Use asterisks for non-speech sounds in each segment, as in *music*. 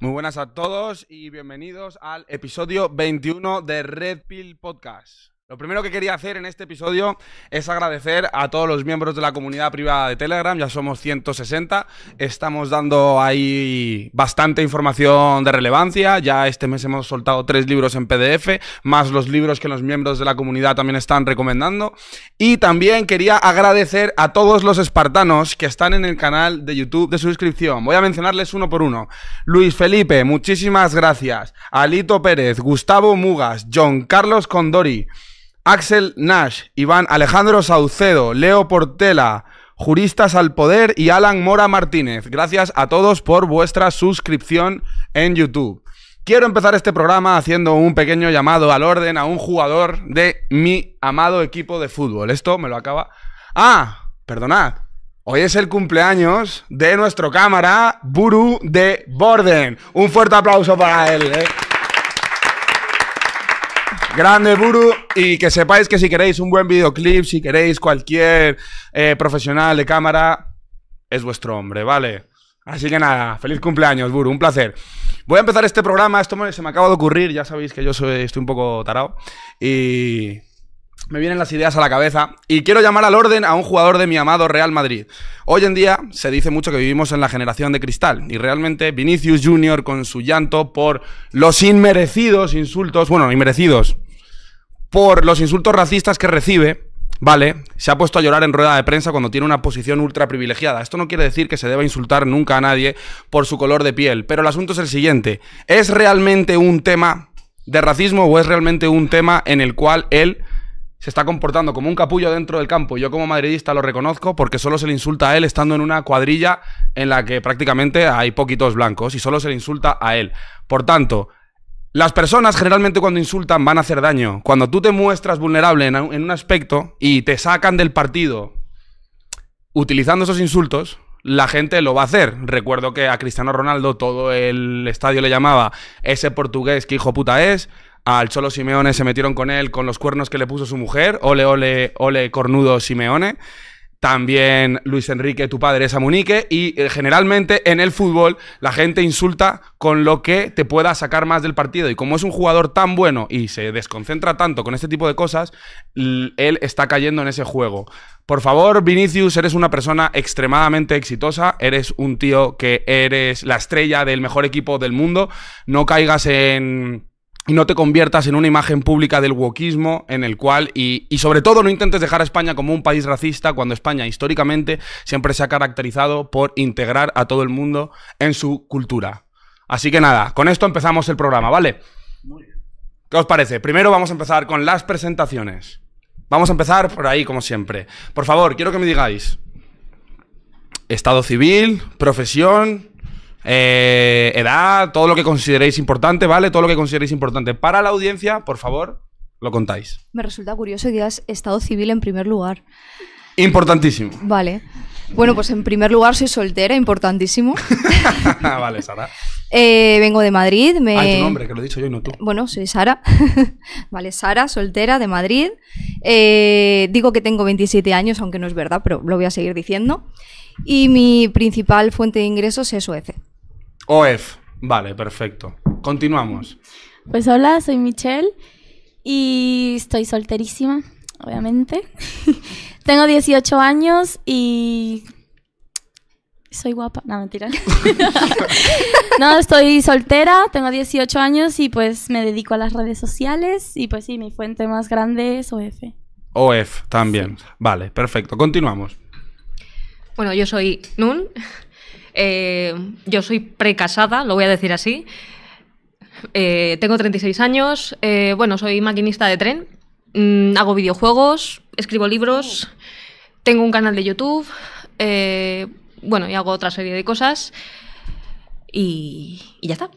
Muy buenas a todos y bienvenidos al episodio 21 de Red Pill Podcast. Lo primero que quería hacer en este episodio es agradecer a todos los miembros de la comunidad privada de Telegram, ya somos 160, estamos dando ahí bastante información de relevancia, ya este mes hemos soltado tres libros en PDF, más los libros que los miembros de la comunidad también están recomendando. Y también quería agradecer a todos los espartanos que están en el canal de YouTube de suscripción. Voy a mencionarles uno por uno. Luis Felipe, muchísimas gracias. Alito Pérez, Gustavo Mugas, John Carlos Condori. Axel Nash, Iván Alejandro Saucedo, Leo Portela, Juristas al Poder y Alan Mora Martínez. Gracias a todos por vuestra suscripción en YouTube. Quiero empezar este programa haciendo un pequeño llamado al orden a un jugador de mi amado equipo de fútbol. Esto me lo acaba. Ah, perdonad. Hoy es el cumpleaños de nuestro cámara, Buru de Borden. Un fuerte aplauso para él. ¿eh? Grande Buru. Y que sepáis que si queréis un buen videoclip, si queréis cualquier eh, profesional de cámara, es vuestro hombre, ¿vale? Así que nada, feliz cumpleaños, Buru, un placer. Voy a empezar este programa, esto se me acaba de ocurrir, ya sabéis que yo soy, estoy un poco tarado. Y me vienen las ideas a la cabeza y quiero llamar al orden a un jugador de mi amado Real Madrid. Hoy en día se dice mucho que vivimos en la generación de cristal y realmente Vinicius Jr. con su llanto por los inmerecidos insultos, bueno, inmerecidos, por los insultos racistas que recibe, ¿vale? Se ha puesto a llorar en rueda de prensa cuando tiene una posición ultra privilegiada. Esto no quiere decir que se deba insultar nunca a nadie por su color de piel, pero el asunto es el siguiente. ¿Es realmente un tema de racismo o es realmente un tema en el cual él se está comportando como un capullo dentro del campo. Yo como madridista lo reconozco porque solo se le insulta a él estando en una cuadrilla en la que prácticamente hay poquitos blancos y solo se le insulta a él. Por tanto, las personas generalmente cuando insultan van a hacer daño. Cuando tú te muestras vulnerable en un aspecto y te sacan del partido utilizando esos insultos, la gente lo va a hacer. Recuerdo que a Cristiano Ronaldo todo el estadio le llamaba ese portugués que hijo puta es al Cholo Simeone se metieron con él con los cuernos que le puso su mujer, ole, ole, ole, cornudo Simeone. También Luis Enrique, tu padre es a Amunique. Y eh, generalmente en el fútbol la gente insulta con lo que te pueda sacar más del partido. Y como es un jugador tan bueno y se desconcentra tanto con este tipo de cosas, él está cayendo en ese juego. Por favor, Vinicius, eres una persona extremadamente exitosa, eres un tío que eres la estrella del mejor equipo del mundo, no caigas en y no te conviertas en una imagen pública del wokismo en el cual, y, sobre todo no intentes dejar a España como un país racista cuando España históricamente siempre se ha caracterizado por integrar a todo el mundo en su cultura. Así que nada, con esto empezamos el programa, ¿vale? ¿Qué os parece? Primero vamos a empezar con las presentaciones. Vamos a empezar por ahí, como siempre. Por favor, quiero que me digáis estado civil, profesión, eh, edad, todo lo que consideréis importante, ¿vale? Todo lo que consideréis importante. Para la audiencia, por favor, lo contáis. Me resulta curioso que digas estado civil en primer lugar. Importantísimo. Vale. Bueno, pues en primer lugar soy soltera, importantísimo. *laughs* vale, Sara. Eh, vengo de Madrid. Me... Ah, tu nombre, que lo he dicho yo y no tú. Bueno, soy Sara. *laughs* vale, Sara, soltera de Madrid. Eh, digo que tengo 27 años, aunque no es verdad, pero lo voy a seguir diciendo. Y mi principal fuente de ingresos es OEC. OEF. Vale, perfecto. Continuamos. Pues hola, soy Michelle y estoy solterísima, obviamente. *laughs* Tengo 18 años y soy guapa. No, mentira. *laughs* no, estoy soltera, tengo 18 años y pues me dedico a las redes sociales y pues sí, mi fuente más grande es OF. OF también. Vale, perfecto. Continuamos. Bueno, yo soy Nun, eh, yo soy precasada, lo voy a decir así. Eh, tengo 36 años, eh, bueno, soy maquinista de tren, mm, hago videojuegos, escribo libros, tengo un canal de YouTube, bueno, y hago otra serie de cosas. Y, ya está.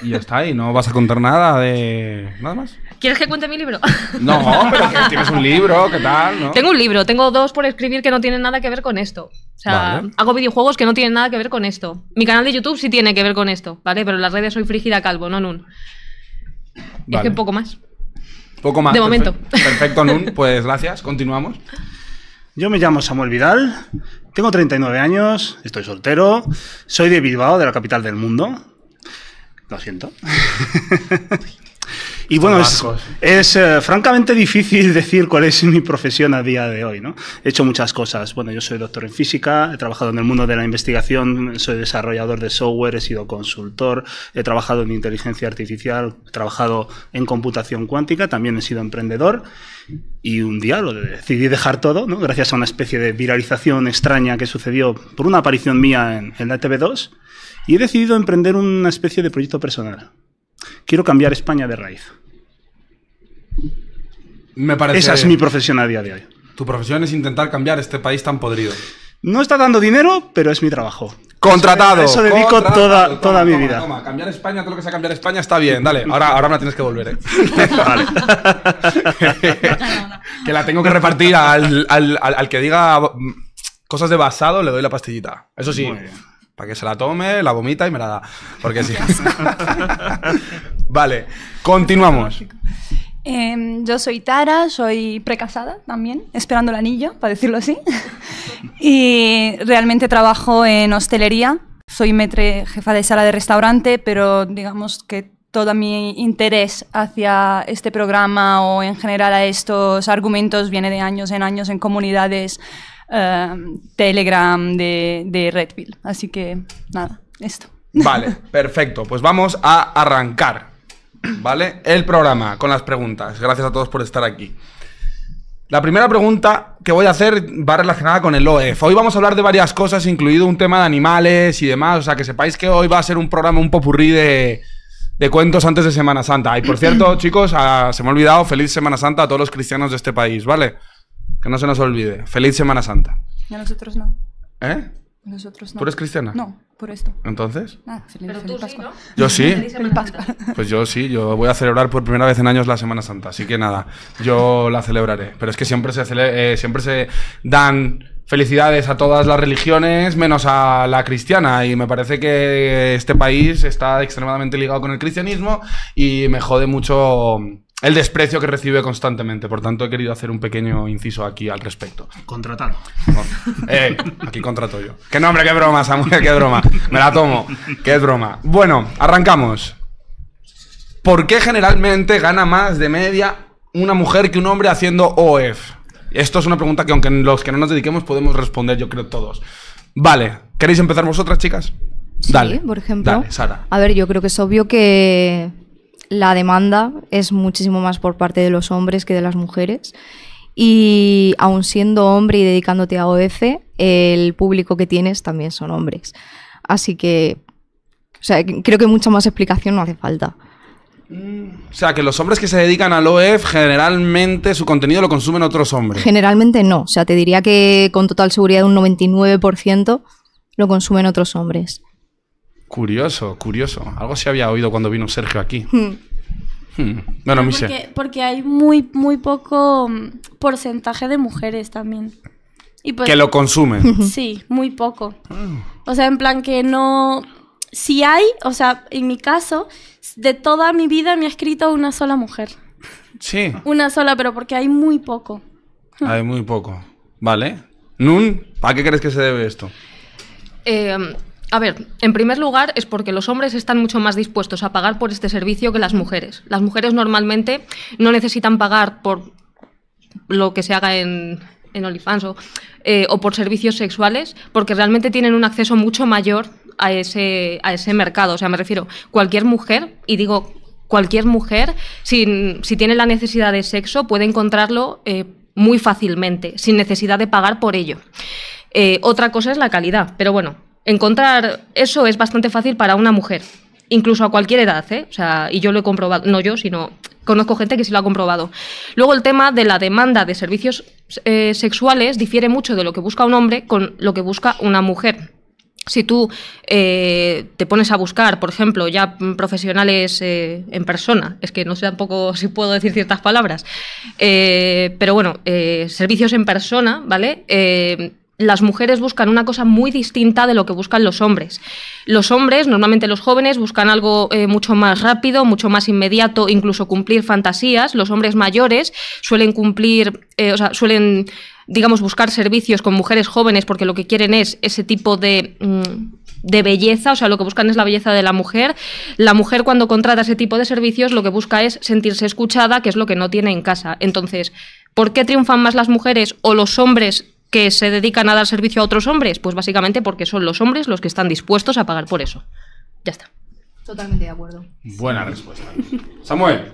Y ya está, y no vas a contar nada de. nada más. ¿Quieres que cuente mi libro? No, pero tienes un libro, ¿qué tal? Tengo un libro, tengo dos por escribir que no tienen nada que ver con esto. O sea, hago videojuegos que no tienen nada que ver con esto. Mi canal de YouTube sí tiene que ver con esto, ¿vale? Pero en las redes soy Frígida Calvo, no Nun. Vale. Es que poco más. Poco más. De momento. perfecto Nun. Pues gracias, continuamos. Yo me llamo Samuel Vidal tengo 39 años, estoy soltero, soy de Bilbao, de la capital del mundo. Lo siento. *laughs* Y bueno, es, eh, francamente difícil *laughs* decir cuál es mi profesión a día de hoy. ¿no? He hecho muchas cosas. Bueno, yo soy doctor en física, he trabajado en el mundo de la investigación, soy desarrollador de software, he sido consultor, he trabajado en inteligencia artificial, he trabajado en computación cuántica, también he sido emprendedor. Y un día lo decidí dejar todo, ¿no? gracias a una especie de viralización extraña que sucedió por una aparición mía en, en la TV2, y he decidido emprender una especie de proyecto personal quiero cambiar España de raíz. Me parece... Esa es mi profesión a día de hoy. Tu profesión es intentar cambiar este país tan podrido. No está dando dinero, pero es mi trabajo. Contratado. Eso, dedico toda, toda mi vida. cambiar España, todo lo que sea cambiar España está bien. Dale, ahora, ahora me la tienes que volver, ¿eh? *laughs* *laughs* que la tengo que repartir al, que diga cosas de basado, le doy la pastillita. Eso sí. Para que se la tome, la vomita y me la da. Porque sí. *laughs* vale, continuamos. Em, yo soy Tara, soy precasada también, esperando el anillo, para decirlo así. y realmente trabajo en hostelería. Soy jefa de sala de restaurante, pero digamos que todo mi interés hacia este programa o en general a estos argumentos viene de años en años en comunidades Em, Telegram de, de Así que nada, esto. Vale, *laughs* perfecto. Pues vamos a arrancar, ¿vale? El programa con las preguntas. Gracias a todos por estar aquí. La primera pregunta que voy a hacer va relacionada con el OEF. Hoy vamos a hablar de varias cosas, incluido un tema de animales y demás. O sea, que sepáis que hoy va a ser un programa un popurrí de, de cuentos antes de Semana Santa. Y por cierto, *laughs* chicos, ah, se me ha olvidado, feliz Semana Santa a todos los cristianos de este país, ¿vale? Que no se nos olvide. Feliz Semana Santa. Y a nosotros no. ¿Eh? Nosotros no. ¿Tú eres cristiana? No, por esto. ¿Entonces? Ah, Pero Yo sí. Pues yo sí, yo voy a celebrar por primera vez en años la Semana Santa, así que nada, yo la celebraré. Pero es que siempre se, eh, siempre se dan felicidades a todas las religiones, menos a la cristiana. Y me parece que este país está extremadamente ligado con el cristianismo y me jode mucho el desprecio que recibe constantemente. Por tanto, he querido hacer un pequeño inciso aquí al respecto. Contratado. Eh, aquí contrato yo. Qué nombre, qué broma, Samuel, qué broma. Me la tomo. Qué broma. Bueno, arrancamos. ¿Por qué generalmente gana más de media una mujer que un hombre haciendo OF? Esto es una pregunta que aunque los que no nos dediquemos podemos responder, yo creo, todos. Vale, ¿queréis empezar vosotras, chicas? Sí, dale, por ejemplo. Dale, Sara. A ver, yo creo que es obvio que la demanda es muchísimo más por parte de los hombres que de las mujeres. Y aun siendo hombre y dedicándote a OEF, el público que tienes también son hombres. Así que creo que mucha más explicación no hace falta. Mm. O sea, que los hombres que se dedican al OEF generalmente su contenido lo consumen otros hombres. Generalmente no. O sea, te diría que con total seguridad un 99% lo consumen otros hombres. Curioso, curioso. Algo se había oído cuando vino Sergio aquí. Hmm. Hmm. Bueno, porque, hay muy, muy poco mm, porcentaje de mujeres también. Y pues que lo consumen. *laughs* Sí, muy poco. Ah. O sea, en plan que no... Si hay, o sea, en mi caso, de toda mi vida me ha escrito una sola mujer. Sí. Una sola, pero porque hay muy poco. Hmm. Hay muy poco. Vale. Nun, ¿para qué crees que se debe esto? Eh, a ver, en primer lugar es porque los hombres están mucho más dispuestos a pagar por este servicio que las mujeres. Las mujeres normalmente no necesitan pagar por lo que se haga en, en eh, o, por servicios sexuales, porque realmente tienen un acceso mucho mayor a ese, a ese mercado. O sea, me refiero, cualquier mujer, y digo cualquier mujer, si, tiene la necesidad de sexo, puede encontrarlo eh, muy fácilmente, sin necesidad de pagar por ello. Eh, otra cosa es la calidad, pero bueno, encontrar eso es bastante fácil para una mujer, incluso a cualquier edad, ¿eh? O sea, y yo lo he comprobado, no yo, sino conozco gente que sí lo ha comprobado. Luego el tema de la demanda de servicios eh, sexuales difiere mucho de lo que busca un hombre con lo que busca una mujer. Si tú eh, te pones a buscar, por ejemplo, ya profesionales eh, en persona, es que no sé tampoco *laughs* si puedo decir ciertas palabras, pero bueno, servicios en persona, ¿vale? las mujeres buscan una cosa muy distinta de lo que buscan los hombres. Los hombres, normalmente los jóvenes, buscan algo eh, mucho más rápido, mucho más inmediato, incluso cumplir fantasías. Los hombres mayores suelen cumplir, eh, o sea, suelen, digamos, buscar servicios con mujeres jóvenes porque lo que quieren es ese tipo de... Mm, de belleza, o sea, lo que buscan es la belleza de la mujer. La mujer cuando contrata ese tipo de servicios lo que busca es sentirse escuchada, que es lo que no tiene en casa. Entonces, ¿por qué triunfan más las mujeres o los hombres que se dedican a dar servicio a otros hombres? Pues básicamente porque son los hombres los que están dispuestos a pagar por eso. Ya está. Totalmente de acuerdo. Buena respuesta. Samuel.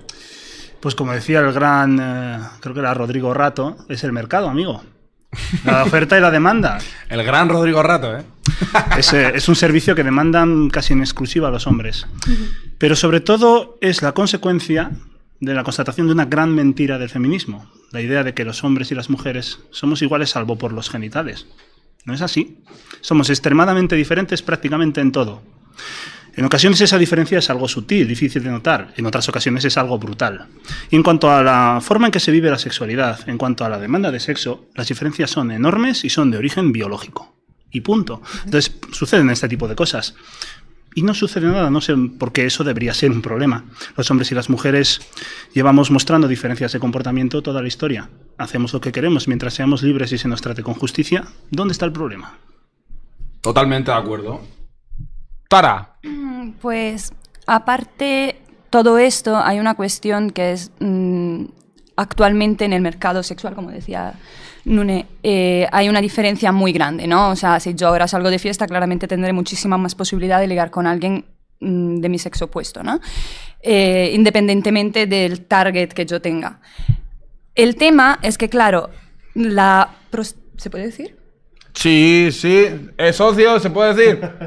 Pues como decía el gran, eh, creo que era Rodrigo Rato, es el mercado, amigo. La oferta y la demanda. *laughs* El gran Rodrigo Rato, ¿eh? *laughs* Es, es un servicio que demandan casi en exclusiva a los hombres. Pero sobre todo es la consecuencia de la constatación de una gran mentira del feminismo, la idea de que los hombres y las mujeres somos iguales salvo por los genitales. No es así. Somos extremadamente diferentes prácticamente en todo. En ocasiones esa diferencia es algo sutil, difícil de notar, en otras ocasiones es algo brutal. Y en cuanto a la forma en que se vive la sexualidad, en cuanto a la demanda de sexo, las diferencias son enormes y son de origen biológico. Y punto. Entonces suceden este tipo de cosas y no sucede nada, no sé, por qué eso debería ser un problema. Los hombres y las mujeres llevamos mostrando diferencias de comportamiento toda la historia. Hacemos lo que queremos mientras seamos libres y se nos trate con justicia. ¿Dónde está el problema? Totalmente de acuerdo. Tara. Mm, pues aparte todo esto, hay una cuestión que es mm, actualmente en el mercado sexual, como decía Nune, eh, hay una diferencia muy grande, ¿no? O sea, si yo ahora salgo de fiesta, claramente tendré muchísima más posibilidad de ligar con alguien mm, de mi sexo opuesto, ¿no? Eh, independientemente del target que yo tenga. El tema es que, claro, la... ¿Se puede decir? Sí, sí. ¿Es eh, socio? ¿Se puede decir? *laughs*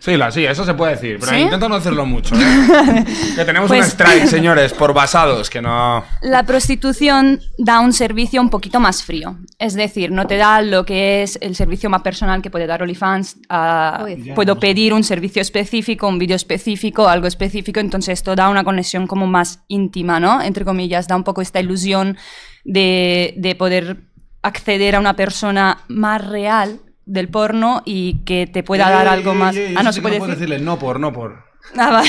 Sí, la, sí, eso se puede decir. Pero intento no hacerlo mucho. ¿eh? *laughs* que tenemos pues un strike, señores, por basados, que no. La prostitución da un servicio un poquito más frío. Es decir, no te da lo que es el servicio más personal que puede dar OnlyFans. Ah, puedo pedir un servicio específico, un vídeo específico, algo específico. Entonces, esto da una conexión como más íntima, ¿no? Entre comillas, da un poco esta ilusión de, de poder acceder a una persona más real del porno y que te pueda dar algo más. Ah, no se puede decirle no por, no por. Ah,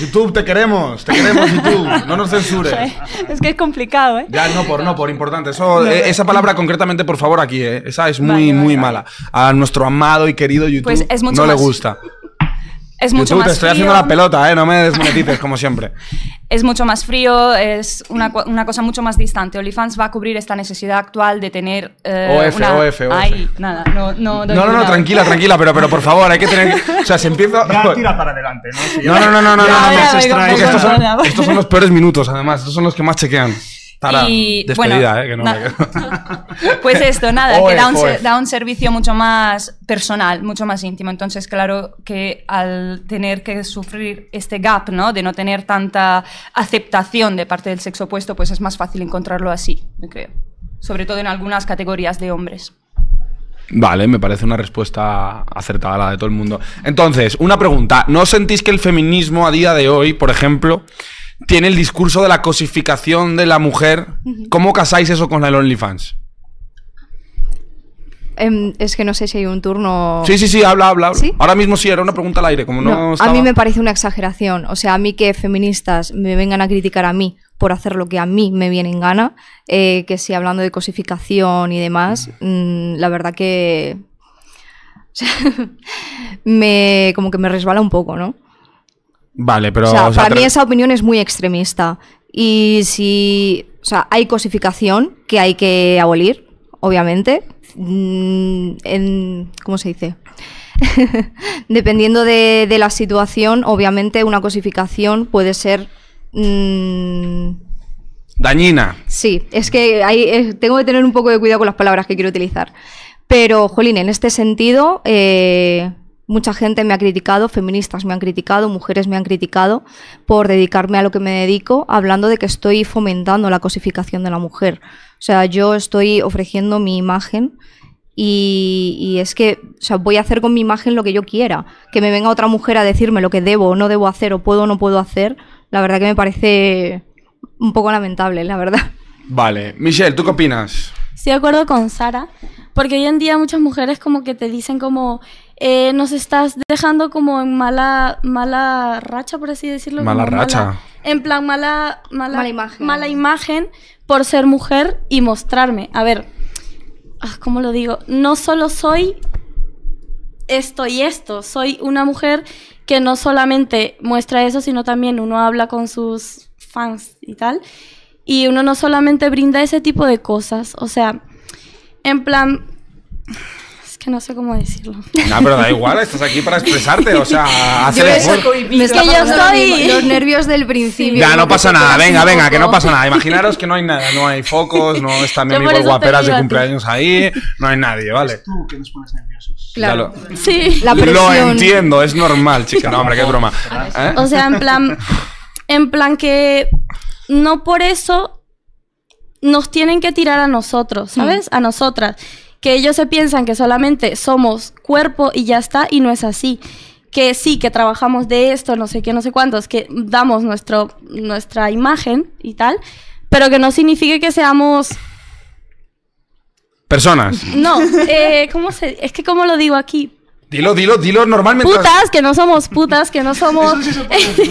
YouTube, te queremos, te queremos YouTube, no nos censures. *laughs* Es que es complicado, ¿eh? Ya, no por, no por, importante. Eh, esa palabra concretamente, por favor, aquí, ¿eh? Esa es muy, muy mala. A nuestro amado y querido pues YouTube no le gusta. Es mucho más te estoy haciendo la pelota, eh, No me desmonetices, como siempre. *laughs* Es mucho más frío, es una, cosa mucho más distante. Olifans va a cubrir esta necesidad actual de tener... OF, OF, OF. nada, no... No, no, no, tranquila, tranquila, pero, pero por favor, hay que tener... O sea, se empieza... *laughs* tira para adelante, ¿no? No, no, no, no, no, y bueno, ¿eh? *laughs* pues esto, *laughs* nada, que da un, servicio mucho más personal, mucho más íntimo. Entonces, claro que al tener que sufrir este gap, ¿no? De no tener tanta aceptación de parte del sexo opuesto, pues es más fácil encontrarlo así, me creo. Sobre todo en algunas categorías de hombres. Vale, me parece una respuesta acertada la de todo el mundo. Entonces, una pregunta. ¿No sentís que el feminismo a día de hoy, por ejemplo, tiene el discurso de la cosificación de la mujer. ¿Cómo casáis eso con la OnlyFans? Fans? Em, es que no sé si hay un turno. Sí, sí, sí, habla, habla. Ahora mismo sí, era una pregunta al aire. A mí me parece una exageración. O sea, a mí que feministas me vengan a criticar a mí por hacer lo que a mí me viene en gana, eh, que si hablando de cosificación y demás, mm, la verdad que. *laughs* *laughs* me, como que me resbala un poco, ¿no? Vale, pero. O sea, para mí esa opinión es muy extremista. Y si. O sea, hay cosificación que hay que abolir, obviamente. Mm, en, ¿Cómo se dice? *laughs* Dependiendo de, la situación, obviamente una cosificación puede ser. Mm, Dañina. Sí, es que eh, tengo que tener un poco de cuidado con las palabras que quiero utilizar. Pero, Jolín, en este sentido, eh, Mucha gente me ha criticado, feministas me han criticado, mujeres me han criticado por dedicarme a lo que me dedico, hablando de que estoy fomentando la cosificación de la mujer. O sea, yo estoy ofreciendo mi imagen y, es que voy a hacer con mi imagen lo que yo quiera. Que me venga otra mujer a decirme lo que debo o no debo hacer o puedo o no puedo hacer, la verdad que me parece un poco lamentable, la verdad. Vale. Michelle, ¿tú qué opinas? Sí, de acuerdo con Sara, porque hoy en día muchas mujeres como que te dicen como eh, nos estás dejando como en mala, mala racha, por así decirlo. Mala racha. en plan, mala, mala, mala, imagen. mala imagen por ser mujer y mostrarme. A ver, ah, ¿cómo lo digo? No solo soy esto y esto, soy una mujer que no solamente muestra eso, sino también uno habla con sus fans y tal. Y uno no solamente brinda ese tipo de cosas, o sea, en plan, que no sé cómo decirlo. No, pero da igual, estás aquí para expresarte, o sea, hacer el eso Es que yo estoy los nervios del principio. Ya, no pasa nada, venga, venga, que no pasa nada. Imaginaros que no hay nada, no hay focos, no están mi amigo guaperas de cumpleaños ahí, no hay nadie, ¿vale? tú que nos pones nerviosos. Claro. sí, la Lo entiendo, es normal, chica. No, hombre, qué broma. ¿Eh? O sea, en plan, en plan que no por eso nos tienen que tirar a nosotros, ¿sabes? Mm. A nosotras que ellos se piensan que solamente somos cuerpo y ya está, y no es así. Que sí, que trabajamos de esto, no sé qué, no sé cuántos, que damos nuestro, nuestra imagen y tal, pero que no signifique que seamos... Personas. No, eh, Es que ¿cómo lo digo aquí? Dilo, dilo, dilo normalmente. Putas, que no somos putas, que no somos...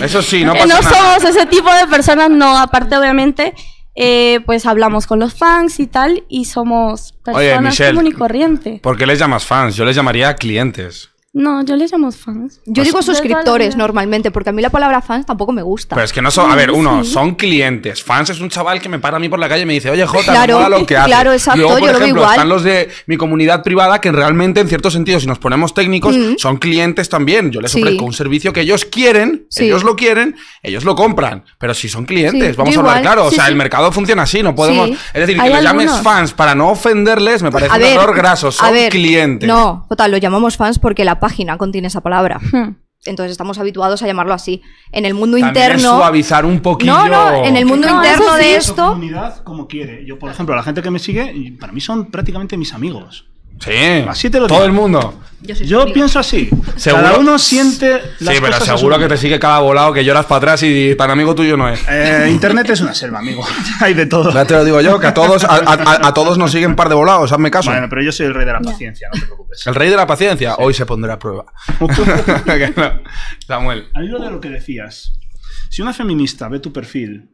Eso sí, no eh, pasa Que no somos ese tipo de personas, no, aparte obviamente eh, pues hablamos con los fans y tal, y somos personas común y corriente. ¿Por qué les llamas fans? Yo les llamaría clientes. No, yo les llamo fans. Yo ah, digo suscriptores normalmente, porque a mí la palabra fans tampoco me gusta. Pero es que no son, a ver, ah, uno, son clientes. Fans es un chaval que me para a mí por la calle y me dice, oye, Jota, claro, me da lo que haces. Claro, exacto, Luego, por ejemplo, Están los de mi comunidad privada que realmente, en cierto sentido, si nos ponemos técnicos, mm. son clientes también. Yo les ofrezco un servicio que ellos quieren, ellos lo quieren, ellos lo compran. Pero si son clientes, vamos a hablar claro. o sea, el mercado funciona así, no podemos. Es decir, que le llames fans para no ofenderles me parece un error graso. Son clientes. No, Jota, lo llamamos fans porque la página contiene esa palabra. Hmm. Entonces estamos habituados a llamarlo así. En el mundo interno. Es suavizar un poquito. No, no, en el mundo interno de esto. como quiere. Yo, por ejemplo, la gente que me sigue, para mí son prácticamente mis amigos. Sí. Así te lo digo. Todo el mundo. Yo, pienso así. Cada uno siente las Sí, pero seguro que te sigue cada volado, que lloras para atrás y para amigo tuyo no es. Eh, internet es una selva, amigo. *laughs* Hay de todo. Ya te lo digo yo, que a todos, a, todos nos siguen par de volados, hazme caso. Bueno, pero yo soy el rey de la paciencia, no te preocupes. El rey de la paciencia, hoy se pondrá a prueba. *laughs* *laughs* Samuel. Al hilo de lo que decías, si una feminista ve tu perfil,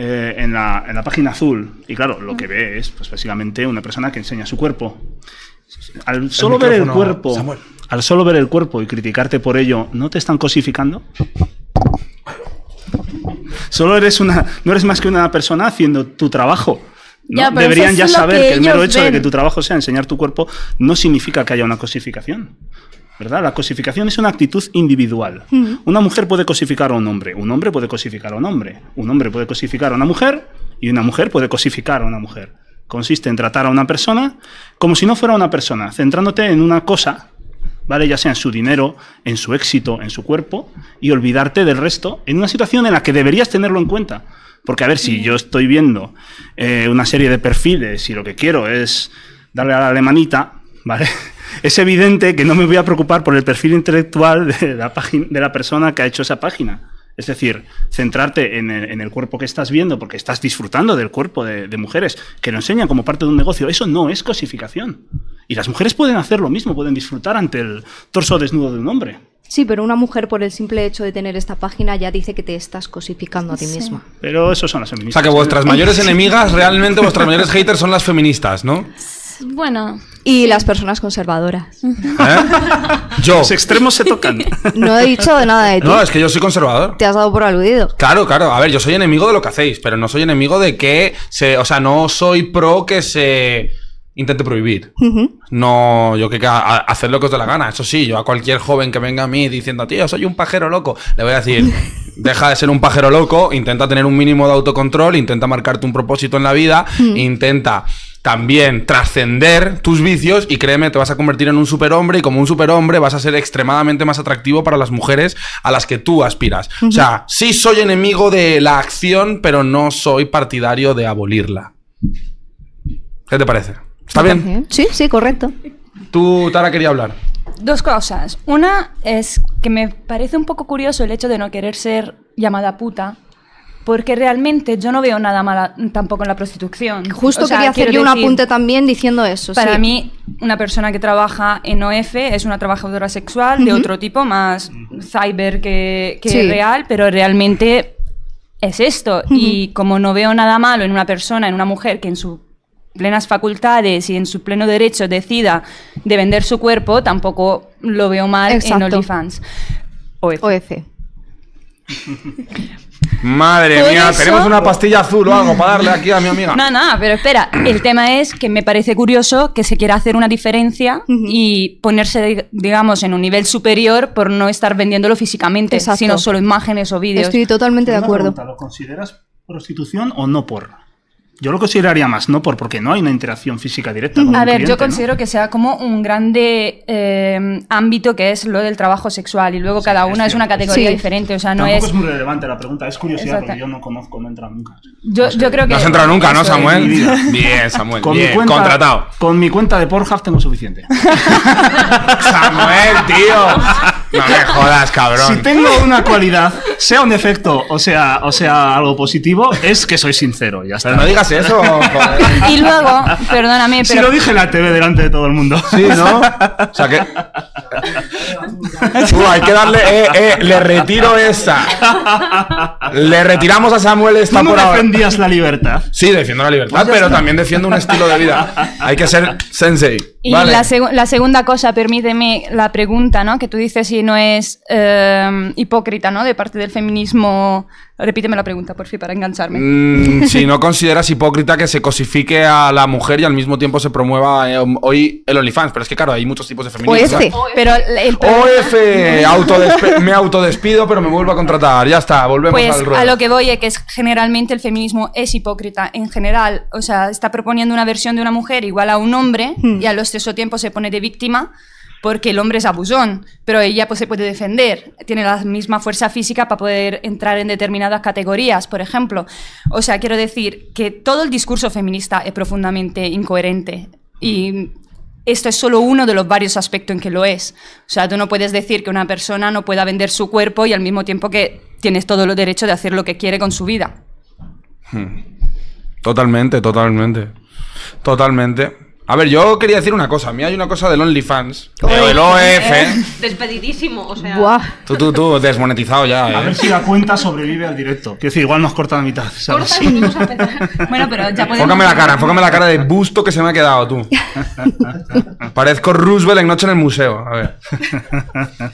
eh, en, la, página azul. Y claro, lo que ve es pues, básicamente una persona que enseña su cuerpo. Al solo ver el cuerpo, al solo ver el cuerpo y criticarte por ello, ¿no te están cosificando? Solo eres una, no eres más que una persona haciendo tu trabajo. Deberían ya saber que, el mero hecho de que tu trabajo sea enseñar tu cuerpo no significa que haya una cosificación. ¿verdad? La cosificación es una actitud individual. Mm. Una mujer puede cosificar a un hombre, un hombre puede cosificar a un hombre, un hombre puede cosificar a una mujer y una mujer puede cosificar a una mujer. Consiste en tratar a una persona como si no fuera una persona, centrándote en una cosa, ¿vale? Ya sea en su dinero, en su éxito, en su cuerpo, y olvidarte del resto en una situación en la que deberías tenerlo en cuenta. Porque, a ver, si mm. yo estoy viendo eh, una serie de perfiles y lo que quiero es darle a la alemanita, ¿vale? es evidente que no me voy a preocupar por el perfil intelectual de la, de la persona que ha hecho esa página. Es decir, centrarte en el, cuerpo que estás viendo, porque estás disfrutando del cuerpo de, mujeres que lo enseñan como parte de un negocio. Eso no es cosificación. Y las mujeres pueden hacer lo mismo, pueden disfrutar ante el torso desnudo de un hombre. Sí, pero una mujer por el simple hecho de tener esta página ya dice que te estás cosificando a ti misma. Pero eso son las feministas. O sea que vuestras *laughs* mayores enemigas, realmente vuestras mayores haters son las feministas, ¿no? bueno. Y las personas conservadoras. ¿Eh? Yo. Los extremos se tocan. *laughs* No he dicho nada de ti. No, es que yo soy conservador. Te has dado por aludido. Claro, claro. A ver, yo soy enemigo de lo que hacéis, pero no soy enemigo de que se. O sea, no soy pro que se intente prohibir. No, yo que hacer lo que os dé la gana. Eso sí, yo a cualquier joven que venga a mí diciendo, tío, soy un pajero loco, le voy a decir, *laughs* deja de ser un pajero loco, intenta tener un mínimo de autocontrol, intenta marcarte un propósito en la vida, intenta también trascender tus vicios y créeme, te vas a convertir en un superhombre y como un superhombre vas a ser extremadamente más atractivo para las mujeres a las que tú aspiras. O sea, sí soy enemigo de la acción, pero no soy partidario de abolirla. ¿Qué te parece? ¿Está bien? bien? Sí, sí, correcto. Tú, Tara, quería hablar. Dos cosas. Una es que me parece un poco curioso el hecho de no querer ser llamada puta porque realmente yo no veo nada malo tampoco en la prostitución. Justo quería hacer yo un apunte también diciendo eso. Para mí, una persona que trabaja en OF es una trabajadora sexual de otro tipo, más cyber que, real, pero realmente es esto. Y como no veo nada malo en una persona, en una mujer que en sus plenas facultades y en su pleno derecho decida de vender su cuerpo, tampoco lo veo mal en OnlyFans. OF. OF. *laughs* Madre mía, tenemos una pastilla azul o algo para darle aquí a mi amiga. No, no, pero espera. El tema es que me parece curioso que se quiera hacer una diferencia y ponerse, digamos, en un nivel superior por no estar vendiéndolo físicamente, sino solo imágenes o vídeos. Estoy totalmente de acuerdo. ¿Lo consideras prostitución o no porno? Yo lo consideraría más, ¿no? Por, porque no hay una interacción física directa. Con a ver, yo considero que sea como un grande eh, ámbito que es lo del trabajo sexual y luego cada una es, una categoría diferente. O sea, no es... es muy relevante la pregunta, es curiosidad porque yo no conozco, no entra nunca. Yo, yo creo que... No has entrado nunca, ¿no, Samuel? *laughs* Bien, Samuel. bien, contratado. Con mi cuenta de Pornhub tengo suficiente. *laughs* Samuel, tío. *laughs* No me jodas, cabrón. Si tengo una cualidad, sea un defecto o sea, o sea algo positivo, es que soy sincero. Ya está. Pero no digas eso. Y luego, perdóname, pero. Si lo dije en la TV delante de todo el mundo. Sí, ¿no? O sea que. hay que darle. Eh, eh, le retiro esa. Le retiramos a Samuel esta por ahora. defendías la libertad? Sí, defiendo la libertad, pues pero también defiendo un estilo de vida. Hay que ser sensei. Y la, la segunda cosa, permíteme la pregunta, ¿no? Que tú dices si no es em, hipócrita, ¿no? De parte del feminismo. Repíteme la pregunta, por fin, para engancharme. Mm, si no *laughs* consideras hipócrita que se cosifique a la mujer y al mismo tiempo se promueva eh, hoy el OnlyFans. Pero es que, claro, hay muchos tipos de feminismo. OF, pero el me autodespido, pero me vuelvo a contratar. Ya está, volvemos pues, al A lo que voy es que generalmente el feminismo es hipócrita. En general, o sea, está proponiendo una versión de una mujer igual a un hombre hmm. y al los tiempo se pone de víctima porque el hombre es abusón, pero ella pues, se puede defender, tiene la misma fuerza física para poder entrar en determinadas categorías, por ejemplo. O sea, quiero decir que todo el discurso feminista es profundamente incoherente y esto es solo uno de los varios aspectos en que lo es. O sea, tú no puedes decir que una persona no pueda vender su cuerpo y al mismo tiempo que tienes todo el derecho de hacer lo que quiere con su vida. Hmm. Totalmente, totalmente. Totalmente. A ver, yo quería decir una cosa. A mí hay una cosa del OnlyFans. Pero el OF. Eh, despedidísimo, o sea. Buah. Tú, tú, tú, desmonetizado ya. A eh. ver si la cuenta sobrevive al directo. Quiero decir, igual nos corta la mitad. ¿sabes? Corta y Bueno, pero ya podemos. Fócame la cara, fócame la cara de busto que se me ha quedado, tú. Parezco Roosevelt en Noche en el Museo. A ver.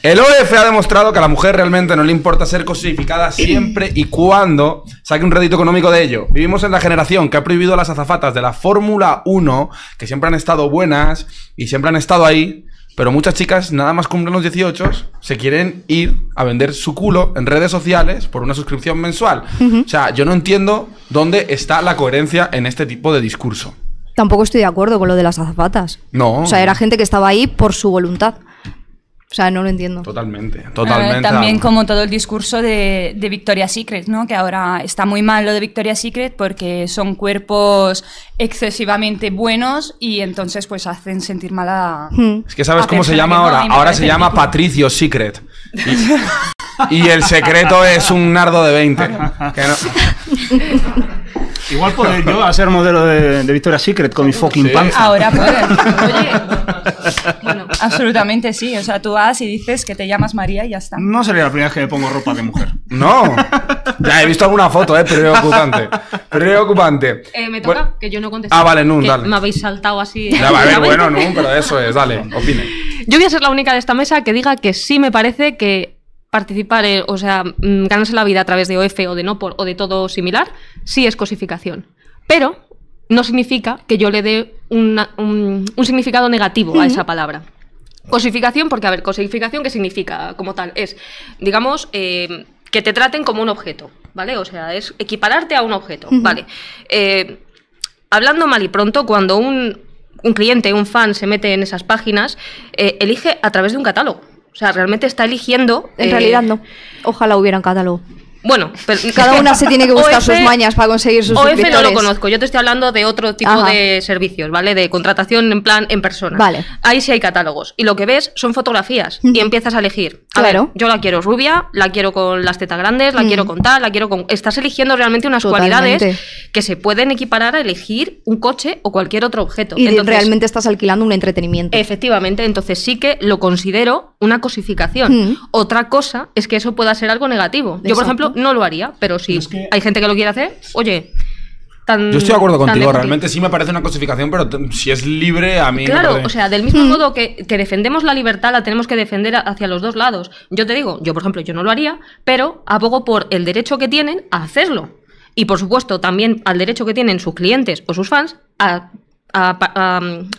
El OF ha demostrado que a la mujer realmente no le importa ser cosificada siempre y cuando saque un rédito económico de ello. Vivimos en la generación que ha prohibido las azafatas de la Fórmula 1, que siempre han estado buenas y siempre han estado ahí, pero muchas chicas, nada más cumplen los 18, se quieren ir a vender su culo en redes sociales por una suscripción mensual. O sea, yo no entiendo dónde está la coherencia en este tipo de discurso. Tampoco estoy de acuerdo con lo de las azafatas. No. O sea, era gente que estaba ahí por su voluntad. O sea, no lo entiendo. Totalmente, ah, totalmente. también como todo el discurso de, de Victoria's Secret, ¿no? Que ahora está muy mal lo de Victoria Secret porque son cuerpos excesivamente buenos y entonces pues hacen sentir mal hmm. Es que ¿sabes cómo se llama ahora? ahora se llama Patricio Secret. *laughs* Y, el secreto es un nardo de 20. *laughs* Igual poder yo hacer modelo de, de Victoria's Secret con mi fucking sí. panza. Ahora puedes. *laughs* bueno, absolutamente sí. O sea, tú vas y dices que te llamas María y ya está. No sería la primera vez que me pongo ropa de mujer. No. Ya he visto alguna foto, ¿eh? Preocupante. Preocupante. Eh, me toca, que yo no contesté. Ah, vale, Nun, dale. Me habéis saltado así. *laughs* bueno, Nun, pero eso es. Dale, opine. Yo voy a ser la única de esta mesa que diga que sí me parece que participar, eh, o sea, mm, ganarse la vida a través de OF o de no o de todo similar, sí es cosificación. Pero no significa que yo le dé un, significado negativo a esa palabra. Cosificación, porque, a ver, cosificación, ¿qué significa como tal? Es, digamos, eh, que te traten como un objeto, ¿vale? O sea, es equipararte a un objeto, ¿vale? Eh, hablando mal y pronto, cuando un, cliente, un fan se mete en esas páginas, elige a través de un catálogo. O sea, realmente está eligiendo. En realidad eh, no. Ojalá hubiera un catálogo. Bueno, pero, *laughs* cada una se tiene que *laughs* buscar sus mañas para conseguir sus OF no lo conozco, yo te estoy hablando de otro tipo de servicios, ¿vale? De contratación en plan en persona. Vale. Ahí sí hay catálogos y lo que ves son fotografías y empiezas a elegir. A ver, yo la quiero rubia, la quiero con las tetas grandes, la quiero con tal, la quiero con estás eligiendo realmente unas cualidades que se pueden equiparar a elegir un coche o cualquier otro objeto. Y entonces, realmente estás alquilando un entretenimiento. Efectivamente, entonces sí que lo considero una cosificación. Otra cosa es que eso pueda ser algo negativo. Yo, por ejemplo, no lo haría, pero si hay gente que lo quiere hacer, oye, Tan, Yo estoy de acuerdo contigo, realmente sí me parece una cosificación, pero si es libre, a mí. Claro, o sea, del mismo mm. modo que, defendemos la libertad, la tenemos que defender hacia los dos lados. Yo te digo, yo por ejemplo, yo no lo haría, pero abogo por el derecho que tienen a hacerlo. Y por supuesto, también al derecho que tienen sus clientes o sus fans a,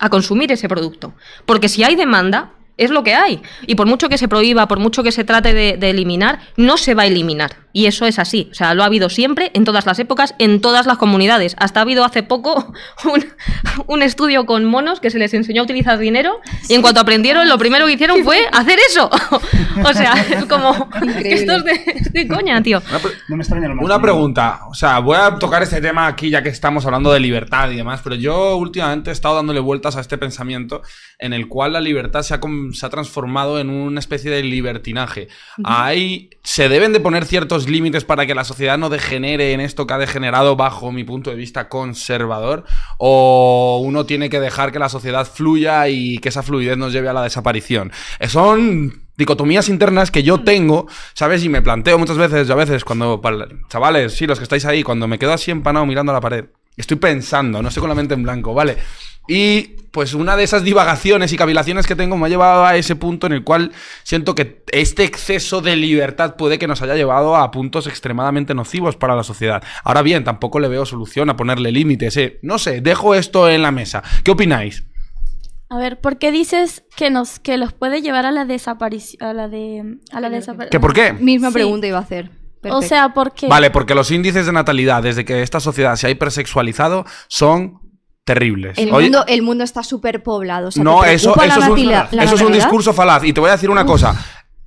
consumir ese producto. Porque si hay demanda, es lo que hay. Y por mucho que se prohíba, por mucho que se trate de eliminar, no se va a eliminar. Y eso es así. O sea, lo ha habido siempre, en todas las épocas, en todas las comunidades. Hasta ha habido hace poco *laughs* un, estudio con monos que se les enseñó a utilizar dinero y en cuanto aprendieron, lo primero que hicieron fue *laughs* hacer eso. *laughs* o sea, es como... Esto es de, coña, tío. Una pregunta. O sea, voy a tocar este tema aquí ya que estamos hablando de libertad y demás, pero yo últimamente he estado dándole vueltas a este pensamiento en el cual la libertad se ha, se ha transformado en una especie de libertinaje. Ahí se deben de poner ciertos límites para que la sociedad no degenere en esto que ha degenerado bajo mi punto de vista conservador? ¿O uno tiene que dejar que la sociedad fluya y que esa fluidez nos lleve a la desaparición? Eh, son dicotomías internas que yo mm. tengo, ¿sabes? Y me planteo muchas veces, yo a veces cuando, chavales, sí, los que estáis ahí, cuando me quedo así empanado mirando a la pared, estoy pensando, no estoy con la mente en blanco, ¿vale? Y pues una de esas divagaciones y cavilaciones que tengo me ha llevado a ese punto en el cual siento que este exceso de libertad puede que nos haya llevado a puntos extremadamente nocivos para la sociedad. Ahora bien, tampoco le veo solución a ponerle límites. ¿eh? No sé, dejo esto en la mesa. ¿Qué opináis? A ver, ¿por qué dices que nos que los puede llevar a la desaparición a de la por qué? Misma pregunta iba a hacer. O sea, ¿por qué? Vale, porque los índices de natalidad desde que esta sociedad se ha hipersexualizado son terribles. El, mundo, está súper poblado. eso, es un, discurso falaz. Y te voy a decir una cosa.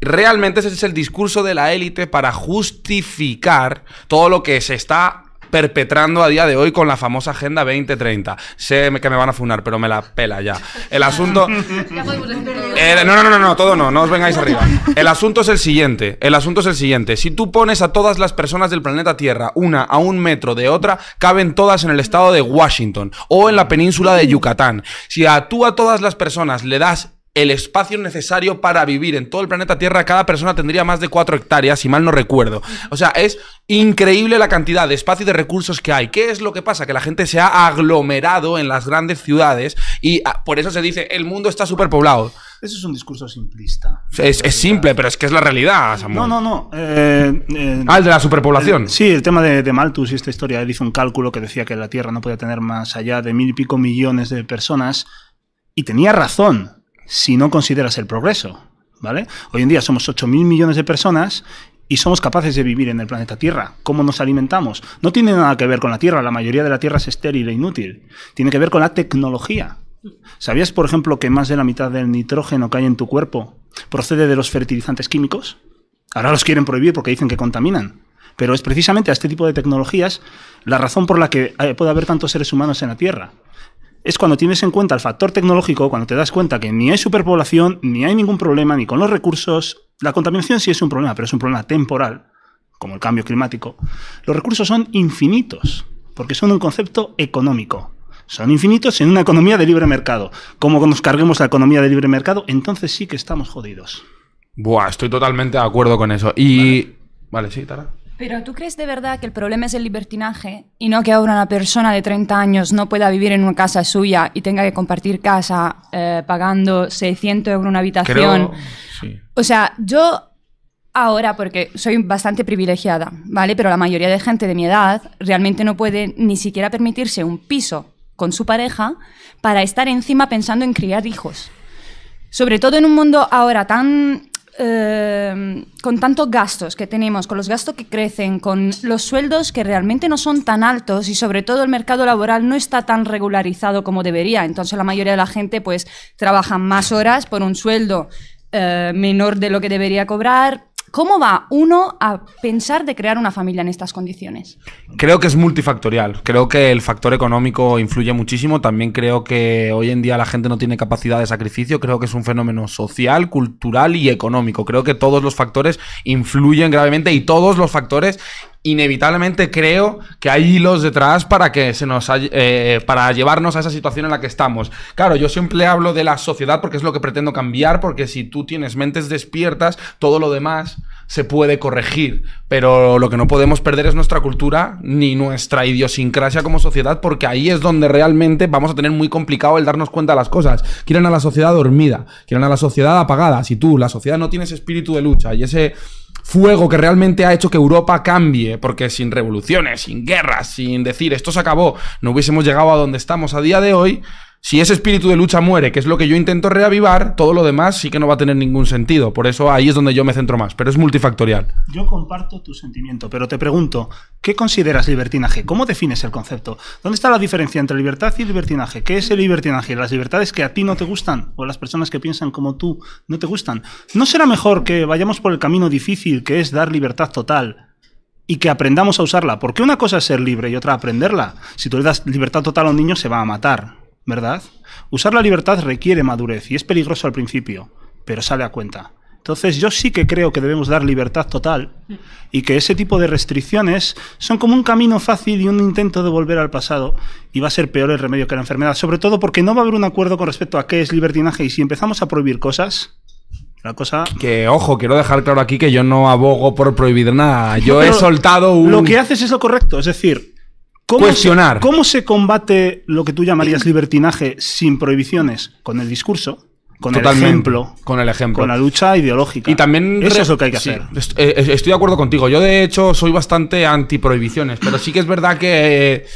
Realmente ese es el discurso de la élite para justificar todo lo que se está perpetrando a día de hoy con la famosa Agenda 2030. Sé que me van a funar, pero me la pela ya. El asunto... *laughs* no, no, no, no, todo no, no os vengáis arriba. El asunto es el siguiente, el asunto es el siguiente. Si tú pones a todas las personas del planeta Tierra, una a un metro de otra, caben todas en el estado de Washington o en la península de Yucatán. Si a tú a todas las personas le das el espacio necesario para vivir en todo el planeta Tierra, cada persona tendría más de cuatro hectáreas, si mal no recuerdo. O sea, es increíble la cantidad de espacio y de recursos que hay. ¿Qué es lo que pasa? Que la gente se ha aglomerado en las grandes ciudades y ah, por eso se dice, el mundo está superpoblado. Eso es un discurso simplista. Es, simple, pero es que es la realidad, Samuel. No, no, no. Eh, eh ah, el de la superpoblación. sí, el tema de, de, Malthus y esta historia. Él hizo un cálculo que decía que la Tierra no podía tener más allá de mil y pico millones de personas. Y tenía razón si no consideras el progreso. ¿Vale? Hoy en día somos 8.000 millones de personas y somos capaces de vivir en el planeta Tierra. ¿Cómo nos alimentamos? No tiene nada que ver con la Tierra. La mayoría de la Tierra es estéril e inútil. Tiene que ver con la tecnología. ¿Sabías, por ejemplo, que más de la mitad del nitrógeno que hay en tu cuerpo procede de los fertilizantes químicos? Ahora los quieren prohibir porque dicen que contaminan. Pero es precisamente a este tipo de tecnologías la razón por la que eh, puede haber tantos seres humanos en la Tierra es cuando tienes en cuenta el factor tecnológico, cuando te das cuenta que ni hay superpoblación, ni hay ningún problema, ni con los recursos. La contaminación sí es un problema, pero es un problema temporal, como el cambio climático. Los recursos son infinitos, porque son un concepto económico. Son infinitos en una economía de libre mercado. Como nos carguemos la economía de libre mercado, entonces sí que estamos jodidos. Buah, estoy totalmente de acuerdo con eso. Y. Vale, vale sí, Tara. Pero ¿tú crees de verdad que el problema es el libertinaje y no que ahora una persona de 30 años no pueda vivir en una casa suya y tenga que compartir casa eh, pagando 600 euros una habitación? O sea, yo ahora, porque soy bastante privilegiada, ¿vale? Pero la mayoría de gente de mi edad realmente no puede ni siquiera permitirse un piso con su pareja para estar encima pensando en criar hijos. Sobre todo en un mundo ahora tan Em, con tantos gastos que tenemos, con los gastos que crecen, con los sueldos que realmente no son tan altos y sobre todo el mercado laboral no está tan regularizado como debería. Entonces la mayoría de la gente pues trabaja más horas por un sueldo eh, menor de lo que debería cobrar, ¿Cómo va uno a pensar de crear una familia en estas condiciones? Creo que es multifactorial. Creo que el factor económico influye muchísimo. También creo que hoy en día la gente no tiene capacidad de sacrificio. Creo que es un fenómeno social, cultural y económico. Creo que todos los factores influyen gravemente y todos los factores inevitablemente creo que hay hilos detrás para que se nos eh, para llevarnos a esa situación en la que estamos. Claro, yo siempre hablo de la sociedad porque es lo que pretendo cambiar, porque si tú tienes mentes despiertas, todo lo demás se puede corregir, pero lo que no podemos perder es nuestra cultura ni nuestra idiosincrasia como sociedad, porque ahí es donde realmente vamos a tener muy complicado el darnos cuenta de las cosas. Quieren a la sociedad dormida, quieren a la sociedad apagada. Si tú, la sociedad, no tienes espíritu de lucha y ese fuego que realmente ha hecho que Europa cambie, porque sin revoluciones, sin guerras, sin decir esto se acabó, no hubiésemos llegado a donde estamos a día de hoy, si ese espíritu de lucha muere, que es lo que yo intento reavivar, todo lo demás sí que no va a tener ningún sentido. Por eso ahí es donde yo me centro más, pero es multifactorial. Yo comparto tu sentimiento, pero te pregunto, ¿qué consideras libertinaje? ¿Cómo defines el concepto? ¿Dónde está la diferencia entre libertad y libertinaje? ¿Qué es el libertinaje? ¿Las libertades que a ti no te gustan o las personas que piensan como tú no te gustan? ¿No será mejor que vayamos por el camino difícil que es dar libertad total, y que aprendamos a usarla. Porque una cosa es ser libre y otra aprenderla. Si tú le das libertad total a un niño, se va a matar. ¿verdad? Usar la libertad requiere madurez y es peligroso al principio, pero sale a cuenta. Entonces yo sí que creo que debemos dar libertad total y que ese tipo de restricciones son como un camino fácil y un intento de volver al pasado y va a ser peor el remedio que la enfermedad, sobre todo porque no va a haber un acuerdo con respecto a qué es libertinaje y si empezamos a prohibir cosas, la cosa. Que ojo, quiero dejar claro aquí que yo no abogo por prohibir nada. Yo he soltado un. Lo que haces es lo correcto. Es decir, ¿Cómo Se, ¿Cómo se combate lo que tú llamarías eh, libertinaje sin prohibiciones? Con el discurso. Con el ejemplo. Con el ejemplo. Con la lucha ideológica. Y también. Eso es lo que hay que hacer. Eh, eh, estoy de acuerdo contigo. Yo, de hecho, soy bastante anti prohibiciones. Pero sí que es verdad que.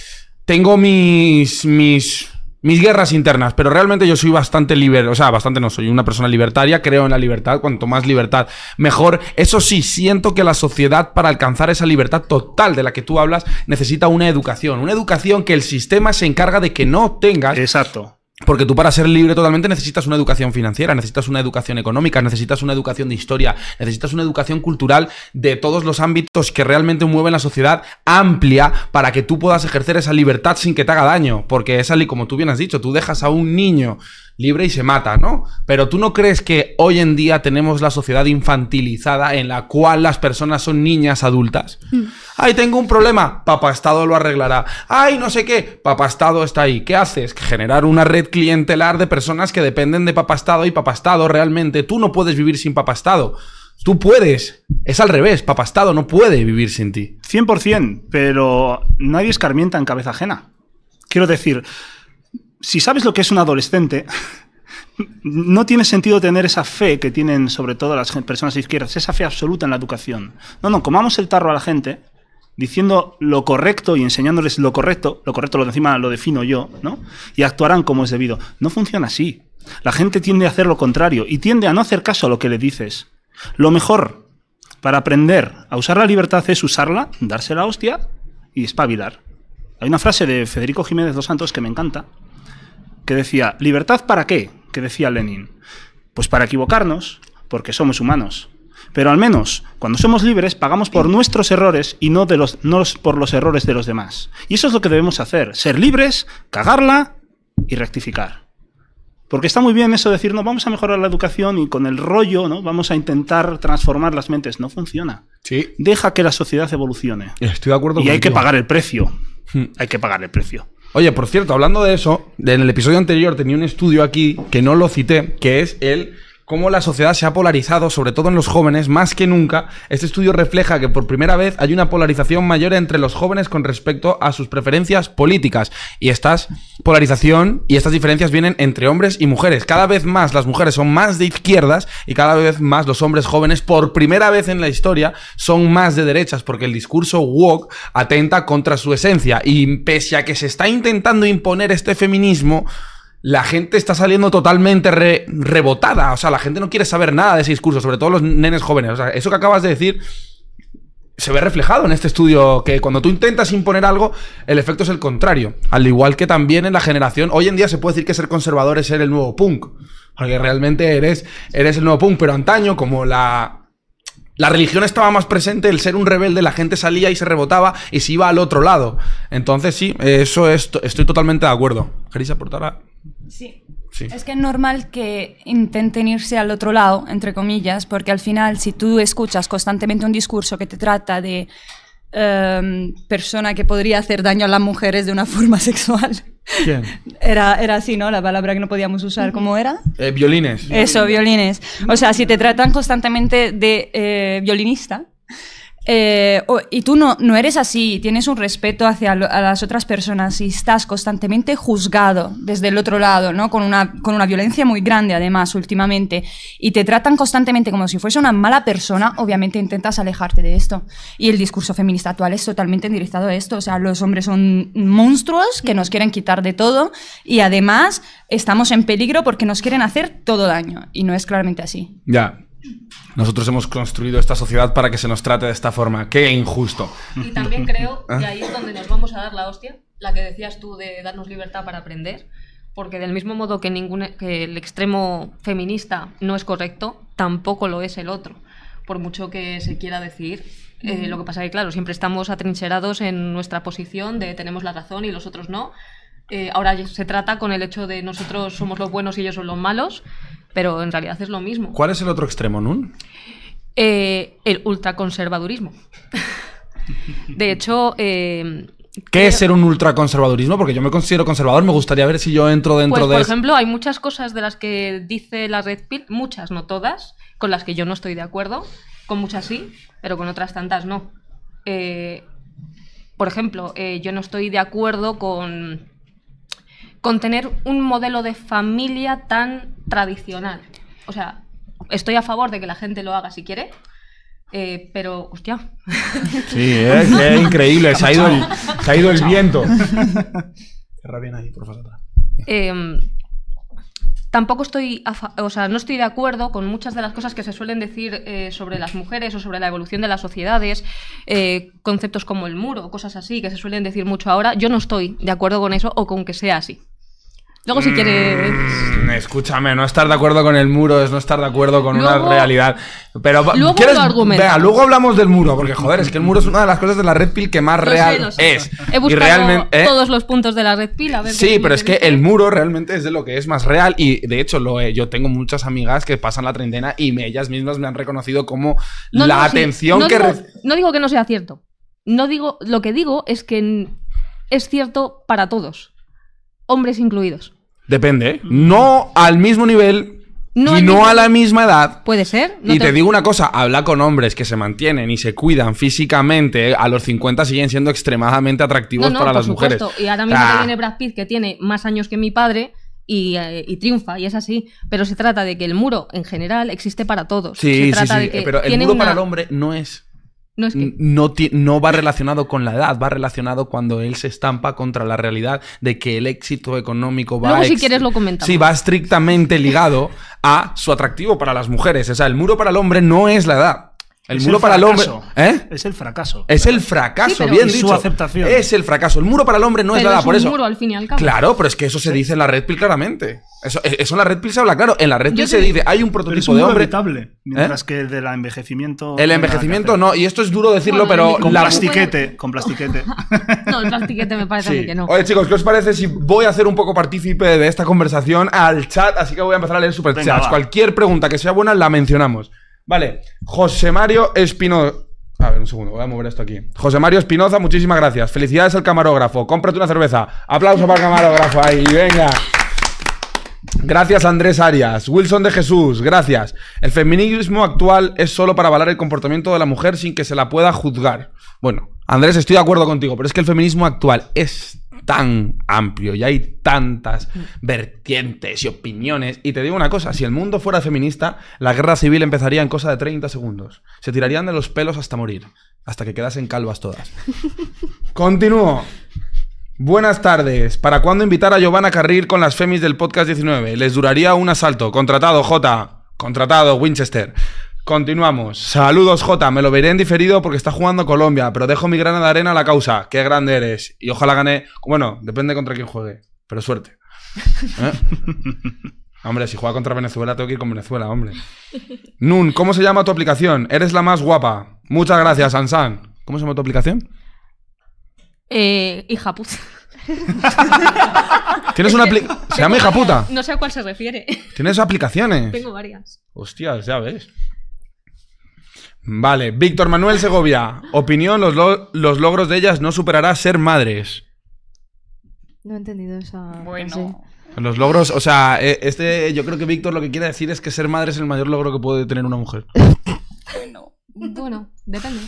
tengo mis, mis mis guerras internas, pero realmente yo soy bastante libre, o sea, bastante no, soy una persona libertaria, creo en la libertad, cuanto más libertad, mejor. Eso sí, siento que la sociedad para alcanzar esa libertad total de la que tú hablas necesita una educación, una educación que el sistema se encarga de que no tengas. Exacto. Porque tú para ser libre totalmente necesitas una educación financiera, necesitas una educación económica, necesitas una educación de historia, necesitas una educación cultural de todos los ámbitos que realmente mueven la sociedad amplia para que tú puedas ejercer esa libertad sin que te haga daño. Porque es como tú bien has dicho, tú dejas a un niño libre y se mata, ¿no? Pero tú no crees que hoy en día tenemos la sociedad infantilizada en la cual las personas son niñas adultas. Mm. Ay, tengo un problema, Papastado Estado lo arreglará. Ay, no sé qué, Papastado Estado está ahí. ¿Qué haces? Generar una red clientelar de personas que dependen de Papastado. Estado y Papastado, realmente. Tú no puedes vivir sin Papastado. Tú puedes. Es al revés. Papastado no puede vivir sin ti. 100%, pero nadie escarmienta en cabeza ajena. Quiero decir, si sabes lo que es un adolescente, *laughs* no tiene sentido tener esa fe que tienen sobre todo las personas izquierdas, esa fe absoluta en la educación. No, no, comamos el tarro a la gente diciendo lo correcto y enseñándoles lo correcto, lo correcto lo encima lo defino yo, ¿no? Y actuarán como es debido. No funciona así. La gente tiende a hacer lo contrario y tiende a no hacer caso a lo que le dices. Lo mejor para aprender a usar la libertad es usarla, darse la hostia y espabilar. Hay una frase de Federico Jiménez dos Santos que me encanta, que decía, ¿libertad para qué? que decía Lenin. Pues para equivocarnos, porque somos humanos. Pero al menos, cuando somos libres, pagamos por nuestros errores y no, de los, por los errores de los demás. Y eso es lo que debemos hacer, ser libres, cagarla y rectificar. Porque está muy bien eso de decir, no, vamos a mejorar la educación y con el rollo, ¿no? Vamos a intentar transformar las mentes. No funciona. Deja que la sociedad evolucione. Estoy de acuerdo Y hay que pagar el precio. Hmm. Hay que pagar el precio. Oye, por cierto, hablando de eso, en el episodio anterior tenía un estudio aquí que no lo cité, que es el cómo la sociedad se ha polarizado, sobre todo en los jóvenes, más que nunca. Este estudio refleja que por primera vez hay una polarización mayor entre los jóvenes con respecto a sus preferencias políticas. Y estas polarización y estas diferencias vienen entre hombres y mujeres. Cada vez más las mujeres son más de izquierdas y cada vez más los hombres jóvenes, por primera vez en la historia, son más de derechas, porque el discurso woke atenta contra su esencia. Y pese a que se está intentando imponer este feminismo, la gente está saliendo totalmente rebotada. O sea, la gente no quiere saber nada de ese discurso, sobre todo los nenes jóvenes. O sea, eso que acabas de decir se ve reflejado en este estudio que cuando tú intentas imponer algo, el efecto es el contrario. Al igual que también en la generación, hoy en día se puede decir que ser conservador es ser el nuevo punk. Porque realmente eres, eres el nuevo punk, pero antaño, como la la religión estaba más presente, el ser un rebelde, la gente salía y se rebotaba y se iba al otro lado. Entonces, sí, eso es, estoy totalmente de acuerdo. ¿Queréis aportar Sí. Es que es normal que intenten irse al otro lado, entre comillas, porque al final, si tú escuchas constantemente un discurso que te trata de em, persona que podría hacer daño a las mujeres de una forma *laughs* sexual, ¿Quién? Era, era así, ¿no? La palabra que no podíamos usar. ¿Cómo era? Eh, violines. Eso, violines. O sea, si te tratan constantemente de eh, violinista, eh, y tú no, no eres así, tienes un respeto hacia las otras personas y estás constantemente juzgado desde el otro lado, ¿no? Con una, con una violencia muy grande además últimamente y te tratan constantemente como si fuese una mala persona, obviamente intentas alejarte de esto. Y el discurso feminista actual es totalmente enderezado a esto, o sea, los hombres son monstruos que nos quieren quitar de todo y además estamos en peligro porque nos quieren hacer todo daño y no es claramente así. Ya, nosotros hemos construido esta sociedad para que se nos trate de esta forma. ¡Qué injusto! Y también creo *laughs* que ahí es donde nos vamos a dar la hostia, la que decías tú de darnos libertad para aprender, porque del mismo modo que, ningún, que el extremo feminista no es correcto, tampoco lo es el otro, por mucho que se quiera decir. Eh, mm. lo que pasa es claro, siempre estamos atrincherados en nuestra posición de tenemos la razón y los otros no. Eh, ahora se trata con el hecho de nosotros somos los buenos y ellos son los malos pero en realidad es lo mismo. ¿Cuál es el otro extremo, Nun? Eh, el ultraconservadurismo. *laughs* de hecho... Eh, ¿Qué es ser un ultraconservadurismo? Porque yo me considero conservador, me gustaría ver si yo entro dentro pues, de... Por ejemplo, hay muchas cosas de las que dice la Red Pill, muchas, no todas, con las que yo no estoy de acuerdo, con muchas sí, pero con otras tantas no. Eh, por ejemplo, yo no estoy de acuerdo con con tener un modelo de familia tan tradicional. O sea, estoy a favor de que la gente lo haga si quiere, eh, pero, hostia. Sí, es, increíble. Se ha, ido el, el viento. Cerra bien ahí, em, tampoco estoy, o sea, no estoy de acuerdo con muchas de las cosas que se suelen decir eh, sobre las mujeres o sobre la evolución de las sociedades, eh, conceptos como el muro, cosas así que se suelen decir mucho ahora. Yo no estoy de acuerdo con eso o con que sea así. Luego si quieres... Mm, escúchame, no estar de acuerdo con el muro es no estar de acuerdo con una realidad. Pero luego luego hablamos del muro, porque joder, es que el muro es una de las cosas de la red pill que más real es. He buscado eh, todos los puntos de la red pill. A ver sí, pero es que el muro realmente es de lo que es más real y de hecho lo, eh, yo tengo muchas amigas que pasan la treintena y ellas mismas me han reconocido como la atención que... no digo que no sea cierto. No digo, lo que digo es que es cierto para todos hombres incluidos. Depende. ¿eh? No al mismo nivel y no a la misma edad. Puede ser. y te, digo una cosa, habla con hombres que se mantienen y se cuidan físicamente, a los 50 siguen siendo extremadamente atractivos para las mujeres. Y ahora mismo viene Brad Pitt, que tiene más años que mi padre. Eh, y, triunfa, y es así. Pero se trata de que el muro, en general, existe para todos. Sí, eh, pero el muro para el hombre no es. No, no, va relacionado con la edad, va relacionado cuando él se estampa contra la realidad de que el éxito económico va. Luego, si quieres, lo comentamos. va estrictamente ligado a su atractivo para las mujeres. O sea, el muro para el hombre no es la edad. El muro para el hombre. ¿eh? Es el fracaso. Es el fracaso, bien dicho. Su aceptación. Es el fracaso. El muro para el hombre no es nada por eso. muro al fin y al cabo. Claro, pero es que eso se dice en la red pill claramente. Eso, eh, eso en la red pill se habla claro. En la red se dice, hay un prototipo de hombre. Evitable, ¿Eh? mientras que el del envejecimiento. El envejecimiento no, y esto es duro decirlo, pero. Con la... plastiquete. Con plastiquete. *laughs* no, el plastiquete me parece a mí que no. Oye, chicos, ¿qué os parece si voy a hacer un poco partícipe de esta conversación al chat? Así que voy a empezar a leer superchats. Cualquier pregunta que sea buena la mencionamos. Vale, José Mario Espinoza. A ver, un segundo, voy a mover esto aquí. José Mario Espinoza, muchísimas gracias. Felicidades al camarógrafo. Cómprate una cerveza. Aplauso para el camarógrafo ahí, venga. Gracias Andrés Arias. Wilson de Jesús, gracias. El feminismo actual es solo para avalar el comportamiento de la mujer sin que se la pueda juzgar. Bueno, Andrés, estoy de acuerdo contigo, pero es que el feminismo actual es tan amplio y hay tantas mm. vertientes y opiniones. Y te digo una cosa, si el mundo fuera feminista, la guerra civil empezaría en cosa de 30 segundos. Se tirarían de los pelos hasta morir, hasta que quedasen calvas todas. *laughs* Continúo. Buenas tardes. ¿Para cuándo invitar a Giovanna Carril con las femis del podcast 19? Les duraría un asalto. Contratado, J. Contratado, Winchester. Continuamos. Saludos, Jota. Me lo veré en diferido porque está jugando Colombia, pero dejo mi grana de arena a la causa. Qué grande eres. Y ojalá gane. Bueno, depende contra quién juegue, pero suerte. ¿Eh? *laughs* hombre, si juega contra Venezuela, tengo que ir con Venezuela, hombre. Nun, ¿cómo se llama tu aplicación? Eres la más guapa. Muchas gracias, Ansan. ¿Cómo se llama tu aplicación? Eh, hija puta. *laughs* ¿Tienes una aplicación? ¿Se llama hija puta? No sé a cuál se refiere. ¿Tienes aplicaciones? Tengo varias. Hostias, ya ves. Vale, Víctor Manuel Segovia. Opinión, los, logros de ellas no superará ser madres. No he entendido esa... Bueno. Los logros, o sea, e, este, yo creo que Víctor lo que quiere decir es que ser madre es el mayor logro que puede tener una mujer. *laughs* Bueno, bueno depende.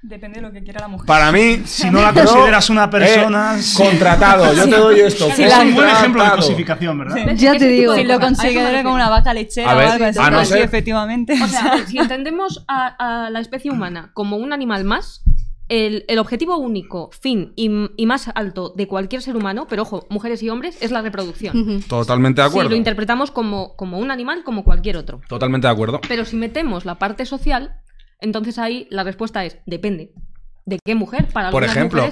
Depende de lo que quiera la mujer. Para mí, si no la *laughs* consideras una eh, persona. contratado, yo te doy esto. es un buen ejemplo de cosificación, ¿verdad? Ya te digo, si lo considero como una vaca lechera o algo así, pues efectivamente. O sea, *laughs* si entendemos a, la especie humana como un animal más. El, objetivo único, fin y, más alto de cualquier ser humano, pero ojo, mujeres y hombres, es la reproducción. Totalmente de acuerdo. Si lo interpretamos como, como un animal, como cualquier otro. Totalmente de acuerdo. Pero si metemos la parte social, entonces ahí la respuesta es, depende. ¿De qué mujer? Para por ejemplo,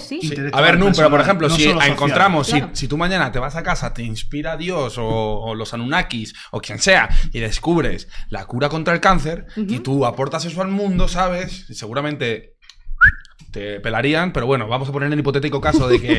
A ver, Nun, pero por ejemplo, si encontramos, si, tú mañana te vas a casa, te inspira Dios o, los Anunnakis o quien sea y descubres la cura contra el cáncer y tú aportas eso al mundo, ¿sabes? Seguramente te pelarían, pero bueno, vamos a poner el hipotético caso de *laughs* que,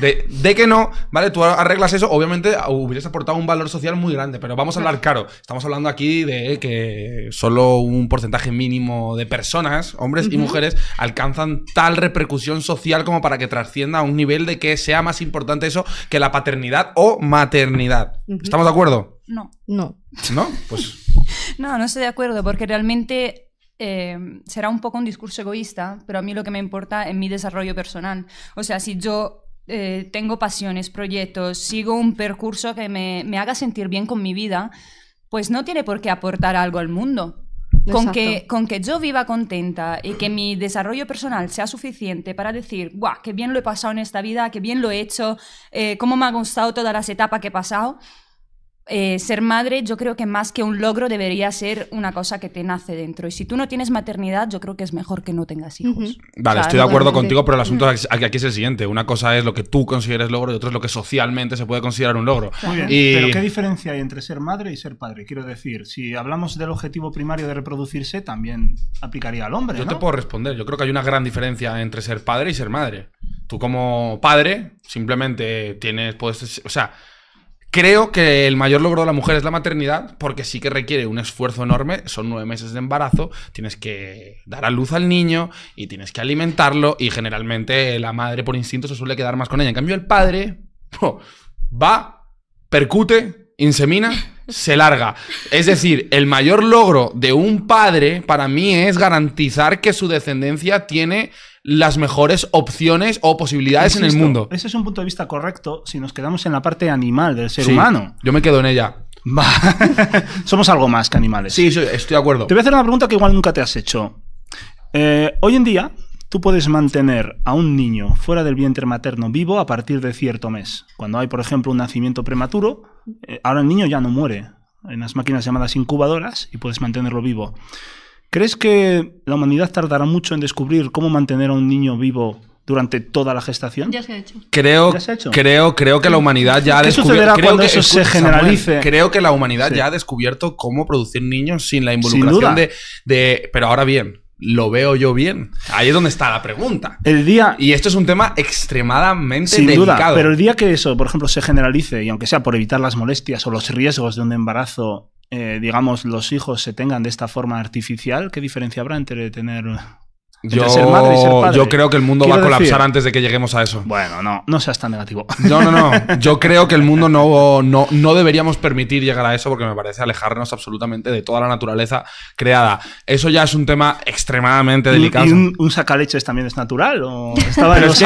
¿De, que no? ¿vale? Tú arreglas eso, obviamente hubieras aportado un valor social muy grande, pero vamos a hablar caro. Estamos hablando aquí de que solo un porcentaje mínimo de personas, hombres y mujeres, alcanzan tal repercusión social como para que trascienda a un nivel de que sea más importante eso que la paternidad o maternidad. ¿Estamos de acuerdo? No. No. ¿No? Pues. *laughs* no, no estoy de acuerdo, porque realmente eh, será un poco un discurso egoísta, pero a mí lo que me importa es mi desarrollo personal. O sea, si yo eh, tengo pasiones, proyectos, sigo un percurso que me, haga sentir bien con mi vida, pues no tiene por qué aportar algo al mundo. Con que, con que yo viva contenta y que mi desarrollo personal sea suficiente para decir, guau, qué bien lo he pasado en esta vida, qué bien lo he hecho, eh, cómo me ha gustado todas las etapas que he pasado, eh, ser madre yo creo que más que un logro debería ser una cosa que te nace dentro. Y si tú no tienes maternidad, yo creo que es mejor que no tengas hijos. Vale, estoy de acuerdo contigo, pero el asunto aquí, es el siguiente. Una cosa es lo que tú consideres logro y otra es lo que socialmente se puede considerar un logro. pero ¿qué diferencia hay entre ser madre y ser padre? Quiero decir, si hablamos del objetivo primario de reproducirse, también aplicaría al hombre, Yo te puedo responder. Yo creo que hay una gran diferencia entre ser padre y ser madre. Tú como padre simplemente tienes, puedes, o sea, Creo que el mayor logro de la mujer es la maternidad, porque sí que requiere un esfuerzo enorme. Son nueve meses de embarazo, tienes que dar a luz al niño y tienes que alimentarlo. Y generalmente la madre, por instinto, se suele quedar más con ella. En cambio, el padre *laughs* va, percute, insemina se larga. Es decir, el mayor logro de un padre para mí es garantizar que su descendencia tiene las mejores opciones o posibilidades en el mundo. Ese es un punto de vista correcto si nos quedamos en la parte animal del ser humano. Yo me quedo en ella. *laughs* Somos algo más que animales. Sí, estoy de acuerdo. Te voy a hacer una pregunta que igual nunca te has hecho. Eh, hoy en día, Tú puedes mantener a un niño fuera del vientre materno vivo a partir de cierto mes. Cuando hay, por ejemplo, un nacimiento prematuro, eh, ahora el niño ya no muere. En las máquinas llamadas incubadoras y puedes mantenerlo vivo. ¿Crees que la humanidad tardará mucho en descubrir cómo mantener a un niño vivo durante toda la gestación? Ya se ha hecho. Creo, creo, creo que la humanidad ya ha descubierto. Creo que eso se generalice. creo que la humanidad ya ha descubierto cómo producir niños sin la involucración de, de. Pero ahora bien, ¿Lo veo yo bien? Ahí es donde está la pregunta. El día. Y esto es un tema extremadamente sin delicado. Duda, pero el día que eso, por ejemplo, se generalice, y aunque sea por evitar las molestias o los riesgos de un embarazo, eh, digamos, los hijos se tengan de esta forma artificial, ¿qué diferencia habrá entre tener yo, creo que el mundo va a colapsar antes de que lleguemos a eso. Bueno, no, no seas tan negativo. *laughs* No, no, no. *laughs* Yo creo que el mundo no, no, deberíamos permitir llegar a eso porque me parece alejarnos absolutamente de toda la naturaleza creada. Eso ya es un tema extremadamente delicado. un, sacaleches también es natural? ¿O estaba en los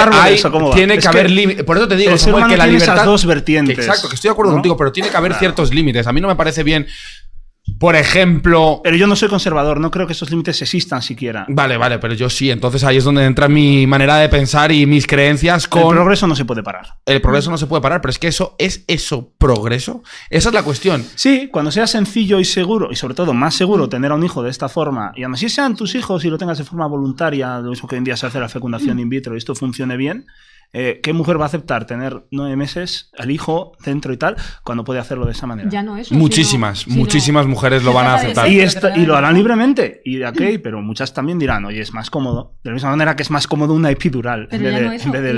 Tiene que, haber límites. Por eso te digo, que la libertad. dos vertientes. exacto, que estoy de acuerdo contigo, pero tiene que haber ciertos límites. A mí no me parece bien por ejemplo. Pero yo no soy conservador, no creo que esos límites existan siquiera. Vale, vale, pero yo sí. Entonces ahí es donde entra mi manera de pensar y mis creencias con. El progreso no se puede parar. El progreso no se puede parar, pero es que eso, ¿es eso progreso? Esa es la cuestión. Sí, cuando sea sencillo y seguro, y sobre todo más seguro, tener a un hijo de esta forma, y aún así sean tus hijos y lo tengas de forma voluntaria, lo mismo que hoy en día se hace la fecundación in vitro y esto funcione bien eh, ¿Qué mujer va a aceptar tener nueve meses al hijo dentro y tal cuando puede hacerlo de esa manera? no muchísimas, muchísimas mujeres lo van a aceptar. Y, lo harán libremente. Y de pero muchas también dirán, oye, es más cómodo. De la misma manera que es más cómodo una epidural en vez, del,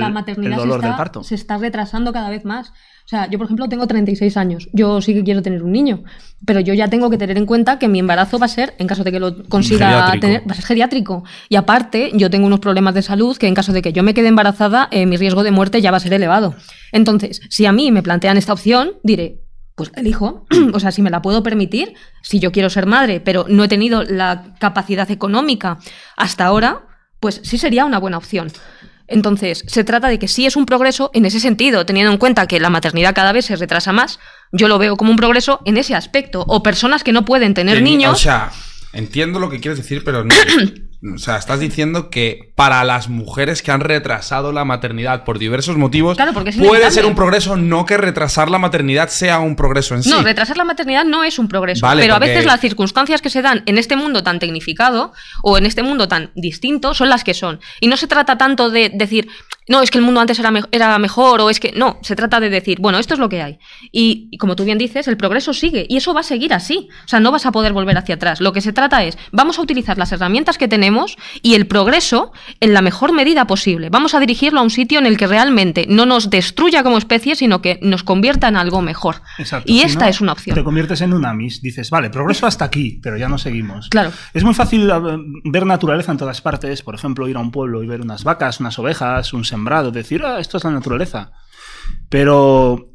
dolor del parto. Se está retrasando cada vez más. O sea, yo por ejemplo tengo 36 años, yo sí que quiero tener un niño, pero yo ya tengo que tener en cuenta que mi embarazo va a ser, en caso de que lo consiga tener, va a ser geriátrico. Y aparte, yo tengo unos problemas de salud que en caso de que yo me quede embarazada, eh, mi riesgo de muerte ya va a ser elevado. Entonces, si a mí me plantean esta opción, diré, pues elijo, *clears throat* o sea, si me la puedo permitir, si yo quiero ser madre, pero no he tenido la capacidad económica hasta ahora, pues sí sería una buena opción. Entonces, se trata de que sí es un progreso en ese sentido, teniendo en cuenta que la maternidad cada vez se retrasa más, yo lo veo como un progreso en ese aspecto. O personas que no pueden tener niños. O sea, entiendo lo que quieres decir, pero no. *coughs* O sea, estás diciendo que para las mujeres que han retrasado la maternidad por diversos motivos, puede ser un progreso, no que retrasar la maternidad sea un progreso en sí. No, retrasar la maternidad no es un progreso, pero a veces las circunstancias que se dan en este mundo tan tecnificado o en este mundo tan distinto son las que son. Y no se trata tanto de decir, no, es que el mundo antes era, mejor o es que... No, se trata de decir, bueno, esto es lo que hay. y como tú bien dices, el progreso sigue y eso va a seguir así. O sea, no vas a poder volver hacia atrás. Lo que se trata es, vamos a utilizar las herramientas que tenemos y el progreso en la mejor medida posible. Vamos a dirigirlo a un sitio en el que realmente no nos destruya como especie, sino que nos convierta en algo mejor. y esta es una opción. Te conviertes en un amis, dices, vale, progreso hasta aquí, pero ya no seguimos. Claro. Es muy fácil eh, ver naturaleza en todas partes, por ejemplo, ir a un pueblo y ver unas vacas, unas ovejas, un sembrado, decir, ah, esto es la naturaleza. Pero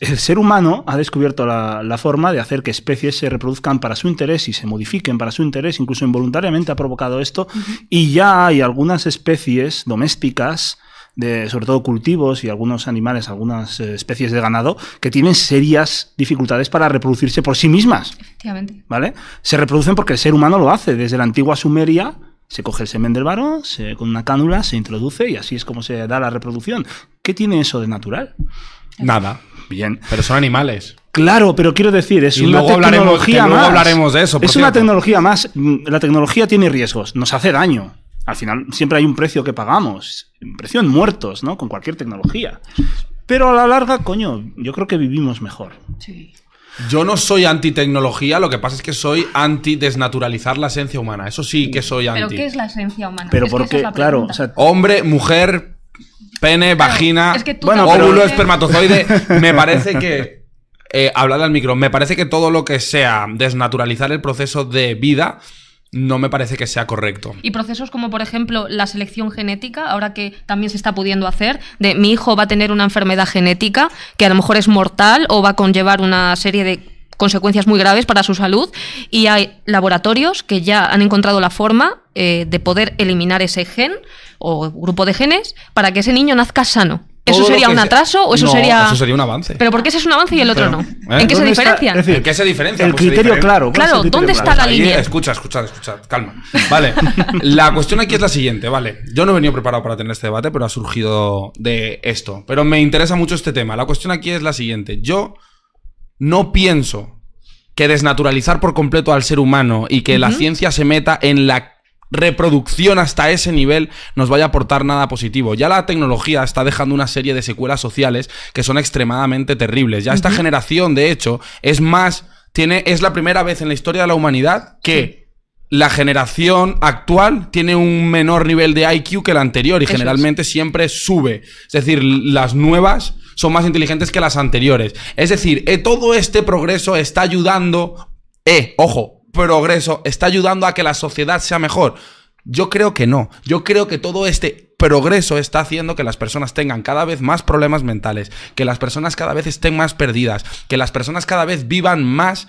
el ser humano ha descubierto la, forma de hacer que especies se reproduzcan para su interés y se modifiquen para su interés, incluso involuntariamente ha provocado esto, y ya hay algunas especies domésticas de, sobre todo cultivos y algunos animales, algunas eh, especies de ganado, que tienen serias dificultades para reproducirse por sí mismas. Efectivamente. ¿Vale? Se reproducen porque el ser humano lo hace. Desde la antigua Sumeria se coge el semen del varón, se, con una cánula se introduce y así es como se da la reproducción. ¿Qué tiene eso de natural? Nada bien. Pero son animales. Claro, pero quiero decir, es una tecnología más. hablaremos de eso. Es una tecnología más. La tecnología tiene riesgos, nos hace daño. Al final siempre hay un precio que pagamos, un precio en muertos, ¿no? Con cualquier tecnología. Pero a la larga, coño, yo creo que vivimos mejor. Sí. Yo no soy anti-tecnología lo que pasa es que soy anti desnaturalizar la esencia humana. Eso sí que soy anti. ¿Pero qué es la esencia humana? Pero porque, claro, hombre, mujer, Pene, vagina, bueno, óvulo, espermatozoide. *laughs* me parece que. Eh, al micro. Me parece que todo lo que sea desnaturalizar el proceso de vida no me parece que sea correcto. Y procesos como, por ejemplo, la selección genética, ahora que también se está pudiendo hacer, de mi hijo va a tener una enfermedad genética que a lo mejor es mortal o va a conllevar una serie de consecuencias muy graves para su salud y hay laboratorios que ya han encontrado la forma eh, de poder eliminar ese gen o grupo de genes para que ese niño nazca sano. ¿Eso sería un atraso o eso sería.? Eso sería un avance. Pero ¿por qué ese es un avance y el otro no? ¿eh? ¿En qué se diferencia? ¿En qué se diferencia? El pues criterio, claro. Claro, ¿dónde está la línea? Escucha, escucha, escucha, calma. Vale, *laughs* la cuestión aquí es la siguiente, vale. Yo no he venido preparado para tener este debate, pero ha surgido de esto. Pero me interesa mucho este tema. La cuestión aquí es la siguiente. Yo no pienso que desnaturalizar por completo al ser humano y que la ciencia se meta en la reproducción hasta ese nivel nos vaya a aportar nada positivo. Ya la tecnología está dejando una serie de secuelas sociales que son extremadamente terribles. Ya esta generación, de hecho, es más, tiene, es la primera vez en la historia de la humanidad que... la generación actual tiene un menor nivel de IQ que la anterior y generalmente siempre sube. Es decir, las nuevas son más inteligentes que las anteriores. Es decir, eh, todo este progreso está ayudando, eh, ojo, progreso está ayudando a que la sociedad sea mejor. Yo creo que no. Yo creo que todo este progreso está haciendo que las personas tengan cada vez más problemas mentales, que las personas cada vez estén más perdidas, que las personas cada vez vivan más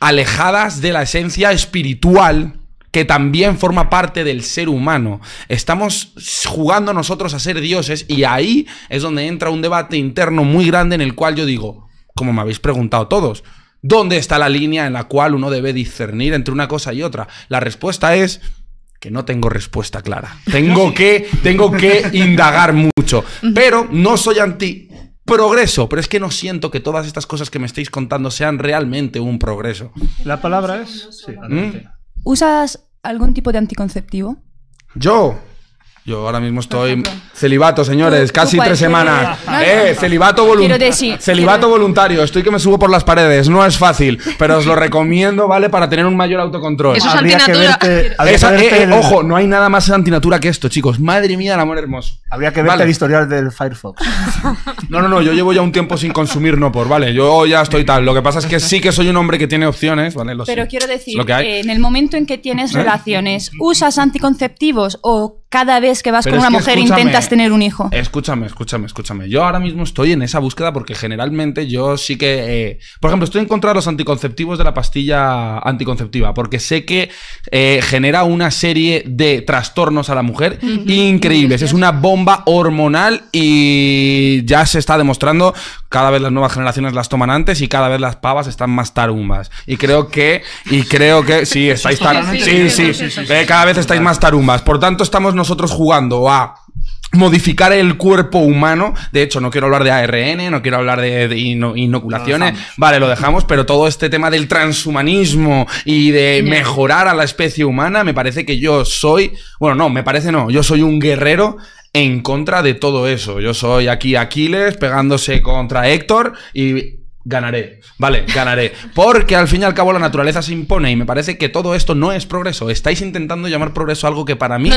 alejadas de la esencia espiritual que también forma parte del ser humano. Estamos jugando nosotros a ser dioses y ahí es donde entra un debate interno muy grande en el cual yo digo, como me habéis preguntado todos, ¿Dónde está la línea en la cual uno debe discernir entre una cosa y otra? La respuesta es que no tengo respuesta clara. Tengo que, tengo que indagar mucho. Pero no soy anti progreso, pero es que no siento que todas estas cosas que me estáis contando sean realmente un progreso. La palabra es... ¿Mm? ¿Usas algún tipo de anticonceptivo? Yo, yo ahora mismo estoy celibato, señores, casi tres semanas. eh, celibato, voluntario. celibato voluntario. Estoy que me subo por las paredes. No es fácil, pero os lo recomiendo, ¿vale? Para tener un mayor autocontrol. Eso es habría antinatura. ojo, no hay nada más antinatura que esto, chicos. Madre mía, el amor hermoso. Habría que ver el historial del Firefox. *laughs* No, no, no. Yo llevo ya un tiempo sin consumir no por, ¿vale? Yo ya estoy tal. Lo que pasa es que sí que soy un hombre que tiene opciones, ¿vale? pero quiero decir, que en el momento en que tienes ¿Eh? relaciones, ¿usas anticonceptivos o cada vez que vas con una mujer intentas tener un hijo. Escúchame, escúchame, escúchame. Yo ahora mismo estoy en esa búsqueda porque generalmente yo sí que. Eh, por ejemplo, estoy en contra de los anticonceptivos de la pastilla anticonceptiva porque sé que eh, genera una serie de trastornos a la mujer increíbles. Es una bomba hormonal y ya se está demostrando. Cada vez las nuevas generaciones las toman antes y cada vez las pavas están más tarumbas. Y creo que. Y creo que. Sí, estáis tan. Sí, sí. cada vez estáis más tarumbas. Por tanto, estamos nosotros jugando a modificar el cuerpo humano. De hecho, no quiero hablar de ARN, no quiero hablar de, inoculaciones. vale, lo dejamos, pero todo este tema del transhumanismo y de mejorar a la especie humana, me parece que yo soy, bueno, no, me parece no, yo soy un guerrero en contra de todo eso. Yo soy aquí Aquiles pegándose contra Héctor y ganaré. Vale, ganaré. Porque al fin y al cabo la naturaleza se impone y me parece que todo esto no es progreso. Estáis intentando llamar progreso algo que para mí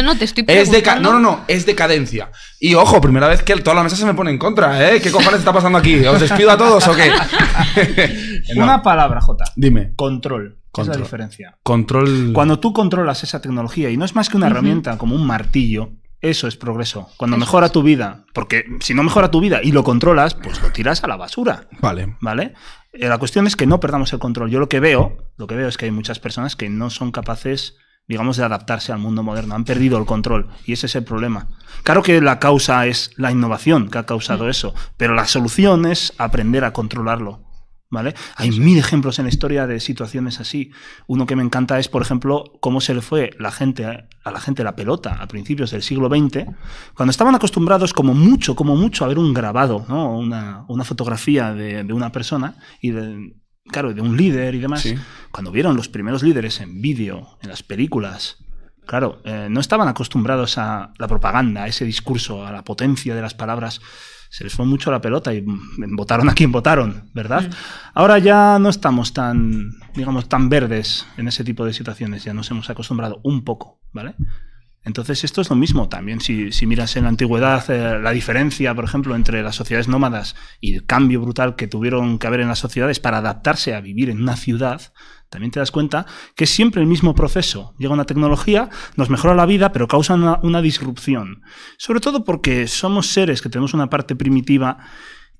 es de no, no, no, es decadencia. Y ojo, primera vez que toda la mesa se me pone en contra, ¿eh? ¿Qué cojones está pasando aquí? ¿Os despido a todos o qué? *laughs* Una palabra, Jota. Dime. Control. Control. Es la diferencia. Control. Cuando tú controlas esa tecnología y no es más que una herramienta como un martillo, eso es progreso. Cuando mejora tu vida, porque si no mejora tu vida y lo controlas, pues lo tiras a la basura. Vale. ¿Vale? Eh, la cuestión es que no perdamos el control. Yo lo que veo, lo que veo es que hay muchas personas que no son capaces digamos, de adaptarse al mundo moderno. Han perdido el control y ese es el problema. Claro que la causa es la innovación que ha causado mm. eso, pero la solución es aprender a controlarlo. Hay mil ejemplos en la historia de situaciones así. Uno que me encanta es, por ejemplo, cómo se le fue la gente, a la gente la pelota a principios del siglo XX, cuando estaban acostumbrados como mucho, como mucho a ver un grabado, una, fotografía de, una persona y de, claro, de un líder y demás. Cuando vieron los primeros líderes en vídeo, en las películas, claro, eh, no estaban acostumbrados a la propaganda, a ese discurso, a la potencia de las palabras se les fue mucho la pelota y mm, votaron a quien votaron, ¿verdad? Mm. Ahora ya no estamos tan, digamos, tan verdes en ese tipo de situaciones, ya nos hemos acostumbrado un poco, ¿vale? Entonces esto es lo mismo también. Si, si miras en la antigüedad eh, la diferencia, por ejemplo, entre las sociedades nómadas y el cambio brutal que tuvieron que haber en las sociedades para adaptarse a vivir en una ciudad, también te das cuenta que es siempre el mismo proceso. Llega una tecnología, nos mejora la vida, pero causa una, disrupción. Sobre todo porque somos seres que tenemos una parte primitiva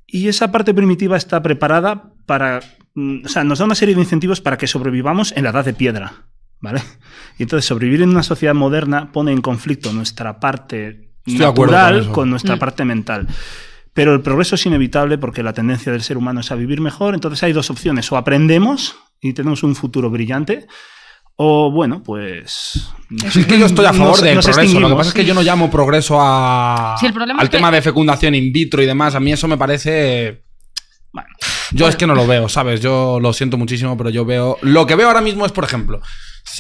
y esa parte primitiva está preparada para... Mm, o sea, nos da una serie de incentivos para que sobrevivamos en la edad de piedra. ¿Vale? Y entonces sobrevivir en una sociedad moderna pone en conflicto nuestra parte natural con, nuestra mm. parte mental. Pero el progreso es inevitable porque la tendencia del ser humano es a vivir mejor. Entonces hay dos opciones. O aprendemos y tenemos un futuro brillante. O bueno, pues. Es que yo estoy a favor del progreso. Lo que pasa es que yo no llamo progreso a, al tema de fecundación in vitro y demás. A mí eso me parece. Bueno, yo pues es que no lo veo, ¿sabes? Yo lo siento muchísimo, pero yo veo. Lo que veo ahora mismo es, por ejemplo,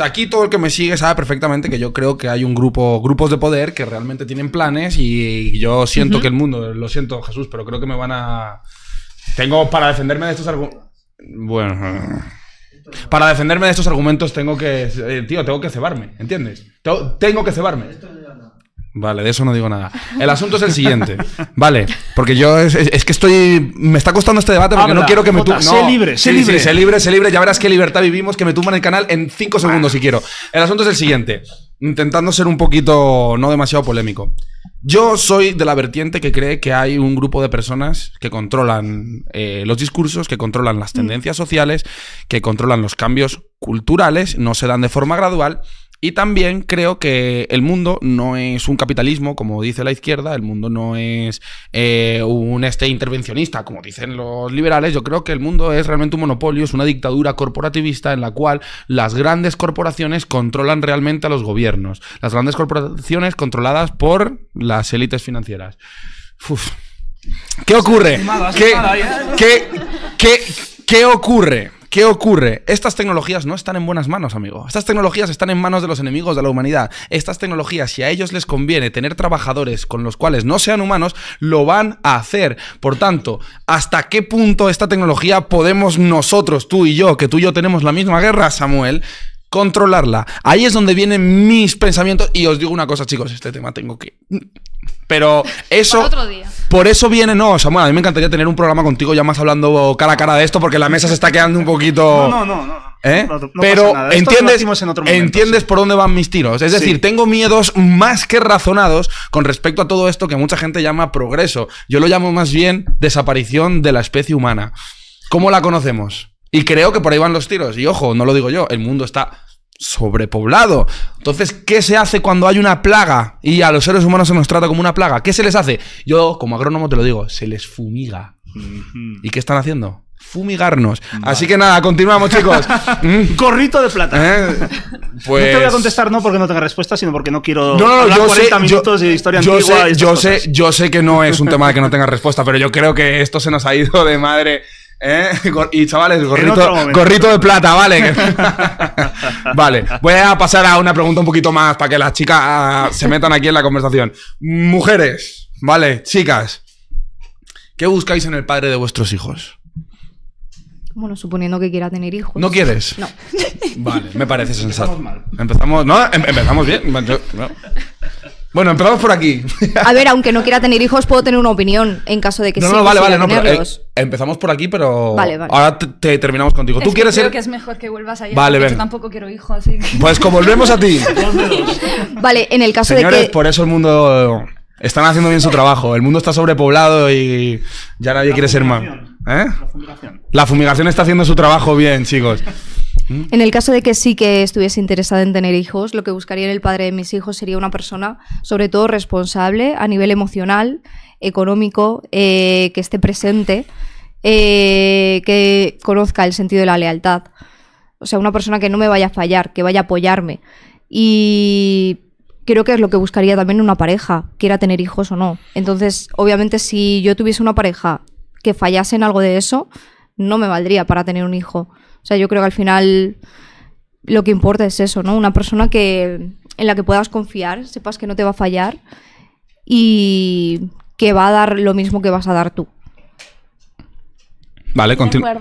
aquí todo el que me sigue sabe perfectamente que yo creo que hay un grupo, grupos de poder que realmente tienen planes y yo siento que el mundo, lo siento Jesús, pero creo que me van a. Tengo para defenderme de estos argumentos. Bueno. Para defenderme de estos argumentos tengo que... Eh, tío, tengo que cebarme, ¿entiendes? Tengo, que cebarme. Vale, de eso no digo nada. El asunto es el siguiente. Vale, porque yo es, que estoy. Me está costando este debate porque no quiero que me sé libre, sé libre. sé libre, sé libre. Ya verás qué libertad vivimos, que me tumban el canal en cinco segundos si quiero. El asunto es el siguiente. Intentando ser un poquito. No demasiado polémico. Yo soy de la vertiente que cree que hay un grupo de personas que controlan eh, los discursos, que controlan las mm. tendencias sociales, que controlan los cambios culturales, no se dan de forma gradual y también creo que el mundo no es un capitalismo, como dice la izquierda, el mundo no es un este intervencionista, como dicen los liberales. Yo creo que el mundo es realmente un monopolio, es una dictadura corporativista en la cual las grandes corporaciones controlan realmente a los gobiernos. Las grandes corporaciones controladas por las élites financieras. ¿Qué ocurre? qué, qué ocurre? ¿Qué ocurre? Estas tecnologías no están en buenas manos, amigo. Estas tecnologías están en manos de los enemigos de la humanidad. Estas tecnologías, si a ellos les conviene tener trabajadores con los cuales no sean humanos, lo van a hacer. Por tanto, ¿hasta qué punto esta tecnología podemos nosotros, tú y yo, que tú y yo tenemos la misma guerra, Samuel? controlarla. Ahí es donde vienen mis pensamientos. Y os digo una cosa, chicos, este tema tengo que. Pero *laughs* eso. Por, eso viene, no, Samuel, a mí me encantaría tener un programa contigo ya más hablando cara a cara de esto, porque la mesa se está quedando un poquito. No, no, no. ¿Eh? Pero entiendes, entiendes por dónde van mis tiros. Es decir, tengo miedos más que razonados con respecto a todo esto que mucha gente llama progreso. Yo lo llamo más bien desaparición de la especie humana. ¿Cómo la conocemos? Y creo que por ahí van los tiros. Y ojo, no lo digo yo, el mundo está sobrepoblado. Entonces, ¿qué se hace cuando hay una plaga y a los seres humanos se nos trata como una plaga? ¿Qué se les hace? Yo, como agrónomo, te lo digo, se les fumiga. ¿Y qué están haciendo? Fumigarnos. Así que nada, continuamos, chicos. Corrito *laughs* de plata. ¿Eh? No te voy a pues contestar no porque no tenga respuesta, sino porque no quiero no, yo yo, historia antigua yo, sé, yo sé que no es un tema de que no tenga respuesta, pero yo creo que esto se nos ha ido de madre. ¿Eh? *laughs* Y chavales, gorrito, de plata, vale. *laughs* vale, voy a pasar a una pregunta un poquito más para que las chicas ah, se metan aquí en la conversación. Mujeres, vale, chicas, ¿qué buscáis en el padre de vuestros hijos? Bueno, suponiendo que quiera tener hijos. ¿No quieres? No. Vale, me parece sensato. Empezamos mal. Empezamos, em-, bien. Bueno, empezamos por aquí. A ver, aunque no quiera tener hijos, puedo tener una opinión en caso de que no, sí. No, vale, vale, no, eh, empezamos por aquí, pero vale, vale. ahora te, terminamos contigo. Es ¿Tú que quieres creo que es mejor que vuelvas allá. Yo tampoco quiero hijos, así Pues como volvemos a ti. *laughs* vale, en el caso de que... por eso el mundo... Están haciendo bien su trabajo. El mundo está sobrepoblado y ya nadie quiere ser más. ¿Eh? La fumigación. La fumigación está haciendo su trabajo bien, chicos. Mm. En el caso de que sí que estuviese interesada en tener hijos, lo que buscaría en el padre de mis hijos sería una persona, sobre todo responsable a nivel emocional, económico, eh, que esté presente, eh, que conozca el sentido de la lealtad. O sea, una persona que no me vaya a fallar, que vaya a apoyarme. Y creo que es lo que buscaría también una pareja, quiera tener hijos o no. Entonces, obviamente, si yo tuviese una pareja que fallase en algo de eso, no me valdría para tener un hijo. O sea, yo creo que al final lo que importa es eso, ¿no? Una persona que, en la que puedas confiar, sepas que no te va a fallar y que va a dar lo mismo que vas a dar tú. Vale, continúa.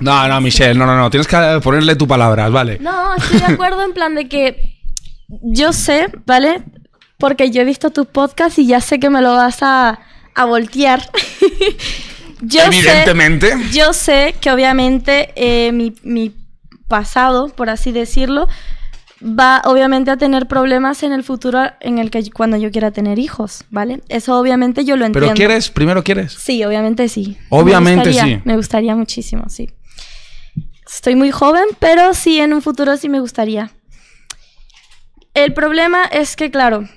No, no, Michelle, no, no, no, tienes que ponerle tu palabras, ¿vale? No, estoy de acuerdo en plan de que yo sé, ¿vale? Porque yo he visto tu podcast y ya sé que me lo vas a, a voltear. *laughs* yo Evidentemente. Sé, yo sé que obviamente eh, mi, pasado, por así decirlo, va obviamente a tener problemas en el futuro en el que cuando yo quiera tener hijos, ¿vale? Eso obviamente yo lo entiendo. ¿Pero quieres? ¿Primero quieres? Sí, obviamente sí. Obviamente sí. Me gustaría muchísimo, sí. Estoy muy joven, pero sí en un futuro sí me gustaría. El problema es que, claro,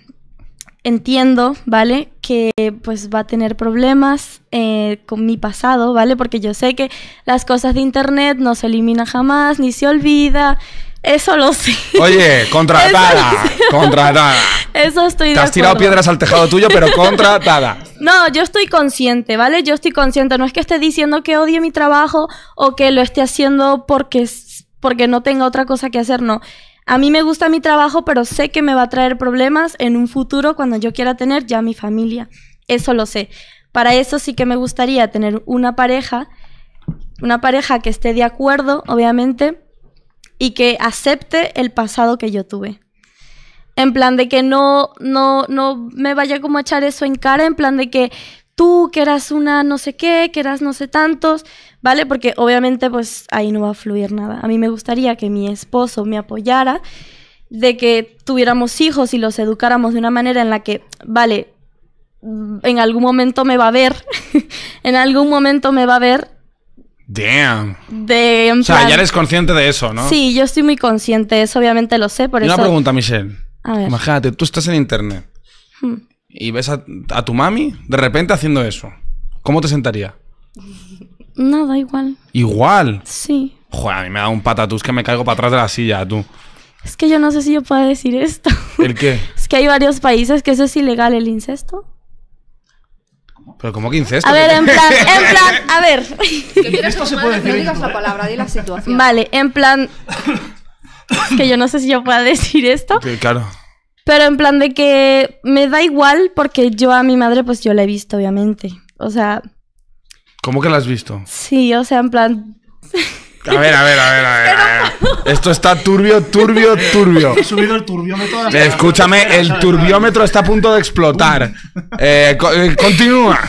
entiendo, ¿vale? Que pues va a tener problemas eh, con mi pasado, ¿vale? Porque yo sé que las cosas de internet no se eliminan jamás, ni se olvida. Eso lo sé. Oye, *laughs* contratada, contratada. Eso estoy Te has tirado piedras al tejado tuyo, pero *laughs* contratada. No, yo estoy consciente, ¿vale? Yo estoy consciente. No es que esté diciendo que odie mi trabajo o que lo esté haciendo porque, porque no tenga otra cosa que hacer, no a mí me gusta mi trabajo, pero sé que me va a traer problemas en un futuro cuando yo quiera tener ya mi familia. Eso lo sé. Para eso sí que me gustaría tener una pareja, una pareja que esté de acuerdo, obviamente, y que acepte el pasado que yo tuve. En plan de que no, no, no me vaya como a echar eso en cara, en plan de que tú, que eras una no sé qué, que eras no sé tantos, ¿vale? Porque obviamente pues ahí no va a fluir nada. A mí me gustaría que mi esposo me apoyara de que tuviéramos hijos y los educáramos de una manera en la que, vale, en algún momento me va a ver, *laughs* en algún momento me va a ver. Damn. De, o sea, ya eres consciente de eso, ¿no? Sí, yo estoy muy consciente, eso obviamente lo sé, por y eso... Una pregunta, Michelle. A ver. Imagínate, tú estás en internet. Hmm y ves a, tu mami de repente haciendo eso, ¿cómo te sentaría? Nada, igual. ¿Igual? Sí. Joder, a mí me da un patatús que me caigo para atrás de la silla, tú. Es que yo no sé si yo puedo decir esto. ¿El qué? *laughs* Es que hay varios países que eso es ilegal, el incesto. ¿Pero cómo que incesto? A ver, en plan, *laughs* en plan, a ver. Esto se puede decir. No digas la palabra, di la situación. Vale, en plan... *laughs* que yo no sé si yo puedo decir esto. claro. Pero en plan de que me da igual porque yo a mi madre, pues yo la he visto, obviamente. O sea. ¿Cómo que la has visto? Sí, o sea, en plan. A ver, a ver, a ver, a ver. Esto está turbio, turbio, turbio. He subido el turbiómetro. Escúchame, el turbiómetro está a punto de explotar. Eh, eh, continúa.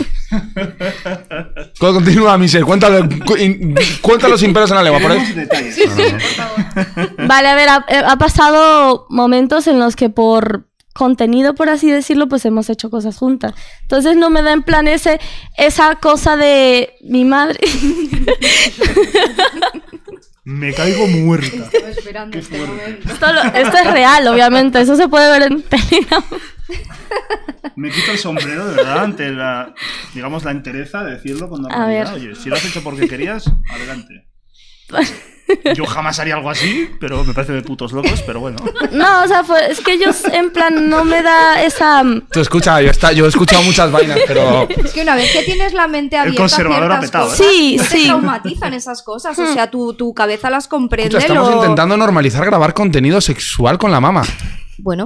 Continúa, Michelle. Cuéntale, cuéntalo sin pelos en la lengua, por Vale, a ver, eh, ha, pasado momentos en los que por contenido, por así decirlo, pues hemos hecho cosas juntas. Entonces no me da en plan ese, esa cosa de mi madre. Me caigo muerta. esperando este Esto, es real, obviamente. Eso se puede ver en película me quito el sombrero, de verdad, ante la, digamos, la entereza de decirlo con Oye, si lo has hecho porque querías, adelante. *laughs* Yo jamás haría algo así, pero me parece de putos locos, pero bueno. No, o sea, es que yo en plan no me da esa... Mm, Tú escucha, yo, está, yo he escuchado muchas vainas, pero... *laughs* Es que una vez que tienes la mente abierta El ¿eh? Sí, sí. Te traumatizan esas cosas, o hmm. sea, tu, tu cabeza las comprende. Escucha, estamos intentando normalizar grabar contenido sexual con la mamá Bueno...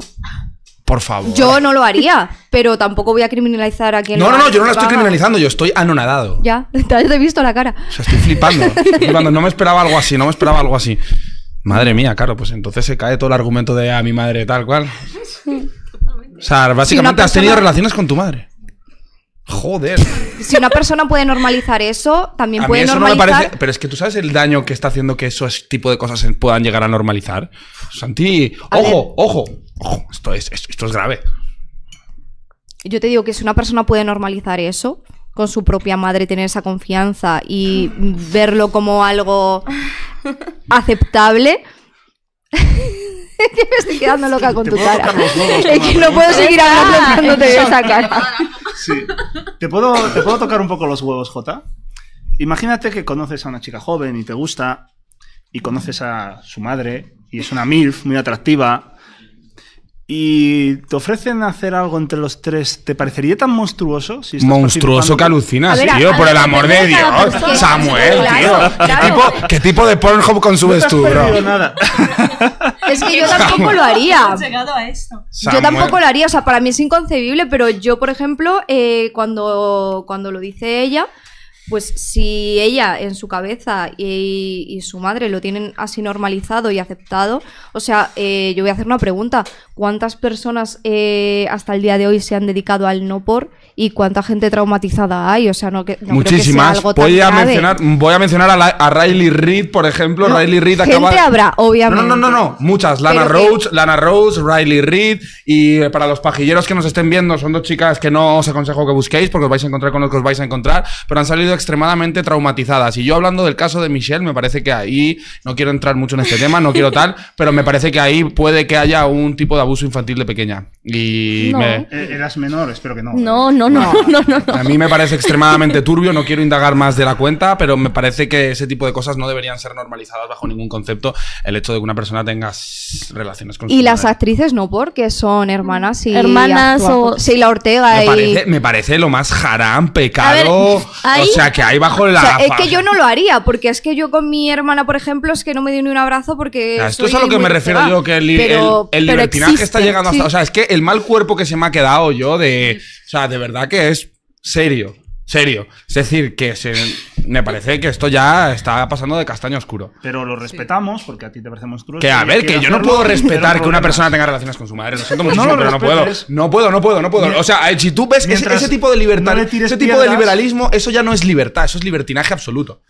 Por favor. Yo no lo haría, pero tampoco voy a criminalizar a quien. No, no, no, yo no la estoy criminalizando, yo estoy anonadado. *laughs* Ya, te he visto la cara. O sea, estoy *laughs* flipando, No me esperaba algo así, no me esperaba algo así. Madre mía, claro, pues entonces se cae todo el argumento de a ah, mi madre tal cual. O sea, básicamente has tenido relaciones con tu madre. Joder. Si una persona puede normalizar eso, también a puede mí eso No me parece, pero es que tú sabes el daño que está haciendo que esos tipo de cosas puedan llegar a normalizar. Santi, ojo, ojo, ojo, esto es, esto es grave. Yo te digo que si una persona puede normalizar eso, con su propia madre tener esa confianza y verlo como algo *laughs* aceptable. *laughs* que me estoy quedando loca con tu cara. *laughs* Es que no puedo seguir hablando de esa cara. Sí. ¿Te puedo, ¿Te puedo tocar un poco los huevos, Jota? Imagínate que conoces a una chica joven y te gusta, y conoces a su madre, y es una MILF muy atractiva, y te ofrecen hacer algo entre los tres, ¿te parecería tan monstruoso? monstruoso que alucinas, tío, por el amor de Dios. Samuel, tío. ¿Qué, tipo, de Pornhub consumes no tú, bro? Nada. *laughs* Es que yo tampoco lo haría. Yo tampoco lo haría, o sea, para mí es inconcebible, pero yo, por ejemplo, eh, cuando lo dice ella, pues si ella en su cabeza y, su madre lo tienen así normalizado y aceptado, o sea, eh, yo voy a hacer una pregunta. ¿Cuántas personas eh, hasta el día de hoy se han dedicado al no por y cuánta gente traumatizada hay? O sea, no, que, Muchísimas. voy, a mencionar, voy a mencionar a, Riley Reed por ejemplo. Riley Reed. Gente habrá, obviamente. No, no, no, no. Muchas. Lana Rose, Lana Rose, Riley Reed Y eh, para los pajilleros que nos estén viendo, son dos chicas que no os aconsejo que busquéis porque os vais a encontrar con los que os vais a encontrar. Pero han salido extremadamente traumatizadas. Y yo hablando del caso de Michelle, me parece que ahí, no quiero entrar mucho en este tema, no quiero tal, *laughs* pero me parece que ahí puede que haya un tipo de abuso infantil de pequeña. Y eh, Eras menor, espero que no. *laughs* No, no, no, A mí me parece extremadamente turbio, no quiero indagar más de la cuenta, pero me parece que ese tipo de cosas no deberían ser normalizadas bajo ningún concepto. El hecho de que una persona tenga relaciones con Y las actrices no, porque son hermanas y. Hermanas o. Sí, la Ortega. Me, parece, lo más jarán, pecado. o sea, que ahí bajo la. es que yo no lo haría, porque es que yo con mi hermana, por ejemplo, es que no me dio ni un abrazo porque. esto es a lo que me refiero yo, que el, el, libertinaje está llegando hasta. O sea, es que el mal cuerpo que se me ha quedado yo de. O sea, de verdad que es serio. Serio. Es decir, que se, me parece que esto ya está pasando de castaño oscuro. Pero lo respetamos porque a ti te parece monstruoso. Que a ver, que yo no puedo respetar que una persona tenga relaciones con su madre. Lo siento muchísimo, no pero no puedo. No puedo, no puedo, no puedo. O sea, si tú ves ese, tipo de libertad, ese tipo de liberalismo, eso ya no es libertad, eso es libertinaje absoluto.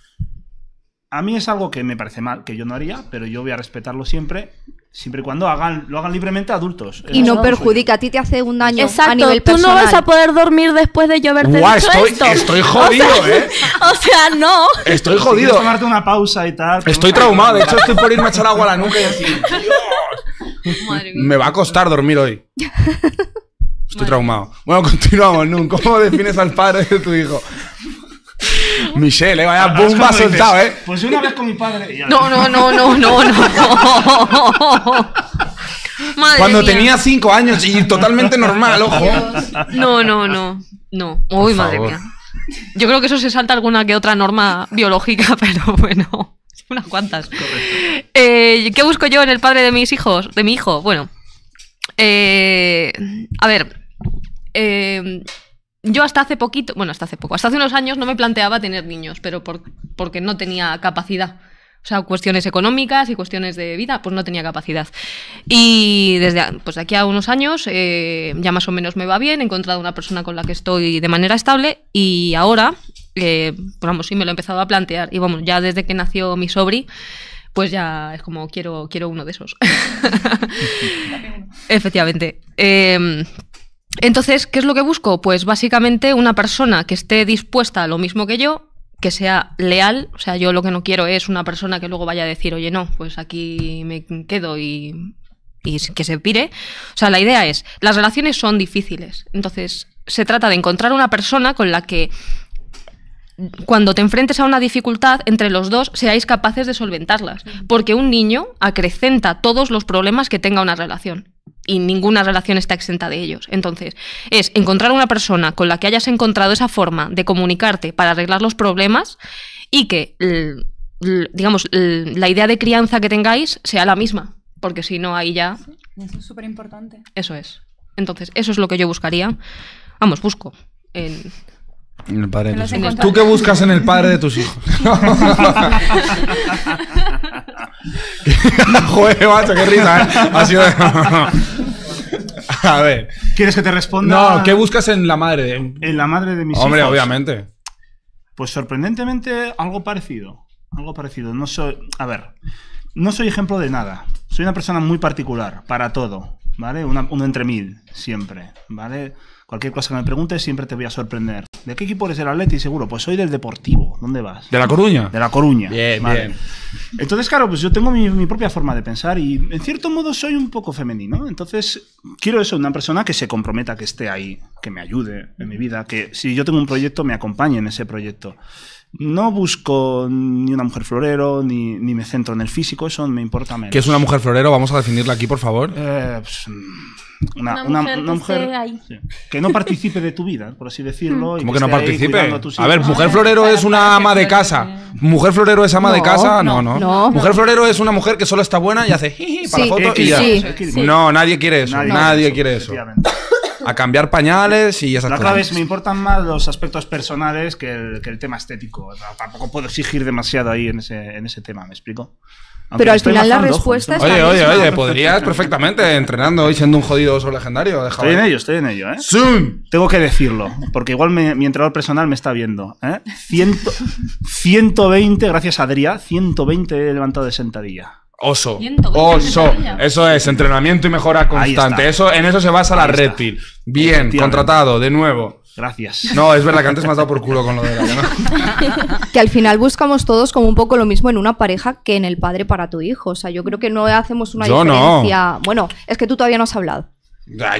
A mí es algo que me parece mal, que yo no haría, pero yo voy a respetarlo siempre siempre y cuando hagan, lo hagan libremente adultos. Y no, perjudica, a ti te hace un daño Exacto, a nivel personal. Tú no vas a poder dormir después de lloverte Guau, estoy, estoy *laughs* jodido, ¿eh? *laughs* O sea, no. Estoy jodido. tomarte una pausa y tal. Estoy traumado, de hecho estoy por irme a echar agua a la nuca y así. *laughs* Dios, me va a costar dormir hoy. Estoy traumado. Bueno, continuamos, Nun. ¿Cómo defines al padre de tu hijo? *laughs* Michelle, ¿eh? vaya Ahora, bomba soltado, ¿eh? Pues una vez con mi padre. No, no, no, no, no, no. *laughs* Madre Cuando tenía cinco años y totalmente normal, ojo. No, no, no. No. Uy, madre mía. Yo creo que eso se salta alguna que otra norma biológica, *laughs* pero bueno. Unas cuantas. Eh, ¿Qué busco yo en el padre de mis hijos? De mi hijo. Bueno. Eh, a ver. Eh, yo hasta hace poquito, bueno, hasta hace poco, hasta hace unos años no me planteaba tener niños, pero por, porque no tenía capacidad. O sea, cuestiones económicas y cuestiones de vida, pues no tenía capacidad. Y desde pues aquí a unos años eh, ya más o menos me va bien, he encontrado una persona con la que estoy de manera estable y ahora, eh, pues vamos, sí me lo he empezado a plantear. Y vamos, ya desde que nació mi sobri, pues ya es como quiero, quiero uno de esos. *laughs* Efectivamente. Em, entonces, ¿qué es lo que busco? Pues básicamente una persona que esté dispuesta a lo mismo que yo, que sea leal. O sea, yo lo que no quiero es una persona que luego vaya a decir, oye, no, pues aquí me quedo y, que se pire. O sea, la idea es, las relaciones son difíciles. Entonces, se trata de encontrar una persona con la que cuando te enfrentes a una dificultad, entre los dos seáis capaces de solventarlas, porque un niño acrecenta todos los problemas que tenga una relación y ninguna relación está exenta de ellos. Entonces, es encontrar una persona con la que hayas encontrado esa forma de comunicarte para arreglar los problemas y que, digamos, la idea de crianza que tengáis sea la misma, porque si no, ahí ya... eso es súper importante. Eso es. Entonces, eso es lo que yo buscaría. Vamos, busco. En... ¿Tú que buscas en el padre de tus hijos? *laughs* *laughs* Joder, macho, qué risa, ¿eh? *laughs* *laughs* A ver. ¿Quieres que te responda? No, ¿qué buscas en la madre En la madre de mis Hombre, obviamente. Pues sorprendentemente, algo parecido. Algo parecido. No soy. A ver. No soy ejemplo de nada. Soy una persona muy particular para todo. ¿Vale? Uno entre mil, siempre. ¿Vale? Cualquier cosa que me preguntes siempre te voy a sorprender. ¿De qué equipo eres del Atleti? Seguro, pues soy del Deportivo. ¿Dónde vas? ¿De La Coruña? De La Coruña. Bien, bien. Entonces, claro, pues yo tengo mi, propia forma de pensar y en cierto modo soy un poco femenino. Entonces, quiero eso, una persona que se comprometa, que esté ahí, que me ayude en mi vida, que si yo tengo un proyecto, me acompañe en ese proyecto. No busco ni una mujer florero, ni, ni me centro en el físico, eso me importa menos. ¿Qué es una mujer florero? Vamos a definirla aquí, por favor. Eh, pues, mm, una, mujer, que, no participe de tu vida, por así decirlo. como que, no participe? A, ver, mujer florero es una ama de casa. Mujer florero es ama de casa. No, no. mujer florero es una mujer que solo está buena y hace para sí, y ya. no, nadie quiere eso. Nadie, quiere eso a cambiar pañales y esas la cosas. La vez me importan más los aspectos personales que el, que el tema estético. Tampoco puedo exigir demasiado ahí en ese, en ese tema, ¿me explico? pero al final la respuesta es. Oye, oye, oye, podrías perfectamente entrenando y siendo un jodido oso legendario. estoy en ello, estoy en ello, ¿eh? ¡Zoom! Tengo que decirlo, porque igual mi entrenador personal me está viendo. ¿eh? 120, gracias a 120 he levantado de sentadilla. Oso. Oso. Eso es, entrenamiento y mejora constante. Eso, en eso se basa la reptil. Bien, contratado, de nuevo. Gracias. No, es verdad que antes me has dado por culo con lo de *laughs* Que al final buscamos todos como un poco lo mismo en una pareja que en el padre para tu hijo. O sea, yo creo que no hacemos una yo No. Bueno, es que tú todavía no has hablado.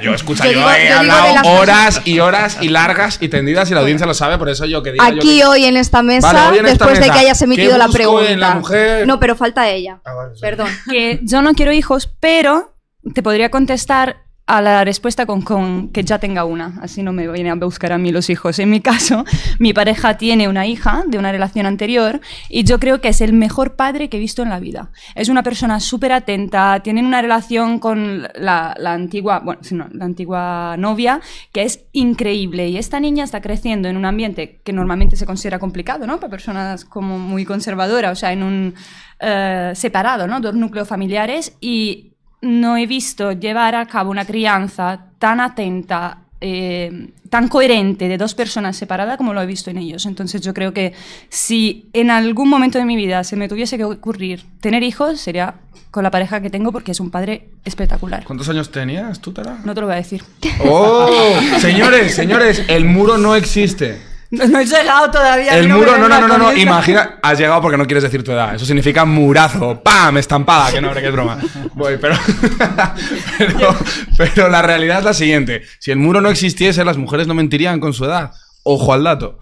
yo escucha, yo, he hablado horas y horas y largas y tendidas y la audiencia lo sabe, por eso yo quería. Aquí hoy en esta mesa, después de que hayas emitido la pregunta. No, pero falta ella. Ah, Perdón. Que yo no quiero hijos, pero te podría contestar a la respuesta con, que ya tenga una, así no me vienen a buscar a mí los hijos. En mi caso, *laughs* mi pareja tiene una hija de una relación anterior y yo creo que es el mejor padre que he visto en la vida. Es una persona súper atenta, tienen una relación con la, antigua, bueno, la antigua novia que es increíble y esta niña está creciendo en un ambiente que normalmente se considera complicado, ¿no? Para personas como muy conservadoras, o sea, en un eh, separado, ¿no? Dos núcleos familiares y no he visto llevar a cabo una crianza tan atenta eh, tan coherente de dos personas separadas como lo he visto en ellos. Entonces yo creo que si en algún momento de mi vida se me tuviese que ocurrir tener hijos, sería con la pareja que tengo porque es un padre espectacular. ¿Cuántos años tenías tú, Tara? No te lo voy a decir. ¡Oh! señores, señores, el muro no existe. No, he llegado todavía. El muro, no, no, no, no, Imagina, has llegado porque no quieres decir tu edad. Eso significa murazo, ¡pam! Estampada, que no, hombre, broma. Voy, *laughs* pero, pero. la realidad es la siguiente: si el muro no existiese, las mujeres no mentirían con su edad. Ojo al dato.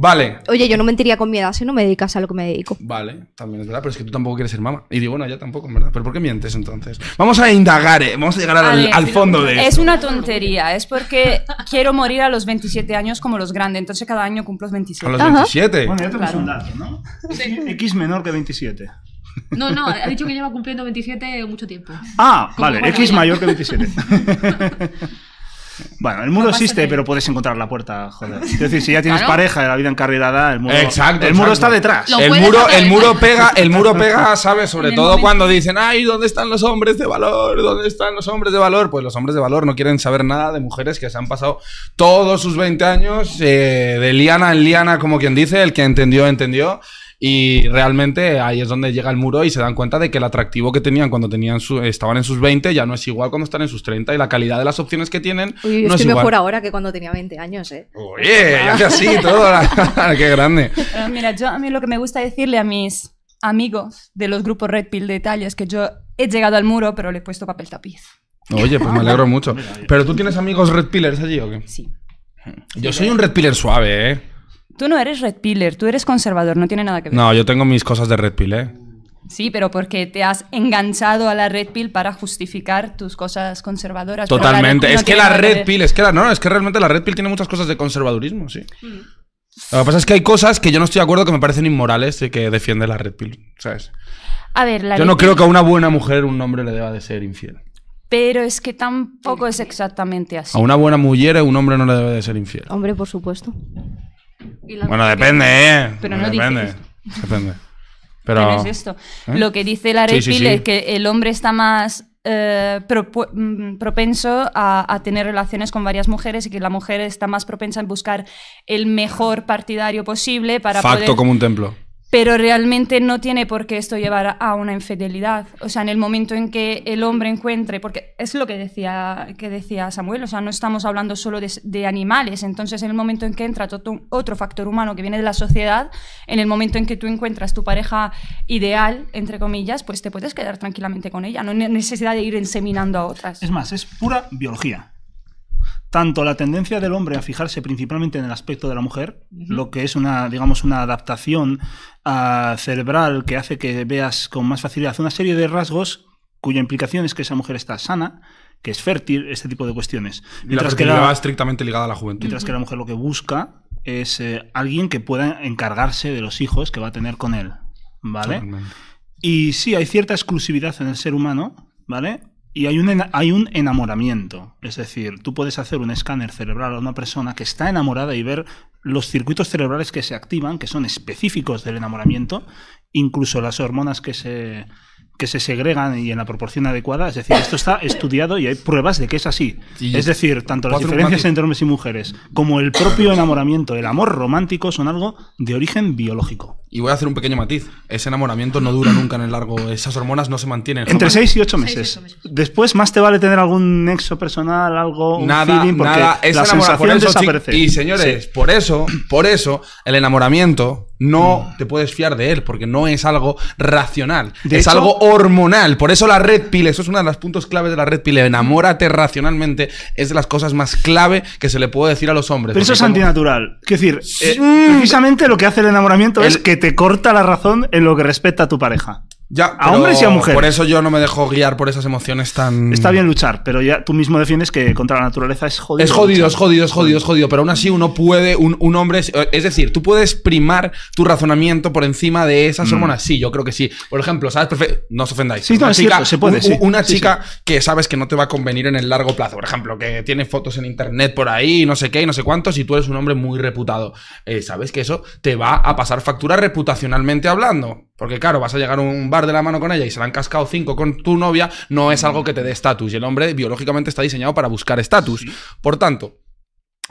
Vale. Oye, yo no mentiría con mi edad si no me dedicas a lo que me dedico. Vale, también es verdad, pero es que tú tampoco quieres ser mamá. Y digo, bueno, ya tampoco, verdad. ¿Pero por qué mientes entonces? Vamos a indagar, eh. vamos a llegar al, fondo de Es una tontería, es porque *laughs* quiero morir a los 27 años como los grandes, entonces cada año cumplo los 27. ¿A los 27? Bueno, ya tenemos un dato, ¿no? *laughs* Sí. X menor que 27. No, no, *laughs* ha dicho que lleva cumpliendo 27 mucho tiempo. Ah, vale, X mayor que 27. Bueno, el muro existe, pero puedes encontrar la puerta, joder. Es decir, si ya tienes pareja de la vida encarrilada, el muro, el muro está detrás. el muro, el muro pega, el muro pega, ¿sabes? Sobre todo cuando dicen, ay, ¿dónde están los hombres de valor? ¿Dónde están los hombres de valor? Pues los hombres de valor no quieren saber nada de mujeres que se han pasado todos sus 20 años eh, de liana en liana, como quien dice, el que entendió, entendió. Y realmente ahí es donde llega el muro y se dan cuenta de que el atractivo que tenían cuando tenían estaban en sus 20 ya no es igual cuando están en sus 30 y la calidad de las opciones que tienen no es, mejor ahora que cuando tenía 20 años, ¿eh? Oye, ya que así *laughs* todo, *laughs* qué grande. mira, yo a mí lo que me gusta decirle a mis amigos de los grupos Red Pill de Italia es que yo he llegado al muro pero le he puesto papel tapiz. Oye, pues me alegro mucho. Pero tú tienes amigos Red Pillers allí o qué? Sí. Yo soy un Red Piller suave, ¿eh? Tú no eres red tú eres conservador, no tiene nada que ver. No, yo tengo mis cosas de red pill, ¿eh? Sí, pero porque te has enganchado a la red pill para justificar tus cosas conservadoras. Totalmente. es que la red pill, es que no, es que realmente la red pill tiene muchas cosas de conservadurismo, sí. Mm. Lo que pasa es que hay cosas que yo no estoy de acuerdo que me parecen inmorales y que defiende la red pill, ¿sabes? A ver, Yo no creo que a una buena mujer un hombre le deba de ser infiel. Pero es que tampoco es exactamente así. A una buena mujer un hombre no le debe de ser infiel. Hombre, por supuesto bueno, depende, ¿eh? Pero no depende. Depende. esto. *laughs* ¿eh? Lo que dice la sí, es que el hombre está más eh, mm, propenso a, tener relaciones con varias mujeres y que la mujer está más propensa en buscar el mejor partidario posible para Facto como un templo pero realmente no tiene por qué esto llevar a una infidelidad. O sea, en el momento en que el hombre encuentre, porque es lo que decía, que decía Samuel, o sea, no estamos hablando solo de, de animales, entonces en el momento en que entra otro factor humano que viene de la sociedad, en el momento en que tú encuentras tu pareja ideal, entre comillas, pues te puedes quedar tranquilamente con ella, no hay necesidad de ir inseminando a otras. Es más, es pura biología tanto la tendencia del hombre a fijarse principalmente en el aspecto de la mujer, lo que es una, digamos, una adaptación ah, cerebral que hace que veas con más facilidad una serie de rasgos cuya implicación es que esa mujer está sana, que es fértil, este tipo de cuestiones. mientras la que la, estrictamente ligada a la juventud. Mientras que la mujer lo que busca es eh, alguien que pueda encargarse de los hijos que va a tener con él, ¿vale? Y sí, hay cierta exclusividad en el ser humano, ¿vale? Y hay un, hay un enamoramiento. Es decir, tú puedes hacer un escáner cerebral a una persona que está enamorada y ver los circuitos cerebrales que se activan, que son específicos del enamoramiento, incluso las hormonas que se, que se segregan y en la proporción adecuada. Es decir, esto está estudiado y hay pruebas de que es así. es decir, tanto las diferencias entre hombres y mujeres como el propio enamoramiento, el amor romántico, son algo de origen biológico. Y voy a hacer un pequeño matiz. Ese enamoramiento no dura nunca en el largo. Esas hormonas no se mantienen. Entre 6 y 8 meses. Después más te vale tener algún nexo personal, algo, nada, un feeling, porque nada. la sensación desaparece. Y señores, por eso, por eso, el enamoramiento no te puedes fiar de él, porque no es algo racional. es algo hormonal. Por eso la red pill, eso es uno de los puntos claves de la red pill. Enamórate racionalmente es de las cosas más clave que se le puede decir a los hombres. Pero eso es antinatural. Es decir, eh, precisamente lo que hace el enamoramiento es que te corta la razón en lo que respecta a tu pareja a hombres y a mujeres. Por eso yo no me dejo guiar por esas emociones tan. Está bien luchar, pero ya tú mismo defiendes que contra la naturaleza es jodido. Es jodido, es jodido, es jodido, es jodido. Pero aún así uno puede, un, hombre. Es, decir, tú puedes primar tu razonamiento por encima de esas mm. hormonas. Sí, yo creo que sí. Por ejemplo, ¿sabes? No os ofendáis. Sí, una no, chica, se puede. Una chica que sabes que no te va a convenir en el largo plazo. Por ejemplo, que tiene fotos en internet por ahí, no sé qué, y no sé cuántos, y tú eres un hombre muy reputado. Eh, sabes que eso te va a pasar factura reputacionalmente hablando. Porque claro, vas a llegar a un bar de la mano con ella y se la han cascado cinco con tu novia, no es algo que te dé estatus. Y el hombre biológicamente está diseñado para buscar estatus. Por tanto,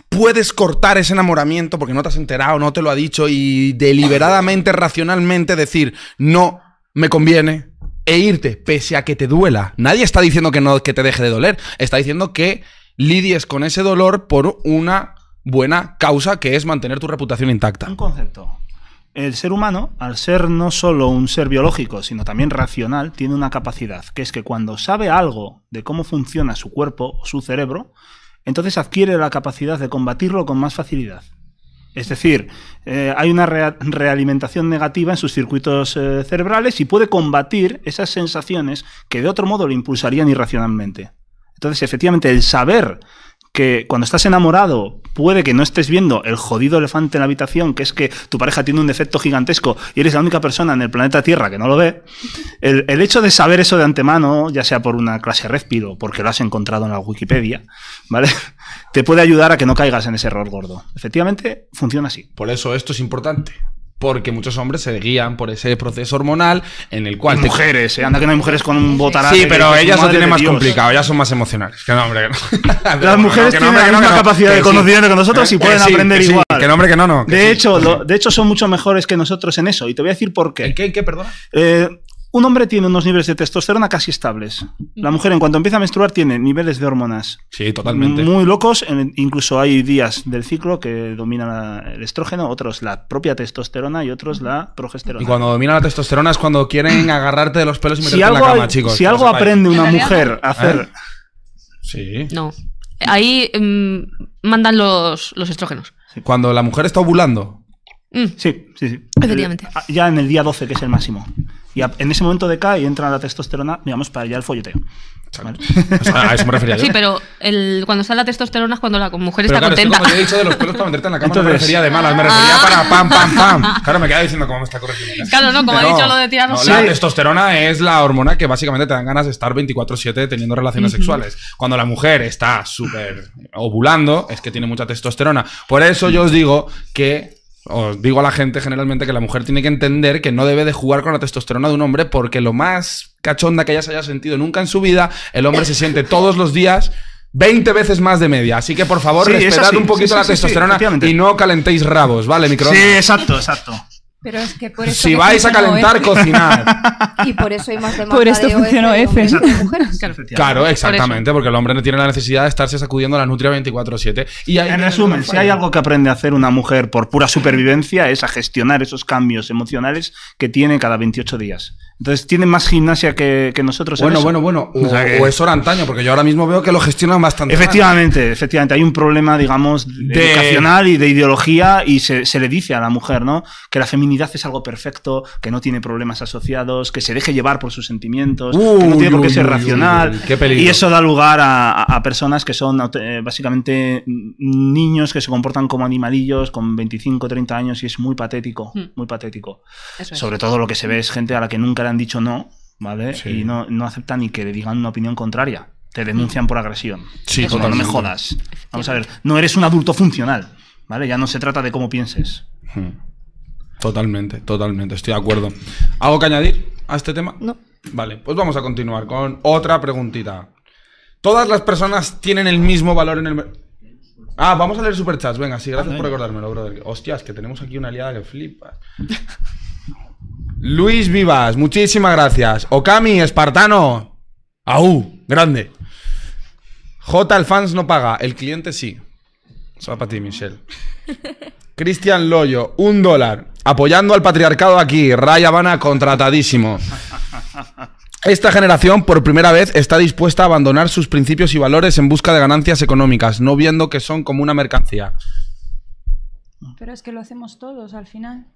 puedes cortar ese enamoramiento porque no te has enterado, no te lo ha dicho y deliberadamente, *laughs* racionalmente decir, no me conviene e irte, pese a que te duela. Nadie está diciendo que, no, que te deje de doler, está diciendo que lidies con ese dolor por una buena causa que es mantener tu reputación intacta. Un concepto. El ser humano, al ser no solo un ser biológico, sino también racional, tiene una capacidad, que es que cuando sabe algo de cómo funciona su cuerpo o su cerebro, entonces adquiere la capacidad de combatirlo con más facilidad. Es decir, eh, hay una realimentación negativa en sus circuitos eh, cerebrales y puede combatir esas sensaciones que de otro modo le impulsarían irracionalmente. Entonces, efectivamente, el saber que cuando estás enamorado puede que no estés viendo el jodido elefante en la habitación, que es que tu pareja tiene un defecto gigantesco y eres la única persona en el planeta Tierra que no lo ve, el, hecho de saber eso de antemano, ya sea por una clase respiro o porque lo has encontrado en la Wikipedia, ¿vale? Te puede ayudar a que no caigas en ese error gordo. Efectivamente, funciona así. Por eso esto es importante porque muchos hombres se guían por ese proceso hormonal en el cual... Mujeres, eh, anda que no hay mujeres con un botarate. Sí, pero ellas lo tienen más complicado, ellas son más emocionales. Que no, hombre, que no. *laughs* Las mujeres tienen la misma capacidad de conocimiento que nosotros y pueden aprender igual. Que no, hombre, que no, no. de, hecho, de hecho, son mucho mejores que nosotros en eso, y te voy a decir por qué. qué, qué, perdona? Eh, un hombre tiene unos niveles de testosterona casi estables. La mujer, en cuanto empieza a menstruar, tiene niveles de hormonas. Sí, totalmente. Muy locos. Incluso hay días del ciclo que domina el estrógeno, otros la propia testosterona y otros la progesterona. Y cuando domina la testosterona es cuando quieren *clears throat* agarrarte de los pelos y meterte si en la cama, chicos. Si algo aprende una mujer a hacer. ¿Eh? Sí. No. Ahí em, mandan los, estrógenos. Cuando la mujer está ovulando. Mm. Sí, sí, sí. Efectivamente. Eh, ya en el día 12, que es el máximo. Y en ese momento decae y entra la testosterona, digamos, para allá el folleteo. a eso me refería yo. Sí, pero cuando sale la testosterona es cuando la mujer está contenta. Es como te he dicho de los pelos para meterte en la cama, no me refería de malas, me refería ah. para pam, pam, pam. *laughs* Claro, me queda diciendo cómo me está corrigiendo. Claro, no, como ha dicho lo de tía, no, no La testosterona es la hormona que básicamente te dan ganas de estar 24-7 teniendo relaciones sexuales. Cuando la mujer está súper ovulando, es que tiene mucha testosterona. Por eso yo os digo que os digo a la gente generalmente que la mujer tiene que entender que no debe de jugar con la testosterona de un hombre porque lo más cachonda que ella se haya sentido nunca en su vida, el hombre se siente *laughs* todos los días 20 veces más de media. Así que por favor, respetad un poquito la testosterona y no calentéis rabos, ¿vale, micro? Sí, exacto, exacto. Pero si vais a calentar, cocinar Y por eso hay más *laughs* demanda Por esto funcionó F. *laughs* Claro, exactamente, porque el hombre no tiene la necesidad de estarse sacudiendo la nutria 24/7. Y en resumen, si hay algo que aprende a hacer una mujer por pura supervivencia es a gestionar esos cambios emocionales que tiene cada 28 días. Entonces tiene más gimnasia que, nosotros. Bueno, bueno, bueno. O, es hora antaño, porque yo ahora mismo veo que lo gestionan bastante. Efectivamente, efectivamente. Hay un problema, digamos, de... educacional y de ideología y se, le dice a la mujer, ¿no? Que la feminidad es algo perfecto, que no tiene problemas asociados, que se deje llevar por sus sentimientos, que no tiene por qué ser racional. y eso da lugar a, personas que son eh, básicamente niños que se comportan como animadillos con 25, 30 años y es muy patético, hmm. muy patético. Sobre todo lo que se ve es gente a la que nunca le han dicho no, ¿vale? Y no, no aceptan ni que le digan una opinión contraria. Te denuncian por agresión. Sí, no me jodas. Vamos a ver, no eres un adulto funcional, ¿vale? Ya no se trata de cómo pienses. Hmm. Totalmente, totalmente, estoy de acuerdo. ¿Hago que añadir a este tema? No. Vale, pues vamos a continuar con otra preguntita. ¿Todas las personas tienen el mismo valor en el Ah, vamos a leer superchats. Venga, sí, gracias ah, por recordármelo, brother. Hostias, que tenemos aquí una aliada que flipa. *laughs* Luis Vivas, muchísimas gracias. Okami, espartano. Aú, grande. J, Alfans fans no paga, el cliente sí. Eso va para ti, Michelle. *laughs* Cristian Loyo, un dólar. Apoyando al patriarcado aquí, Ray Habana contratadísimo. Esta generación por primera vez está dispuesta a abandonar sus principios y valores en busca de ganancias económicas, no viendo que son como una mercancía. Pero es que lo hacemos todos al final.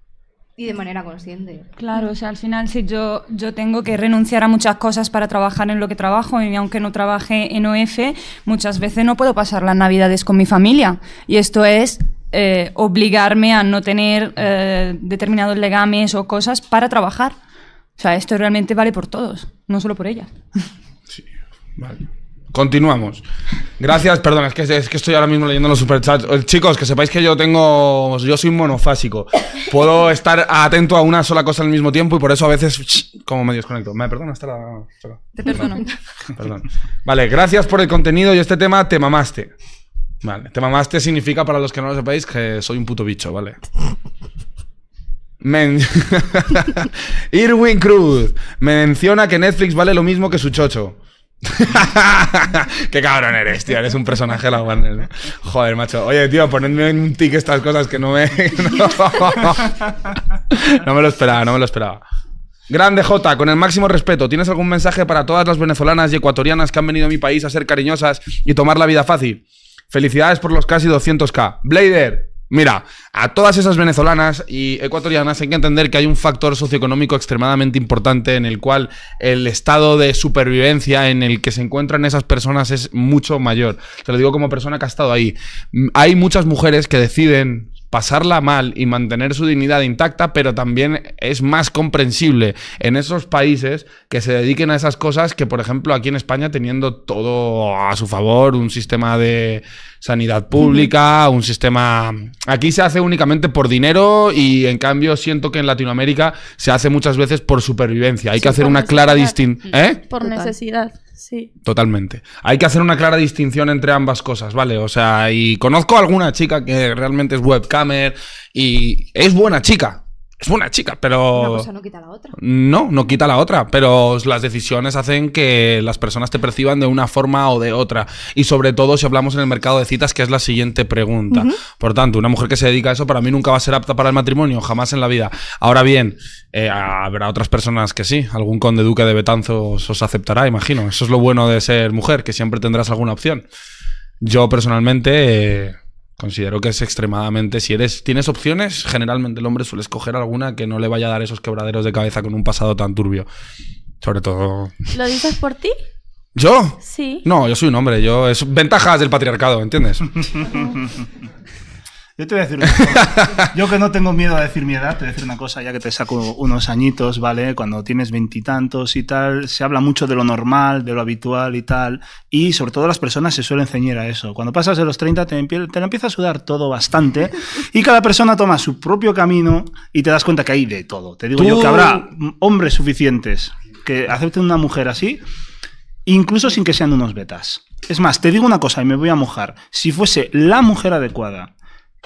Y de manera consciente. Claro, o sea, al final si yo, yo tengo que renunciar a muchas cosas para trabajar en lo que trabajo y aunque no trabaje en OF, muchas veces no puedo pasar las navidades con mi familia. Y esto es eh, obligarme a no tener eh, determinados legames o cosas para trabajar. O sea, esto realmente vale por todos, no solo por ellas. *laughs* Sí, vale. Continuamos. Gracias, perdón, es que, es que estoy ahora mismo leyendo los superchats. Eh, chicos, que sepáis que yo tengo. Yo soy monofásico. Puedo estar atento a una sola cosa al mismo tiempo y por eso a veces como me desconecto. Me perdona hasta la. Te perdono. Vale, gracias por el contenido y este tema te mamaste. Vale. Te mamaste significa, para los que no lo sepáis, que soy un puto bicho, ¿vale? *laughs* Irwin Cruz menciona que Netflix vale lo mismo que su chocho. *laughs* Qué cabrón eres, tío. Eres un personaje la Warner. Joder, macho. Oye, tío, ponedme en un tic estas cosas que no me. *laughs* no. no me lo esperaba, no me lo esperaba. Grande J, con el máximo respeto, ¿tienes algún mensaje para todas las venezolanas y ecuatorianas que han venido a mi país a ser cariñosas y tomar la vida fácil? Felicidades por los casi 200k. Blader, Mira, a todas esas venezolanas y ecuatorianas hay que entender que hay un factor socioeconómico extremadamente importante en el cual el estado de supervivencia en el que se encuentran esas personas es mucho mayor. Te lo digo como persona que ha estado ahí. Hay muchas mujeres que deciden pasarla mal y mantener su dignidad intacta, pero también es más comprensible en esos países que se dediquen a esas cosas que, por ejemplo, aquí en España teniendo todo a su favor, un sistema de sanidad pública, un sistema... Aquí se hace únicamente por dinero y en cambio siento que en Latinoamérica se hace muchas veces por supervivencia. Hay que hacer una clara distinción. Mm. ¿eh? Por necesidad. Sí. Totalmente. Hay que hacer una clara distinción entre ambas cosas, ¿vale? O sea, y conozco a alguna chica que realmente es webcamer y es buena chica es buena chica, pero... Una cosa no quita la otra. No, no quita la otra, pero las decisiones hacen que las personas te perciban de una forma o de otra. Y sobre todo si hablamos en el mercado de citas, que es la siguiente pregunta. Por tanto, una mujer que se dedica a eso para mí nunca va a ser apta para el matrimonio, jamás en la vida. Ahora bien, eh, habrá otras personas que sí, algún conde duque de Betanzos os aceptará, imagino. Eso es lo bueno de ser mujer, que siempre tendrás alguna opción. Yo personalmente... Eh, Considero que es extremadamente. Si eres, tienes opciones, generalmente el hombre suele escoger alguna que no le vaya a dar esos quebraderos de cabeza con un pasado tan turbio. Sobre todo. ¿Lo dices por ti? ¿Yo? Sí. No, yo soy un hombre. Yo es ventajas del patriarcado, ¿entiendes? *laughs* Yo te voy a decir Yo que no tengo miedo a decir mi edad, te voy a decir una cosa, ya que te saco unos añitos, ¿vale? Cuando tienes veintitantos y, tal, se habla mucho de lo normal, de lo habitual y tal. Y sobre todo las personas se suelen ceñir a eso. Cuando pasas de los 30 te, te empieza a sudar todo bastante y cada persona toma su propio camino y te das cuenta que hay de todo. Te digo yo que habrá hombres suficientes que acepten una mujer así, incluso sin que sean unos betas. Es más, te digo una cosa y me voy a mojar. Si fuese la mujer adecuada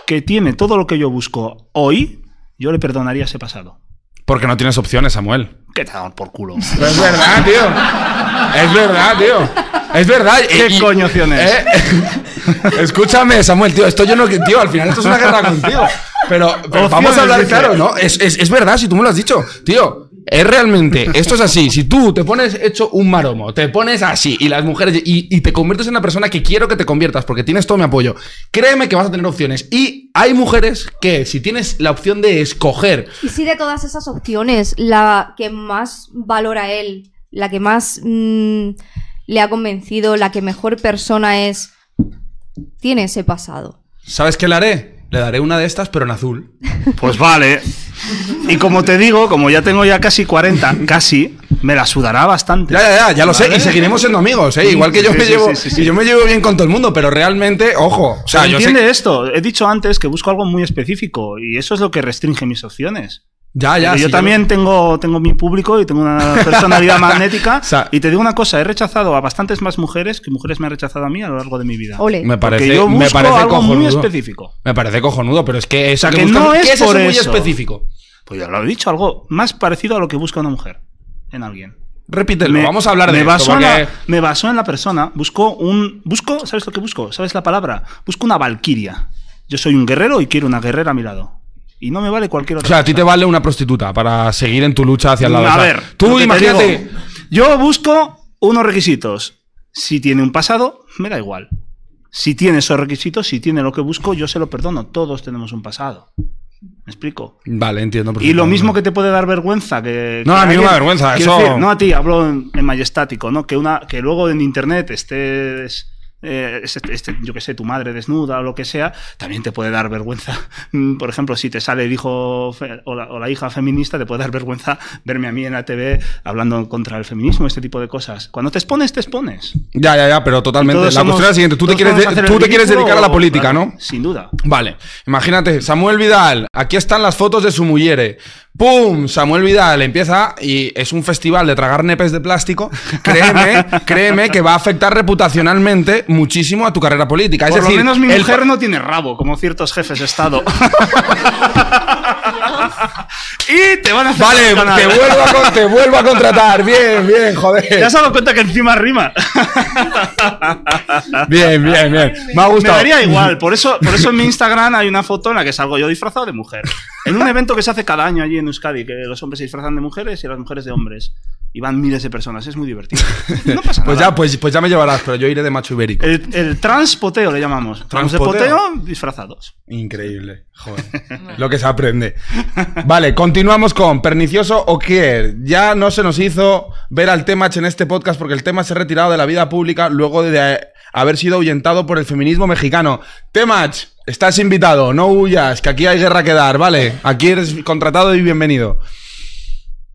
que tiene todo lo que yo busco hoy, yo le perdonaría ese pasado. Porque no tienes opciones, Samuel. Que te por culo. es verdad, tío. Es verdad, tío. Es verdad. ¿Qué coño ¿Eh? *laughs* Escúchame, Samuel, tío. Esto yo no. Tío, al final esto es una guerra contigo. Pero, vamos a hablar claro, ¿no? Es, verdad, si tú me lo has dicho. Tío, es realmente, esto es así. Si tú te pones hecho un maromo, te pones así y las mujeres y, te conviertes en la persona que quiero que te conviertas porque tienes todo mi apoyo, créeme que vas a tener opciones. Y hay mujeres que, si tienes la opción de escoger. Y si de todas esas opciones, la que más valora él, la que más. Mm, le ha convencido, la que mejor persona es, tiene ese pasado. ¿Sabes qué le haré? Le daré una de estas, pero en azul. *laughs* Pues vale. Y como te digo, como ya tengo ya casi 40, casi, me la sudará bastante. Ya, ya, ya, ya lo sé. Y seguiremos siendo amigos, ¿eh? Igual que yo me llevo. yo me llevo bien con todo el mundo, pero realmente, ojo. sea, yo entiende esto. He dicho antes que busco algo muy específico y eso es lo que restringe mis opciones yo también tengo, tengo mi público y tengo una *laughs* personalidad magnética. y te digo una cosa, he rechazado a bastantes más mujeres que mujeres me han rechazado a mí a lo largo de mi vida. Me parece, algo cojonudo. muy específico. Me parece cojonudo, pero es que, eso que, no es, es eso muy específico. Pues ya lo he dicho, algo más parecido a lo que busca una mujer en alguien. Repítelo, vamos a hablar de me baso en la persona, busco un... Busco, ¿sabes lo que busco? ¿Sabes la palabra? Busco una valquiria. Yo soy un guerrero y quiero una guerrera a mi lado. Y no me vale cualquier otra. O sea, a ti te vale una prostituta para seguir en tu lucha hacia la. A ver, tú imagínate. yo busco unos requisitos. Si tiene un pasado, me da igual. Si tiene esos requisitos, si tiene lo que busco, yo se lo perdono. Todos tenemos un pasado. ¿Me explico? Vale, entiendo. Y lo mismo que te puede dar vergüenza que... No, a mí no me da vergüenza, eso... no a ti, hablo en, en, majestático, ¿no? Que, una, que luego en internet estés este, yo que sé, tu madre desnuda o lo que sea, también te puede dar vergüenza. *laughs* Mm, por ejemplo, si te sale el hijo o, la, hija feminista, te puede dar vergüenza verme a mí en la TV hablando contra el feminismo, este tipo de cosas. Cuando te expones, te expones. Ya, ya, ya, pero totalmente. La cuestión es la siguiente. Tú te quieres, tú te quieres dedicar a la política, ¿no? Sin duda. Vale. Imagínate, Samuel Vidal, aquí están las fotos de su mujer. ¡Pum! Samuel Vidal empieza y es un festival de tragar nepes de plástico. Créeme, créeme que va a afectar reputacionalmente muchísimo a tu carrera política. Es Por lo menos mi el... mujer no tiene rabo, como ciertos jefes de Estado. *laughs* y te van a hacer Vale, te vuelvo, a, te vuelvo a contratar. Bien, bien, joder. Te has dado cuenta que encima rima. *laughs* *laughs* bien, bien, bien. Me ha gustado. igual. Por eso, por eso en mi Instagram hay una foto en la que salgo yo disfrazado de mujer. En un evento que se hace cada año allí en Euskadi, que los hombres se disfrazan de mujeres y las mujeres de hombres y van miles de personas. Es muy divertido. No pasa *laughs* pues ya, pues, pues, ya me llevarás, pero yo iré de macho ibérico. El, transpoteo le llamamos. Transpoteo disfrazados. Increíble. Joder. *laughs* Lo que se aprende. Vale, continuamos con Pernicioso o Ya no se nos hizo ver al Temach en este podcast porque el tema se ha retirado de la vida pública luego de haber sido ahuyentado por el feminismo mexicano. Temach, estás invitado, no huyas, que aquí hay guerra que dar, ¿vale? Aquí eres contratado y bienvenido.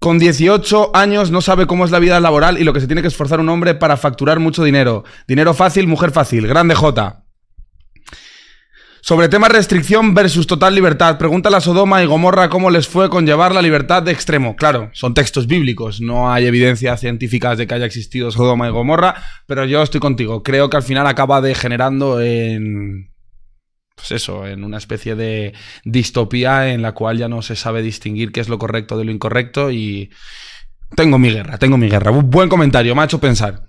Con 18 años no sabe cómo es la vida laboral y lo que se tiene que esforzar un hombre para facturar mucho dinero. Dinero fácil, mujer fácil. Grande J. Sobre tema restricción versus total libertad, pregúntale a Sodoma y Gomorra cómo les fue conllevar la libertad de extremo. Claro, son textos bíblicos, no hay evidencias científicas de que haya existido Sodoma y Gomorra, pero yo estoy contigo. Creo que al final acaba degenerando en pues eso, en una especie de distopía en la cual ya no se sabe distinguir qué es lo correcto de lo incorrecto y tengo mi guerra, tengo mi guerra. buen comentario, me ha hecho pensar.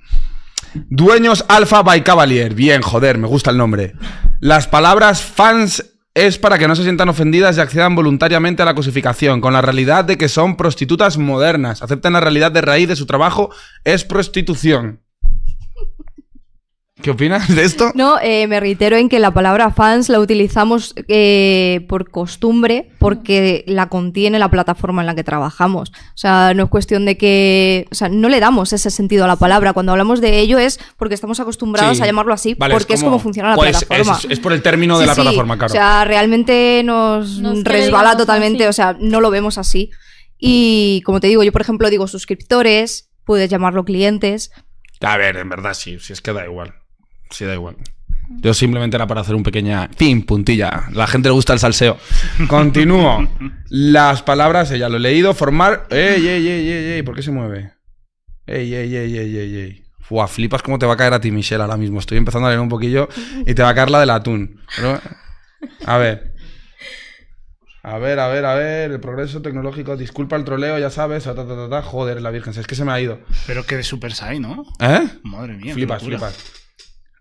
Dueños Alfa by Cavalier. Bien, joder, me gusta el nombre. Las palabras fans es para que no se sientan ofendidas y accedan voluntariamente a la cosificación, con la realidad de que son prostitutas modernas. Aceptan la realidad de raíz de su trabajo, es prostitución. ¿Qué opinas de esto? No, eh, me reitero en que la palabra fans la utilizamos eh, por costumbre porque la contiene la plataforma en la que trabajamos. O sea, no es cuestión de que... O sea, no le damos ese sentido a la palabra. Cuando hablamos de ello es porque estamos acostumbrados a llamarlo así, porque es como, funciona la pues plataforma. Es, por el término de la plataforma, claro. O sea, realmente nos, resbala totalmente, o sea, no lo vemos así. Y como te digo, yo por ejemplo digo suscriptores, puedes llamarlo clientes. A ver, en verdad sí, si es que da igual. Sí, da igual. Yo simplemente era para hacer un pequeña... Fin, puntilla. La gente le gusta el salseo. Continúo. Las palabras, eh, ya lo he leído. Formar... Ey, ey, ey, ey, ey. ¿Por qué se mueve? Ey, ey, ey, ey, ey, ey. Fua, flipas cómo te va a caer a ti, Michelle, ahora mismo. Estoy empezando a leer un poquillo y te va a caer la del atún. A ver. A ver, a ver, a ver, el progreso tecnológico, disculpa el troleo, ya sabes, joder, la virgen, es que se me ha ido. Pero que de Super Sai, ¿no? ¿Eh? Madre mía. Flipas, flipas.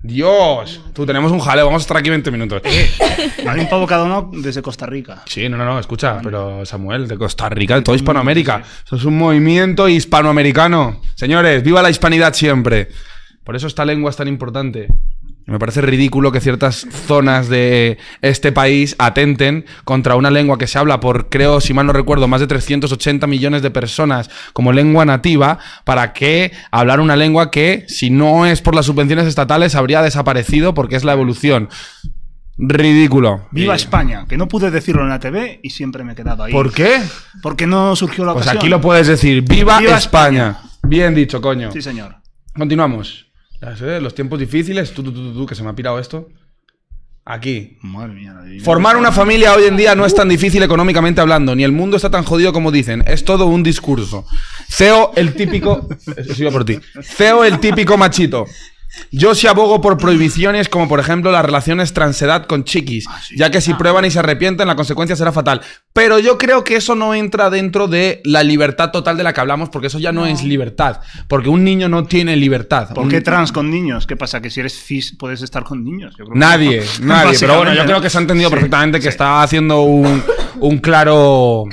Dios, tú tenemos un jaleo, vamos a estar aquí 20 minutos. *laughs* Hay un pavo desde Costa Rica. Sí, no, no, no, escucha, pero Samuel, de Costa Rica, de toda mm, Hispanoamérica. Eso es un movimiento hispanoamericano. Señores, viva la hispanidad siempre. Por eso esta lengua es tan importante. Me parece ridículo que ciertas zonas de este país atenten contra una lengua que se habla por, creo, si mal no recuerdo, más de 380 millones de personas como lengua nativa, para que hablar una lengua que, si no es por las subvenciones estatales, habría desaparecido porque es la evolución. Ridículo. Viva España, que no pude decirlo en la TV y siempre me he quedado ahí. ¿Por qué? Porque no surgió la pues ocasión. Pues aquí lo puedes decir. Viva, España. Bien dicho, coño. Sí, señor. Continuamos los tiempos difíciles, tú, tú, tú, tú, que se me ha pirado esto. Aquí. Madre Formar una familia hoy en día no es tan difícil económicamente hablando, ni el mundo está tan jodido como dicen. Es todo un discurso. CEO, el típico. *laughs* Eso sigo por ti. CEO, el típico machito. Yo sí abogo por prohibiciones como por ejemplo las relaciones transedad con chiquis, ah, ya que si ah. prueban y se arrepienten la consecuencia será fatal. Pero yo creo que eso no entra dentro de la libertad total de la que hablamos, porque eso ya no, es libertad, porque un niño no tiene libertad. ¿Por qué trans con niños? ¿Qué pasa? ¿Que si eres cis puedes estar con niños? nadie, nadie. Pero bueno, yo creo que se ha entendido perfectamente que está haciendo un claro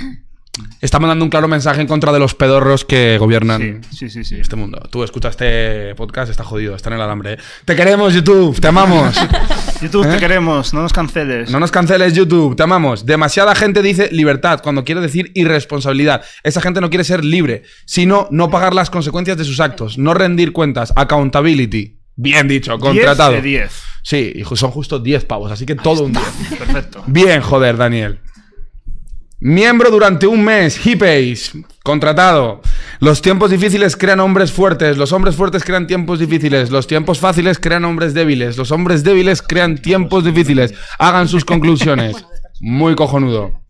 está mandando un claro mensaje en contra de los pedorros que gobiernan este mundo. Tú escuchas este podcast, está jodido, está en el alambre. ¿eh? Te queremos, YouTube, te amamos. *laughs* YouTube, te ¿Eh? queremos, no nos canceles. No nos canceles, YouTube, te amamos. Demasiada gente dice libertad cuando quiere decir irresponsabilidad. Esa gente no quiere ser libre, sino no pagar las consecuencias de sus actos, no rendir cuentas, accountability. Bien dicho, contratado. 10 de 10. Sí, son justo 10 pavos, así que todo un 10. Perfecto. Bien, joder, Daniel. Miembro durante un mes, hippies. contratado. Los tiempos difíciles crean hombres fuertes, los hombres fuertes crean tiempos difíciles, los tiempos fáciles crean hombres débiles, los hombres débiles crean tiempos difíciles. Hagan sus conclusiones. Muy cojonudo.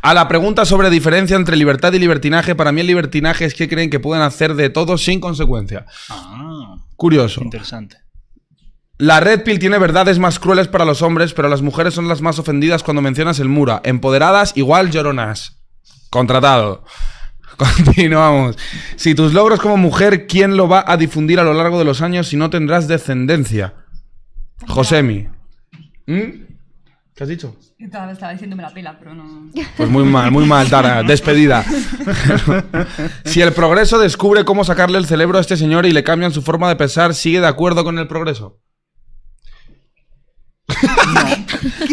A la pregunta sobre diferencia entre libertad y libertinaje, para mí el libertinaje es que creen que pueden hacer de todo sin consecuencia. Ah. Curioso. Interesante. La Red Pill tiene verdades más crueles para los hombres, pero las mujeres son las más ofendidas cuando mencionas el Mura. Empoderadas, igual lloronas. Contratado. *laughs* Continuamos. Si tus logros como mujer, ¿quién lo va a difundir a lo largo de los años si no tendrás descendencia? Josemi. ¿Mm? ¿Qué has dicho? Estaba, estaba diciéndome la pela, pero no. Pues muy mal, muy mal, Tara. *laughs* Despedida. *laughs* si el progreso descubre cómo sacarle el cerebro a este señor y le cambian su forma de pensar, ¿sigue de acuerdo con el progreso? No.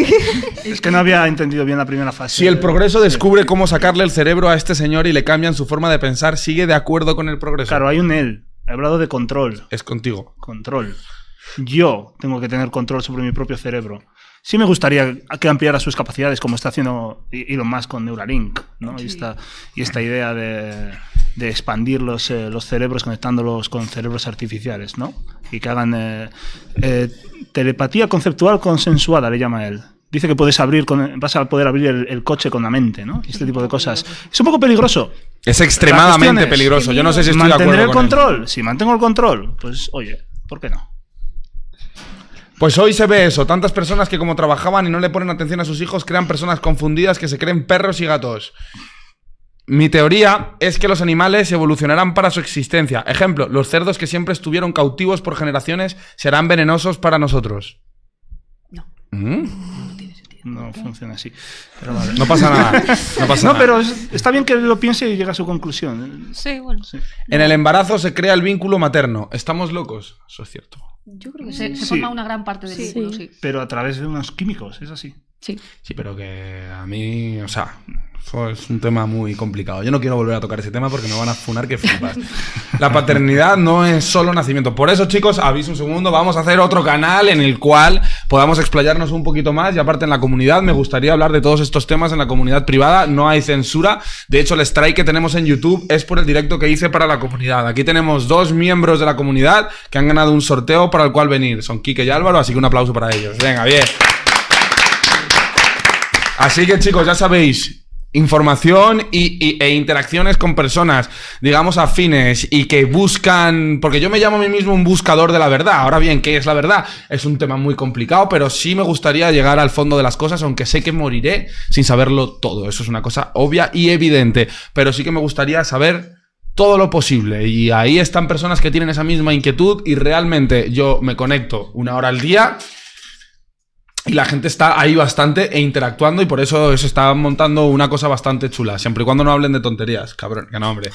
*laughs* es que no había entendido bien la primera fase. Si el progreso descubre cómo sacarle el cerebro a este señor y le cambian su forma de pensar, ¿sigue de acuerdo con el progreso? Claro, hay un él. He hablado de control. Es contigo. Control. Yo tengo que tener control sobre mi propio cerebro. Sí me gustaría que ampliara sus capacidades, como está haciendo Elon Musk con Neuralink, ¿no? y esta idea de de expandir eh, los, cerebros conectándolos con cerebros artificiales, ¿no? Y que hagan eh, eh, telepatía conceptual consensuada, le llama él. Dice que puedes abrir con, vas a poder abrir el, coche con la mente, ¿no? Este tipo de cosas. Es un poco peligroso. Es extremadamente peligroso. Yo no sé si estoy de acuerdo. Mantener el control. Si mantengo el control, pues oye, ¿por qué no? Pues hoy se ve eso, tantas personas que como trabajaban y no le ponen atención a sus hijos crean personas confundidas que se creen perros y gatos. Mi teoría es que los animales evolucionarán para su existencia. Ejemplo, los cerdos que siempre estuvieron cautivos por generaciones serán venenosos para nosotros. No. ¿Mm? no funciona así. Pero No pasa nada. No, pasa no pero está bien que lo piense y llegue a su conclusión. Sí, bueno. En el embarazo se crea el vínculo materno. ¿Estamos locos? Eso es cierto. Yo creo que se, forma una gran parte del vínculo, sí. Pero a través de unos químicos, es así. Sí. Sí, pero que a mí, o sea, es un tema muy complicado. Yo no quiero volver a tocar ese tema porque me van a funar que flipas. La paternidad no es solo nacimiento. Por eso, chicos, aviso un segundo, vamos a hacer otro canal en el cual podamos explayarnos un poquito más. Y aparte, en la comunidad, me gustaría hablar de todos estos temas en la comunidad privada. No hay censura. De hecho, el strike que tenemos en YouTube es por el directo que hice para la comunidad. Aquí tenemos dos miembros de la comunidad que han ganado un sorteo para el cual venir. Son Kike y Álvaro, así que un aplauso para ellos. Venga, bien. Así que chicos, ya sabéis, información e interacciones con personas, digamos, afines y que buscan, porque yo me llamo a mí mismo un buscador de la verdad. Ahora bien, ¿qué es la verdad? Es un tema muy complicado, pero sí me gustaría llegar al fondo de las cosas, aunque sé que moriré sin saberlo todo. Eso es una cosa obvia y evidente, pero sí que me gustaría saber todo lo posible. Y ahí están personas que tienen esa misma inquietud y realmente yo me conecto una hora al día y la gente está ahí bastante e interactuando y por eso se está montando una cosa bastante chula. Siempre y cuando no hablen de tonterías, cabrón, que no, hombre.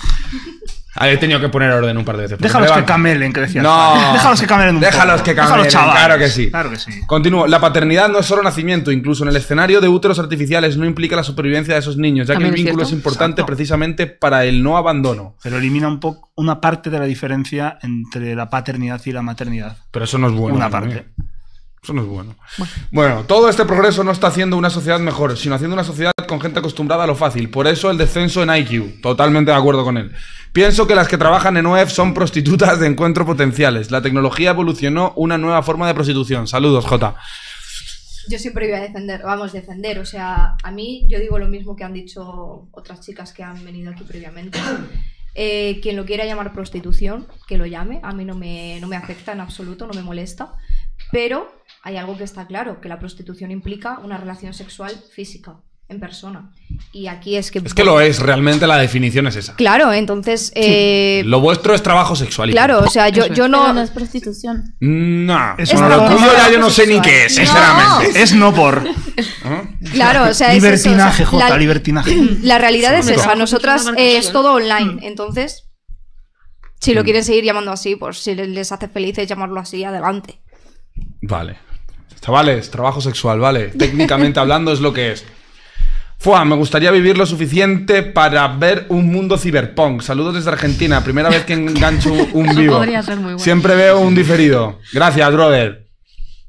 He tenido que poner orden un par de veces. Déjalos que camelen, que No. Déjalos que camelen un Déjalos que camelen, Déjalos claro que sí. Claro que sí. Continúo. La paternidad no es solo nacimiento. Incluso en el escenario de úteros artificiales no implica la supervivencia de esos niños, ya que el vínculo es, importante precisamente para el no abandono. Pero elimina un poco una parte de la diferencia entre la paternidad y la maternidad. Pero eso no es bueno. Una parte. Eso no es bueno. bueno. todo este progreso no está haciendo una sociedad mejor, sino haciendo una sociedad con gente acostumbrada a lo fácil. Por eso el descenso en IQ. Totalmente de acuerdo con él. Pienso que las que trabajan en UEF son prostitutas de encuentro potenciales. La tecnología evolucionó una nueva forma de prostitución. Saludos, Jota. Yo siempre voy a defender, vamos, defender. O sea, a mí yo digo lo mismo que han dicho otras chicas que han venido aquí previamente. Eh, quien lo quiera llamar prostitución, que lo llame. A mí no no me afecta en absoluto, no me molesta. Pero hay algo que está claro, que la prostitución implica una relación sexual física en persona. Y aquí es que... Es que lo es, realmente la definición es esa. Claro, entonces... Eh, lo vuestro es trabajo sexual. Claro, o sea, yo, yo no... no es prostitución. Mm, no, es lo ya yo no sé ni qué es, sinceramente. Es no por... ¿Ah? Claro, o sea, es libertinaje, libertinaje. *clears throat* La realidad es esa, nosotras eh, es todo online, mm. entonces, si lo mm. quieren seguir llamando así, pues si les hace felices llamarlo así, adelante. Vale. Chavales, trabajo sexual, vale. Técnicamente hablando es lo que es. Fua, me gustaría vivir lo suficiente para ver un mundo ciberpunk. Saludos desde Argentina, primera vez que engancho *laughs* un vivo. Siempre veo un diferido. Gracias, brother.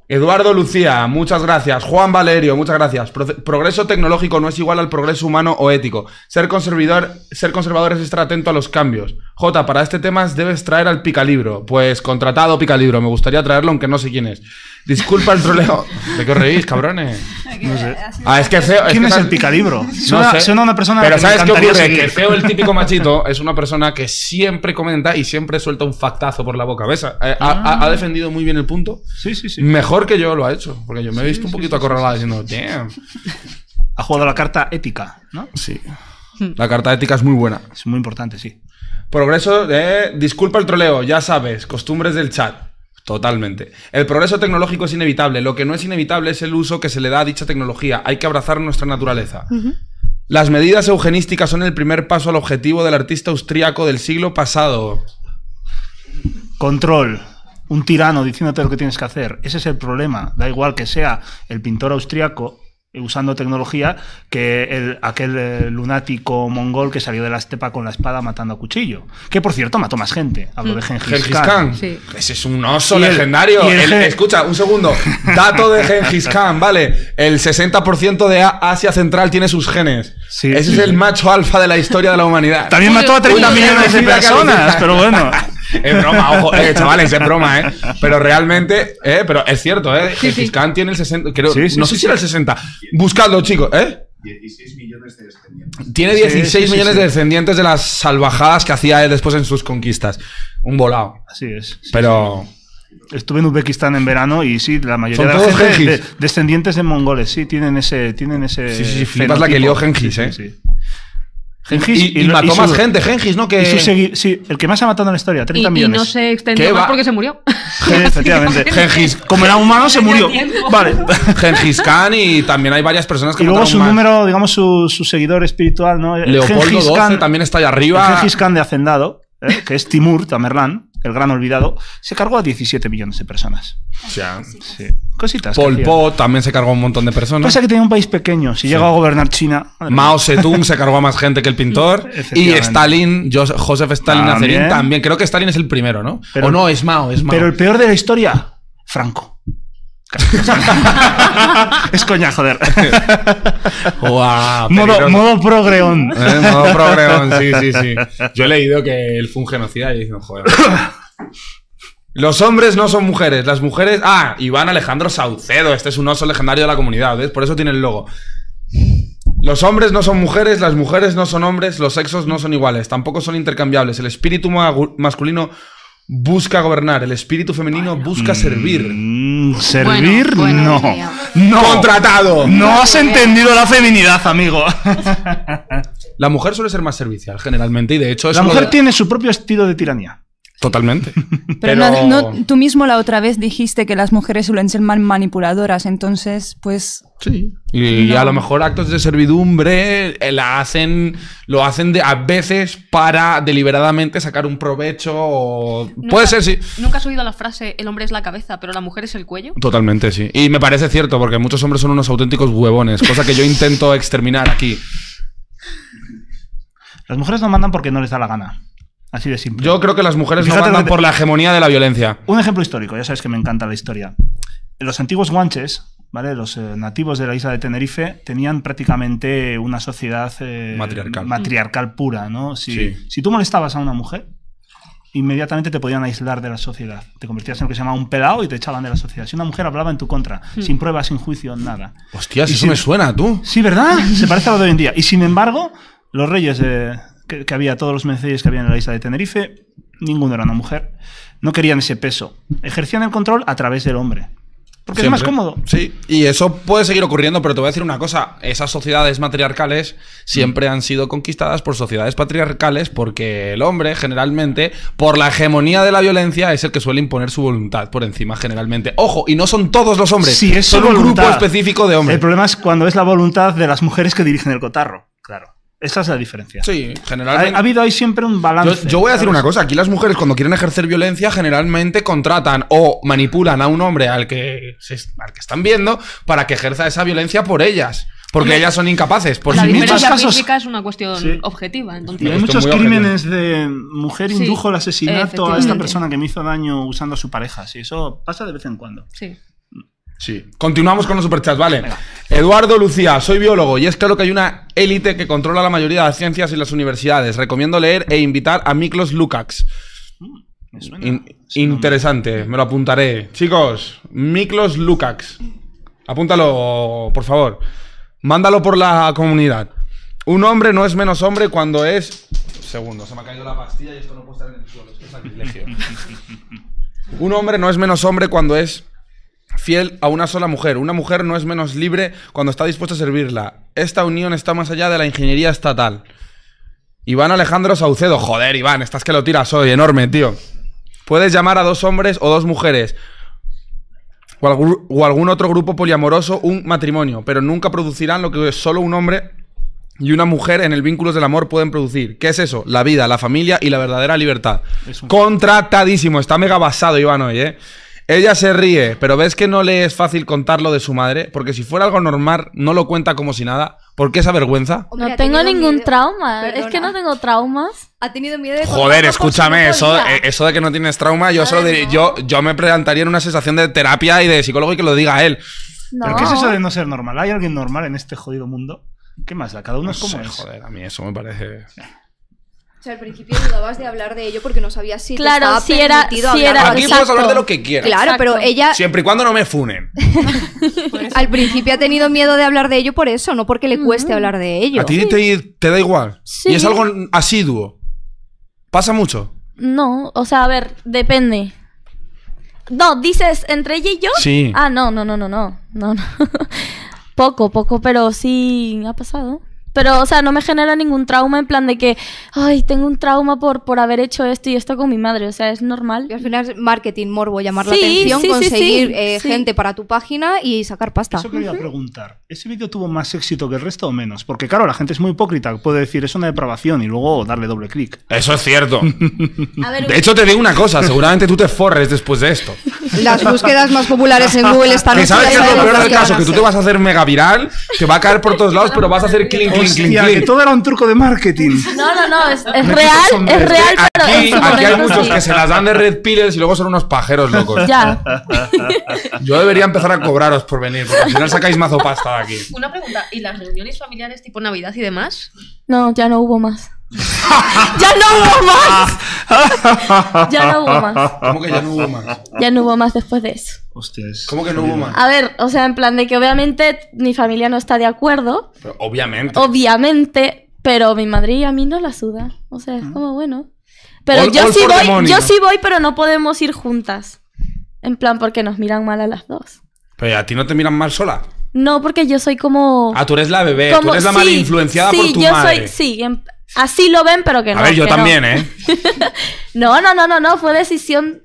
Eduardo Lucía, muchas gracias. Juan Valerio, muchas gracias. progreso tecnológico no es igual al progreso humano o ético. Ser conservador, ser conservador es estar atento a los cambios. J, para este tema debes traer al Picalibro. Pues contratado Picalibro, me gustaría traerlo aunque no sé quién es. Disculpa el troleo. ¿De qué reís, cabrones? No sé. Ah, es que feo. ¿Quién es, el picadibro? Suena, no sé. suena una persona. Pero ¿sabes qué ocurre? Que feo, el típico *laughs* machito, es una persona que siempre comenta y siempre suelta un factazo por la boca. ¿Ves? Eh, ha, ah. defendido muy bien el punto. Sí, sí, sí. Mejor que yo lo ha hecho. Porque yo me he visto un poquito acorralada acorralado diciendo, damn. Ha jugado la carta ética, ¿no? Sí. Hmm. La carta ética es muy buena. Es muy importante, sí. Progreso de. Disculpa el troleo, ya sabes, costumbres del chat. Totalmente. El progreso tecnológico es inevitable. Lo que no es inevitable es el uso que se le da a dicha tecnología. Hay que abrazar nuestra naturaleza. Las medidas eugenísticas son el primer paso al objetivo del artista austriaco del siglo pasado. Control. Un tirano diciéndote lo que tienes que hacer. Ese es el problema. Da igual que sea el pintor austriaco usando tecnología que aquel lunático mongol que salió de la estepa con la espada matando a cuchillo. Que por cierto mató más gente. Hablo de Gengis, Khan. Khan. Ese es un oso legendario. escucha, un segundo. Dato de Gengis Khan, ¿vale? El 60% de Asia Central tiene sus genes. Ese es el macho alfa de la historia de la humanidad. También mató a 30 millones de personas, pero bueno. Es broma, ojo, eh, *laughs* chavales, es broma, ¿eh? Pero realmente, eh, pero es cierto, ¿eh? tiene el 60, creo, no sé si era el 60. Buscadlo, chicos, ¿eh? 16 millones de descendientes. Tiene 16 millones de descendientes de las salvajadas que hacía él después en sus conquistas. Un volado. Así es. Pero. Estuve en Uzbekistán en verano y sí, la mayoría de la gente descendientes de mongoles, sí, tienen ese. Tienen ese sí, sí, flipas la que lió Gengis, ¿eh? Sí y, mató más gente, Gengis, ¿no? Que... sí, el que más ha matado en la historia, 30 millones. Y no se extendió más porque se murió. Efectivamente. *laughs* Gengis, como era humano, se murió. Vale. *laughs* Gengis Khan y también hay varias personas que Y luego su número, digamos, su, seguidor espiritual, ¿no? Leopoldo Khan, también está ahí arriba. Gengis Khan de Hacendado, ¿eh? que es Timur Tamerlán, el gran olvidado, se cargó a 17 millones de personas. O sea, sí. Cositas. Pol Pot también se cargó a un montón de personas. Pasa que tenía un país pequeño. Si llega a gobernar China. Mao Zedong se cargó a más gente que el pintor. *laughs* y Stalin, Joseph Stalin también. también. Creo que Stalin es el primero, ¿no? o no, es Mao, es Mao. Pero el peor de la historia, Franco. *laughs* es coña, joder. *laughs* modo, progreón. Eh, modo progreón, sí, sí, sí. Yo he leído que él fue un genocida y dicen, joder. *coughs* Los hombres no son mujeres, las mujeres. Ah, Iván Alejandro Saucedo, este es un oso legendario de la comunidad, ¿ves? Por eso tiene el logo. Los hombres no son mujeres, las mujeres no son hombres, los sexos no son iguales, tampoco son intercambiables. El espíritu masculino busca gobernar, el espíritu femenino busca servir. Mm, servir, no. no. Contratado. No has entendido la feminidad, amigo. *laughs* la mujer suele ser más servicial, generalmente, y de hecho La mujer tiene su propio estilo de tiranía. Totalmente. *laughs* Pero, tú mismo la otra vez dijiste que las mujeres suelen ser manipuladoras, entonces, pues. Sí. Y, a lo mejor actos de servidumbre eh, la hacen, lo hacen de, a veces para deliberadamente sacar un provecho. O... Puede ser, sí. Nunca has oído la frase el hombre es la cabeza, pero la mujer es el cuello. Totalmente, sí. Y me parece cierto, porque muchos hombres son unos auténticos huevones, cosa que yo intento *laughs* exterminar aquí. Las mujeres no mandan porque no les da la gana. Así de simple. Yo creo que las mujeres no por la hegemonía de la violencia. Un ejemplo histórico, ya sabes que me encanta la historia. Los antiguos guanches, ¿vale? Los eh, nativos de la isla de Tenerife tenían prácticamente una sociedad eh, matriarcal. pura, ¿no? Si, si tú molestabas a una mujer, inmediatamente te podían aislar de la sociedad. Te convertías en lo que se llama un pelado y te echaban de la sociedad. Si una mujer hablaba en tu contra, hmm. sin pruebas, sin juicio, nada. Hostias, eso me suena, tú. Sí, ¿verdad? se parece a lo de hoy en día. Y sin embargo, los reyes de, que, había, todos los menceyes que había en la isla de Tenerife, ninguno era una mujer. No querían ese peso. Ejercían el control a través del hombre. Porque es más cómodo. Sí, y eso puede seguir ocurriendo, pero te voy a decir una cosa. Esas sociedades matriarcales siempre mm. han sido conquistadas por sociedades patriarcales porque el hombre, generalmente, por la hegemonía de la violencia, es el que suele imponer su voluntad por encima, generalmente. Ojo, y no son todos los hombres. Sí, es son un grupo específico de hombres. El problema es cuando es la voluntad de las mujeres que dirigen el cotarro, claro. Esa es la diferencia. Sí, generalmente. Ha, habido ahí siempre un balance. Yo, voy a decir una cosa: aquí las mujeres, cuando quieren ejercer violencia, generalmente contratan o manipulan a un hombre al que, al que están viendo para que ejerza esa violencia por ellas. Porque ellas son incapaces. Por la sí diferencia física es una cuestión objetiva. hay muchos crímenes de mujer indujo el asesinato a esta persona que me hizo daño usando a su pareja. Sí, eso pasa de vez en cuando. Sí. Sí. Continuamos con los superchats, vale. Eduardo Lucía, soy biólogo y es claro que hay una élite que controla la mayoría de las ciencias y las universidades. Recomiendo leer e invitar a Miklos Lukács. Mm, interesante, me lo apuntaré. Chicos, Miklos Lukács. Apúntalo, por favor. Mándalo por la comunidad. Un hombre no es menos hombre cuando es. Segundo, se me ha caído la pastilla y esto no puede estar en el suelo. Esto es sacrilegio. *laughs* Un hombre no es menos hombre cuando es fiel a una sola mujer. Una mujer no es menos libre cuando está dispuesta a servirla. Esta unión está más allá de la ingeniería estatal. Iván Alejandro Saucedo, joder, Iván, estás que lo tiras hoy, enorme, tío. Puedes llamar a dos hombres o dos mujeres o, algún, o algún otro grupo poliamoroso un matrimonio, pero nunca producirán lo que solo un hombre y una mujer en el vínculo del amor pueden producir. ¿Qué es eso? La vida, la familia y la verdadera libertad. Contratadísimo, está mega basado Iván hoy, ¿eh? Ella se ríe, pero ves que no le es fácil contar lo de su madre, porque si fuera algo normal, no lo cuenta como si nada. ¿Por qué esa vergüenza? no tengo ningún trauma. Es que no tengo traumas. Ha tenido miedo de Joder, escúchame, eso, eh, eso de que no tienes trauma, yo, solo yo, yo me presentaría en una sensación de terapia y de psicólogo y que lo diga él. ¿Pero qué es eso de no ser normal? ¿Hay alguien normal en este jodido mundo? ¿Qué más? Cada uno es como Joder, a mí eso me parece al principio dudabas de hablar de ello porque no sabías si era, Aquí puedes hablar de lo que quieras. Claro, pero ella Siempre y cuando no me funen. *laughs* al principio ha tenido miedo de hablar de ello por eso, no porque le cueste hablar de ello. A ti te, da igual. Y es algo asiduo. Pasa mucho. No, o sea, a ver, depende. No, dices entre ella y yo. Sí. Ah, no, no, no, no, no. No, no. *laughs* poco, poco, pero sí ha pasado. Pero, o sea, no me genera ningún trauma en plan de que, ay, tengo un trauma por, por haber hecho esto y esto con mi madre. O sea, es normal. Y al final es marketing, morbo, llamar la atención, conseguir eh, gente para tu página y sacar pasta. Eso quería preguntar. ¿Ese vídeo tuvo más éxito que el resto o menos? Porque, claro, la gente es muy hipócrita. Puede decir, es una depravación y luego darle doble clic. Eso es cierto. *laughs* de hecho, te digo una cosa. Seguramente tú te forres después de esto. Las búsquedas más populares en Google están... Que sabes que es lo peor del caso, que tú te vas a hacer mega viral, te va a caer por todos lados, pero vas a hacer clink, que todo era un truco de marketing. No, no, no, es, real, es real, pero aquí, aquí hay muchos que se las dan de red pillers y luego son unos pajeros locos. Ya. Yo debería empezar a cobraros por venir, porque al final sacáis mazo pasta de aquí. Una pregunta, ¿y las reuniones familiares tipo Navidad y demás? No, ya no hubo más ya no hubo más. *laughs* ya no hubo más. ¿Cómo que ya no hubo más? Ya no hubo más después de eso. ¿Cómo que no hubo más? A ver, o sea, en plan de que obviamente mi familia no está de acuerdo. obviamente. Obviamente, pero mi madre y a mí no la suda. O sea, es ah. como bueno. Pero yo sí voy, yo sí voy, pero no podemos ir juntas. En plan, porque nos miran mal a las dos. Pero a ti no te miran mal sola. No, porque yo soy como. Ah, tú eres la bebé, tú eres la mal influenciada sí, por tu yo Soy, sí, en, Así lo ven, pero que no. A ver, yo también, ¿eh? *laughs* no, no, no, no, no. Fue decisión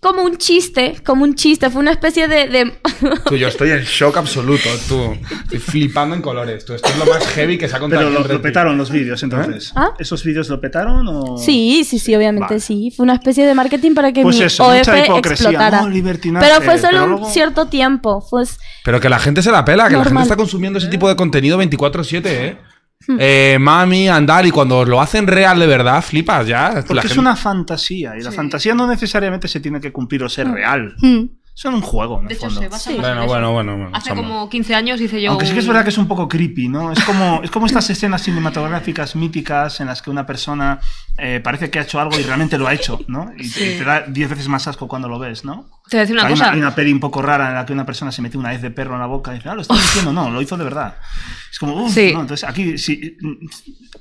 como un chiste, como un chiste. Fue una especie de. *laughs* tú, yo estoy en shock absoluto, tú. Estoy flipando en colores. Tú, esto es lo más heavy que se ha contado. Pero lo, petaron los vídeos, entonces. ¿Ah? ¿Esos vídeos lo petaron o.? Sí, sí, sí, obviamente sí. Fue una especie de marketing para que pues mi OF explotara. pero fue solo un cierto tiempo. Pero que la gente se la pela, que la gente está consumiendo ese tipo de contenido 24-7, ¿eh? eh, mami, andal... y cuando lo hacen real de verdad, flipas ya. Porque es una fantasía, y la fantasía no necesariamente se tiene que cumplir o ser mm. real. Mm son un juego. En bueno, bueno, bueno, Hace como 15 años hice yo. Aunque sí que es verdad que es un poco creepy, ¿no? Es como, *laughs* es como estas escenas cinematográficas míticas en las que una persona eh, parece que ha hecho algo y realmente lo ha hecho, ¿no? Y, te da 10 veces más asco cuando lo ves, ¿no? Te voy a decir una cosa. hay una peli un poco rara en la que una persona se mete una vez de perro en la boca y dice, ah, lo estoy diciendo, no, lo hizo de verdad. Es como, uff, ¿no? Entonces aquí,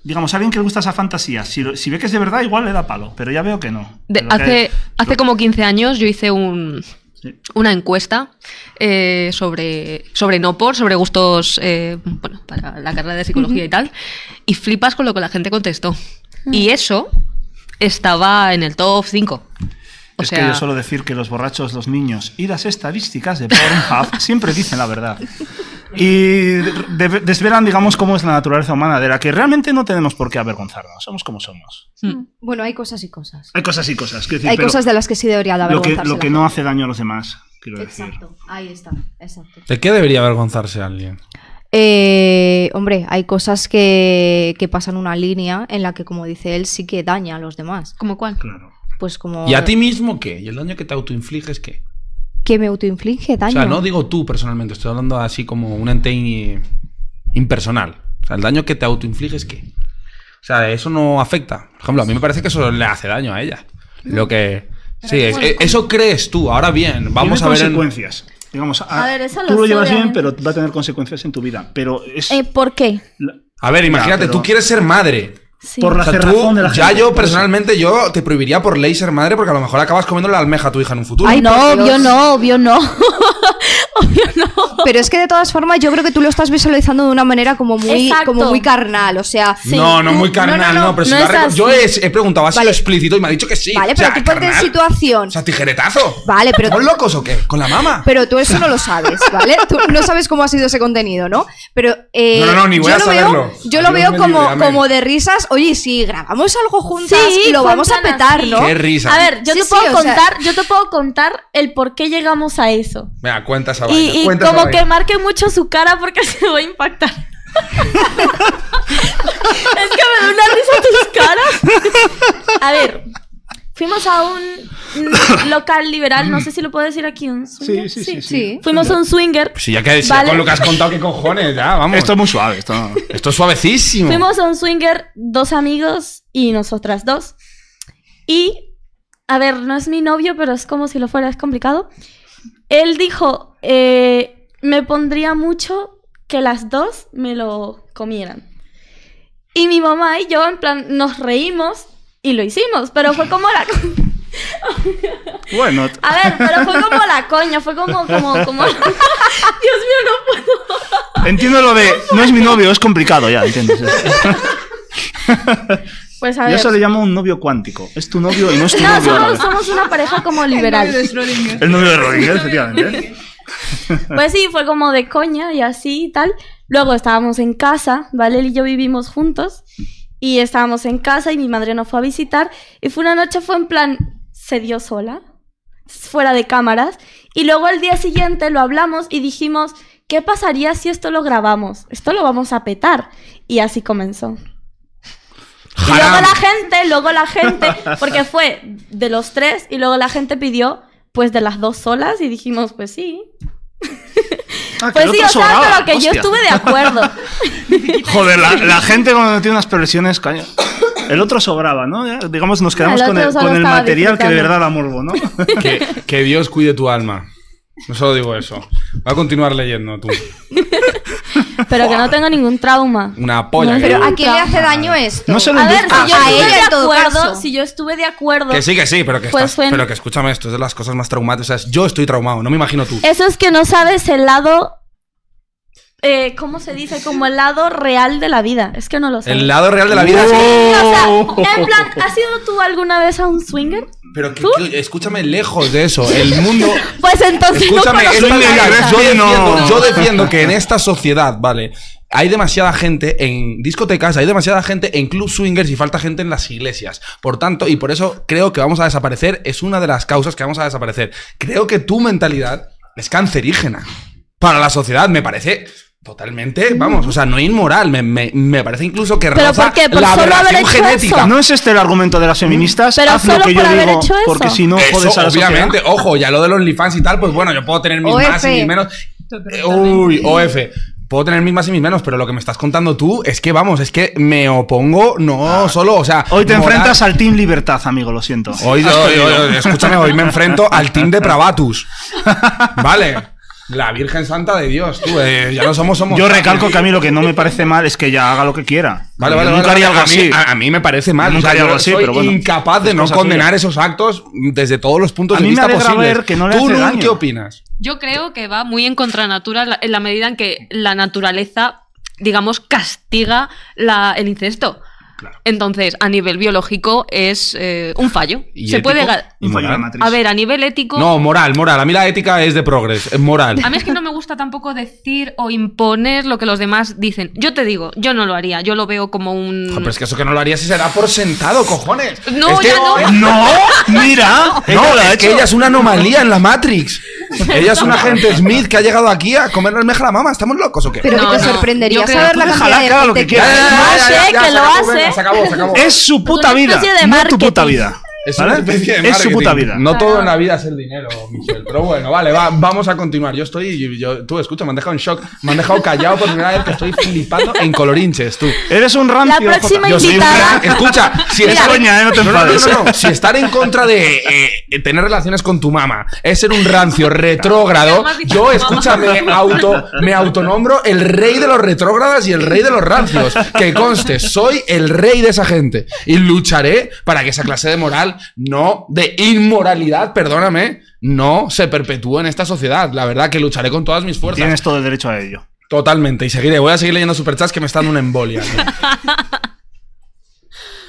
digamos, a alguien que le gusta esa fantasía, si, ve que es de verdad, igual le da palo, pero ya veo que no. hace, hace como 15 años yo hice un una encuesta eh, sobre, sobre no por, sobre gustos eh, bueno, para la carrera de psicología y tal, y flipas con lo que la gente contestó. Mm. Y eso estaba en el top 5 es que yo suelo decir que los borrachos, los niños y las estadísticas de Pornhub *laughs* siempre dicen la verdad. Y desvelan, digamos, cómo es la naturaleza humana, de la que realmente no tenemos por qué avergonzarnos. Somos como somos. Hmm. Bueno, hay cosas y cosas. Hay cosas y cosas. hay cosas de las que sí debería avergonzarse. Lo que, no hace daño a los demás, quiero decir. Exacto, ahí está. Exacto. ¿De qué debería avergonzarse alguien? Eh, hombre, hay cosas que, que, pasan una línea en la que, como dice él, sí que daña a los demás. cómo cuál? Claro. Pues como... ¿Y a ti mismo qué? ¿Y el daño que te autoinfliges qué? Que me autoinflige daño. O sea, no digo tú personalmente, estoy hablando así como un ente impersonal. O sea, el daño que te autoinfliges qué. O sea, eso no afecta. Por ejemplo, a mí me parece que eso le hace daño a ella. Lo que... Sí, e, eso crees tú. Ahora bien, vamos a ver... consecuencias. Digamos, ah, tú lo, llevas bien, pero va a tener consecuencias en tu vida. Pero es... Eh, ¿Por qué? A ver, imagínate, tú quieres ser madre. Por Ya yo personalmente yo te prohibiría por ley madre porque a lo mejor acabas comiendo la almeja a tu hija en un futuro. Ay, no, obvio no, obvio *laughs* no. obvio no. Pero es que de todas formas yo creo que tú lo estás visualizando de una manera como muy, como muy carnal, o sea... No, no muy carnal, no, yo he, preguntado, ¿ha sido explícito? Y me ha dicho que sí. Vale, pero tú ponte en situación... O sea, tijeretazo. Vale, pero... locos o qué? ¿Con la mamá, Pero tú eso no lo sabes, ¿vale? tú no sabes cómo ha sido ese contenido, ¿no? Pero... Eh, no, ni voy yo a saberlo. yo lo veo como de risas oye, si grabamos algo juntas, y lo vamos a petar, ¿no? A ver, yo te puedo contar, yo te puedo contar el por qué llegamos a eso. Mira, cuentas a Y, y como que marque mucho su cara porque *laughs* se va a impactar. *laughs* es que me da una risa tus caras. a ver, Fuimos a un *coughs* local liberal, no sé si lo puedo decir aquí, un Sí, sí, sí. Fuimos a un swinger. sí ya que con lo que has contado, qué cojones, ya, vamos. Esto es muy suave, esto, esto es suavecísimo. Fuimos a un swinger, dos amigos y nosotras dos. Y, a ver, no es mi novio, pero es como si lo fuera, es complicado. Él dijo, eh, me pondría mucho que las dos me lo comieran. Y mi mamá y yo, en plan, nos reímos y lo hicimos, pero fue como la... *laughs* bueno. A ver, pero fue como la coña, fue como, como, como... *laughs* Dios mío, no puedo. Entiendo lo de, no es mi novio, es complicado ya, ¿entiendes? *laughs* Pues a ver. Yo eso le llamo un novio cuántico. Es tu novio y no es tu novio. No, somos, una pareja como liberal. El novio de, El novio de Rodríguez, efectivamente. Pues sí, fue como de coña y así y tal. Luego estábamos en casa, ¿vale? y yo vivimos juntos y estábamos en casa y mi madre no fue a visitar y fue una noche, fue en plan, se dio sola, fuera de cámaras y luego el día siguiente lo hablamos y dijimos, ¿qué pasaría si esto lo grabamos? Esto lo vamos a petar y así comenzó. Y luego la gente, luego la gente, porque fue de los tres y luego la gente pidió pues de las dos solas y dijimos, pues sí. Ah, pues sí, o sea, que yo estuve de acuerdo. *laughs* Joder, la, gente cuando tiene unas progresiones, caña. El otro sobraba, ¿no? digamos, nos quedamos con el, material que de verdad da morbo, ¿no? *laughs* Que, Dios cuide tu alma. No solo digo eso. Va a continuar leyendo tú. Pero que no tenga ningún trauma. Una polla. pero ¿a quién le hace daño es. No se lo a ver, si ah, yo estuve de acuerdo, si yo estuve de acuerdo. Que sí, que sí, pero que, pues pero que escúchame, esto es de las cosas más traumáticas. yo estoy traumado, no me imagino tú. Eso es que no sabes el lado eh, ¿cómo se dice? Como el lado real de la vida. Es que no lo sé. El lado real de la vida. es. o sea, en plan, ¿has sido tú alguna vez a un swinger? Pero escúchame lejos de eso. El mundo. *laughs* Pues entonces Escúchame, yo, defiendo, yo defiendo que en esta sociedad, ¿vale? Hay demasiada gente en discotecas, hay demasiada gente en club swingers y falta gente en las iglesias. Por tanto, y por eso creo que vamos a desaparecer, es una de las causas que vamos a desaparecer. Creo que tu mentalidad es cancerígena para la sociedad, me parece Totalmente, vamos, o sea, no inmoral, me, parece incluso que ¿Pero la solo genética. No es este el argumento de las mm, feministas, lo que yo digo, porque si no a la Obviamente, ojo, ya lo de los OnlyFans y tal, pues bueno, yo puedo tener mis más y mis menos. Uy, OF puedo tener mis más y mis menos, pero lo que me estás contando tú es que, vamos, es que me opongo, no ah. solo, o sea... Hoy te enfrentas al Team Libertad, amigo, lo siento. Hoy, *laughs* escúchame, hoy me enfrento al Team de Depravatus. *laughs* Vale. La Virgen Santa de Dios, tú, eh, ya no somos, somos. Yo recalco que a mí lo que no me parece mal es que ella haga lo que quiera. nunca haría algo a así. a, mí me parece mal. Nunca haría algo así, pero bueno. incapaz de no condenar esos actos desde todos los puntos de vista posibles. ¿Tú, qué opinas? Yo creo que va muy en contra natura en la medida en que la naturaleza digamos, castiga el incesto. Entonces, a nivel biológico es un fallo. Se puede A ver, a nivel ético. No, moral, moral. A mí la ética es de progres, es moral. A mí es que no me gusta tampoco decir o imponer lo que los demás dicen. Yo te digo, yo no lo haría. Yo lo veo como un. pero es que eso que no lo haría se será por sentado, cojones. No, no. No, mira. No, que ella es una anomalía en la Matrix. Ella es un agente Smith que ha llegado aquí a comer almeja a la mama. ¿Estamos locos o qué? Pero que te sorprendería saber la gente que, que lo hace es su puta vida, no tu puta vida. Es su puta vida. No todo en la vida es el dinero, Michelle. Pero bueno, vale, vamos a continuar. Yo estoy. tú, escucha, me han dejado en shock. Me han dejado callado por primera vez que estoy flipando en colorinches, tú. Eres un rancio. La próxima Yo invitada. escucha, si es eh, no te No, no, si estar en contra de eh, tener relaciones con tu mamá es ser un rancio *laughs* retrógrado, yo, escúchame, auto, me autonombro el rey de los retrógradas y el rey de los rancios. Que conste, soy el rey de esa gente. Y lucharé para que esa clase de moral no, de inmoralidad, perdóname, no se perpetúa en esta sociedad. La verdad que lucharé con todas mis fuerzas. Tienes todo el derecho a ello. Totalmente, y seguiré. Voy a seguir leyendo superchats que me están una embolia. *laughs*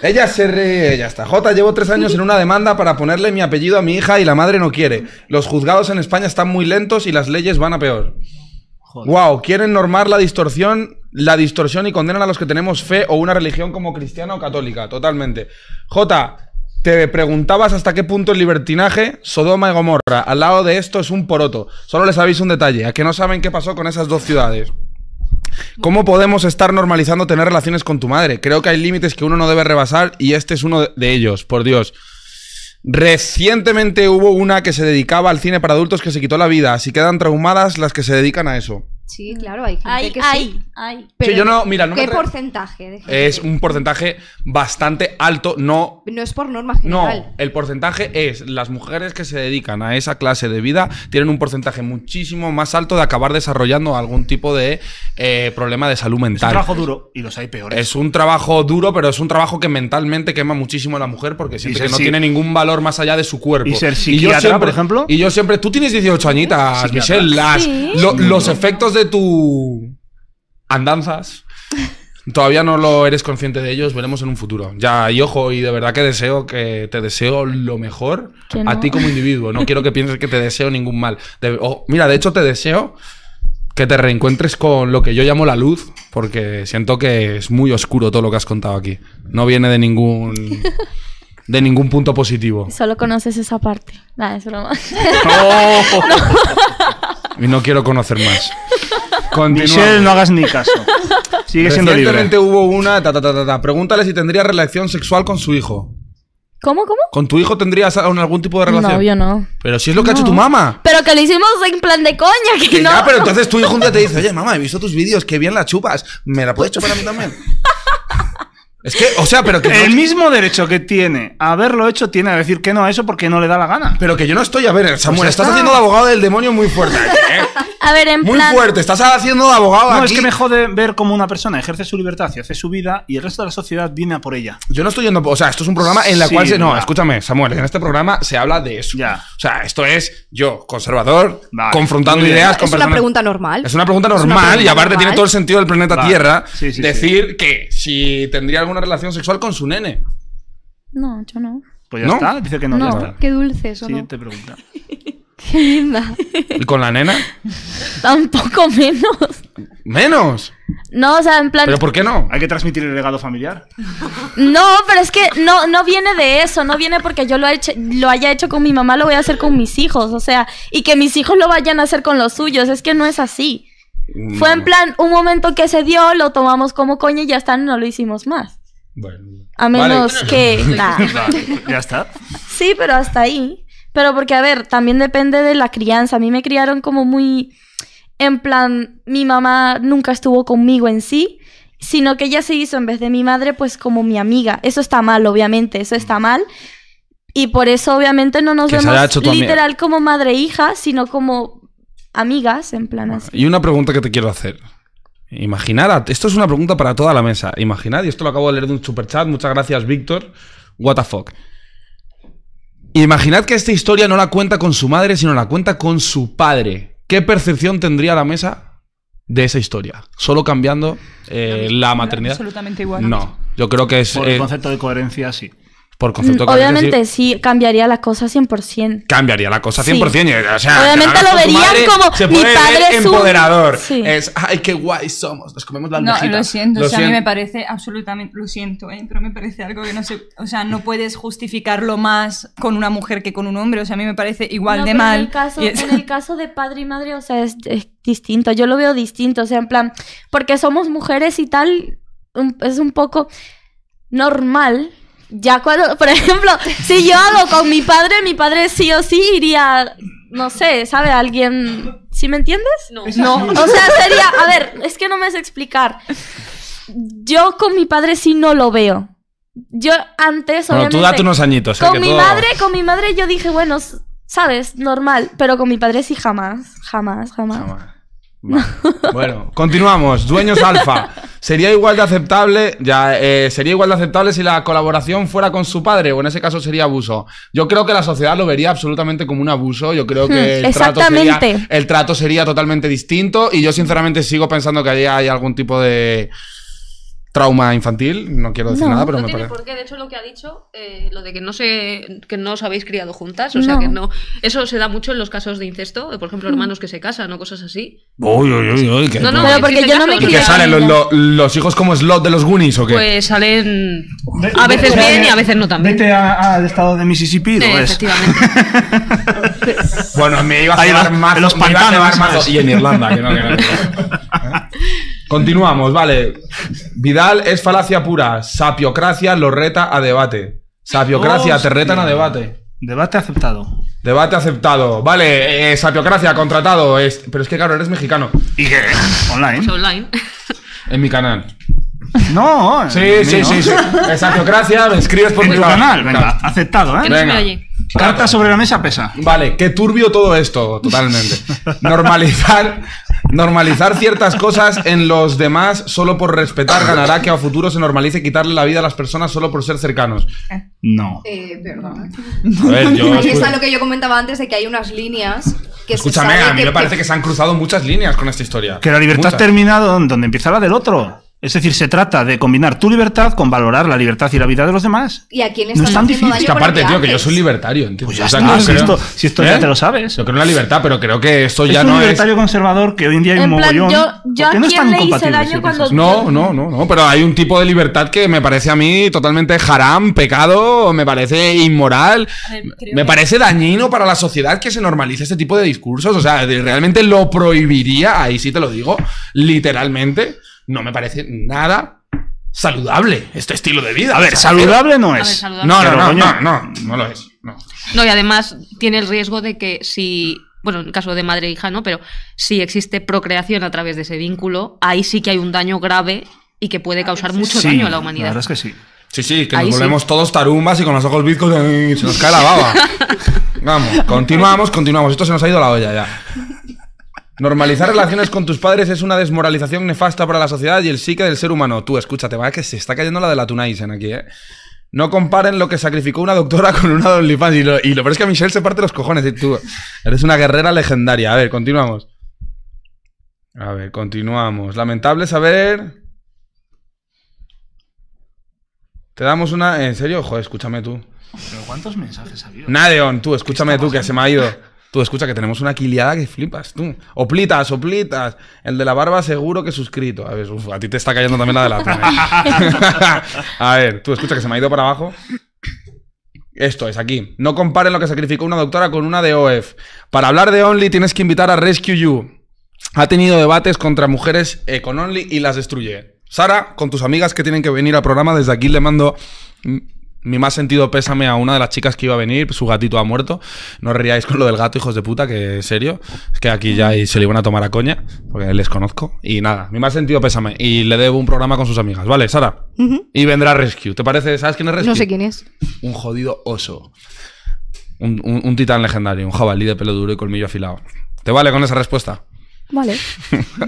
Ella se re... Ya está. J, llevo tres años en una demanda para ponerle mi apellido a mi hija y la madre no quiere. Los juzgados en España están muy lentos y las leyes van a peor. Wow, quieren normar la distorsión, la distorsión y condenan a los que tenemos fe o una religión como cristiana o católica. Totalmente. J, te preguntabas hasta qué punto el libertinaje, Sodoma y Gomorra, al lado de esto es un poroto. Solo les aviso un detalle, a que no saben qué pasó con esas dos ciudades. ¿Cómo podemos estar normalizando tener relaciones con tu madre? Creo que hay límites que uno no debe rebasar y este es uno de ellos, por Dios. Recientemente hubo una que se dedicaba al cine para adultos que se quitó la vida, así quedan traumadas las que se dedican a eso. Sí, mm. claro, hay que sí. pero mira, ¿Qué porcentaje? Es un porcentaje bastante alto, no... No es por norma general. No, el porcentaje es las mujeres que se dedican a esa clase de vida tienen un porcentaje muchísimo más alto de acabar desarrollando algún tipo de eh, problema de salud mental. Es un trabajo duro y los hay peores. Es un trabajo duro, pero es un trabajo que mentalmente quema muchísimo a la mujer porque no tiene ningún valor más allá de su cuerpo. Y ser psiquiatra, yo siempre, por ejemplo. Y yo siempre... Tú tienes 18 añitas, Michelle. Las, los efectos de de tu andanzas, todavía no lo eres consciente de ellos, veremos en un futuro. Ya, y ojo, y de verdad que deseo que te deseo lo mejor a ti como individuo. No quiero que pienses que te deseo ningún mal. Oh, mira, de hecho te deseo que te reencuentres con lo que yo llamo la luz, porque siento que es muy oscuro todo lo que has contado aquí. No viene de ningún *laughs* de ningún punto positivo. Solo conoces esa parte. *laughs* *laughs* Y no quiero conocer más. Michelle, no hagas ni caso. Sigue siendo libre. hubo una. Ta, ta, Pregúntale si tendría relación sexual con su hijo. ¿Cómo, cómo? ¿Con tu hijo tendrías algún tipo de relación? No, yo no. Pero si es lo que ha hecho tu mamá. Pero que lo hicimos en plan de coña, que, no. pero entonces tu hijo un día te dice, oye, mamá, he visto tus vídeos, qué bien la chupas. ¿Me la puedes chupar a mí también? Es que, o sea, pero que. El mismo derecho que tiene a haberlo hecho tiene a decir que no a eso porque no le da la gana. Pero que yo no estoy. A ver, Samuel, pues estás haciendo de abogado del demonio muy fuerte. ¿eh? *laughs* a ver, en Muy fuerte, estás haciendo de abogado. No, es que me jode ver cómo una persona ejerce su libertad y hace su vida y el resto de la sociedad viene a por ella. Yo no estoy yendo. O sea, esto es un programa en la cual se. No, escúchame, Samuel, en este programa se habla de eso. O sea, esto es yo, conservador, confrontando ideas con Es una pregunta normal. Es una pregunta normal y aparte tiene todo el sentido del planeta Tierra decir que si tendría alguna relación sexual con su nene. No, yo no. Pues ya está, dice que no, Qué dulce eso. pregunta. *laughs* qué linda. ¿Y con la nena? *laughs* Tampoco menos. ¿Menos? No, o sea, en plan. ¿Pero por qué no? ¿Hay que transmitir el legado familiar? No, pero es que no, no viene de eso. No viene porque yo lo, he hecho, lo haya hecho con mi mamá, lo voy a hacer con mis hijos. O sea, y que mis hijos lo vayan a hacer con los suyos. Es que no es así. Mm, Fue en plan un momento que se dio, lo tomamos como coña y ya está, no lo hicimos más. A menos *laughs* que... ya está. Sí, pero hasta ahí. Pero porque, a ver, también depende de la crianza. A mí me criaron como muy... En plan, mi mamá nunca estuvo conmigo en sí, sino que ella se hizo en vez de mi madre, pues como mi amiga. Eso está mal, obviamente, eso está mm. mal. Y por eso, obviamente, no nos vemos literal como madre e hija, sino como amigas, en plan así. Y una pregunta que te quiero hacer. Imaginad, esto es una pregunta para toda la mesa. Imaginad, y esto lo acabo de leer de un super chat muchas gracias Víctor, what the fuck. Imaginad que esta historia no la cuenta con su madre, sino la cuenta con su padre. ¿Qué percepción tendría la mesa de esa historia? Solo cambiando eh, la maternidad. Absolutamente igual. No, yo creo que es... Por el eh, concepto de coherencia, sí por concepto mm, que Obviamente sí, cambiaría la cosa 100%. Cambiaría la cosa 100%. Eh, obviamente lo verían como mi padre es un... empoderador. Es, ay, qué guay somos, nos comemos las No, lo siento, a mí me parece absolutamente, lo siento, eh, pero me parece algo que no sé, o sea, no puedes justificarlo más con una mujer que con un hombre, o sea, a mí me parece igual de mal. En el, caso, de padre y madre, o sea, es distinto, yo lo veo distinto, o sea, en plan, porque somos mujeres y tal, es un poco normal ya cuando, *laughs* por ejemplo, si yo hago con mi padre, mi padre sí o sí iría, no sé, ¿sabe? Alguien, ¿sí me entiendes? No. no. O sea, sería, a ver, es que no me sé explicar. Yo con mi padre sí no lo veo. Yo antes, obviamente. tú date unos añitos. Con mi madre, con mi madre yo dije, bueno, sabes, normal, pero con mi padre sí jamás, jamás. jamás. jamás. Bueno, continuamos. Dueños Alfa. ¿Sería igual de aceptable? Ya, eh, ¿Sería igual de aceptable si la colaboración fuera con su padre? O en ese caso sería abuso. Yo creo que la sociedad lo vería absolutamente como un abuso. Yo creo que el, el trato sería totalmente distinto. Y yo sinceramente sigo pensando que ahí hay algún tipo de trauma infantil, no quiero decir nada, pero no me parece. Por qué. De hecho, lo que ha dicho, eh, lo de que no sé que no os habéis criado juntas, o sea que no. Eso se da mucho en los casos de incesto, de, por ejemplo, mm. hermanos que se casan o cosas así. Uy, uy, uy, uy que, no, no, porque yo no me criado. salen los, los, hijos como slot de los Goonies o qué? Pues salen a veces bien y a veces no también. Vete al estado de Mississippi, Sí, Efectivamente. *laughs* bueno, me iba a llevar más, los pantanos, me y en Irlanda, que no, que no. *laughs* Continuamos, vale. Vidal es falacia pura. Sapiocracia lo reta a debate. Sapiocracia, te retan a debate. Debate aceptado. Debate aceptado. Vale, eh, sapiocracia, contratado. Pero es que, claro, eres mexicano. ¿Y qué? Online. Pues online. En mi canal. No, Sí, sí, sí, sí. Sapiocracia, me escribes por mi canal, venga, aceptado, ¿eh? Carta sobre la mesa pesa. Vale, qué turbio todo esto, totalmente. *laughs* Normalizar, normalizar ciertas cosas en los demás solo por respetar ganará que a futuro se normalice quitarle la vida a las personas solo por ser cercanos. Eh. No. Eh, perdón. A ver, *laughs* lo que yo comentaba antes de que hay unas líneas que Escúchame, a mí me parece que... se han cruzado muchas líneas con esta historia. Que la libertad ha terminado, donde empieza la del otro. Es decir, se trata de combinar tu libertad con valorar la libertad y la vida de los demás. ¿Y a quienes. no es tan difícil. que aparte, tío, que yo soy libertario. si, esto, ya ¿eh? te lo sabes. Yo creo en la libertad, pero creo que esto ya no es. un libertario conservador que hoy en día hay un mogollón. Yo, yo no es tan Cuando... No, no, no, no. Pero hay un tipo de libertad que me parece a mí totalmente haram, pecado, me parece inmoral. me parece dañino para la sociedad que se normalice este tipo de discursos. O sea, realmente lo prohibiría, ahí sí te lo digo, literalmente no me parece nada saludable este estilo de vida. A ver, saludable no es. No, no, no, no, no, lo es. No. y además tiene el riesgo de que si bueno, en caso de madre e hija no, pero si existe procreación a través de ese vínculo, ahí sí que hay un daño grave y que puede causar mucho daño a la humanidad. La verdad es que sí. Sí, sí, que nos volvemos todos tarumbas y con los ojos bizcos eh, se nos cae la baba. *laughs* Vamos, continuamos, continuamos. Esto se nos ha ido la olla ya. Normalizar relaciones con tus padres es una desmoralización nefasta para la sociedad y el psique del ser humano. Tú, escúchate, va que se está cayendo la de la Tunaisen aquí, ¿eh? No comparen lo que sacrificó una doctora *laughs* con una de Y lo, y lo peor es que a Michelle se parte los cojones. Y tú, eres una guerrera legendaria. A ver, continuamos. A ver, continuamos. Lamentable saber. Te damos una. ¿En serio? Joder, escúchame tú. ¿Pero cuántos mensajes ha habido? Nadeon, tú, escúchame tú, que se me ha ido. *laughs* Tú escucha que tenemos una quiliada que flipas, tú. Oplitas, oplitas. El de la barba seguro que suscrito. A ver, a ti te está cayendo también la de la *laughs* A ver, tú escucha que se me ha ido para abajo. Esto es aquí. No comparen lo que sacrificó una doctora con una de OF. Para hablar de Only tienes que invitar a Rescue You. Ha tenido debates contra mujeres eh, con Only y las destruye. Sara, con tus amigas que tienen que venir al programa, desde aquí le mando mi más sentido pésame a una de las chicas que iba a venir, su gatito ha muerto. No ríais con lo del gato, hijos de puta, que en serio. Es que aquí ya se le iban a tomar a coña, porque les conozco. Y nada, mi más sentido pésame. Y le debo un programa con sus amigas, ¿vale, Sara? Y vendrá Rescue. ¿Te parece? ¿Sabes quién es Rescue? No sé quién es. Un jodido oso. un titán legendario, un jabalí de pelo duro y colmillo afilado. ¿Te vale con esa respuesta? Vale.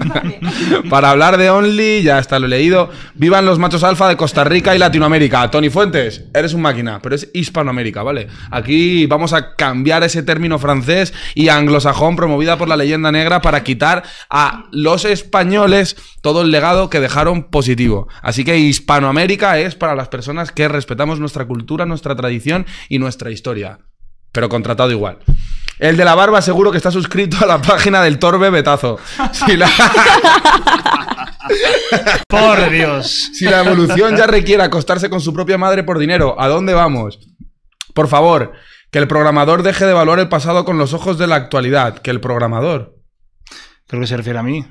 *laughs* Para hablar de Only, ya está, lo he leído. Vivan los machos alfa de Costa Rica y Latinoamérica. Tony Fuentes, eres un máquina, pero es Hispanoamérica, ¿vale? Aquí vamos a cambiar ese término francés y anglosajón promovida por la leyenda negra para quitar a los españoles todo el legado que dejaron positivo. Así que Hispanoamérica es para las personas que respetamos nuestra cultura, nuestra tradición y nuestra historia. Pero contratado igual. El de la barba seguro que está suscrito a la página del Torbe Betazo. *laughs* por Dios. Si la evolución ya requiere acostarse con su propia madre por dinero, ¿a dónde vamos? Por favor, que el programador deje de evaluar el pasado con los ojos de la actualidad. Que el programador. Creo que se refiere a mí?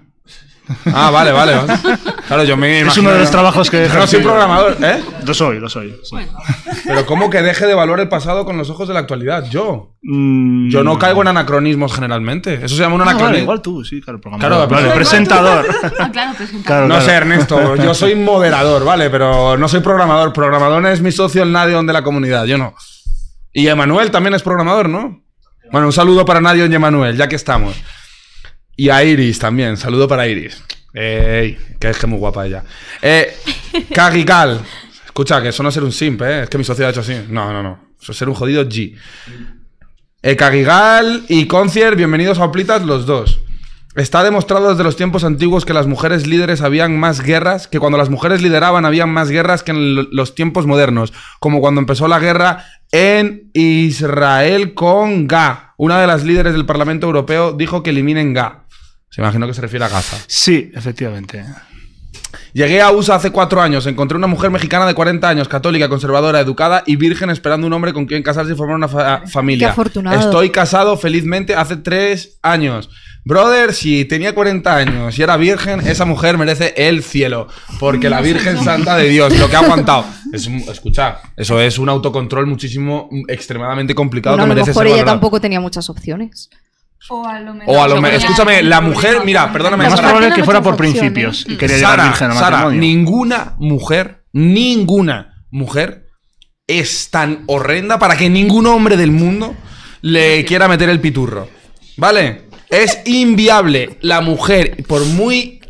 Ah, vale, vale. yo me Es uno de los trabajos que... No soy programador, ¿eh? Lo soy, lo soy. Pero ¿cómo que deje de valorar el pasado con los ojos de la actualidad? Yo. Mm. Yo no caigo en anacronismos generalmente. Eso se llama un ah, anacronismo. igual tú, sí, claro. Programador. Claro, presentador. *laughs* no sé, Ernesto. Yo soy moderador, ¿vale? Pero no soy programador. Programador es mi socio, el Nadion de la comunidad. Yo no. Y Emanuel también es programador, ¿no? Bueno, un saludo para Nadion y Emanuel, ya que estamos. Y a Iris también. Saludo para Iris. Ey, que es que muy guapa ella. Eh, *laughs* Escucha, que eso no ser un simp, ¿eh? Es que mi sociedad ha hecho así. No, no, no. Eso es ser un jodido G. Eh, Kagigal y Concier, bienvenidos a Oplitas los dos. Está demostrado desde los tiempos antiguos que las mujeres líderes habían más guerras, que cuando las mujeres lideraban habían más guerras que en los tiempos modernos, como cuando empezó la guerra en Israel con Ga. Una de las líderes del Parlamento Europeo dijo que eliminen Ga. Se imagino que se refiere a Gaza. Sí, efectivamente. Llegué a USA hace cuatro años, encontré una mujer mexicana de 40 años, católica, conservadora, educada y virgen esperando un hombre con quien casarse y formar una familia. Qué afortunado. Estoy casado felizmente hace tres años. Brother, si tenía 40 años y era virgen, esa mujer merece el cielo. Porque la Virgen *laughs* Santa de Dios, lo que ha aguantado. escucha, eso es un autocontrol muchísimo, mm, extremadamente complicado que ella tampoco tenía muchas opciones. O a lo mejor. Escúchame, la mujer, mira, perdóname. más probable que fuera por principios y quería llegar virgen Sara, ninguna mujer, ninguna mujer es tan horrenda para que ningún hombre del mundo le quiera meter el piturro. ¿Vale? Es inviable. La mujer, por muy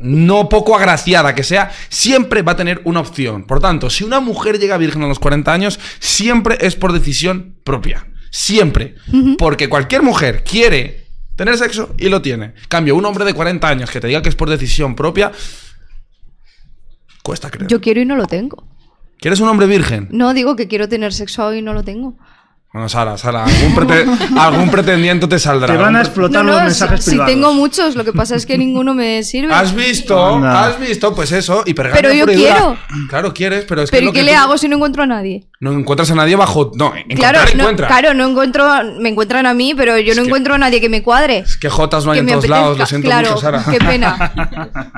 no poco agraciada que sea, siempre va a tener una opción. Por tanto, si una mujer llega virgen a los 40 años, siempre es por decisión propia. Siempre. Porque cualquier mujer quiere tener sexo y lo tiene. Cambio, un hombre de 40 años que te diga que es por decisión propia, cuesta creer. Yo quiero y no lo tengo. ¿Quieres un hombre virgen? No, digo que quiero tener sexo hoy y no lo tengo. Bueno, Sara, Sara, algún, *laughs* pretendiente te saldrá. Te van a explotar los mensajes si, privados. tengo muchos, lo que pasa es que ninguno me sirve. ¿Has visto? ¿Has visto? Pues eso, y Pero yo quiero. Claro, quieres, pero es que... qué le hago si no encuentro a nadie? No encuentras a nadie bajo. No, claro, no, claro, no encuentro. Me encuentran a mí, pero yo no encuentro a nadie que me cuadre. Es que Jotas no hay en todos lados, lo siento mucho, Sara. Qué pena.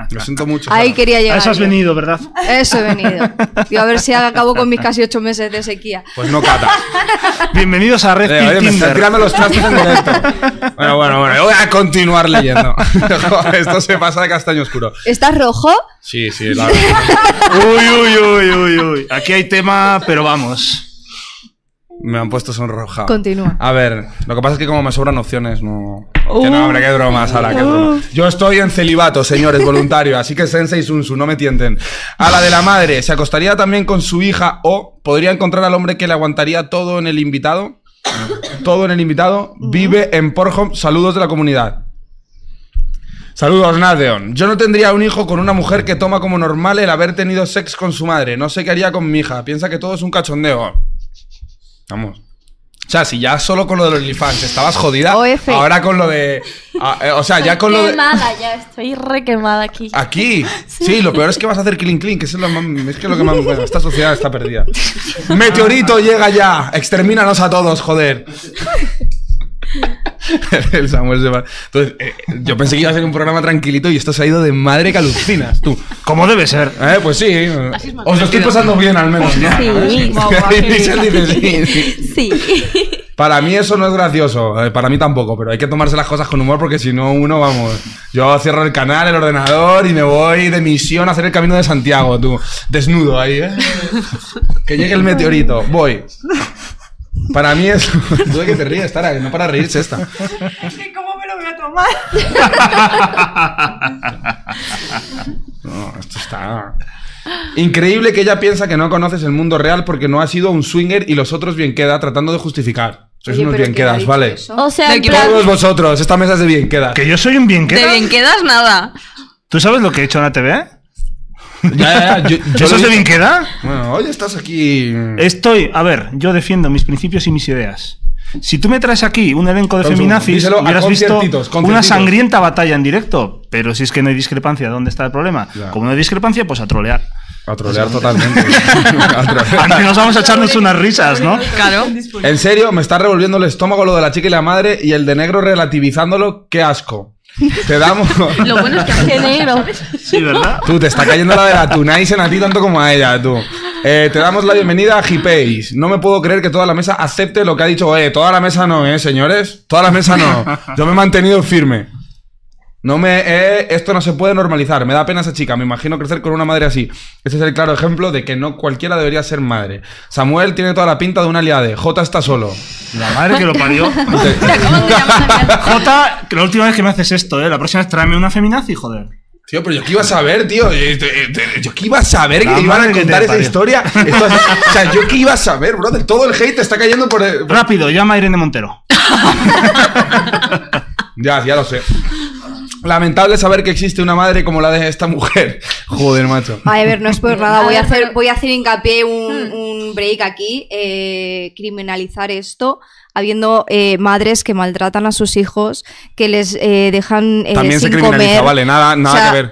*laughs* lo siento mucho. Ahí quería llegar. eso has venido, ¿verdad? Eso he venido. Yo a ver si acabo con mis casi ocho meses de sequía. Pues no cata. *laughs* Bienvenidos a Red eh, los trastos en directo. *laughs* Bueno, bueno, bueno. voy a continuar leyendo. Esto se pasa de castaño oscuro. ¿Estás rojo? Sí, sí, uy, uy, uy, uy, uy. Aquí hay tema, pero vamos. Me han puesto sonroja. Continúa. A ver, lo que pasa es que como me sobran opciones, no. que no, hombre, qué bromas Yo estoy en celibato, señores, voluntario, así que Sensei Sunsu, no me tienten. A la de la madre, ¿se acostaría también con su hija o podría encontrar al hombre que le aguantaría todo en el invitado? todo en el invitado. Vive en Pornhub. Saludos de la comunidad. Saludos, Nadeon. Yo no tendría un hijo con una mujer que toma como normal el haber tenido sex con su madre. No sé qué haría con mi hija. Piensa que todo es un cachondeo. Vamos. O sea, si ya solo con lo de los OnlyFans estabas jodida, ahora con lo de... Ah, eh, o sea, ya con lo de... Quemada ya, estoy re quemada aquí. Aquí. Sí, lo peor es que vas a hacer clean clean, que es lo, que más me gusta. Esta sociedad está perdida. *laughs* Meteorito llega ya. ¡Exterminanos a todos, joder. *laughs* el Samuel se Entonces, eh, yo pensé que iba a ser un programa tranquilito y esto se ha ido de madre que Tú, ¿cómo debe ser? Eh, pues sí. Os lo estoy pasando bien al menos. ¿no? *laughs* sí. sí. Para mí eso no es gracioso, eh, para mí tampoco, pero hay que tomarse las cosas con humor porque si no uno, vamos, yo cierro el canal, el ordenador y me voy de misión a hacer el camino de Santiago, tú, desnudo ahí, ¿eh? *laughs* Que llegue el meteorito, voy. Para mí es. Dude *laughs* que te ríes, Tara, no para reírse esta. ¿Cómo me lo voy a tomar? *laughs* No, esto está. Increíble que ella piensa que no conoces el mundo real porque no ha sido un swinger y los otros bien queda tratando de justificar. Sois unos bien quedas, ¿vale? O sea, todos vosotros, esta mesa es de bien queda. Que yo soy un bien queda. De bien quedas nada. ¿Tú sabes lo que he hecho en la TV? *laughs* ¿Eso se bien queda? Bueno, hoy estás aquí. Estoy, a ver, yo defiendo mis principios y mis ideas. Si tú me traes aquí un elenco de feminazis, hubieras visto una sangrienta batalla en directo. Pero si es que no hay discrepancia, ¿dónde está el problema? Como no hay discrepancia, pues a trolear. A trolear totalmente. *laughs* *laughs* nos vamos a echarnos unas risas, ¿no? Claro. En serio, me está revolviendo el estómago lo de la chica y la madre y el de negro relativizándolo. ¡Qué asco! Te damos. Lo bueno es que hace Sí, ¿verdad? Tú te está cayendo la de la Tunaisen a ti tanto como a ella, tú. Eh, te damos la bienvenida a Hipeis. No me puedo creer que toda la mesa acepte lo que ha dicho. Eh, toda la mesa no, eh, señores. Toda la mesa no. Yo me he mantenido firme. No me. Eh, esto no se puede normalizar. Me da pena esa chica. Me imagino crecer con una madre así. Ese es el claro ejemplo de que no cualquiera debería ser madre. Samuel tiene toda la pinta de un aliado Jota está solo. La madre que lo parió. *laughs* *laughs* J, la última vez que me haces esto, ¿eh? La próxima vez tráeme una feminazi, joder. Tío, pero yo qué iba a saber, tío. Eh, eh, yo qué iba a saber que iban a contar esa historia. o sea, yo qué iba a saber, brother. Todo el hate está cayendo por. Rápido, llama a Irene Montero. *laughs* ya, ya lo sé. Lamentable saber que existe una madre como la de esta mujer. *laughs* Joder, macho. A ver, no es por nada. Voy a hacer, voy a hacer hincapié un, hmm. break aquí. Eh, criminalizar esto habiendo eh, madres que maltratan a sus hijos, que les eh, dejan comer. Eh, También sin comer. vale, nada, que ver.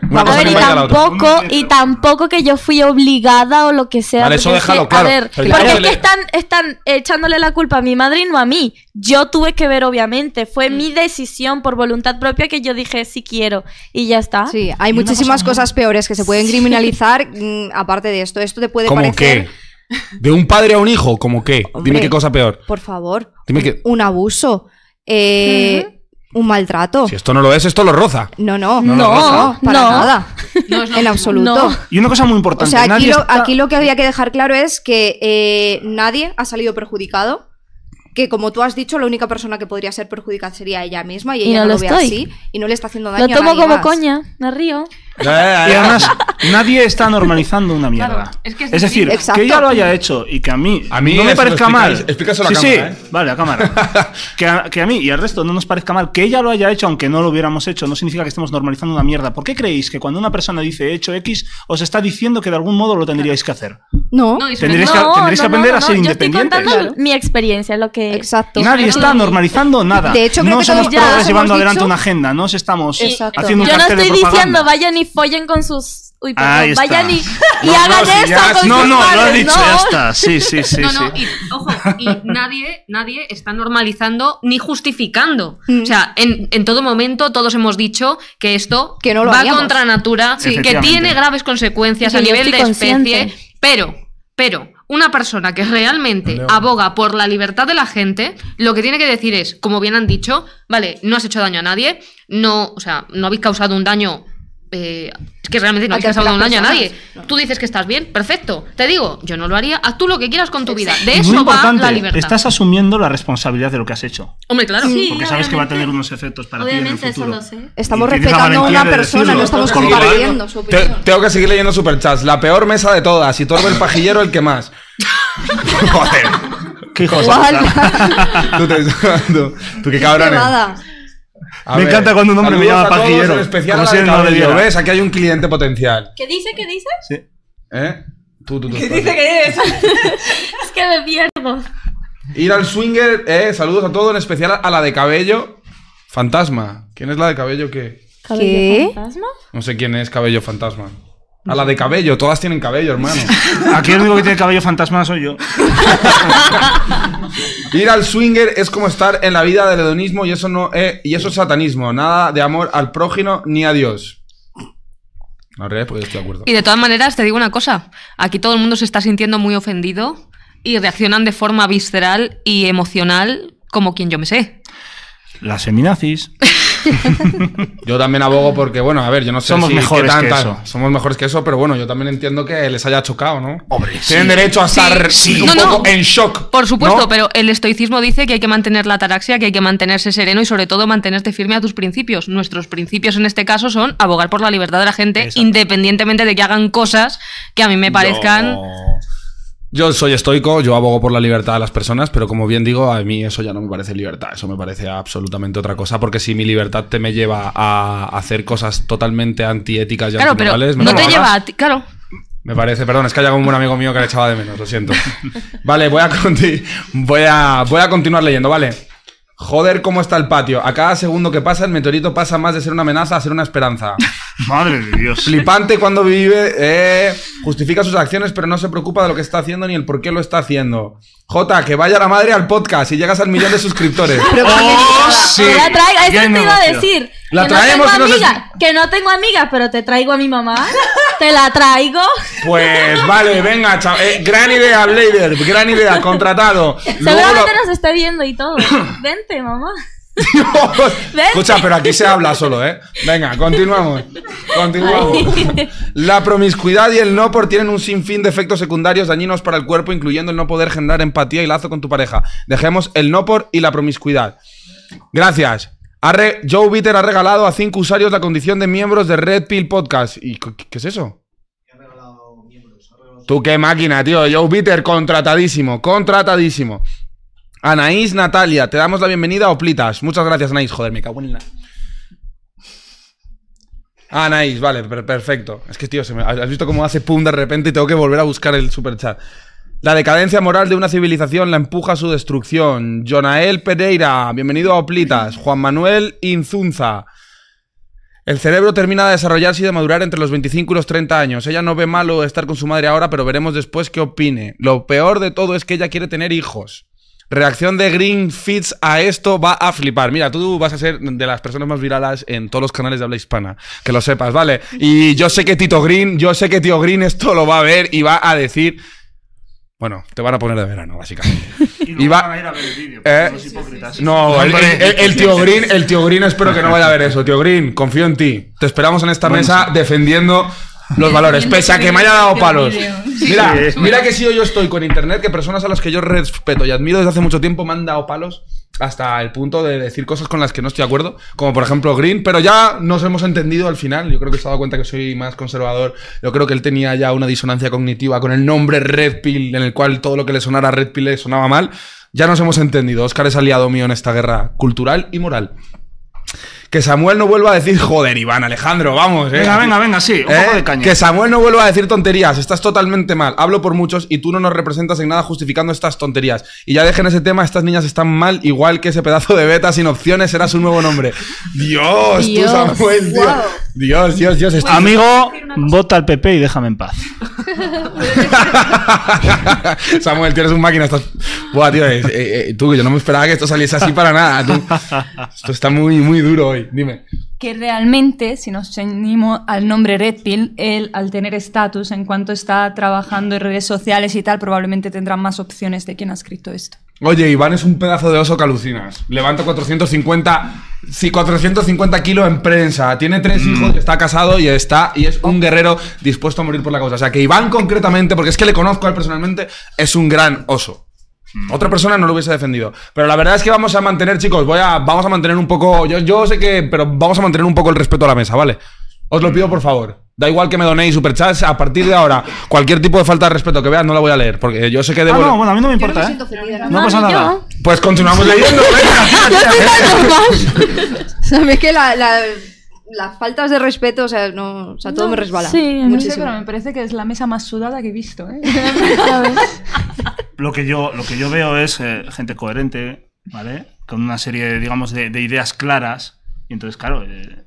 y tampoco, que yo fui obligada o lo que sea. Vale, eso A ver, porque es que están, echándole la culpa a mi madre y no a mí. Yo tuve que ver, obviamente, fue mi mm. decisión por voluntad propia que yo dije sí quiero y ya está. Sí, hay muchísimas cosas peores que se pueden criminalizar mm, aparte de esto. Esto te puede parecer... ¿De un padre a un hijo? ¿Como qué? Dime qué cosa peor. Por favor. Dime Un abuso. Eh, un maltrato. Si esto no lo es, esto lo roza. No, no, no, para nada. *laughs* en absoluto. Y una cosa muy importante. aquí, lo, que había que dejar claro es que eh, nadie ha salido perjudicado que como tú has dicho, la única persona que podría ser perjudicada sería ella misma y ella no, lo, ve así y no le está haciendo daño. Lo tomo como coña, me río y además, nadie está normalizando una mierda. es, decir, que ella lo haya hecho y que a mí, no me parezca mal. Explícaselo a sí, cámara. ¿eh? vale, a cámara. *laughs* que, a, mí y al resto no nos parezca mal. Que ella lo haya hecho, aunque no lo hubiéramos hecho, no significa que estemos normalizando una mierda. ¿Por qué creéis que cuando una persona dice he hecho X, os está diciendo que de algún modo lo tendríais que hacer? No, no que, aprender a ser independientes. Yo estoy contando mi experiencia, lo que. Exacto. Nadie está normalizando nada. De hecho, no que llevando adelante una agenda, no estamos haciendo un Yo no estoy diciendo, vaya ni con sus. Uy, vayan y, hagan no, no, no, lo dicho, Sí, sí, sí. No, no, ojo, y nadie, nadie está normalizando ni justificando. O sea, en, todo momento todos hemos dicho que esto va contra natura, y que tiene graves consecuencias a nivel de especie, pero, pero una persona que realmente aboga por la libertad de la gente, lo que tiene que decir es, como bien han dicho, vale, no has hecho daño a nadie, no, o sea, no habéis causado un daño es eh, que realmente no has pasado un año a nadie. Tú dices que estás bien, perfecto. Te digo, yo no lo haría, haz tú lo que quieras con tu vida. De eso va la libertad. Estás asumiendo la responsabilidad de lo que has hecho. Hombre, claro. Sí, Porque sabes que va a tener unos efectos para ti en el futuro. Eso sé. Estamos respetando a una persona, no estamos compartiendo su tengo que seguir leyendo superchats. La peor mesa de todas. Y Torbe el pajillero el que más. *laughs* Joder. Qué hijos. tú, te, *laughs* tú, qué cabrón me encanta cuando un hombre me llama pajillero. especial como si no cabello ¿Ves? Aquí hay un cliente potencial. ¿Qué dice? ¿Qué dice? Sí. ¿Eh? ¿Qué dice que es? *laughs* es que me pierdo. Ir al swinger, eh, saludos a todos, en especial a la de cabello fantasma. ¿Quién es la de cabello qué? ¿Cabello fantasma? No sé quién es cabello fantasma. A la de cabello, todas tienen cabello, hermano. *laughs* Aquí el único que tiene cabello fantasma soy yo. *laughs* Ir al swinger es como estar en la vida del hedonismo y eso no es, eh, y eso satanismo, nada de amor al prójimo ni a Dios. No, pues estoy de acuerdo. Y de todas maneras, te digo una cosa, aquí todo el mundo se está sintiendo muy ofendido y reaccionan de forma visceral y emocional como quien yo me sé las seminazis. *laughs* yo también abogo porque, bueno, a ver, yo no sé somos si mejores que, eso. somos mejores que eso, pero bueno, yo también entiendo que les haya chocado, ¿no? Hombre, tienen derecho a estar un poco en shock. Por supuesto, pero el estoicismo dice que hay que mantener la ataraxia, que hay que mantenerse sereno y sobre todo mantenerte firme a tus principios. Nuestros principios en este caso son abogar por la libertad de la gente, independientemente de que hagan cosas que a mí me parezcan. Yo soy estoico, yo abogo por la libertad de las personas, pero como bien digo, a mí eso ya no me parece libertad, eso me parece absolutamente otra cosa, porque si mi libertad te me lleva a hacer cosas totalmente antiéticas y claro, pero no te lleva a ti, claro. Me parece, perdón, es que haya como un buen amigo mío que le echaba de menos, lo siento. *laughs* Vale, voy a, voy a, voy a continuar leyendo, vale. Joder, cómo está el patio. A cada segundo que pasa, el meteorito pasa más de ser una amenaza a ser una esperanza. *laughs* Madre de Dios. Flipante cuando vive, eh, justifica sus acciones, pero no se preocupa de lo que está haciendo ni el por qué lo está haciendo. Jota, que vaya la madre al podcast y llegas al millón de suscriptores. *laughs* ¡Oh, sí! La traiga, eso te iba a decir. La que no tengo amiga, Que no tengo amigas, pero te traigo a mi mamá. Te la traigo. Pues vale, venga, eh, gran idea, Blader. Gran idea, contratado. *laughs* Seguramente nos está viendo y todo. Vente, mamá. Escucha, pero aquí se habla solo, ¿eh? Venga, continuamos. Continuamos. La promiscuidad y el no por tienen un sinfín de efectos secundarios dañinos para el cuerpo, incluyendo el no poder generar empatía y lazo con tu pareja. Dejemos el no por y la promiscuidad. Gracias. Joe Bitter ha regalado a cinco usuarios la condición de miembros de Red Pill Podcast. ¿Y qué es eso? Tú qué máquina, tío. Joe Bitter, contratadísimo, contratadísimo. Anaís Natalia, te damos la bienvenida a Oplitas. Muchas gracias, Anaís. Joder, me cago en ah, vale, perfecto. Es que, tío, has visto cómo hace pum de repente y tengo que volver a buscar el superchat. La decadencia moral de una civilización la empuja a su destrucción. Jonael Pereira, bienvenido a Oplitas. Juan Manuel Inzunza. El cerebro termina de desarrollarse y de madurar entre los 25 y los 30 años. Ella no ve malo estar con su madre ahora, pero veremos después qué opine. Lo peor de todo es que ella quiere tener hijos. Reacción de Green Fits a esto va a flipar. Mira, tú vas a ser de las personas más virales en todos los canales de habla hispana. Que lo sepas, ¿vale? Y yo sé que Tito Green, yo sé que Tío Green esto lo va a ver y va a decir. Bueno, te van a poner de verano, básicamente. *laughs* Y, van a ir a ver el vídeo, ¿Eh? los hipócritas. No, el, tío Green, el tío Green espero que no vaya a ver eso. Tío Green, confío en ti. Te esperamos en esta mesa defendiendo los valores, pese a que me haya dado palos. Mira, mira que si yo estoy con internet, que personas a las que yo respeto y admiro desde hace mucho tiempo me han dado palos hasta el punto de decir cosas con las que no estoy de acuerdo, como por ejemplo Green, pero ya nos hemos entendido al final. Yo creo que se ha dado cuenta que soy más conservador. Yo creo que él tenía ya una disonancia cognitiva con el nombre Red Pill, en el cual todo lo que le sonara Red Pill le sonaba mal. Ya nos hemos entendido. Oscar es aliado mío en esta guerra cultural y moral. Que Samuel no vuelva a decir, joder, Iván Alejandro, vamos, eh. Venga, venga, venga, sí, un poco ¿Eh? de caña. Que Samuel no vuelva a decir tonterías, estás totalmente mal. Hablo por muchos y tú no nos representas en nada justificando estas tonterías. Y ya dejen ese tema, estas niñas están mal, igual que ese pedazo de beta sin opciones será su nuevo nombre. Dios, Dios tú Samuel, Dios, Dios, Dios. Amigo, vota al PP y déjame en paz. *laughs* Samuel, tienes un máquina, estás... Buah, tío, eh, eh, tú, yo no me esperaba que esto saliese así para nada. esto está muy, muy duro hoy dime. Que realmente, si nos ceñimos al nombre Red Pill, él al tener estatus, en cuanto está trabajando en redes sociales y tal, probablemente tendrá más opciones de quien ha escrito esto. Oye, Iván es un pedazo de oso que alucinas. Levanta 450, 450 kilos en prensa. Tiene tres mm. hijos, está casado y está y es un guerrero dispuesto a morir por la causa. O sea, que Iván concretamente, porque es que le conozco a él personalmente, es un gran oso. Mm. Otra persona no lo hubiese defendido. Pero la verdad es que vamos a mantener, chicos, voy a, vamos a mantener un poco. Yo, sé que. Pero vamos a mantener un poco el respeto a la mesa, ¿vale? Os lo pido por favor. Da igual que me donéis superchats. A partir de ahora, cualquier tipo de falta de respeto que veas no la voy a leer. Porque yo sé que debo. Ah, no, bueno, a mí no me importa, ¿eh? no ¿eh? pasa nada. Pues continuamos leyendo. Venga, *laughs* *laughs* *laughs* Sabes que la las faltas de respeto, o sea, no, o sea todo me resbala. Sí, pero me parece que es la mesa más sudada que he visto. ¿eh? *laughs* lo, que yo, lo que yo veo es eh, gente coherente, ¿vale? Con una serie, digamos, de ideas claras y entonces, claro, eh,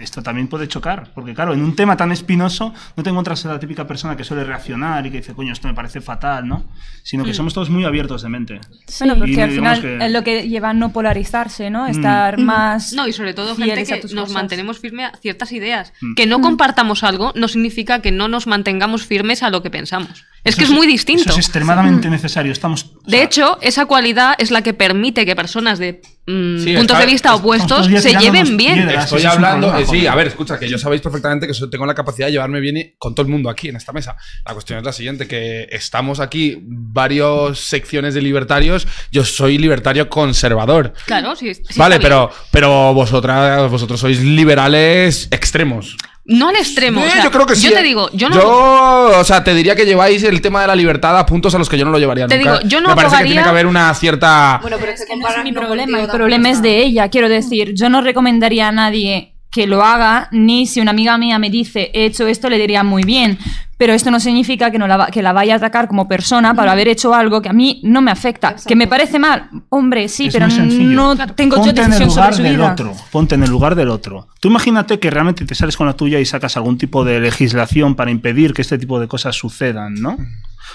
esto también puede chocar, porque claro, en un tema tan espinoso no te encuentras a la típica persona que suele reaccionar y que dice, coño, esto me parece fatal, ¿no? Sino que mm. somos todos muy abiertos de mente. Bueno, porque al final es lo que lleva a no polarizarse, ¿no? Mm. Estar mm. más... No, y sobre todo gente que nos mantenemos firmes a ciertas ideas. Que no compartamos algo no significa que no nos mantengamos firmes a lo que pensamos. Es que es, muy distinto. es extremadamente necesario. Estamos, de hecho, esa cualidad es la que permite que personas de mm, puntos de vista opuestos se lleven bien. Estoy hablando. Eh, sí, a ver, escucha, que yo sabéis perfectamente que tengo la capacidad de llevarme bien con todo el mundo aquí en esta mesa. La cuestión es la siguiente: que estamos aquí varios secciones de libertarios. Yo soy libertario conservador. Claro, sí. vale, pero, pero vosotros sois liberales extremos. No al extremo. yo te eh. digo, yo no. Yo, o sea, te diría que lleváis el tema de la libertad a puntos a los que yo no lo llevaría te Digo, yo no Me parece que tiene que haber una cierta. Bueno, pero es que mi problema, el problema es de ella. Quiero decir, yo no recomendaría a nadie que lo haga, ni si una amiga mía me dice he hecho esto, le diría muy bien. Pero esto no significa que, no la, que la vaya a atacar como persona para haber hecho algo que a mí no me afecta. Que me parece mal. Hombre, sí, pero no tengo yo decisión el sobre su Otro. Ponte en el lugar del otro. Tú imagínate que realmente te sales con la tuya y sacas algún tipo de legislación para impedir que este tipo de cosas sucedan, ¿no?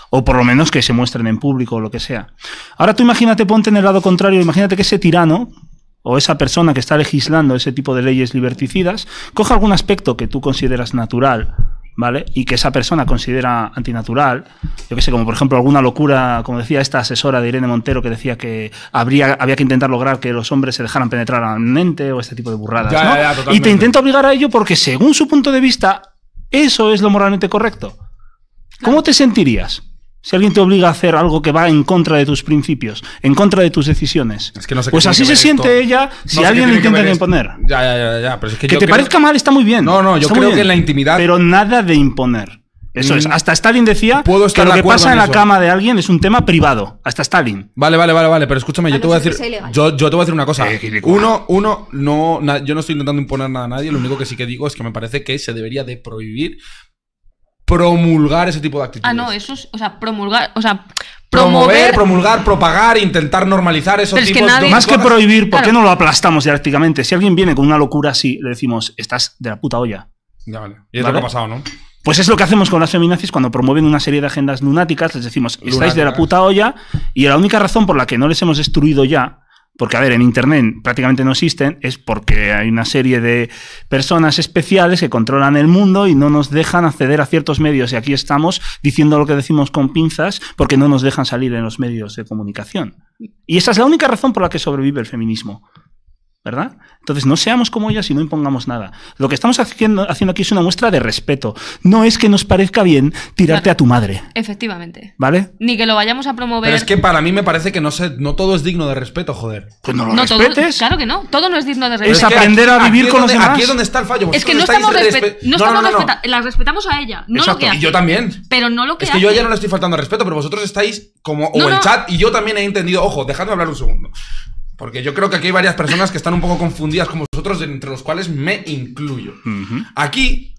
o por lo menos que se muestren en público o lo que sea. Ahora tú imagínate, ponte en el lado contrario, imagínate que ese tirano, o esa persona que está legislando ese tipo de leyes liberticidas coja algún aspecto que tú consideras natural ¿vale? Y que esa persona considera antinatural, yo que sé, como por ejemplo alguna locura, como decía esta asesora de Irene Montero que decía que habría, había que intentar lograr que los hombres se dejaran penetrar a la mente o este tipo de burradas, ¿no? y te intenta obligar a ello porque según su punto de vista, eso es lo moralmente correcto. ¿Cómo te sentirías? Si alguien te obliga a hacer algo que va en contra de tus principios, en contra de tus decisiones, pues así se siente ella si alguien intenta imponer. que, te parezca mal está muy bien. No, no, yo creo que en la intimidad. Pero nada de imponer. Eso es. Mm. Hasta Stalin decía Puedo estar que lo que pasa en, la cama de alguien es un tema privado. Hasta Stalin. Vale, vale, vale, vale. Pero escúchame, yo te, voy a decir, yo, te voy a decir una cosa. Eh, uno, uno, no, yo no estoy intentando imponer nada a nadie. Lo único que sí que digo es que me parece que se debería de prohibir promulgar ese tipo de actitudes. Ah, no, eso es, o sea, promulgar, o sea, promover, promulgar, propagar, intentar normalizar esos tipos Más que prohibir, ¿por qué no lo aplastamos didácticamente? Si alguien viene con una locura así, le decimos, estás de la puta olla. Ya vale. Y es lo que ha pasado, ¿no? Pues es lo que hacemos con las feminazis cuando promueven una serie de agendas lunáticas, les decimos, estáis de la puta olla, y la única razón por la que no les hemos destruido ya porque, a ver, en Internet prácticamente no existen, es porque hay una serie de personas especiales que controlan el mundo y no nos dejan acceder a ciertos medios. Y aquí estamos diciendo lo que decimos con pinzas porque no nos dejan salir en los medios de comunicación. Y esa es la única razón por la que sobrevive el feminismo. ¿verdad? Entonces no seamos como ellas y no impongamos nada. Lo que estamos haciendo, aquí es una muestra de respeto. No es que nos parezca bien tirarte a tu madre. Efectivamente. ¿Vale? Ni que lo vayamos a promover. Pero es que para mí me parece que no, todo es digno de respeto, joder. Pues no lo respetes. claro que no. Todo no es digno de respeto. Es, aprender a vivir con los demás. Aquí es donde está el fallo. Es que no estamos, respetando. no, estamos respetando. Las respetamos a ella. No lo que Y yo también. Pero no lo que Es que yo a no le estoy faltando respeto, pero vosotros estáis como... O el chat. Y yo también he entendido... Ojo, dejadme hablar un segundo. Porque yo creo que aquí hay varias personas que están un poco confundidas con vosotros, entre los cuales me incluyo. Aquí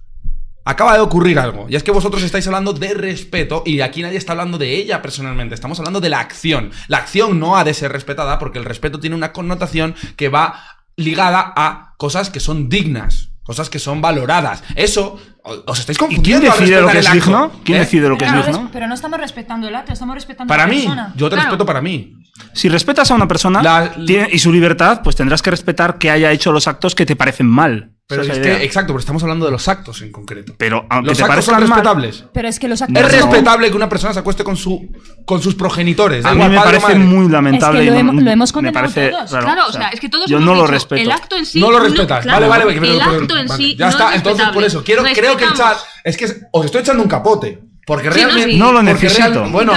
acaba de ocurrir algo, y es que vosotros estáis hablando de respeto y aquí nadie está hablando de ella personalmente, estamos hablando de la acción. La acción no ha de ser respetada porque el respeto tiene una connotación que va ligada a cosas que son dignas, cosas que son valoradas. Eso os estáis confundiendo. ¿Quién ¿Eh? decide lo que es digno? ¿Quién decide lo que es digno? Pero no estamos respetando el acto, estamos respetando a la mí, persona. Yo te respeto para mí. Si respetas a una persona y su libertad, pues tendrás que respetar que haya hecho los actos que te parecen mal. exacto, pero estamos hablando de los actos en concreto. Pero aunque ah, los te actos son respetables. pero es que los actos Es respetable que una persona se acueste con su con sus progenitores. A mí me parece muy lamentable. Es que lo, hemos, lo hemos me parece todos. claro, o sea, es que todos yo no lo respeto. El acto en sí no lo respetas. vale, vale, el acto en sí ya está, entonces por eso quiero que chat. Es que os estoy echando un capote. Porque realmente. No, lo necesito. bueno,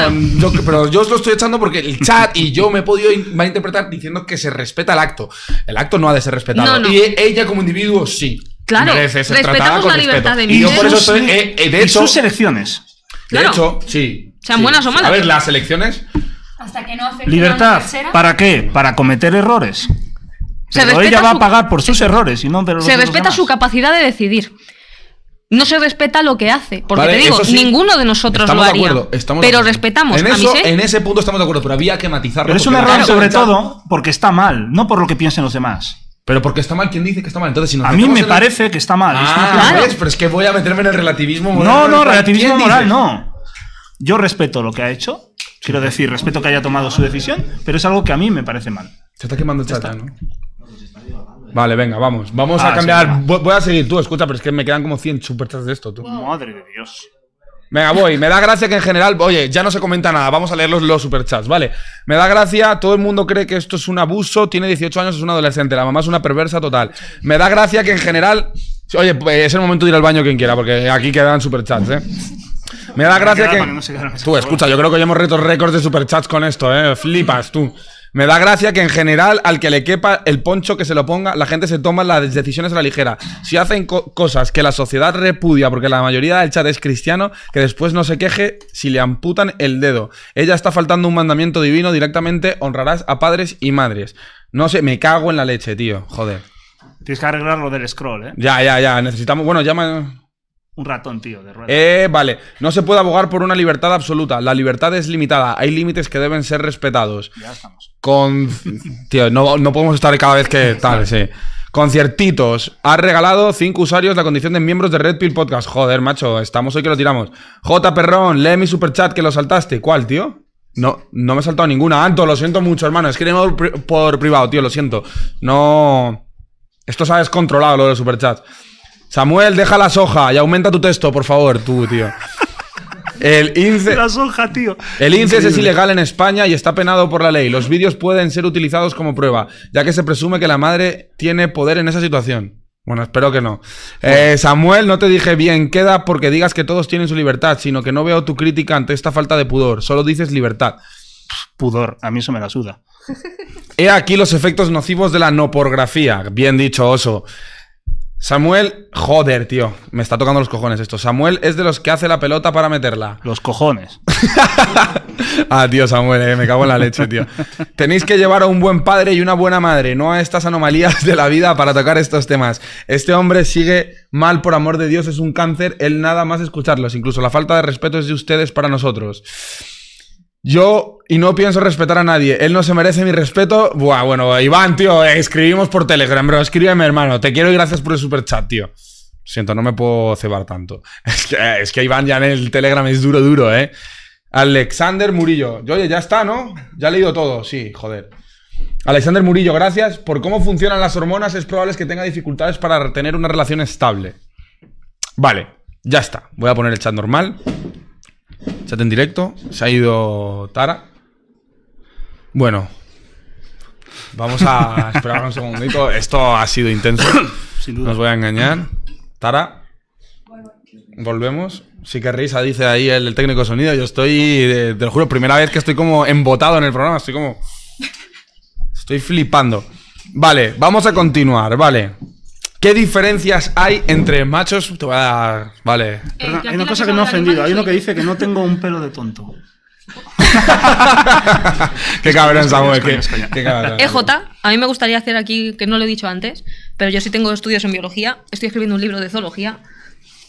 pero yo os lo estoy echando porque el chat y yo me he podido interpretar diciendo que se respeta el acto. El acto no ha de ser respetado. Y ella como individuo sí. Claro, respetamos la libertad de Y sus elecciones. De hecho, sí. Sean buenas o malas. A ver, las elecciones. Libertad. ¿Para qué? Para cometer errores. Pero se ella va a pagar por sus errores y no Se respeta su capacidad de decidir no se respeta lo que hace. Porque te digo, ninguno de nosotros lo haría. pero respetamos. En, ese punto estamos de acuerdo, pero había que matizarlo. Pero es un error sobre todo porque está mal, no por lo que piensen los demás. Pero porque está mal quien dice que está mal. Entonces, a mí me parece que está mal. Ah, Pero es que voy a meterme en el relativismo moral. No, no, relativismo moral no. Yo respeto lo que ha hecho. Quiero decir, respeto que haya tomado su decisión, pero es algo que a mí me parece mal. Se está quemando chat, ¿no? Vale, venga, vamos. Vamos a ah, cambiar. voy a seguir tú, escucha, pero es que me quedan como 100 superchats de esto, tú. Madre de Dios. Venga, voy. Me da gracia que en general, oye, ya no se comenta nada. Vamos a leer los, los superchats, ¿vale? Me da gracia, todo el mundo cree que esto es un abuso. Tiene 18 años, es una adolescente. La mamá es una perversa total. Me da gracia que en general. Oye, pues, es el momento de ir al baño quien quiera, porque aquí quedan superchats, ¿eh? Me da gracia que. tú, escucha, yo creo que ya hemos retos récords de superchats con esto, ¿eh? Flipas, tú. Me da gracia que en general al que le quepa el poncho que se lo ponga, la gente se toma las decisiones a la ligera. Si hacen cosas que la sociedad repudia, porque la mayoría del chat es cristiano, que después no se queje si le amputan el dedo. Ella está faltando un mandamiento divino, directamente honrarás a padres y madres. No sé, me cago en la leche, tío. Joder. Tienes que arreglar lo del scroll, ¿eh? Ya, ya, ya. Necesitamos... Bueno, llama... Un ratón, tío, de rueda. Eh, vale. No se puede abogar por una libertad absoluta. La libertad es limitada. Hay límites que deben ser respetados. Ya estamos. Con. Tío, no, podemos estar cada vez que tal, sí. Conciertitos. Ha regalado cinco usuarios la condición de miembros de Red Pill Podcast. Joder, macho, estamos hoy que lo tiramos. J. Perrón, lee mi superchat que lo saltaste. ¿Cuál, tío? No, no me he saltado ninguna. Anto, lo siento mucho, hermano. que por, por privado, tío, lo siento. No. Esto sabes controlado lo de superchat. Samuel, deja la soja y aumenta tu texto, por favor, tú, tío. El INCE. El es ilegal en España y está penado por la ley. Los vídeos pueden ser utilizados como prueba, ya que se presume que la madre tiene poder en esa situación. Bueno, espero que no. Eh, Samuel, no te dije bien, queda porque digas que todos tienen su libertad, sino que no veo tu crítica ante esta falta de pudor. Solo dices libertad. Pudor, a mí eso me la suda. He aquí los efectos nocivos de la no porgrafía. Bien dicho, oso. Samuel, joder, tío, me está tocando los cojones esto. Samuel es de los que hace la pelota para meterla. Los cojones. *laughs* ah, tío, Samuel, eh, me cago en la leche, tío. Tenéis que llevar a un buen padre y una buena madre, no a estas anomalías de la vida para tocar estos temas. Este hombre sigue mal, por amor de Dios, es un cáncer, él nada más escucharlos. Incluso la falta de respeto es de ustedes para nosotros. Yo, y no pienso respetar a nadie, él no se merece mi respeto. Buah, bueno, Iván, tío, eh, escribimos por Telegram, bro, escríbeme, hermano. Te quiero y gracias por el super chat, tío. Siento, no me puedo cebar tanto. *laughs* Es que, eh, es Iván ya en el Telegram es duro, duro, ¿eh? Alexander Murillo. Yo, oye, ya está, ¿no? Ya he leído todo, sí, joder. Alexander Murillo, gracias. Por cómo funcionan las hormonas, es probable que tenga dificultades para tener una relación estable. Vale, ya está. Voy a poner el chat normal. Chat en directo. Se ha ido Tara. Bueno, vamos a *laughs* esperar un segundito. Esto ha sido intenso. Sin duda. No os voy a engañar. Tara, volvemos. Si risa dice ahí el, técnico de sonido. Yo estoy, eh, te lo juro, primera vez que estoy como embotado en el programa. Estoy como. Estoy flipando. Vale, vamos a continuar, vale. ¿Qué diferencias hay entre machos? Vale. Eh, hay una cosa que me ha ofendido. Hay uno que dice que no tengo un pelo de tonto. *laughs* Qué cabrón, estamos aquí. Qué, EJ, eh, a mí me gustaría hacer aquí, que no lo he dicho antes, pero yo sí tengo estudios en biología, estoy escribiendo un libro de zoología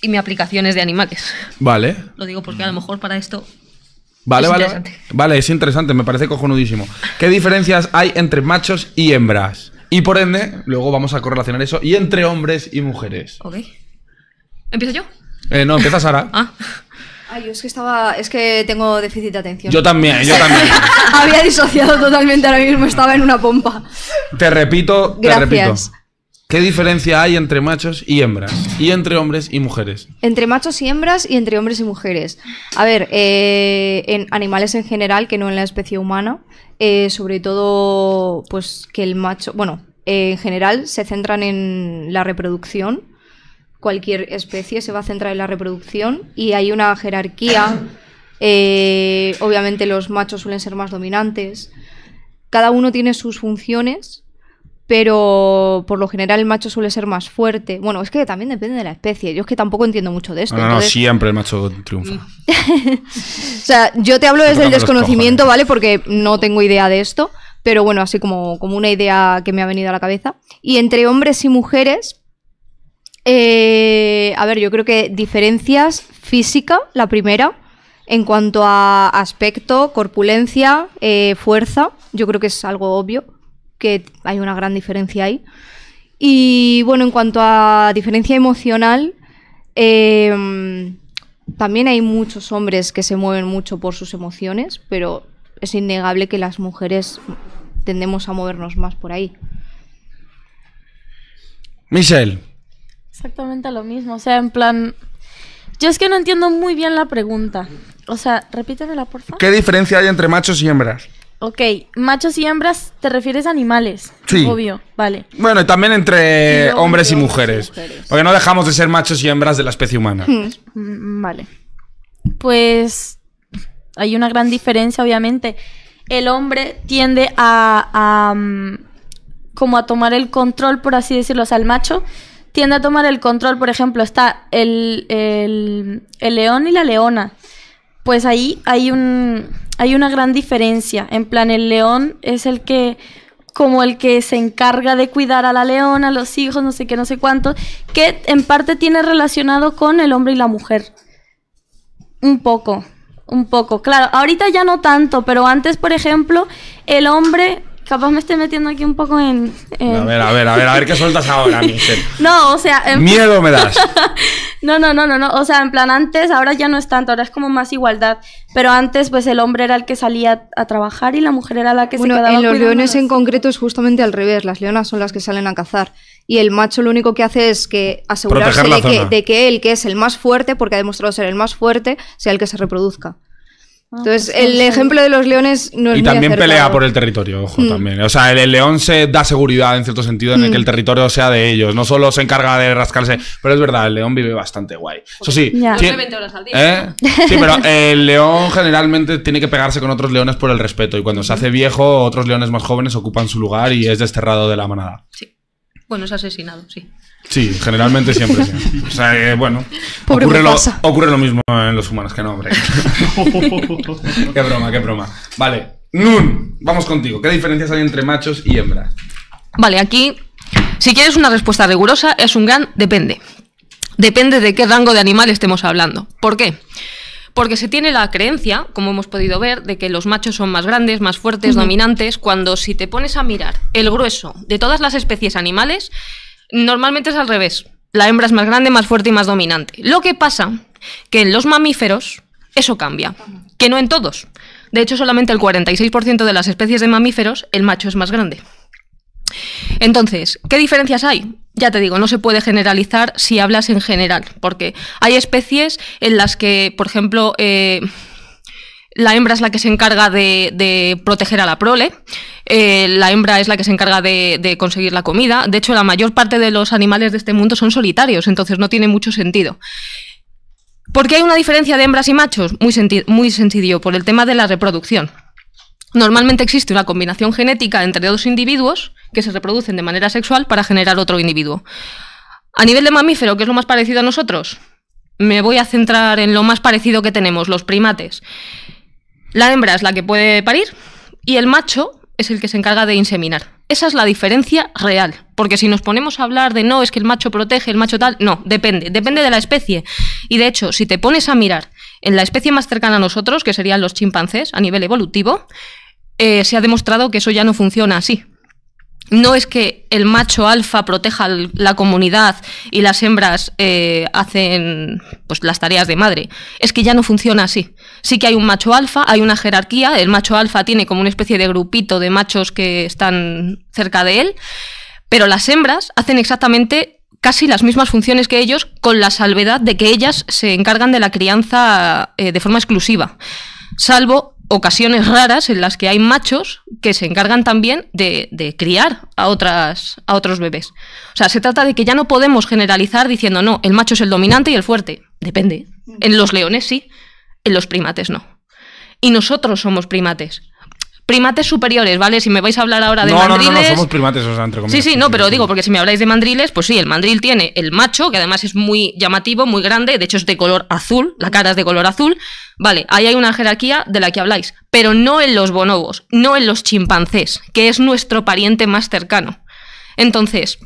y mi aplicación es de animales. Vale. Lo digo porque a lo mejor para esto... Vale, vale. Vale, es interesante, me parece cojonudísimo. ¿Qué diferencias hay entre machos y hembras? Y por ende, luego vamos a correlacionar eso y entre hombres y mujeres. Ok. ¿Empiezo yo? Eh, no, empieza Sara. *laughs* ah. Ay, es que estaba. Es que tengo déficit de atención. Yo también, yo también. *laughs* Había disociado totalmente ahora mismo, estaba en una pompa. Te repito, te repito. ¿Qué diferencia hay entre machos y hembras? Y entre hombres y mujeres. Entre machos y hembras y entre hombres y mujeres. A ver, eh, en animales en general, que no en la especie humana, eh, sobre todo, pues que el macho, bueno, eh, en general se centran en la reproducción. Cualquier especie se va a centrar en la reproducción y hay una jerarquía. obviamente los machos suelen ser más dominantes. Cada uno tiene sus funciones pero por lo general el macho suele ser más fuerte. Bueno, es que también depende de la especie. Yo es que tampoco entiendo mucho de esto. No, no, siempre el macho triunfa. Mm. *laughs* o sea, yo te hablo desde el desconocimiento, ¿eh? ¿vale? Porque no tengo idea de esto, pero bueno, así como, como una idea que me ha venido a la cabeza. Y entre hombres y mujeres, eh, a ver, yo creo que diferencias física, la primera, en cuanto a aspecto, corpulencia, eh, fuerza, yo creo que es algo obvio que hay una gran diferencia ahí. Y bueno, en cuanto a diferencia emocional, em, también hay muchos hombres que se mueven mucho por sus emociones, pero es innegable que las mujeres tendemos a movernos más por ahí. Michelle. Exactamente lo mismo, o sea, en plan... Yo es que no entiendo muy bien la pregunta. O sea, repítemela, por favor. ¿Qué diferencia hay entre machos y hembras? Ok, machos y hembras, ¿te refieres a animales? Sí. Obvio, vale. Bueno, y también entre hombres, y mujeres, Porque no dejamos de ser machos y hembras de la especie humana. Mm, mm, vale. Pues hay una gran diferencia, obviamente. El hombre tiende a, mm, como a tomar el control, por así decirlo. O sea, el macho tiende a tomar el control. Por ejemplo, está el, el león y la leona. Pues ahí hay un hay una gran diferencia. En plan, el león es el que como el que se encarga de cuidar a la leona, a los hijos, no sé qué, no sé cuánto, que en parte tiene relacionado con el hombre y la mujer. Un poco, un poco. Claro, ahorita ya no tanto, pero antes, por ejemplo, el hombre Capaz me estoy metiendo aquí un poco en. A ver, a ver, a ver, a ver qué sueltas ahora, *laughs* Michelle. no, o sea. Miedo me das. *laughs* no, no, no, no, no. O sea, en plan, antes, ahora ya no es tanto, ahora es como más igualdad. Pero antes, pues el hombre era el que salía a trabajar y la mujer era la que se quedaba. En los leones en concreto es justamente al revés. Las leonas son las que salen a cazar. Y el macho lo único que hace es que asegurarse de que, de que él, que es el más fuerte, porque ha demostrado ser el más fuerte, sea el que se reproduzca. Ah, Entonces, pues el ejemplo de los leones no es Y también pelea por el territorio, ojo, hmm. también. O sea, el, león se da seguridad en cierto sentido en el que el hmm. territorio sea de ellos. No solo se encarga de rascarse, pero es verdad, el león vive bastante guay. Eso sí. horas al día. Sí, pero *laughs* el león generalmente tiene que pegarse con otros leones por el respeto. Y cuando se hace viejo, otros leones más jóvenes ocupan su lugar y es desterrado de la manada. Sí. Bueno, es asesinado, sí. Sí, generalmente siempre. sí. *laughs* O sea, eh, bueno, ocurre lo, mismo en los humanos que no, hombre. *laughs* qué broma, qué broma. Vale, Nun, vamos contigo. ¿Qué diferencias hay entre machos y hembras? Vale, aquí, si quieres una respuesta rigurosa, es un gran depende. Depende de qué rango de animal estemos hablando. ¿Por qué? Porque se tiene la creencia, como hemos podido ver, de que los machos son más grandes, más fuertes, dominantes, cuando si te pones a mirar el grueso de todas las especies animales, Normalmente es al revés. La hembra es más grande, más fuerte y más dominante. Lo que pasa que en los mamíferos eso cambia, que no en todos. De hecho, solamente el 46% de las especies de mamíferos el macho es más grande. Entonces, ¿qué diferencias hay? Ya te digo, no se puede generalizar si hablas en general, porque hay especies en las que, por ejemplo, eh, la hembra es la que se encarga de, proteger a la prole, eh, la hembra es la que se encarga de, conseguir la comida. De hecho, la mayor parte de los animales de este mundo son solitarios, entonces no tiene mucho sentido. ¿Por qué hay una diferencia de hembras y machos? Muy, muy sencillo, por el tema de la reproducción. Normalmente existe una combinación genética entre dos individuos que se reproducen de manera sexual para generar otro individuo. A nivel de mamífero, que es lo más parecido a nosotros, me voy a centrar en lo más parecido que tenemos, los primates. La hembra es la que puede parir y el macho es el que se encarga de inseminar. Esa es la diferencia real, porque si nos ponemos a hablar de no, es que el macho protege, el macho tal, no, depende, depende de la especie. Y de hecho, si te pones a mirar en la especie más cercana a nosotros, que serían los chimpancés a nivel evolutivo, eh, se ha demostrado que eso ya no funciona así. No es que el macho alfa proteja la comunidad y las hembras eh, hacen pues, las tareas de madre. Es que ya no funciona así sí que hay un macho alfa, hay una jerarquía, el macho alfa tiene como una especie de grupito de machos que están cerca de él, pero las hembras hacen exactamente casi las mismas funciones que ellos, con la salvedad de que ellas se encargan de la crianza eh, de forma exclusiva, salvo ocasiones raras en las que hay machos que se encargan también de, criar a, otras, a otros bebés. O sea, se trata de que ya no podemos generalizar diciendo, no, el macho es el dominante y el fuerte. Depende. En los leones sí, en los primates no. Y nosotros somos primates. Primates superiores, ¿vale? Si me vais a hablar ahora de mandriles. No, no, no, somos primates, o sea, Sí, sí, no, pero digo, porque si me habláis de mandriles, pues sí, el mandril tiene el macho, que además es muy llamativo, muy grande, de hecho es de color azul, la cara es de color azul. Vale, ahí hay una jerarquía de la que habláis, pero no en los bonobos, no en los chimpancés, que es nuestro pariente más cercano. Entonces,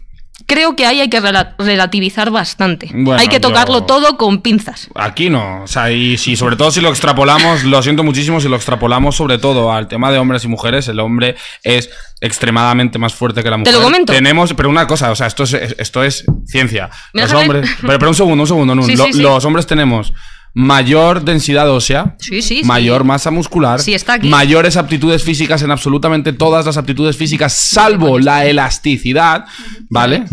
creo que ahí hay que relativizar bastante. hay que tocarlo todo con pinzas. Aquí no. O sea, y si, sobre todo si lo extrapolamos, lo siento muchísimo, si lo extrapolamos sobre todo al tema de hombres y mujeres, el hombre es extremadamente más fuerte que la mujer. Te lo comento. Tenemos, pero una cosa, o sea, esto es, esto es ciencia. Los hombres. Pero, pero, un segundo, un segundo, Los hombres tenemos mayor densidad ósea, sí, sí, mayor masa muscular, mayores aptitudes físicas en absolutamente todas las aptitudes físicas, salvo la elasticidad, ¿vale?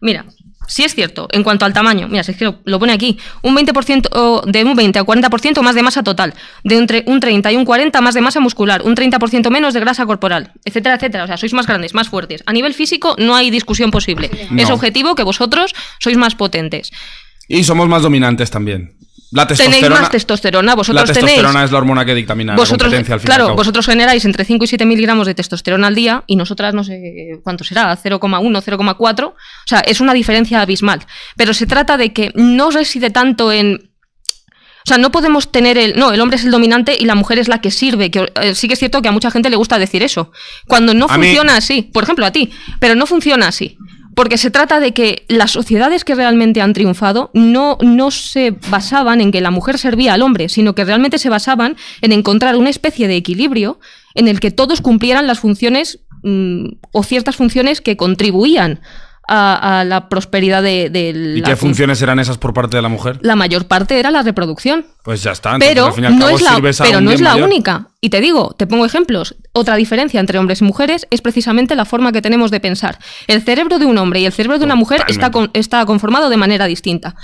Mira, sí es cierto, en cuanto al tamaño, mira, es que lo pone aquí, un 20% de un 20 a 40% más de masa total, de entre un 30 y un 40 más de masa muscular, un 30% menos de grasa corporal, etcétera, etcétera, o sea, sois más grandes, más fuertes. A nivel físico no hay discusión posible. Es objetivo que vosotros sois más potentes. Y somos más dominantes también. La testosterona, tenéis más testosterona, vosotros La testosterona es la hormona que dictamina la competencia al Claro, vosotros generáis entre 5 y 7 miligramos de testosterona al día y nosotras no sé cuánto será, 0,1, 0,4. O sea, es una diferencia abismal. Pero se trata de que no reside tanto en... O sea, no podemos tener el. No, el hombre es el dominante y la mujer es la que sirve. Que, eh, sí que es cierto que a mucha gente le gusta decir eso. Cuando no funciona así. Por ejemplo, a ti. Pero no funciona así. Porque se trata de que las sociedades que realmente han triunfado no, no se basaban en que la mujer servía al hombre, sino que realmente se basaban en encontrar una especie de equilibrio en el que todos cumplieran las funciones mm, o ciertas funciones que contribuían a, la prosperidad de, ¿Y qué funciones eran esas por parte de la mujer? La mayor parte era la reproducción. Pues ya está. pero no es la, pero no es la única. Y te digo, te pongo ejemplos. Otra diferencia entre hombres y mujeres es precisamente la forma que tenemos de pensar. El cerebro de un hombre y el cerebro de una mujer está, está conformado de manera distinta.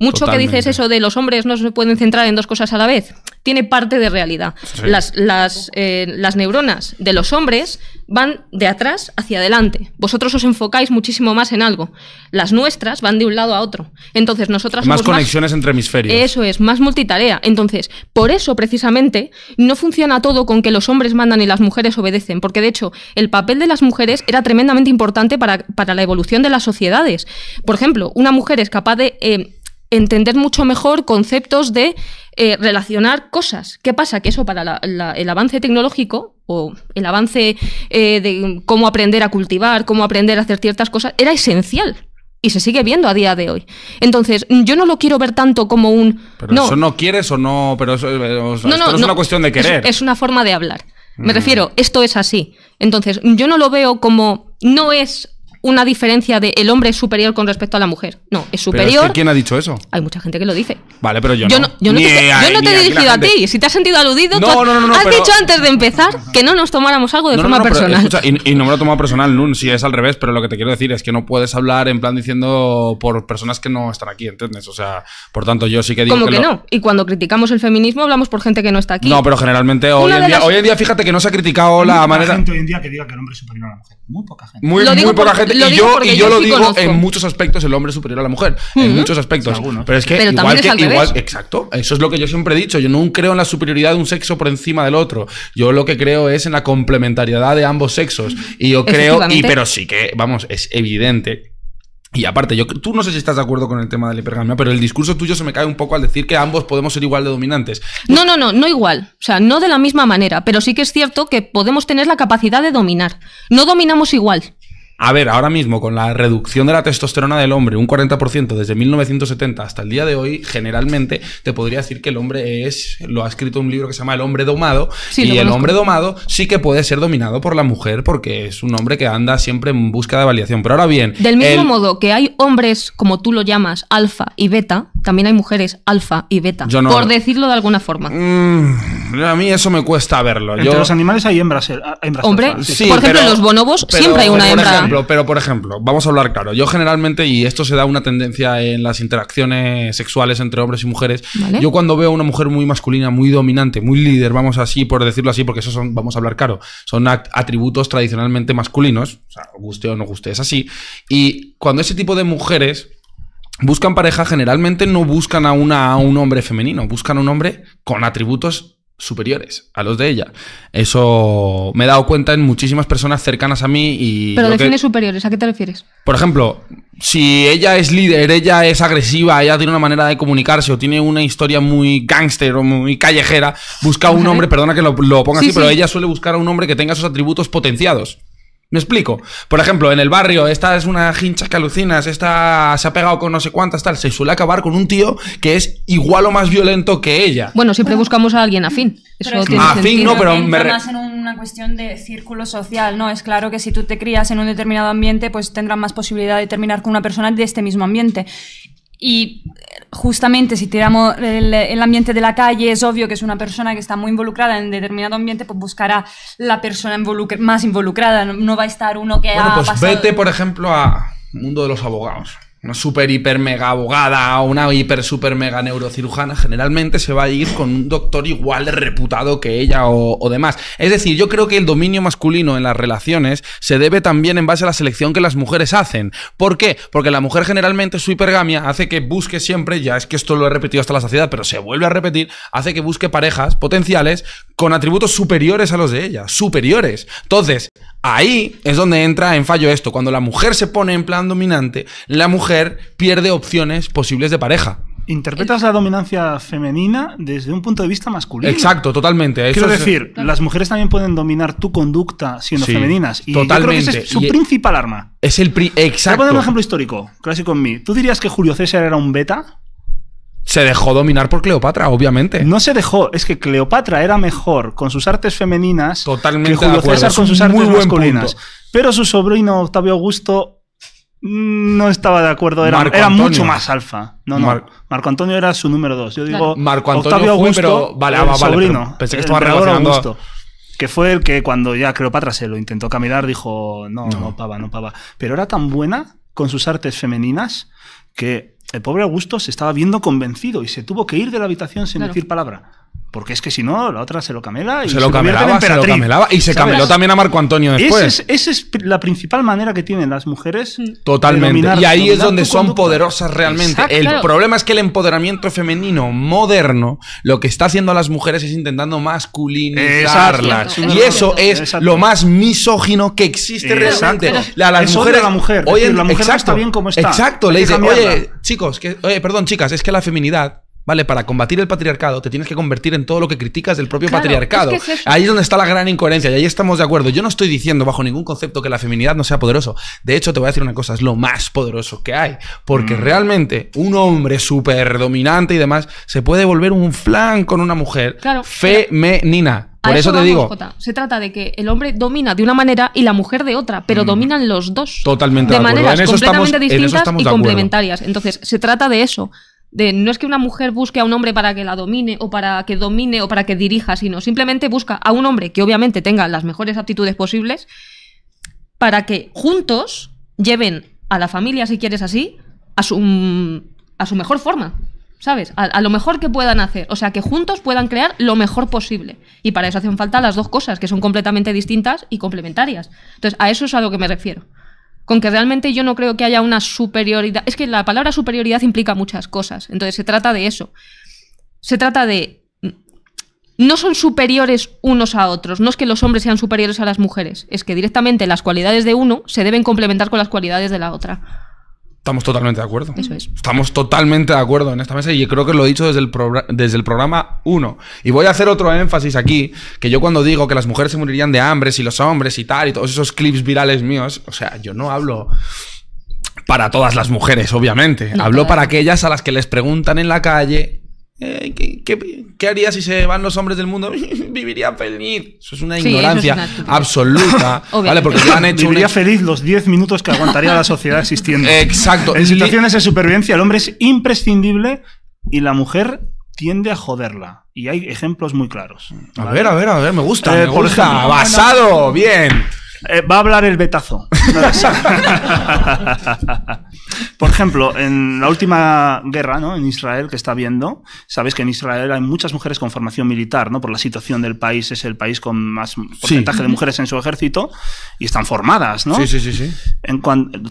Mucho que dices eso de los hombres no se pueden centrar en dos cosas a la vez, tiene parte de realidad. Las, las, eh, las neuronas de los hombres van de atrás hacia adelante. Vosotros os enfocáis muchísimo más en algo. Las nuestras van de un lado a otro. Entonces, nosotras más conexiones entre hemisferios. Eso es, más multitarea. Entonces, por eso precisamente no funciona todo con que los hombres mandan y las mujeres obedecen, porque de hecho, el papel de las mujeres era tremendamente importante para, la evolución de las sociedades. Por ejemplo, una mujer es capaz de eh, entender mucho mejor conceptos de eh, relacionar cosas. ¿Qué pasa? Que eso para el avance tecnológico o el avance eh, de cómo aprender a cultivar, cómo aprender a hacer ciertas cosas, era esencial. Y se sigue viendo a día de hoy. Entonces, yo no lo quiero ver tanto como un... Pero no, eso no quieres o no... Pero eso, eh, no, es una cuestión de querer. Es, una forma de hablar. Me mm. refiero, esto es así. Entonces, yo no lo veo como... No es una diferencia de el hombre es superior con respecto a la mujer. No, es superior. ¿Quién ha dicho eso? Hay mucha gente que lo dice. Vale, pero yo, no. Yo no, te, he dirigido a, ti. Si te has sentido aludido, no, has, no, no, has dicho antes de empezar que no nos tomáramos algo de forma personal. y, no me lo he tomado personal, Nun, si es al revés, pero lo que te quiero decir es que no puedes hablar en plan diciendo por personas que no están aquí, ¿entiendes? O sea, por tanto, yo sí que digo. Como que, no. Y cuando criticamos el feminismo, hablamos por gente que no está aquí. No, pero generalmente hoy en, día, hoy en día, fíjate que no se ha criticado la manera. Hay gente hoy en día que diga que el hombre es superior a la mujer. Muy poca gente. Muy, poca gente y yo, lo digo en muchos aspectos el hombre es superior a la mujer. En muchos aspectos. Pero es que, igual, que igual, exacto. Eso es lo que yo siempre he dicho. Yo no creo en la superioridad de un sexo por encima del otro. Yo lo que creo es en la complementariedad de ambos sexos. Y yo creo, pero sí que, vamos, es evidente y aparte, yo, tú no sé si estás de acuerdo con el tema del la hipergamia, pero el discurso tuyo se me cae un poco al decir que ambos podemos ser igual de dominantes. No, no, no, no igual. O sea, no de la misma manera, pero sí que es cierto que podemos tener la capacidad de dominar. No dominamos igual a ver, ahora mismo con la reducción de la testosterona del hombre, un 40% desde 1970 hasta el día de hoy, generalmente te podría decir que el hombre es, lo ha escrito un libro que se llama El hombre domado, y el hombre domado sí que puede ser dominado por la mujer porque es un hombre que anda siempre en busca de validación. Pero ahora bien... Del mismo modo que hay hombres, como tú lo llamas, alfa y beta, también hay mujeres alfa y beta, por decirlo de alguna forma. Mm, a mí eso me cuesta verlo. Entre los animales hay hembras. Eh, hombre, sí, por ejemplo, en los bonobos siempre hay una hembra pero por ejemplo, vamos a hablar claro. Yo generalmente, y esto se da una tendencia en las interacciones sexuales entre hombres y mujeres, yo cuando veo una mujer muy masculina, muy dominante, muy líder, vamos así, por decirlo así, porque eso son, vamos a hablar claro, son atributos tradicionalmente masculinos, o sea, guste o no guste, es así. Y cuando ese tipo de mujeres buscan pareja, generalmente no buscan a, una, a un hombre femenino, buscan un hombre con atributos superiores a los de ella. Eso me he dado cuenta en muchísimas personas cercanas a mí y... Pero define superiores, ¿a qué te refieres? Por ejemplo, si ella es líder, ella es agresiva, ella tiene una manera de comunicarse o tiene una historia muy gángster o muy callejera, busca un hombre, perdona que lo, ponga así, pero ella suele buscar a un hombre que tenga esos atributos potenciados. Me explico. Por ejemplo, en el barrio, esta es una hincha que alucinas, esta se ha pegado con no sé cuántas, tal. Se suele acabar con un tío que es igual o más violento que ella. Bueno, siempre buscamos a alguien afín. Eso pero ah, afín, no, pero más en una cuestión de círculo social, ¿no? Es claro que si tú te crías en un determinado ambiente, pues tendrás más posibilidad de terminar con una persona de este mismo ambiente. Y justamente si tiramos el, ambiente de la calle, es obvio que es una persona que está muy involucrada en determinado ambiente, pues buscará la persona más involucrada, no, va a estar uno que bueno, pues vete, por ejemplo, a mundo de los abogados una super hiper mega abogada o una hiper super mega neurocirujana, generalmente se va a ir con un doctor igual de reputado que ella o, o, demás. Es decir, yo creo que el dominio masculino en las relaciones se debe también en base a la selección que las mujeres hacen. ¿Por qué? Porque la mujer generalmente su hipergamia hace que busque siempre, ya es que esto lo he repetido hasta la saciedad, pero se vuelve a repetir, hace que busque parejas potenciales con atributos superiores a los de ella, superiores. Entonces, Ahí es donde entra en fallo esto. Cuando la mujer se pone en plan dominante, la mujer pierde opciones posibles de pareja. Interpretas la dominancia femenina desde un punto de vista masculino. Exacto, totalmente. Quiero decir, las mujeres también pueden dominar tu conducta siendo femeninas. Y totalmente. es su e- principal arma. Es el pri Exacto. Voy a poner un ejemplo histórico, clásico en mí. ¿Tú dirías que Julio César era un beta? se dejó dominar por Cleopatra, obviamente. No se dejó, es que Cleopatra era mejor con sus artes femeninas Totalmente que Julio César con sus artes masculinas. Pero su sobrino Octavio Augusto mm, no estaba de acuerdo, era, era mucho más alfa. No, no. Marco Antonio era su número dos. Yo digo, Marco Antonio Octavio Augusto, pero ah, el sobrino, pensé que estaba que fue el que cuando ya Cleopatra se lo intentó caminar dijo, no, no, no pava, no pava. Pero era tan buena con sus artes femeninas que el pobre Augusto se estaba viendo convencido y se tuvo que ir de la habitación sin decir palabra. Porque es que si no, la otra se lo camela y se, lo camelaba, se lo camelaba. Y se cameló también a Marco Antonio después. Esa es, la principal manera que tienen las mujeres. Totalmente. y ahí es donde son poderosas realmente. El problema es que el empoderamiento femenino moderno lo que está haciendo a las mujeres es intentando masculinizarlas. Y eso es lo más misógino que existe realmente. La, la mujer. Oye, la mujer está bien como está. Exacto. Le dice oye, chicos, oye, perdón, chicas, es que la feminidad ¿Vale? Para combatir el patriarcado te tienes que convertir en todo lo que criticas del propio patriarcado. ahí es donde está la gran incoherencia y ahí estamos de acuerdo. Yo no estoy diciendo bajo ningún concepto que la feminidad no sea poderoso. De hecho, te voy a decir una cosa, es lo más poderoso que hay. Porque mm. realmente un hombre súper dominante y demás se puede volver un flan con una mujer claro, femenina. Por eso, te digo. Se trata de que el hombre domina de una manera y la mujer de otra, pero mm. dominan los dos. Totalmente. De, de maneras completamente estamos, distintas y complementarias. Entonces, se trata de eso no es que una mujer busque a un hombre para que la domine o para que domine o para que dirija, sino simplemente busca a un hombre que obviamente tenga las mejores aptitudes posibles para que juntos lleven a la familia, si quieres así, a su, a su mejor forma, ¿sabes? A, a, lo mejor que puedan hacer. O sea, que juntos puedan crear lo mejor posible. Y para eso hacen falta las dos cosas, que son completamente distintas y complementarias. Entonces, a eso es a lo que me refiero con que realmente yo no creo que haya una superioridad. Es que la palabra superioridad implica muchas cosas, entonces se trata de eso. Se trata de... No son superiores unos a otros, no es que los hombres sean superiores a las mujeres, es que directamente las cualidades de uno se deben complementar con las cualidades de la otra. Estamos totalmente de acuerdo. Eso es. Estamos totalmente de acuerdo en esta mesa y creo que lo he dicho desde el, desde el programa 1. Y voy a hacer otro énfasis aquí, que yo cuando digo que las mujeres se morirían de hambre, si los hombres y tal, y todos esos clips virales míos, o sea, yo no hablo para todas las mujeres, obviamente. Hablo para aquellas a las que les preguntan en la calle eh, ¿qué, haría si se van los hombres del mundo? *laughs* Viviría feliz. Eso es una ignorancia absoluta. *laughs* Porque Viviría feliz los 10 minutos que aguantaría la sociedad existiendo. Exacto. En situaciones de supervivencia, el hombre es imprescindible y la mujer tiende a joderla. Y hay ejemplos muy claros. A ver, a ver, a ver, me gusta. Eh, basado, bien. Eh, va a hablar el betazo. Por ejemplo, en la última guerra ¿no? en Israel que está viendo, sabéis que en Israel hay muchas mujeres con formación militar, ¿no? por la situación del país, es el país con más porcentaje de mujeres en su ejército y están formadas. ¿no? Sí, sí, sí. sí. En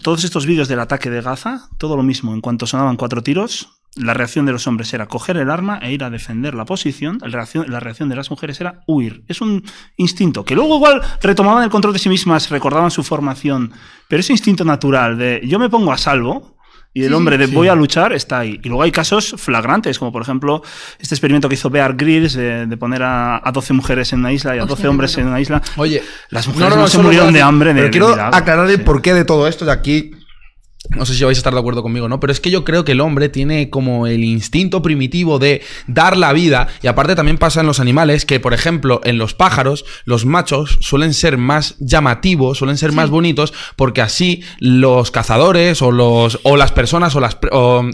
todos estos vídeos del ataque de Gaza, todo lo mismo. En cuanto sonaban cuatro tiros, la reacción de los hombres era coger el arma e ir a defender la posición, la reacción, de las mujeres era huir. Es un instinto que luego igual retomaban el control de sí mismas, recordaban su formación, pero ese instinto natural de yo me pongo a salvo, y el hombre de voy a luchar está ahí. Y luego hay casos flagrantes, como por ejemplo este experimento que hizo Bear Grylls de, poner a, 12 mujeres en una isla y a 12 hombres en una isla. Oye, las mujeres no, se murieron de hambre. Pero quiero aclarar el porqué por qué de todo esto de aquí no sé si vais a estar de acuerdo conmigo, ¿no? Pero es que yo creo que el hombre tiene como el instinto primitivo de dar la vida. Y aparte también pasa en los animales que, por ejemplo, en los pájaros, los machos suelen ser más llamativos, suelen ser más bonitos, porque así los cazadores o, los, o las personas o, las,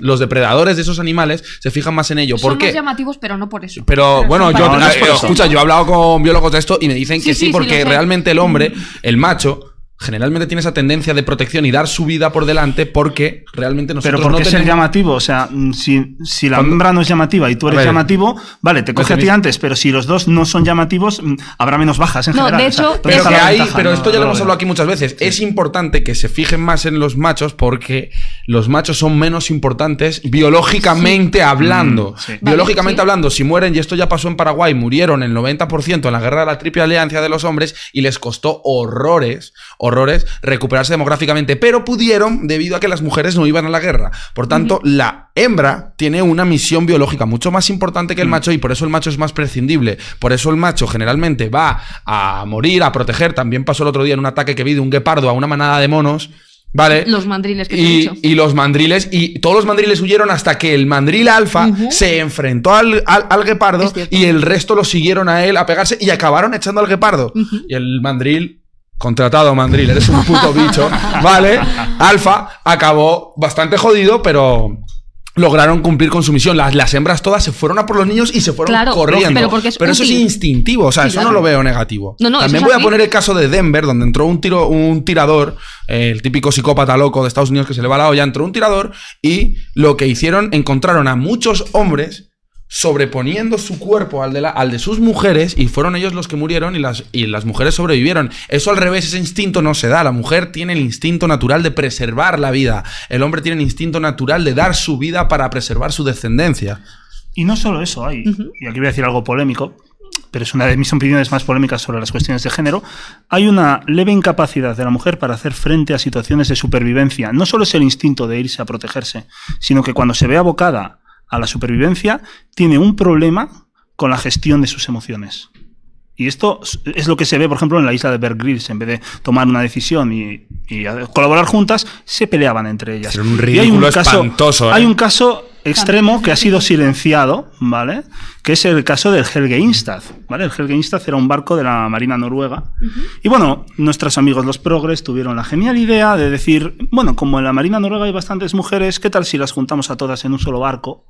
los depredadores de esos animales se fijan más en ello. Son llamativos, pero no por eso. Pero, bueno, yo, eh, escucha, yo he hablado con biólogos de esto y me dicen que sí porque realmente el hombre, el macho generalmente tiene esa tendencia de protección y dar su vida por delante porque realmente nosotros Pero porque no es llamativo, o sea, mm, si, si la hembra no es llamativa y tú eres llamativo, vale, te coge a ti antes, pero si los dos no son llamativos, mm, habrá menos bajas en no, general. De hecho, pero, esto ya lo hemos hablado aquí muchas veces, es importante que se fijen más en los machos porque los machos son menos importantes biológicamente hablando. Mm, biológicamente hablando, si mueren, y esto ya pasó en Paraguay, murieron el 90% en la guerra de la triple alianza de los hombres y les costó horrores horrores, recuperarse demográficamente, pero pudieron debido a que las mujeres no iban a la guerra. Por tanto, la hembra tiene una misión biológica mucho más importante que el mm. macho y por eso el macho es más prescindible. Por eso el macho generalmente va a morir, a proteger. También pasó el otro día en un ataque que vi de un guepardo a una manada de monos. ¿Vale? Los mandriles que y, y los mandriles, y todos los mandriles huyeron hasta que el mandril alfa se enfrentó al, al, guepardo y el resto lo siguieron a él a pegarse y acabaron echando al guepardo. Y el mandril Contratado, Mandril, eres un puto bicho. ¿Vale? Alfa acabó bastante jodido, pero lograron cumplir con su misión. Las, las hembras todas se fueron a por los niños y se fueron corriendo. Pero, eso es instintivo, o sea, eso no lo veo negativo. También voy a poner el caso de Denver, donde entró un, tiro, un tirador, eh, el típico psicópata loco de Estados Unidos que se le va la olla, entró un tirador y lo que hicieron, encontraron a muchos hombres sobreponiendo su cuerpo al de, al de sus mujeres y fueron ellos los que murieron y las, y las mujeres sobrevivieron. Eso al revés, ese instinto no se da. La mujer tiene el instinto natural de preservar la vida. El hombre tiene el instinto natural de dar su vida para preservar su descendencia. Y no solo eso hay, y aquí voy a decir algo polémico, pero es una de mis opiniones más polémicas sobre las cuestiones de género, hay una leve incapacidad de la mujer para hacer frente a situaciones de supervivencia. No solo es el instinto de irse a protegerse, sino que cuando se ve abocada a la supervivencia, tiene un problema con la gestión de sus emociones. Y esto es lo que se ve, por ejemplo, en la isla de Bear En vez de tomar una decisión y, colaborar juntas, se peleaban entre ellas. Es un ridículo Hay ¿eh? un caso extremo que ha sido silenciado, ¿vale? Que es el caso del Helge Instad, ¿vale? El Helge Instad era un barco de la Marina Noruega. Y bueno, nuestros amigos los progres tuvieron la genial idea de decir, bueno, como en la Marina Noruega hay bastantes mujeres, ¿qué tal si las juntamos a todas en un solo barco?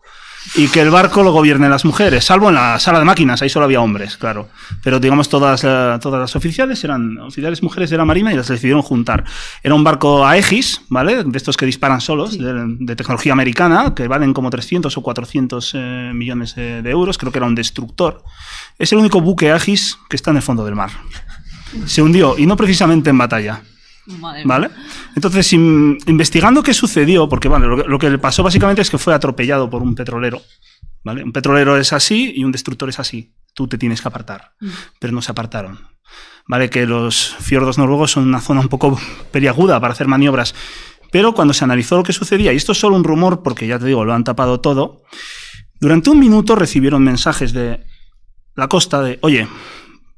y que el barco lo gobiernen las mujeres, salvo en la sala de máquinas, ahí solo había hombres, claro. Pero digamos, todas, todas las oficiales eran oficiales mujeres de la Marina y las decidieron juntar. Era un barco Aegis, ¿vale? De estos que disparan solos, de, tecnología americana, que valen como 300 o 400 eh, millones de euros, creo que era un destructor. Es el único buque Aegis que está en el fondo del mar. Se hundió, y no precisamente en batalla. ¿Vale? Entonces, investigando qué sucedió, porque vale lo, que le pasó básicamente es que fue atropellado por un petrolero. ¿Vale? Un petrolero es así y un destructor es así. Tú te tienes que apartar. Mm. Pero no se apartaron. ¿Vale? Que los fiordos noruegos son una zona un poco periaguda para hacer maniobras. Pero cuando se analizó lo que sucedía, y esto es solo un rumor porque ya te digo, lo han tapado todo, durante un minuto recibieron mensajes de la costa de, oye,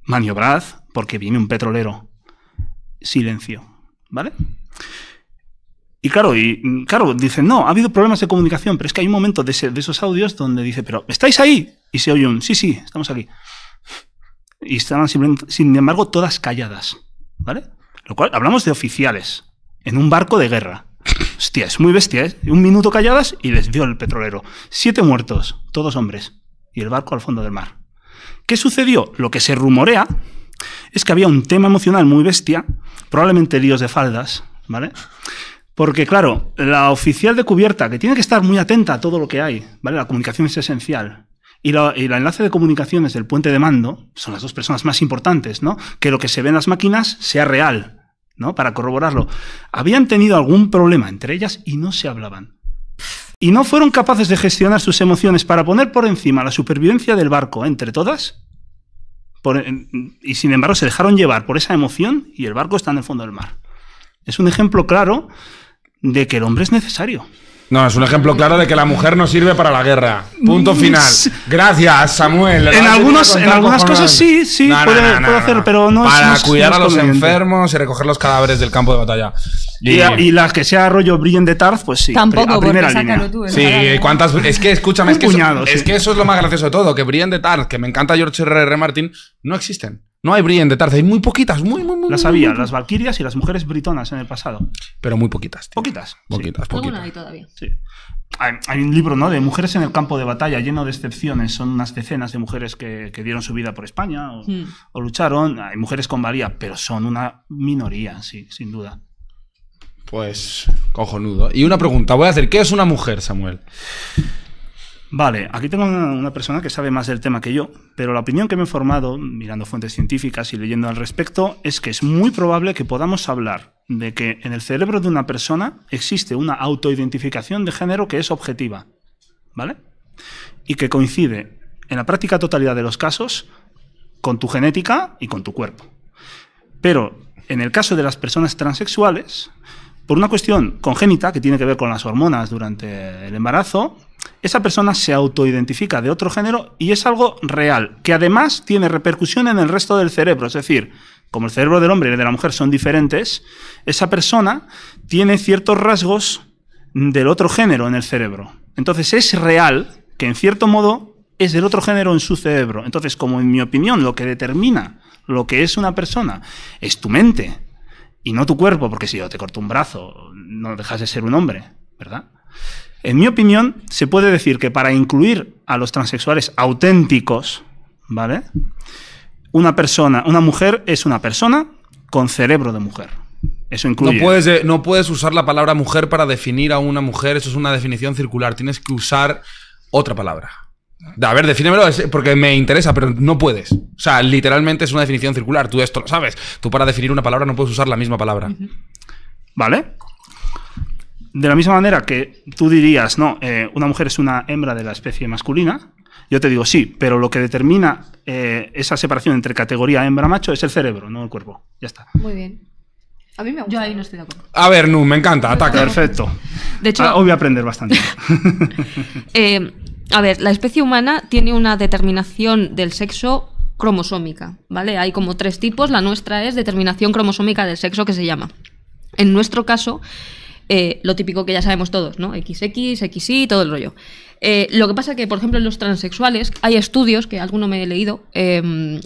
maniobrad porque viene un petrolero. Silencio ¿Vale? Y claro, y mm, claro, dicen, no, ha habido problemas de comunicación, pero es que hay un momento de, esos audios donde dice, pero ¿estáis ahí? Y se oye un, sí, sí, estamos aquí. Y están sin embargo, todas calladas. ¿Vale? Lo cual, hablamos de oficiales en un barco de guerra. Hostia, es muy bestia, ¿eh? Un minuto calladas y les dio el petrolero. Siete muertos, todos hombres. Y el barco al fondo del mar. ¿Qué sucedió? Lo que se rumorea, es que había un tema emocional muy bestia, probablemente líos de faldas, ¿vale? Porque, claro, la oficial de cubierta, que tiene que estar muy atenta a todo lo que hay, ¿vale? La comunicación es esencial. Y, el enlace de comunicaciones del puente de mando son las dos personas más importantes, ¿no? Que lo que se ve en las máquinas sea real, ¿no? Para corroborarlo. Habían tenido algún problema entre ellas y no se hablaban y no fueron capaces de gestionar sus emociones para poner por encima la supervivencia del barco entre todas, y sin embargo se dejaron llevar por esa emoción y el barco está en el fondo del mar. Es un ejemplo claro de que el hombre es necesario. No, es un ejemplo claro de que la mujer no sirve para la guerra. Punto mm, final. Gracias, Samuel. En, algunas cosas sí, sí, puede, hacer, pero no es Para cuidar a los enfermos y recoger los cadáveres del campo de batalla. Y, las que sea rollo Brillen de Tarth, pues sí. Tampoco, primera Tú, sí, Es que escúchame, es que, eso, es lo más gracioso de todo, que Brillen de Tarth, que me encanta George R. R. Martin, no existen. No hay brillen de Tarth, hay muy poquitas, muy, muy, muy. Las había, las valquirias y las mujeres britonas en el pasado. Pero muy poquitas. Poquitas. Poquitas, hay un libro, ¿no? De mujeres en el campo de batalla, lleno de excepciones. Son unas decenas de mujeres que, dieron su vida por España o, hmm. o lucharon. Hay mujeres con valía, pero son una minoría, sí, sin duda. Pues cojonudo. Y una pregunta, voy a hacer, ¿qué es una mujer, Samuel? Vale, aquí tengo una, una, persona que sabe más del tema que yo, pero la opinión que me he formado, mirando fuentes científicas y leyendo al respecto, es que es muy probable que podamos hablar de que en el cerebro de una persona existe una autoidentificación de género que es objetiva, ¿vale? Y que coincide en la práctica totalidad de los casos con tu genética y con tu cuerpo. Pero en el caso de las personas transexuales, por una cuestión congénita que tiene que ver con las hormonas durante el embarazo, esa persona se autoidentifica de otro género y es algo real, que además tiene repercusión en el resto del cerebro. Es decir, como el cerebro del hombre y el de la mujer son diferentes, esa persona tiene ciertos rasgos del otro género en el cerebro. Entonces es real que en cierto modo es del otro género en su cerebro. Entonces, como en mi opinión lo que determina lo que es una persona es tu mente, y no tu cuerpo, porque si yo te corto un brazo, no dejas de ser un hombre, ¿verdad? En mi opinión, se puede decir que para incluir a los transexuales auténticos, ¿vale? Una persona, una mujer es una persona con cerebro de mujer. Eso incluye. No puedes, eh, no puedes usar la palabra mujer para definir a una mujer, eso es una definición circular. Tienes que usar otra palabra. A ver, defínemelo porque me interesa, pero no puedes. O sea, literalmente es una definición circular. Tú esto lo sabes. Tú para definir una palabra no puedes usar la misma palabra. ¿Vale? De la misma manera que tú dirías, no, eh, una mujer es una hembra de la especie masculina, yo te digo sí, pero lo que determina eh, esa separación entre categoría hembra-macho es el cerebro, no el cuerpo. Ya está. Muy bien. A mí me gusta. Yo ahí no estoy de acuerdo. A ver, no me encanta, ataca. Perfecto. De hecho, ah, hoy voy a aprender bastante. *laughs* *laughs* eh, a ver, la especie humana tiene una determinación del sexo cromosómica, ¿vale? Hay como tres tipos, la nuestra es determinación cromosómica del sexo que se llama. En nuestro caso, eh, lo típico que ya sabemos todos, ¿no? XX, XY, todo el rollo. Eh, lo que pasa es que, por ejemplo, en los transexuales hay estudios, que alguno me he leído, eh,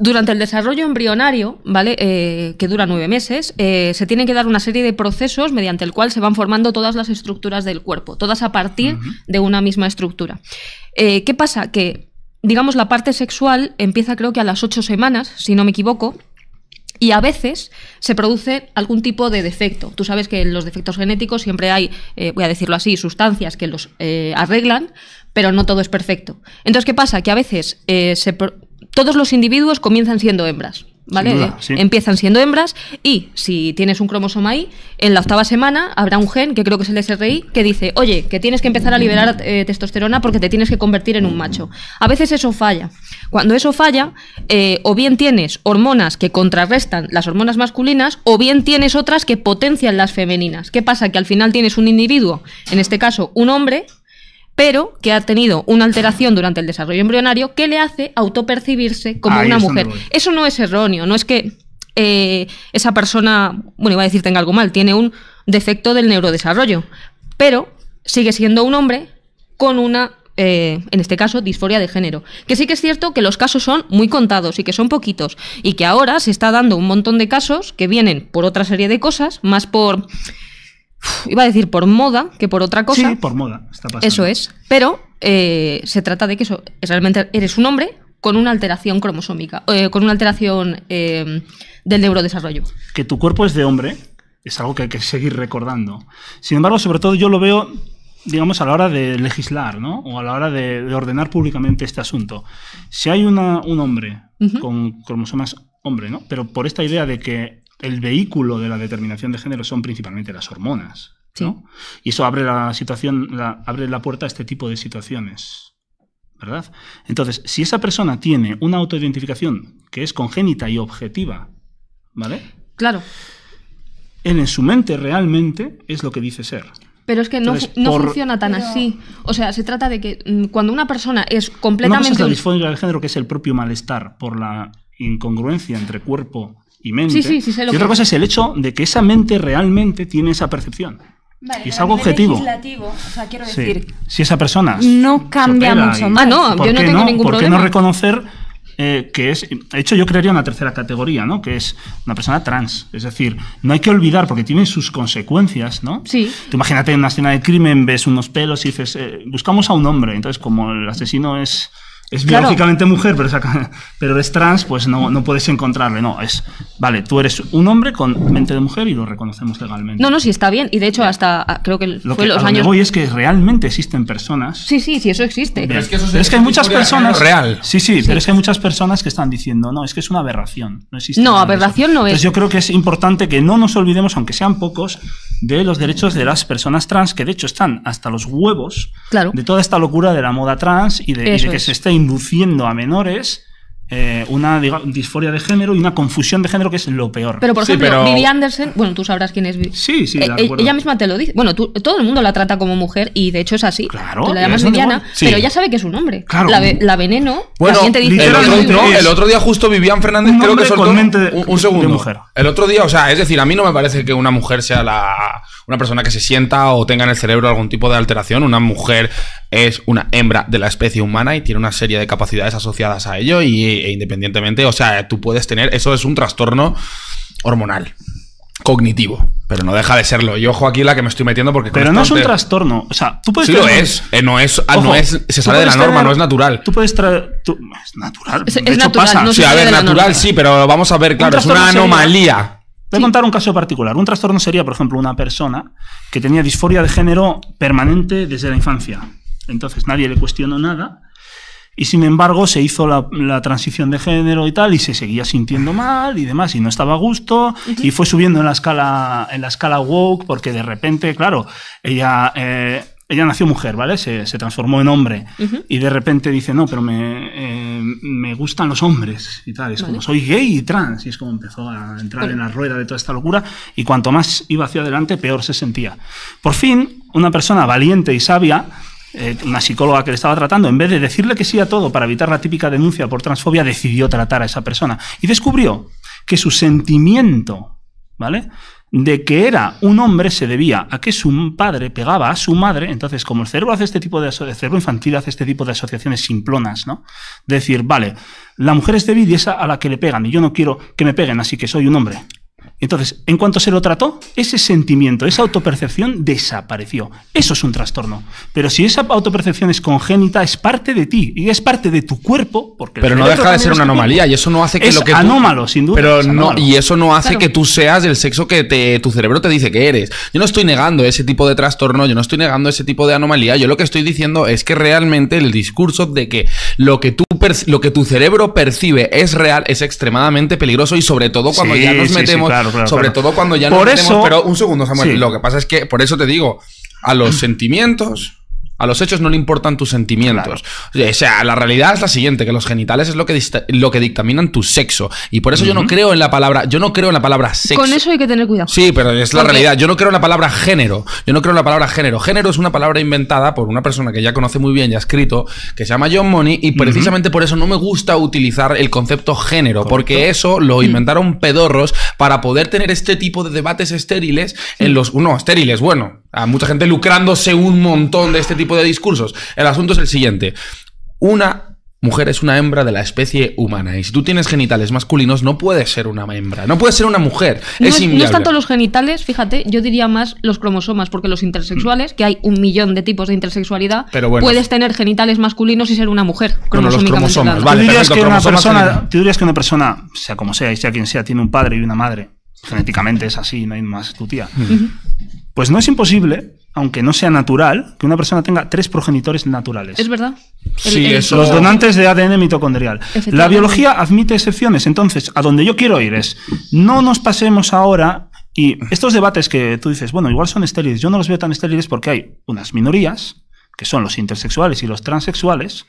durante el desarrollo embrionario, ¿vale? Eh, que dura nueve meses, eh, se tienen que dar una serie de procesos mediante el cual se van formando todas las estructuras del cuerpo, todas a partir de una misma estructura. Eh, ¿Qué pasa? Que, digamos, la parte sexual empieza creo que a las ocho semanas, si no me equivoco, y a veces se produce algún tipo de defecto. Tú sabes que en los defectos genéticos siempre hay, voy a decirlo así, sustancias que los arreglan, pero no todo es perfecto. Entonces, ¿qué pasa? Que a veces se, todos los individuos comienzan siendo hembras. ¿Vale? Empiezan siendo hembras y si tienes un cromosoma ahí, en la octava semana habrá un gen, que creo que es el SRI, que dice, oye, que tienes que empezar a liberar eh, testosterona porque te tienes que convertir en un macho. A veces eso falla. Cuando eso falla, eh, o bien tienes hormonas que contrarrestan las hormonas masculinas, o bien tienes otras que potencian las femeninas. ¿Qué pasa? Que al final tienes un individuo, en este caso un hombre, pero que ha tenido una alteración durante el desarrollo embrionario que le hace autopercibirse como una mujer. Eso no es erróneo, no es que eh, esa persona, bueno, iba a decir tenga algo mal, tiene un defecto del neurodesarrollo, pero sigue siendo un hombre con una eh, en este caso, disforia de género. Que sí que es cierto que los casos son muy contados y que son poquitos y que ahora se está dando un montón de casos que vienen por otra serie de cosas, más por iba a decir por moda que por otra cosa. Sí, por moda, Eso es. Pero eh, se trata de que eso, realmente eres un hombre con una alteración cromosómica, eh, con una alteración eh, del neurodesarrollo. Que tu cuerpo es de hombre es algo que hay que seguir recordando. Sin embargo, sobre todo yo lo veo digamos, a la hora de legislar, ¿no? O a la hora de, ordenar públicamente este asunto. Si hay un hombre con cromosomas hombre, ¿no? Pero por esta idea de que el vehículo de la determinación de género son principalmente las hormonas. Y eso abre la situación, abre la puerta a este tipo de situaciones. ¿Verdad? Entonces, si esa persona tiene una autoidentificación que es congénita y objetiva, ¿vale? Claro. en su mente realmente es lo que dice ser. Pero es que no, funciona tan así. O sea, se trata de que mm, cuando una persona es completamente. No cosa es del género, que es el propio malestar por la incongruencia entre cuerpo y mente. y otra cosa es el hecho de que esa mente realmente tiene esa percepción. y es algo objetivo. o sea, quiero decir, si esa persona no cambia mucho más. Ah, no, yo no tengo ningún ¿por qué no reconocer eh, que es, de hecho yo crearía una tercera categoría, ¿no? Que es una persona trans. Es decir, no hay que olvidar porque tiene sus consecuencias, ¿no? Sí. imagínate en una escena de crimen, ves unos pelos y dices, eh, buscamos a un hombre. Entonces, como el asesino es es biológicamente mujer, pero, *laughs* pero es trans, pues no, no puedes encontrarle. No, es, vale, tú eres un hombre con mente de mujer y lo reconocemos legalmente. No, no, sí está bien. Y de hecho, hasta ah, creo que fue los años. Lo que voy es que realmente existen personas. Sí, sí, sí, eso existe. Pero es que, es que hay muchas personas. Real. Sí, sí, pero es que hay muchas personas que están diciendo, no, es que es una aberración. No existe. No, aberración no es. yo creo que es importante que no nos olvidemos, aunque sean pocos, de los derechos de las personas trans, que de hecho están hasta los huevos de toda esta locura de la moda trans y de, que se está induciendo a menores eh, una disforia de género y una confusión de género que es lo peor. Pero por ejemplo, Vivi bueno, tú sabrás quién es Vivi. Sí, sí, eh, eh, Ella misma te lo dice. Bueno, todo el mundo la trata como mujer y de hecho es así. Claro. la llamas Viviana, pero ella sabe que es un hombre. Claro. La, veneno. Bueno, el, otro, día justo Vivian Fernández creo que soltó un, segundo. Mujer. El otro día, o sea, es decir, a mí no me parece que una mujer sea la una persona que se sienta o tenga en el cerebro algún tipo de alteración. Una mujer es una hembra de la especie humana y tiene una serie de capacidades asociadas a ello y e independientemente, o sea, tú puedes tener, eso es un trastorno hormonal cognitivo, pero no deja de serlo. Yo ojo aquí la que me estoy metiendo porque Pero no es un trastorno, o sea, tú puedes Sí lo es, eh, no es, ah, no es se sale de la norma, no es natural. Tú puedes traer es natural, es, hecho sí, a ver, natural sí, pero vamos a ver, claro, es una anomalía. Voy a contar un caso particular. Un trastorno sería, por ejemplo, una persona que tenía disforia de género permanente desde la infancia. Entonces nadie le cuestionó nada y sin embargo se hizo la, transición de género y tal, y se seguía sintiendo mal y demás, y no estaba a gusto, y fue subiendo en la escala, en la escala woke, porque de repente, claro, ella... Eh, ella nació mujer, ¿vale? Se, transformó en hombre. Y de repente dice, no, pero me, eh, me gustan los hombres y tal. Es como, soy gay y trans. Y es como empezó a entrar en la rueda de toda esta locura. Y cuanto más iba hacia adelante, peor se sentía. Por fin, una persona valiente y sabia eh, una psicóloga que le estaba tratando, en vez de decirle que sí a todo para evitar la típica denuncia por transfobia, decidió tratar a esa persona y descubrió que su sentimiento, ¿vale? de que era un hombre se debía a que su padre pegaba a su madre. Entonces, como el cerebro hace este tipo de cerebro infantil hace este tipo de asociaciones simplonas, ¿no? Decir, vale, la mujer es débil y es a la que le pegan, y yo no quiero que me peguen, así que soy un hombre. Entonces, en cuanto se lo trató, ese sentimiento, esa autopercepción desapareció. Eso es un trastorno. Pero si esa autopercepción es congénita, es parte de ti y es parte de tu cuerpo. Porque Pero no deja de ser una anomalía y eso no hace que lo que. Tú... anómalo, sin duda. Pero no, y eso no hace que tú seas el sexo que te, tu cerebro te dice que eres. Yo no estoy negando ese tipo de trastorno, yo no estoy negando ese tipo de anomalía. Yo lo que estoy diciendo es que realmente el discurso de que lo que, tú lo que tu cerebro percibe es real es extremadamente peligroso y sobre todo cuando ya nos metemos. Sobre todo cuando ya no tenemos... Pero un segundo, Samuel. Lo que pasa es que, por eso te digo, a los *clears throat* sentimientos a los hechos no le importan tus sentimientos. O sea, la realidad es la siguiente, que los genitales es lo que, lo que dictaminan tu sexo. Y por eso yo no creo en la palabra, yo no creo en la palabra sexo. Con eso hay que tener cuidado. Sí, pero es la realidad. Yo no creo en la palabra género. Yo no creo en la palabra género. Género es una palabra inventada por una persona que ya conoce muy bien, y ha escrito, que se llama John Money, y precisamente por eso no me gusta utilizar el concepto género, porque eso lo mm. inventaron pedorros para poder tener este tipo de debates estériles en mm. los... No, estériles, bueno a mucha gente lucrándose un montón de este tipo de discursos. El asunto es el siguiente. Una mujer es una hembra de la especie humana. Y si tú tienes genitales masculinos, no puedes ser una hembra, no puedes ser una mujer. No es, no tanto los genitales, fíjate, yo diría más los cromosomas, porque los intersexuales, que hay un millón de tipos de intersexualidad, puedes tener genitales masculinos y ser una mujer. Bueno, los cromosomas, ¿Tú, dirías que una persona, que sea como sea y sea quien sea, tiene un padre y una madre? Genéticamente es así, no hay más tu tía. Pues no es imposible, aunque no sea natural, que una persona tenga tres progenitores naturales. Es verdad. sí, Los donantes de ADN mitocondrial. La biología admite excepciones. Entonces, a donde yo quiero ir es, no nos pasemos ahora y estos debates que tú dices, bueno, igual son estériles, yo no los veo tan estériles porque hay unas minorías que son los intersexuales y los transexuales,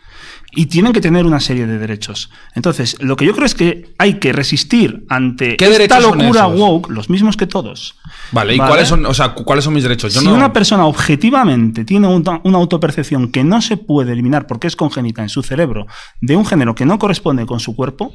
y tienen que tener una serie de derechos. Entonces, lo que yo creo es que hay que resistir ante esta locura woke, los mismos que todos. Vale, ¿y cuáles son, o sea, cuáles son mis derechos? Yo si una persona objetivamente tiene una, autopercepción que no se puede eliminar porque es congénita en su cerebro de un género que no corresponde con su cuerpo,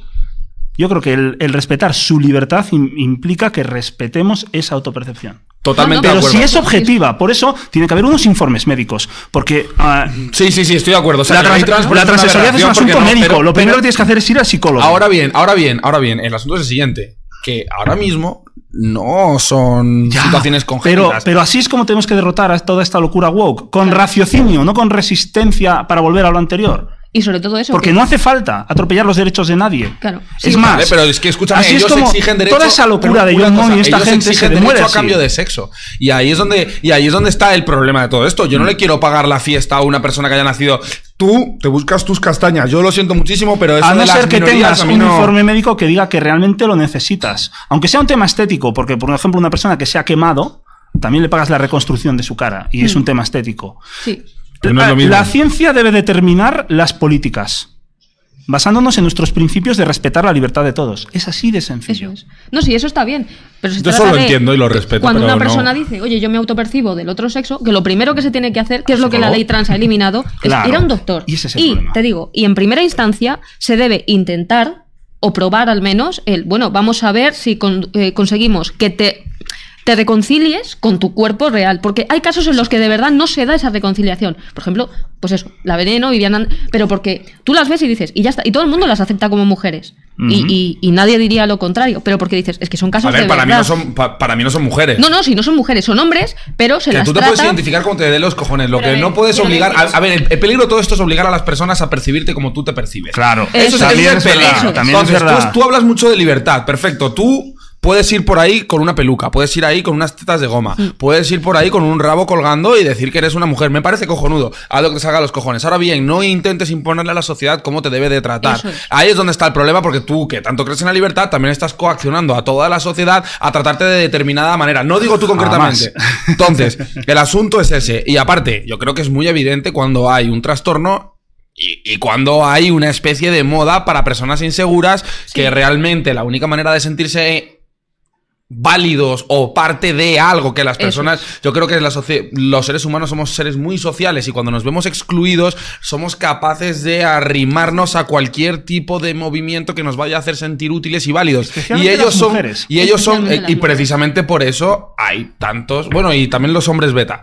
yo creo que el, respetar su libertad implica que respetemos esa autopercepción. Totalmente. Pero si es objetiva, por eso tiene que haber unos informes médicos. Porque. Ah, sí, sí, sí, estoy de acuerdo. la, es un asunto médico. Lo primero que tienes que hacer es ir al psicólogo. Ahora bien, ahora bien, ahora bien. El asunto es el siguiente: que ahora mismo no son situaciones congénitas. Pero, pero así es como tenemos que derrotar a toda esta locura woke. Con raciocinio, no con resistencia para volver a lo anterior. Y sobre todo eso. Porque no hace falta atropellar los derechos de nadie. Claro. es más. pero es que escúchame, así es como toda esa locura de John y esta gente exigen se derecho a cambio de sexo. Y ahí es donde y ahí es donde está el problema de todo esto. Yo no le quiero pagar la fiesta a una persona que haya nacido. Tú te buscas tus castañas. Yo lo siento muchísimo, pero eso a no de las ser que tengas un informe médico que diga que realmente lo necesitas, aunque sea un tema estético, porque por ejemplo una persona que se ha quemado también le pagas la reconstrucción de su cara y es mm. un tema estético. Sí. Ah, la ciencia debe determinar las políticas basándonos en nuestros principios de respetar la libertad de todos. Es así de sencillo. No, sí, eso está bien. yo entiendo y lo respeto. Cuando una persona dice, oye, yo me autopercibo del otro sexo, que lo primero que se tiene que hacer, que es lo que la ley trans ha eliminado, es ir a un doctor. Y, ese es el te digo, y en primera instancia se debe intentar o probar al menos el, bueno, vamos a ver si eh, conseguimos que te te reconcilies con tu cuerpo real. Porque hay casos en los que de verdad no se da esa reconciliación. Por ejemplo, pues eso, la veneno, Viviana. Pero porque tú las ves y dices, y ya está. Y todo el mundo las acepta como mujeres. y, nadie diría lo contrario. Pero porque dices, es que son casos a ver, para Mí no son, para mí no son mujeres. No, no, si no son mujeres, son hombres, pero se que las tú te puedes identificar como te dé los cojones. Lo que no puedes obligar. A, ver, el, peligro de todo esto es obligar a las personas a percibirte como tú te percibes. Claro, eso, es, también es peligro. También Entonces, tú hablas mucho de libertad, perfecto. Tú puedes ir por ahí con una peluca, puedes ir ahí con unas tetas de goma, mm. puedes ir por ahí con un rabo colgando y decir que eres una mujer. Me parece cojonudo. Haz lo que te salga los cojones. Ahora bien, no intentes imponerle a la sociedad cómo te debe de tratar. Ahí es donde está el problema porque tú, que tanto crees en la libertad, también estás coaccionando a toda la sociedad a tratarte de determinada manera. No digo tú concretamente. *laughs* Entonces, el asunto es ese. Y aparte, yo creo que es muy evidente cuando hay un trastorno y, cuando hay una especie de moda para personas inseguras que realmente la única manera de sentirse válidos o parte de algo que las personas, yo creo que los seres humanos somos seres muy sociales y cuando nos vemos excluidos somos capaces de arrimarnos a cualquier tipo de movimiento que nos vaya a hacer sentir útiles y válidos. Y ellos son y ellos son eh, y, precisamente por eso hay tantos, bueno, y también los hombres beta.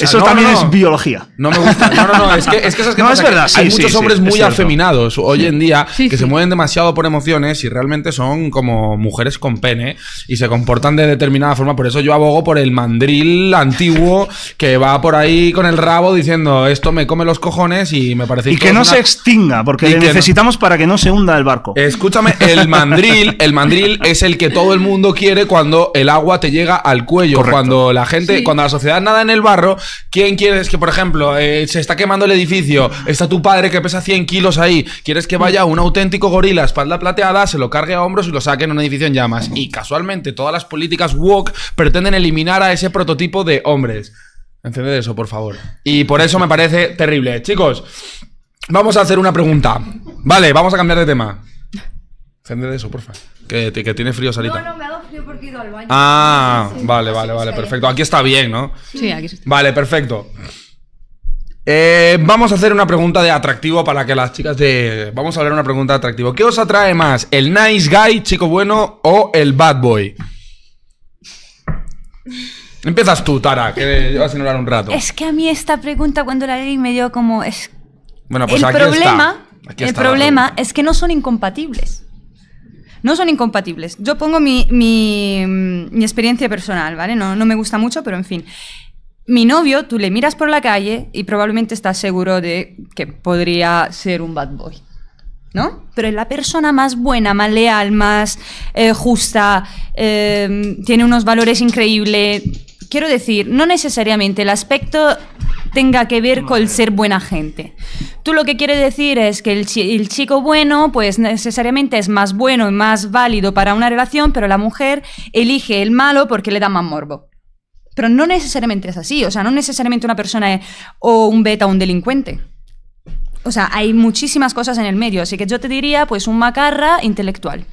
Eso también es biología. No me gusta. No, no, es que es que es hay muchos hombres muy afeminados hoy en día que se mueven demasiado por emociones y realmente son como mujeres con pene y se comportan de determinada forma. Por eso yo abogo por el mandril antiguo *laughs* que va por ahí con el rabo diciendo esto me come los cojones y me parece... Y que no se extinga, porque necesitamos para que no se hunda el barco. Escúchame, el *laughs* mandril, el mandril es el que todo el mundo quiere cuando el agua te llega al cuello. Cuando la gente, cuando la sociedad nada en el barro, ¿quién quiere que, por ejemplo, eh, se está quemando el edificio, está tu padre que pesa 100 kilos ahí, quieres que vaya un auténtico gorila, espalda plateada, se lo cargue a hombros y lo saquen en un edificio en llamas. Y casualmente todas las políticas woke pretenden eliminar a ese prototipo de hombres. Encended eso, por favor. Y por eso me parece terrible. Chicos, vamos a hacer una pregunta. Vale, vamos a cambiar de tema. Encended eso, porfa. Que, que tiene frío, Sarita. No, no, me ha frío porque ido al baño. Ah, vale, vale, vale, perfecto. Aquí está bien, ¿no? Sí, aquí está. Vale, perfecto. Eh, vamos a hacer una pregunta de atractivo para que las chicas de. Vamos a hablar una pregunta de atractivo. ¿Qué os atrae más, el nice guy, chico bueno, o el bad boy? Empiezas tú, Tara, que a un rato. Es que a mí esta pregunta cuando la leí me dio como. Es... Bueno, pues el aquí problema, el problema es que no son incompatibles. No son incompatibles. Yo pongo mi, mi, mm, experiencia personal, ¿vale? No, no me gusta mucho, pero en fin mi novio, tú le miras por la calle y probablemente estás seguro de que podría ser un bad boy. ¿No? Pero es la persona más buena, más leal, más eh, justa, eh, tiene unos valores increíbles. Quiero decir, no necesariamente el aspecto tenga que ver con ser buena gente. Tú lo que quieres decir es que el, el, chico bueno, pues necesariamente es más bueno y más válido para una relación, pero la mujer elige el malo porque le da más morbo. Pero no necesariamente es así. O sea, no necesariamente una persona es o un beta o un delincuente. O sea, hay muchísimas cosas en el medio. Así que yo te diría, pues, un macarra intelectual.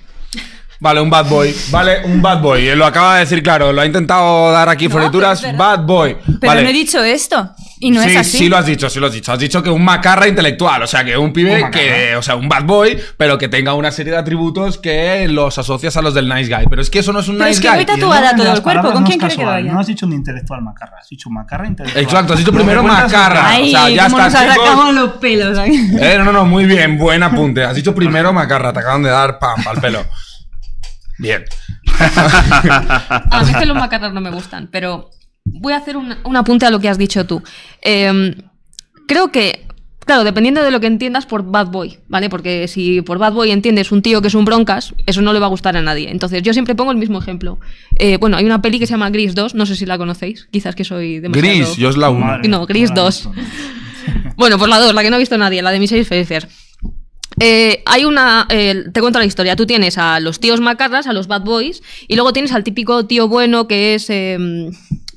Vale, un bad boy. *laughs* Vale, un bad boy. lo acaba de decir, claro. Lo ha intentado dar aquí no, Bad boy. Pero no he dicho esto. Y no es así. Sí, lo has dicho, sí lo has dicho. Has dicho que un macarra intelectual, o sea, que un pibe que, o sea, un bad boy, pero que tenga una serie de atributos que los asocias a los del nice guy. Pero es que eso no es un nice guy. es que guy. voy tatuada todo el cuerpo. ¿Con quién crees que vaya? No has dicho un intelectual macarra, has dicho un macarra intelectual. Exacto, has dicho primero macarra. Ahí, o sea, ya está, nos arrancamos los pelos. Eh, no, no, no, muy bien, buen apunte. Has dicho primero macarra, te acaban de dar pam al pelo. Bien. *laughs* a veces los macarrones no me gustan, pero voy a hacer un, apunte a lo que has dicho tú. Em, creo que Claro, dependiendo de lo que entiendas por bad boy, ¿vale? Porque si por bad boy entiendes un tío que es un broncas, eso no le va a gustar a nadie. Entonces, yo siempre pongo el mismo ejemplo. Eh, bueno, hay una peli que se llama Gris 2, no sé si la conocéis, quizás que soy demasiado... Gris, yo es la 1. No, Gris 2. bueno, por la 2, la que no ha visto nadie, la de mis seis eh, hay una. Eh, te cuento la historia. Tú tienes a los tíos macarras, a los bad boys, y luego tienes al típico tío bueno que es. el, em,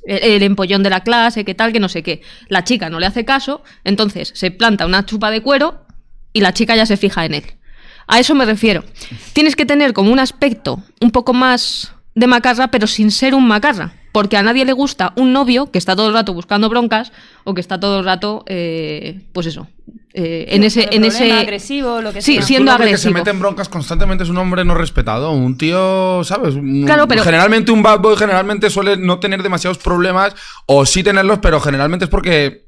e-, el empollón de la clase, que tal, que no sé qué. La chica no le hace caso, entonces se planta una chupa de cuero y la chica ya se fija en él. A eso me refiero. Tienes que tener como un aspecto un poco más de macarra, pero sin ser un macarra porque a nadie le gusta un novio que está todo el rato buscando broncas o que está todo el rato, eh, pues eso, eh, en ese, en ese agresivo, lo que sí, siendo agresivo. que se mete en broncas constantemente es un hombre no respetado, un tío, sabes, claro, pero... generalmente un bad boy generalmente suele no tener demasiados problemas o sí tenerlos, pero generalmente es porque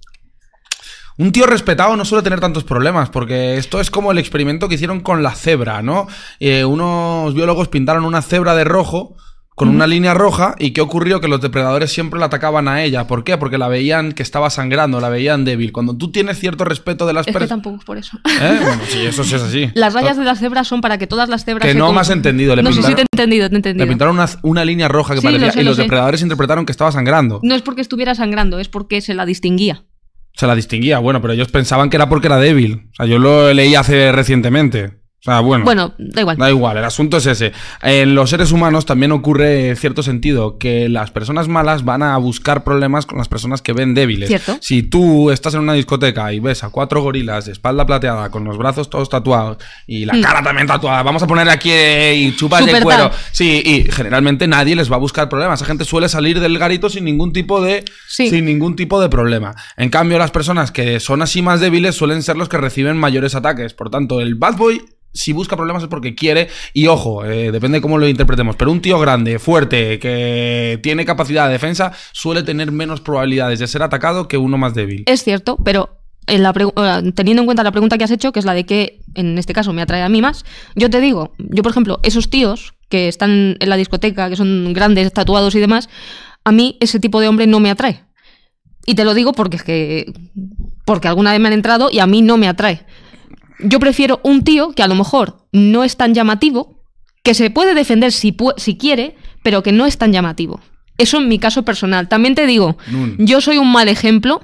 un tío respetado no suele tener tantos problemas, porque esto es como el experimento que hicieron con la cebra, ¿no? Eh, unos biólogos pintaron una cebra de rojo con una línea roja y qué ocurrió que los depredadores siempre la atacaban a ella. ¿Por qué? Porque la veían que estaba sangrando, la veían débil. Cuando tú tienes cierto respeto de las personas... Es que tampoco es por eso. ¿Eh? Bueno, sí, eso sí es así. *laughs* Las rayas de las cebras son para que todas las cebras... Que no me has entendido. Le no, pintaron, te he entendido, te he Le pintaron una, línea roja que y los depredadores interpretaron que estaba sangrando. No es porque estuviera sangrando, es porque se la distinguía. Se la distinguía, bueno, pero ellos pensaban que era porque era débil. O sea, yo lo leí hace recientemente bueno, da igual. Da igual, el asunto es ese. En los seres humanos también ocurre cierto sentido, que las personas malas van a buscar problemas con las personas que ven débiles. ¿Cierto? Si tú estás en una discoteca y ves a cuatro gorilas de espalda plateada, con los brazos todos tatuados y la mm. cara también tatuada, vamos a poner aquí eh, y chupas de cuero. Sí, y generalmente nadie les va a buscar problemas. Esa gente suele salir del garito sin ningún tipo de, sin ningún tipo de problema. En cambio, las personas que son así más débiles suelen ser los que reciben mayores ataques. Por tanto, el bad boy si busca problemas es porque quiere y ojo, eh, depende cómo lo interpretemos, pero un tío grande, fuerte, que tiene capacidad de defensa, suele tener menos probabilidades de ser atacado que uno más débil. Es cierto, pero eh, eh, teniendo en cuenta la pregunta que has hecho, que es la de que en este caso me atrae a mí más, yo te digo, yo por ejemplo, esos tíos que están en la discoteca, que son grandes, tatuados y demás, a mí ese tipo de hombre no me atrae. Y te lo digo porque es que porque alguna vez me han entrado y a mí no me atrae. Yo prefiero un tío que a lo mejor no es tan llamativo, que se puede defender si, si quiere, pero que no es tan llamativo. Eso en mi caso personal. También te digo, yo soy un mal ejemplo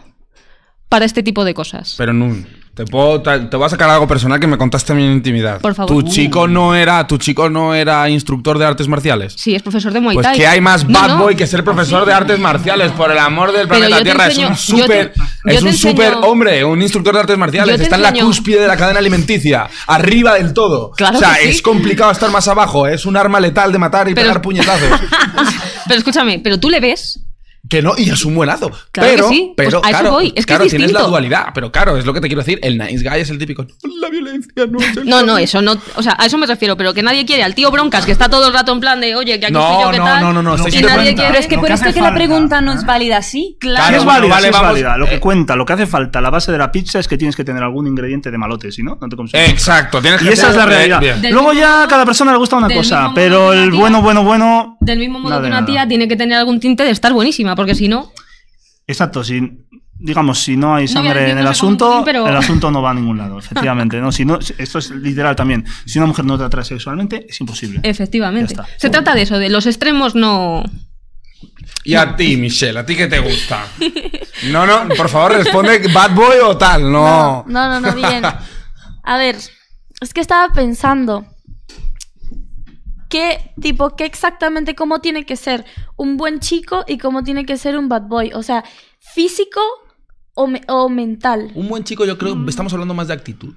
para este tipo de cosas. Pero Nun, te puedo, te, voy a sacar algo personal que me contaste en mi intimidad. Por favor. Tu mm. chico no era, tu chico no era instructor de artes marciales. Sí, es profesor de Muay pues Thai. Pues que hay más bad boy que ser profesor de artes marciales, por el amor del planeta Tierra. es un súper, es un hombre, un instructor de artes marciales. Está en la cúspide de la cadena alimenticia, arriba del todo. Claro o sea, es complicado estar más abajo. Es un arma letal de matar y pegar puñetazos. *laughs* pero escúchame, pero tú le ves que no, y es un buenazo. Claro pero, que sí. Pues pero a claro, eso voy. Es que es tienes la dualidad, pero claro, es lo que te quiero decir. El nice guy es el típico. la violencia no *laughs* No, no, eso no. O sea, a eso me refiero, pero que nadie quiere al tío Broncas, que está todo el rato en plan de, oye, que aquí estoy yo, ¿qué tal? No, no, no, no. Pero es que por esto que la pregunta no es válida, sí. Claro, es válida, Lo que eh. cuenta, lo que hace falta, la base de la pizza es que tienes que tener algún ingrediente de malote, si no, no te Exacto, tienes que Y esa es la realidad. Luego ya a cada persona le gusta una cosa, pero el bueno, bueno, bueno. Del mismo modo que una tía tiene que tener algún tinte de estar buenísima, porque si no. Exacto, si digamos, si no hay sangre en el asunto, el asunto no va a ningún lado, efectivamente. ¿no? Si esto es literal también. Si una mujer no te atrae sexualmente, es imposible. Efectivamente. Se trata de eso, de los extremos no. Y a ti, Michelle, ¿a ti qué te gusta? No, no, por favor, responde bad boy o tal, No, no, no, no bien. *laughs* A ver, es que estaba pensando qué tipo, qué exactamente cómo tiene que ser un buen chico y cómo tiene que ser un bad boy. O sea, físico o, mental. Un buen chico, yo creo, mm. estamos hablando más de actitud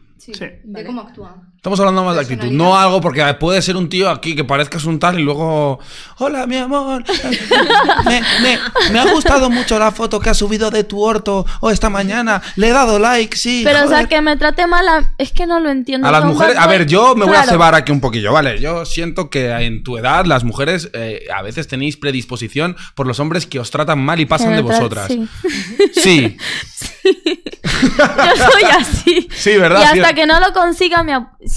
de cómo actúa. Estamos hablando más de actitud, no algo porque puede ser un tío aquí que parezca un tal y luego, hola mi amor, *laughs* me, ha gustado mucho la foto que ha subido de tu orto o esta mañana, le he dado like, sí. Pero o sea, que me trate mal, es que no lo entiendo. A las mujeres, a ver, yo me voy a cebar aquí un poquillo, ¿vale? Yo siento que en tu edad las mujeres eh, a veces tenéis predisposición por los hombres que os tratan mal y pasan de vosotras. Sí. sí. *laughs* *laughs* yo soy así. Sí, ¿verdad? Y hasta que no lo consiga,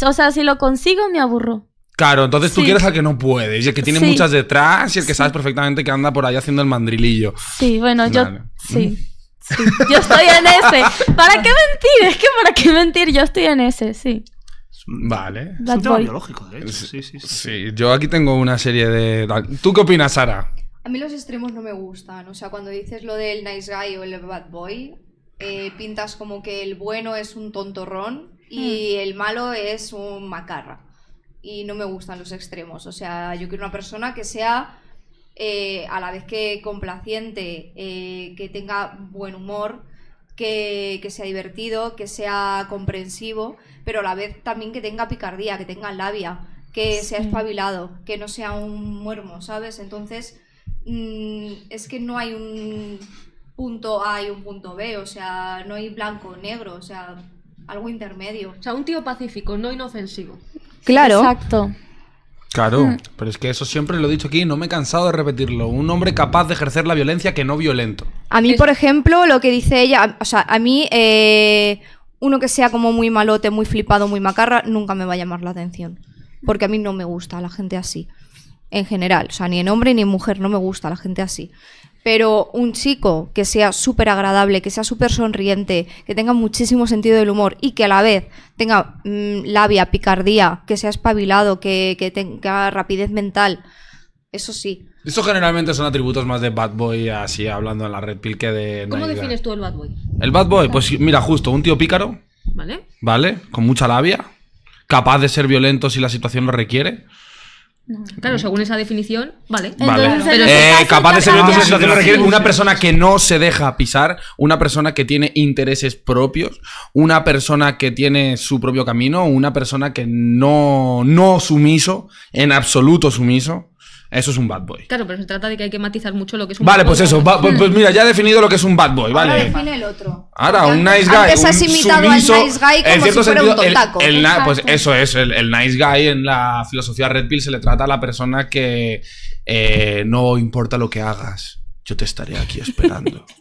o sea, si lo consigo, me aburro. Claro, entonces tú quieres al que no puede, y el que tiene muchas detrás, y el que sabes perfectamente que anda por ahí haciendo el mandrilillo. Sí, bueno, yo... Sí. Yo estoy en ese. ¿Para qué mentir? Es que para qué mentir, yo estoy en ese, sí. Vale. Es un tema biológico, de hecho. Sí, sí, sí. sí, yo aquí tengo una serie de... ¿Tú qué opinas, Sara? A mí los extremos no me gustan. O sea, cuando dices lo del nice guy o el bad boy, eh, pintas como que el bueno es un tontorrón y mm. el malo es un macarra. Y no me gustan los extremos. O sea, yo quiero una persona que sea eh, a la vez que complaciente, eh, que tenga buen humor, que, sea divertido, que sea comprensivo, pero a la vez también que tenga picardía, que tenga labia, que sea espabilado, que no sea un muermo, ¿sabes? Entonces, mm, es que no hay un punto A y un punto B, o sea, no hay blanco o negro, o sea, algo intermedio. O sea, un tío pacífico, no inofensivo. Claro. Exacto. Claro, mm. pero es que eso siempre lo he dicho aquí, no me he cansado de repetirlo. Un hombre capaz de ejercer la violencia que no violento. A mí, por ejemplo, lo que dice ella, o sea, a mí eh, uno que sea como muy malote, muy flipado, muy macarra, nunca me va a llamar la atención. Porque a mí no me gusta la gente así. En general, o sea, ni en hombre ni en mujer, no me gusta la gente así. Pero un chico que sea súper agradable, que sea súper sonriente, que tenga muchísimo sentido del humor y que a la vez tenga mm, labia, picardía, que sea espabilado, que, tenga rapidez mental, eso sí. Eso generalmente son atributos más de bad boy, así hablando en la red pill que de. ¿Cómo defines tú el bad boy? El bad boy, pues mira, justo, un tío pícaro. Vale. Vale, con mucha labia, capaz de ser violento si la situación lo requiere. Claro, según esa definición, vale. Eh, capaz de ser una persona que no se deja pisar, una persona que tiene intereses propios, una persona que tiene su propio camino, una persona que no, no sumiso, en absoluto sumiso. Eso es un bad boy. Claro, pero se trata de que hay que matizar mucho lo que es un vale, bad pues boy. Vale, pues eso. pues mira, ya he definido lo que es un bad boy, Ahora define el otro. Ahora, un nice guy. antes has ha imitado al nice guy como si fuera un el- pues eso es, el, nice guy en la filosofía Red Pill se le trata a la persona que eh, no importa lo que hagas, yo te estaré aquí esperando. *laughs*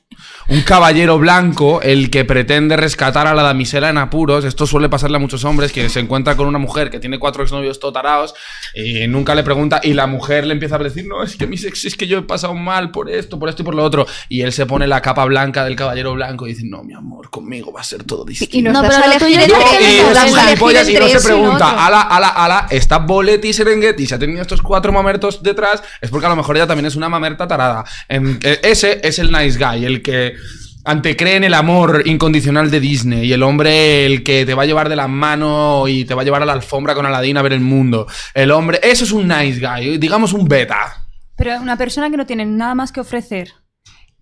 un caballero blanco el que pretende rescatar a la damisela en apuros. Esto suele pasarle a muchos hombres que se encuentra con una mujer que tiene cuatro exnovios totaraos y nunca le pregunta y la mujer le empieza a decir, no, es que mi sexo, es que yo he pasado mal por esto, por esto y por lo otro. Y él se pone la capa blanca del caballero blanco y dice, no, mi amor, conmigo va a ser todo distinto. Y no, pero lo y no se pregunta, ala, ala, ala, está Boletti Serengeti, se ha tenido estos cuatro mamertos detrás, es porque a lo mejor ella también es una mamerta tarada. Eh, ese es el nice guy, el que antecreen el amor incondicional de Disney y el hombre el que te va a llevar de la mano y te va a llevar a la alfombra con Aladdin a ver el mundo. El hombre, eso es un nice guy, digamos un beta. Pero una persona que no tiene nada más que ofrecer,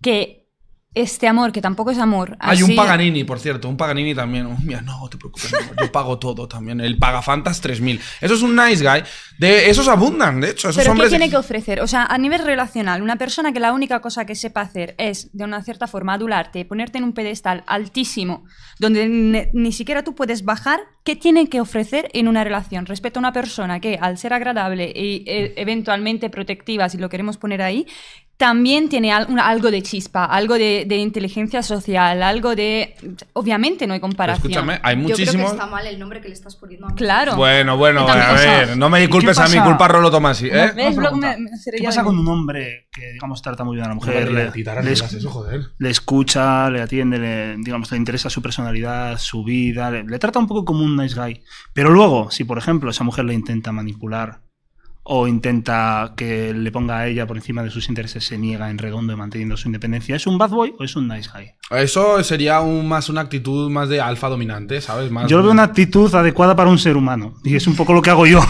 que este amor, que tampoco es amor. Hay un Paganini, por cierto, un Paganini también. Oh, mira, no te preocupes, yo pago todo también. El Pagafantas 3000. Eso es un nice guy. De, esos abundan, de hecho. ¿Pero qué tiene que ofrecer? O sea, a nivel relacional, una persona que la única cosa que sepa hacer es, de una cierta forma, adularte, ponerte en un pedestal altísimo, donde ni siquiera tú puedes bajar, ¿qué tiene que ofrecer en una relación? Respecto a una persona que, al ser agradable y eh, eventualmente protectiva, si lo queremos poner ahí, también tiene algo de chispa, algo de, inteligencia social, algo de... Obviamente no hay comparación. escúchame, hay muchísimo… Yo creo que está mal el nombre que le estás poniendo a Claro. Bueno, bueno, a ver, no me disculpes a mí, culpa a Rolo Tomasi, ¿eh? ¿Qué pasa con un hombre que, digamos, trata muy bien a la mujer? Le, escucha, le atiende, digamos, le interesa su personalidad, su vida, le, trata un poco como un nice guy. Pero luego, si por ejemplo esa mujer le intenta manipular o intenta que le ponga a ella por encima de sus intereses, se niega en redondo y manteniendo su independencia. ¿Es un bad boy o es un nice guy? Eso sería más una actitud más de alfa dominante, ¿sabes? Más yo veo una actitud adecuada para un ser humano y es un poco lo que hago yo.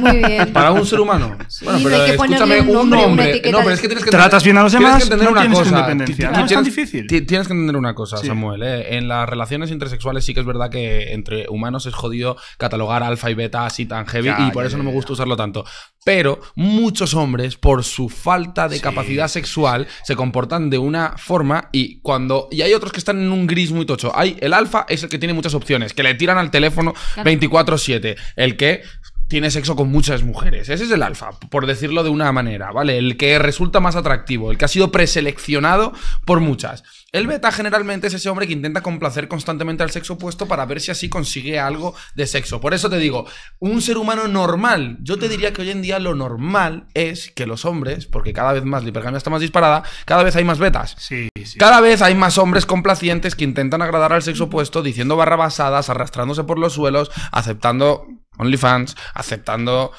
Muy bien. ¿Para un ser humano? bueno, pero escúchame, un, No, pero es que tienes que Tratas bien a los demás, tienes que entender una cosa. No, es tan difícil. Tienes que entender una cosa, Samuel. ¿eh? En las relaciones intersexuales sí que es verdad que entre humanos es jodido catalogar alfa y beta así tan heavy y por eso no me gusta usarlo tanto pero muchos hombres, por su falta de capacidad sexual, se comportan de una forma y cuando. Y hay otros que están en un gris muy tocho. Hay el alfa es el que tiene muchas opciones, que le tiran al teléfono 24-7. El que tiene sexo con muchas mujeres. Ese es el alfa, por decirlo de una manera, ¿vale? El que resulta más atractivo, el que ha sido preseleccionado por muchas. El beta generalmente es ese hombre que intenta complacer constantemente al sexo opuesto para ver si así consigue algo de sexo. Por eso te digo, un ser humano normal, yo te diría que hoy en día lo normal es que los hombres, porque cada vez más la hipergamia está más disparada, cada vez hay más betas. Sí, sí. Cada vez hay más hombres complacientes que intentan agradar al sexo opuesto diciendo barrabasadas, arrastrándose por los suelos, aceptando OnlyFans, aceptando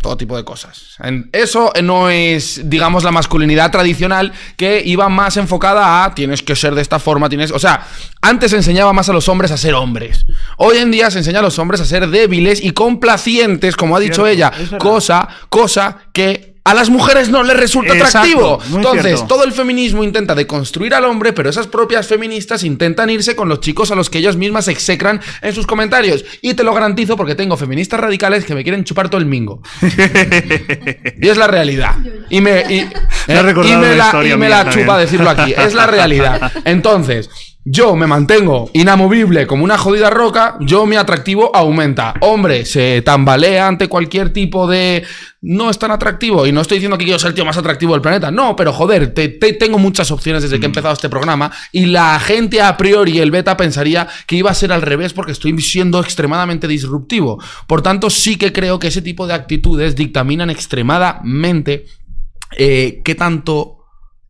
todo tipo de cosas. Eso no es, digamos, la masculinidad tradicional que iba más enfocada a tienes que ser de esta forma, tienes... O sea, antes enseñaba más a los hombres a ser hombres. Hoy en día se enseña a los hombres a ser débiles y complacientes, como ha dicho ella, cosa, cosa que a las mujeres no les resulta atractivo. Entonces, todo el feminismo intenta deconstruir al hombre, pero esas propias feministas intentan irse con los chicos a los que ellas mismas execran en sus comentarios. Y te lo garantizo porque tengo feministas radicales que me quieren chupar todo el mingo. *laughs* y es la realidad. Y me, y me eh, la chupa decirlo aquí. Es la realidad. *laughs* Entonces. Yo me mantengo inamovible como una jodida roca, yo mi atractivo aumenta. Hombre, se tambalea ante cualquier tipo de... No es tan atractivo y no estoy diciendo que yo sea el tío más atractivo del planeta. No, pero joder, tengo muchas opciones desde que he mm. empezado este programa y la gente a priori, el beta, pensaría que iba a ser al revés porque estoy siendo extremadamente disruptivo. Por tanto, sí que creo que ese tipo de actitudes dictaminan extremadamente eh, qué tanto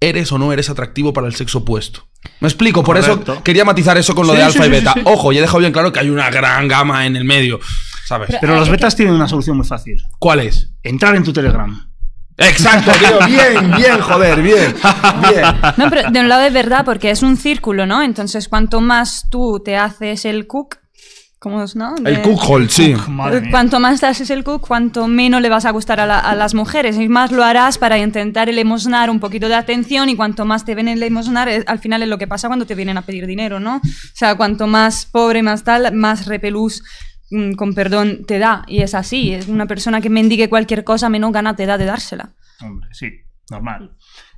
eres o no eres atractivo para el sexo opuesto. Me explico, por eso quería matizar eso con lo de alfa y beta. Ojo, ya he dejado bien claro que hay una gran gama en el medio, ¿sabes? Pero, las betas tienen una solución muy fácil. ¿Cuál es? Entrar en tu Telegram. Exacto, tío. *laughs* Bien, bien, joder, bien, bien. No, pero de un lado es verdad, porque es un círculo, ¿no? Entonces, cuanto más tú te haces el cook, el cookhole, sí. cuanto más haces el cook, cuanto menos le vas a gustar a, las mujeres. Y más lo harás para intentar emocionar un poquito de atención y cuanto más te ven el lemosnar, al final es lo que pasa cuando te vienen a pedir dinero, ¿no? O sea, cuanto más pobre, más tal, más repelús mm, con perdón te da. Y es así. Es una persona que mendigue cualquier cosa, menos gana te da de dársela. Hombre, sí, normal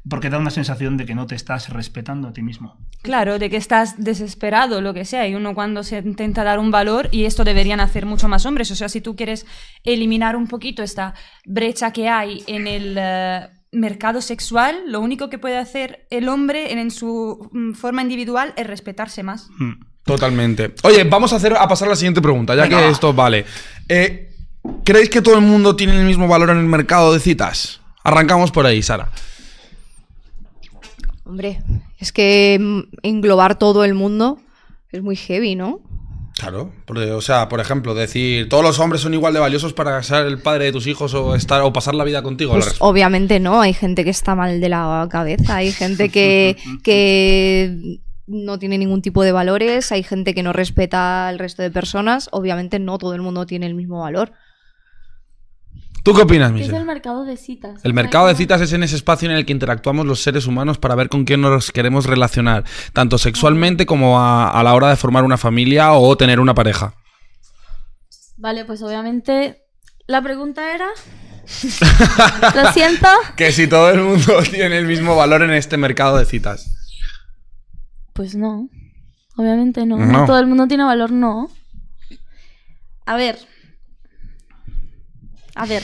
porque da una sensación de que no te estás respetando a ti mismo. Claro, de que estás desesperado, lo que sea, y uno cuando se intenta dar un valor, y esto deberían hacer mucho más hombres, o sea, si tú quieres eliminar un poquito esta brecha que hay en el eh, mercado sexual, lo único que puede hacer el hombre en, su mm, forma individual es respetarse más. Hmm. Totalmente. Oye, vamos a, hacer, a pasar a la siguiente pregunta, ya que esto vale. Eh, ¿Creéis que todo el mundo tiene el mismo valor en el mercado de citas? Arrancamos por ahí, Sara. Hombre, es que mm, englobar todo el mundo es muy heavy, ¿no? Claro, o sea, por ejemplo, decir todos los hombres son igual de valiosos para ser el padre de tus hijos o estar o pasar la vida contigo. Pues, obviamente no, hay gente que está mal de la cabeza, hay gente que, *laughs* que no tiene ningún tipo de valores, hay gente que no respeta al resto de personas, obviamente no todo el mundo tiene el mismo valor. ¿Tú qué opinas, Michelle? Es el mercado de citas. El mercado de citas es en ese espacio en el que interactuamos los seres humanos para ver con quién nos queremos relacionar, tanto sexualmente como a, la hora de formar una familia o tener una pareja. Vale, pues obviamente la pregunta era... *laughs* Lo siento. que si todo el mundo *laughs* tiene el mismo valor en este mercado de citas. Pues no. Obviamente no. no. Todo el mundo tiene valor, no. A ver, a ver.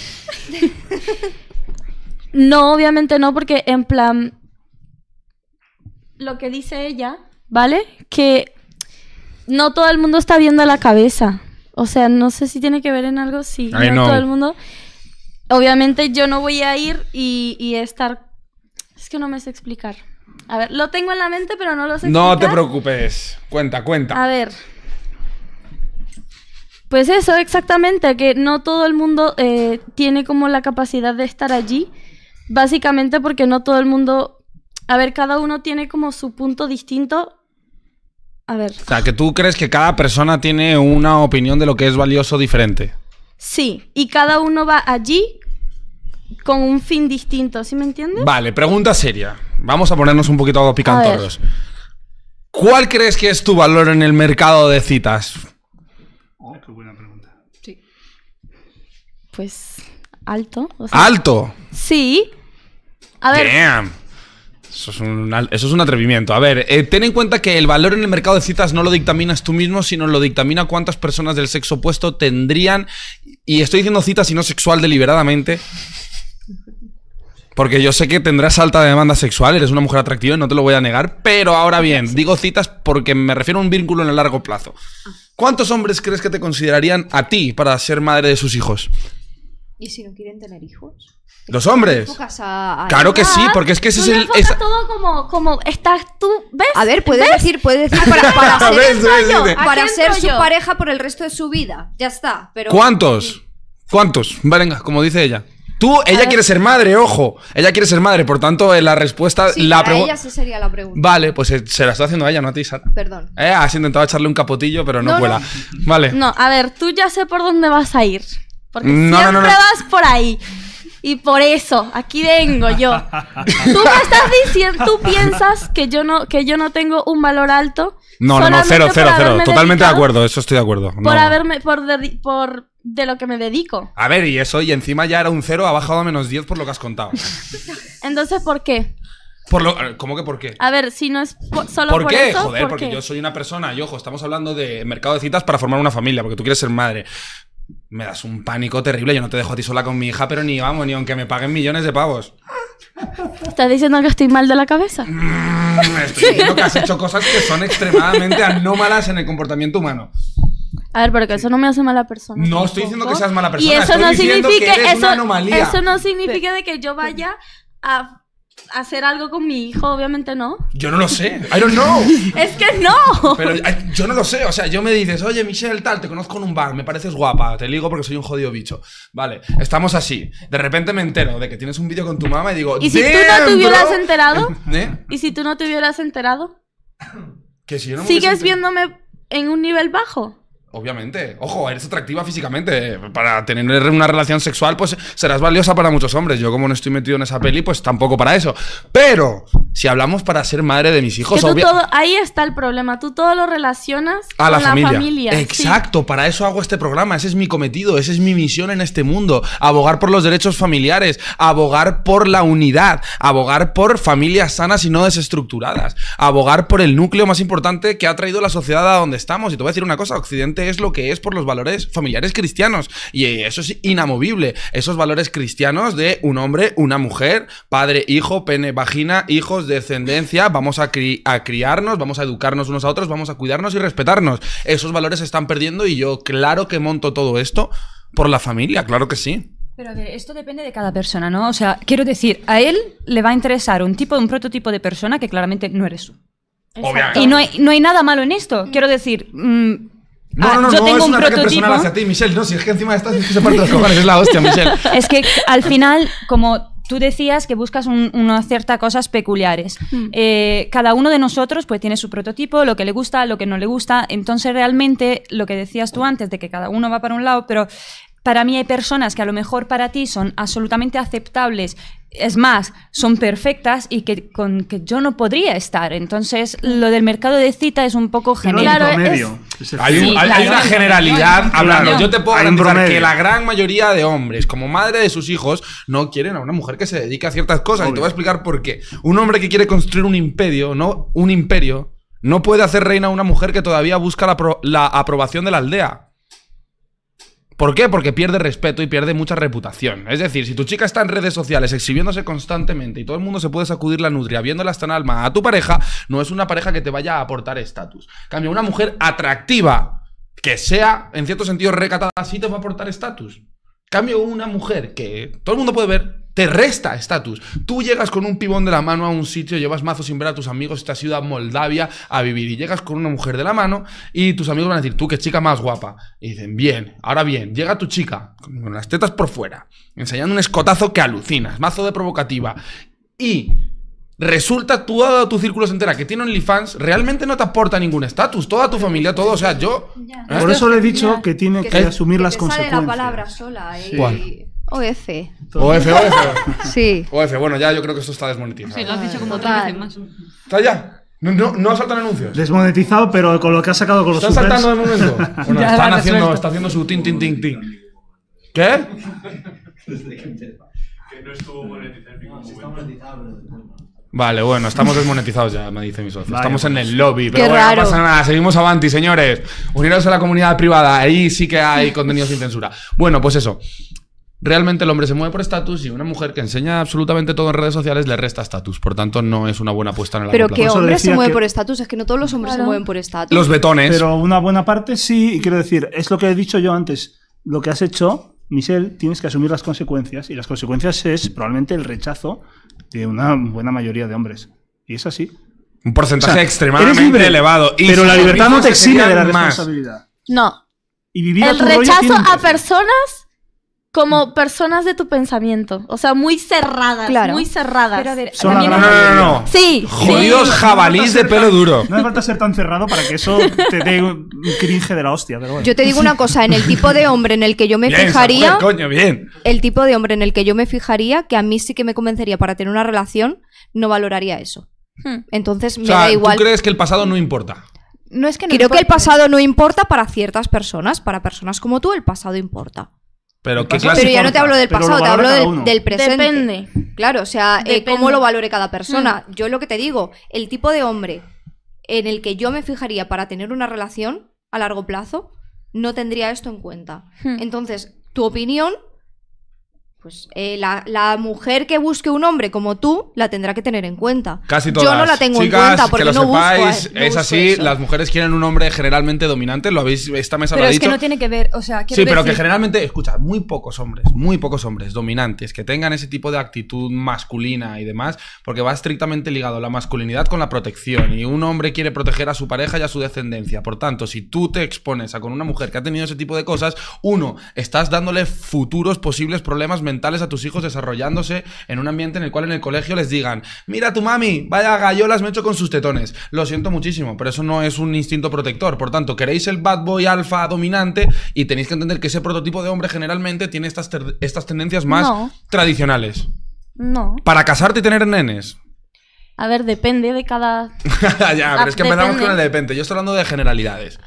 no, obviamente no, porque en plan, lo que dice ella, ¿vale? Que no todo el mundo está viendo la cabeza. O sea, no sé si tiene que ver en algo, sí, no todo el mundo. Obviamente yo no voy a ir y, estar... Es que no me sé explicar. A ver, lo tengo en la mente, pero no lo sé. No te preocupes, cuenta, cuenta. A ver, pues eso, exactamente, que no todo el mundo eh, tiene como la capacidad de estar allí, básicamente porque no todo el mundo... A ver, cada uno tiene como su punto distinto a ver. O sea, que tú crees que cada persona tiene una opinión de lo que es valioso diferente. Sí, y cada uno va allí con un fin distinto, ¿sí me entiendes? Vale, pregunta seria. Vamos a ponernos un poquito picantoros. ¿Cuál crees que es tu valor en el mercado de citas? Oh, qué buena pregunta. Sí. Pues alto. ¡Alto! Sí. A ver. Damn. Eso es, un, atrevimiento. A ver, eh, ten en cuenta que el valor en el mercado de citas no lo dictaminas tú mismo, sino lo dictamina cuántas personas del sexo opuesto tendrían. Y estoy diciendo citas y no sexual deliberadamente. Porque yo sé que tendrás alta demanda sexual, eres una mujer atractiva, no te lo voy a negar, pero ahora bien, digo citas porque me refiero a un vínculo en el largo plazo. ¿Cuántos hombres crees que te considerarían a ti para ser madre de sus hijos? ¿Y si no quieren tener hijos? ¿Los hombres? claro que sí, porque es que ese es el. Es... todo como, estás tú. ¿Ves? A ver, puedes decir, puedes decir para, para *laughs* ser, para ser su pareja por el resto de su vida. Ya está. Pero ¿Cuántos? ¿Cuántos? Venga, como dice ella. Tú, ella quiere ser madre, ojo. Ella quiere ser madre, por tanto, eh, la respuesta. Sí, la ella sí sería la pregunta. Vale, pues eh, se la está haciendo a ella, no a ti, Sara. Perdón. Eh, has ah, intentado echarle un capotillo, pero no, vuela. Vale. No, a ver, tú ya sé por dónde vas a ir. Porque siempre vas por ahí. Y por eso, aquí vengo yo. tú me estás diciendo, tú piensas que yo no, que yo no tengo un valor alto. No, no, no, cero, cero, cero. Totalmente de acuerdo, eso estoy de acuerdo. Por haberme, por, por de lo que me dedico. A ver, y eso, y encima ya era un cero, ha bajado a menos 10 por lo que has contado. Entonces, ¿por qué? Por lo, eh, ¿Cómo que por qué? A ver, si no es solo por, por qué? Joder, porque yo soy una persona y ojo, estamos hablando de mercado de citas para formar una familia, porque tú quieres ser madre. Me das un pánico terrible, yo no te dejo a ti sola con mi hija, pero ni vamos, ni aunque me paguen millones de pavos. ¿Estás diciendo que estoy mal de la cabeza? Mm, estoy diciendo que has hecho cosas que son extremadamente anómalas en el comportamiento humano. A ver, que eso no me hace mala persona. No estoy diciendo que seas mala persona. Y eso no significa que eso, Eso no significa de que yo vaya a hacer algo con mi hijo, obviamente no. Yo no lo sé. I don't know. *laughs* es que no. Pero yo no lo sé. O sea, yo me dices, oye, Michelle, tal, te conozco en un bar, me pareces guapa, te ligo porque soy un jodido bicho. Vale, estamos así. De repente me entero de que tienes un vídeo con tu mamá y digo, ¿y si tú no te hubieras enterado? *laughs* ¿Eh? ¿Y si tú no te hubieras enterado? Que ¿Sigues viéndome en un nivel bajo? Obviamente. Ojo, eres atractiva físicamente. Para tener una relación sexual, pues serás valiosa para muchos hombres. Yo, como no estoy metido en esa peli, pues tampoco para eso. Pero, si hablamos para ser madre de mis hijos, obviamente todo, Ahí está el problema. Tú todo lo relacionas a con la familia. Exacto. Para eso hago este programa. Ese es mi cometido. Esa es mi misión en este mundo. Abogar por los derechos familiares. Abogar por la unidad. Abogar por familias sanas y no desestructuradas. Abogar por el núcleo más importante que ha traído la sociedad a donde estamos. Y te voy a decir una cosa: Occidente es lo que es por los valores familiares cristianos. Y eso es inamovible. Esos valores cristianos de un hombre, una mujer, padre, hijo, pene, vagina, hijos, descendencia, vamos a, criarnos, vamos a educarnos unos a otros, vamos a cuidarnos y respetarnos. Esos valores se están perdiendo y yo claro que monto todo esto por la familia, claro que sí. Pero esto depende de cada persona, ¿no? O sea, quiero decir, a él le va a interesar un tipo, un prototipo de persona que claramente no eres tú. Y no hay, no hay, nada malo en esto. Quiero decir, mm, no, ah, no, no, yo no, tengo es un, prototipo. personal hacia ti, Michelle. No, si es que encima estás que se parte los cojones, es la hostia, Michelle. *laughs* Es que al final, como tú decías que buscas un, una cierta cosas peculiares. Mm. Eh, cada uno de nosotros pues tiene su prototipo, lo que le gusta, lo que no le gusta. Entonces realmente lo que decías tú antes de que cada uno va para un lado, pero para mí hay personas que a lo mejor para ti son absolutamente aceptables, es más, son perfectas y que con que yo no podría estar. Entonces, lo del mercado de cita es un poco general. hay, una generalidad hablando. Yo te puedo garantizar que la gran mayoría de hombres, como madre de sus hijos, no quieren a una mujer que se dedica a ciertas cosas. Y te voy a explicar por qué. Un hombre que quiere construir un imperio, no un imperio, no puede hacer reina a una mujer que todavía busca la aprobación de la aldea. ¿Por qué? Porque pierde respeto y pierde mucha reputación. Es decir, si tu chica está en redes sociales exhibiéndose constantemente y todo el mundo se puede sacudir la nutria viéndola hasta en alma a tu pareja, no es una pareja que te vaya a aportar estatus. Cambio, una mujer atractiva, que sea en cierto sentido recatada, sí te va a aportar estatus. Cambio una mujer que todo el mundo puede ver, te resta estatus. Tú llegas con un pibón de la mano a un sitio, llevas mazo sin ver a tus amigos, esta ciudad Moldavia, a vivir. Y llegas con una mujer de la mano y tus amigos van a decir, tú, qué chica más guapa. Y dicen, bien, ahora bien, llega tu chica, con las tetas por fuera, enseñando un escotazo que alucinas, mazo de provocativa. Y resulta tú dado tu círculo entera que tiene OnlyFans, realmente no te aporta ningún estatus. Toda tu familia, todo. O sea, yo. Por eso le he dicho que tiene que, asumir las consecuencias. Sale la palabra sola. OF. OF, OF. *laughs* sí. OF, bueno, ya yo creo que esto está desmonetizado. Sí, lo has dicho como tal. ¿Está ya? No, no, no saltan anuncios. Desmonetizado, pero con lo que ha sacado con los ¿Están ¿Está saltando de momento? *laughs* Bueno, están haciendo, está haciendo su tin, tin, tin, tin. ¿Qué? que no estuvo monetizado Vale, bueno, estamos desmonetizados ya, me dice mi socio. estamos en pues. el lobby, pero bueno, no pasa nada, seguimos avanti, señores. Uniros a la comunidad privada, ahí sí que hay contenido sin censura. Bueno, pues eso. Realmente el hombre se mueve por estatus y una mujer que enseña absolutamente todo en redes sociales le resta estatus. Por tanto, no es una buena apuesta en el Pero que hombre se mueve por estatus, es que no todos los hombres se mueven por estatus. Los betones. Pero una buena parte sí, y quiero decir, es lo que he dicho yo antes. Lo que has hecho, Michelle, tienes que asumir las consecuencias. Y las consecuencias es probablemente el rechazo de una buena mayoría de hombres. Y es así. Un porcentaje extremadamente elevado. pero la libertad no te exime de la responsabilidad. No. Y vivir el rechazo a personas como personas de tu pensamiento. O sea, muy cerradas. Muy cerradas. no, no, no, no. Sí. Jodidos jabalís de pelo duro. No hace falta ser tan cerrado para que eso te dé un cringe de la hostia. Pero bueno. Yo te digo una cosa. En el tipo de hombre en el que yo me fijaría... bien. El tipo de hombre en el que yo me fijaría, que a mí sí que me convencería para tener una relación, no valoraría eso. Hmm. Entonces me da igual. ¿Tú crees que el pasado no importa? No es que no Creo que el pasado no importa para ciertas personas. Para personas como tú, el pasado importa. Pero, pero ya no te hablo del pasado, te hablo del, presente. Depende. Claro, o sea, eh, cómo lo valore cada persona. Mm. Yo lo que te digo, el tipo de hombre en el que yo me fijaría para tener una relación a largo plazo, no tendría esto en cuenta. Hmm. Entonces, tu opinión pues eh, la, mujer que busque un hombre como tú la tendrá que tener en cuenta. Casi todas. Yo no la tengo en cuenta porque no es así, las mujeres quieren un hombre generalmente dominante, lo habéis esta mesa pero Pero es que no tiene que ver, o sea, Sí, pero que generalmente, escucha, muy pocos hombres, muy pocos hombres dominantes que tengan ese tipo de actitud masculina y demás, porque va estrictamente ligado la masculinidad con la protección y un hombre quiere proteger a su pareja y a su descendencia. Por tanto, si tú te expones a con una mujer que ha tenido ese tipo de cosas, uno, estás dándole futuros posibles problemas mentales mentales a tus hijos desarrollándose en un ambiente en el cual en el colegio les digan, mira tu mami, vaya gallolas me he hecho con sus tetones. Lo siento muchísimo, pero eso no es un instinto protector. Por tanto, queréis el bad boy alfa dominante y tenéis que entender que ese prototipo de hombre generalmente tiene estas, tendencias más tradicionales. No. Para casarte y tener nenes. A ver, depende de cada. *laughs* ya, pero es que me ah, empezamos con depende. Yo estoy hablando de generalidades.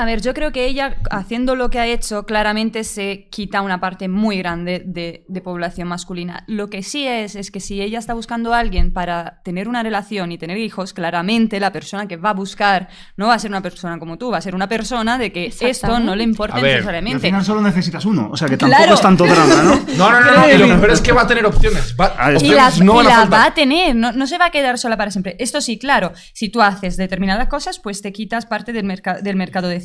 A ver, yo creo que ella, haciendo lo que ha hecho, claramente se quita una parte muy grande de, población masculina. Lo que sí es, es que si ella está buscando a alguien para tener una relación y tener hijos, claramente la persona que va a buscar no va a ser una persona como tú, va a ser una persona de que esto no le importa a ver, necesariamente. Al final solo necesitas uno, o sea que tampoco es tanto drama, ¿no? *laughs* No, no, no, no, es que va a tener opciones. Ah, y no la va a tener, no, se va a quedar sola para siempre. Esto sí, claro, si tú haces determinadas cosas, pues te quitas parte del, del mercado de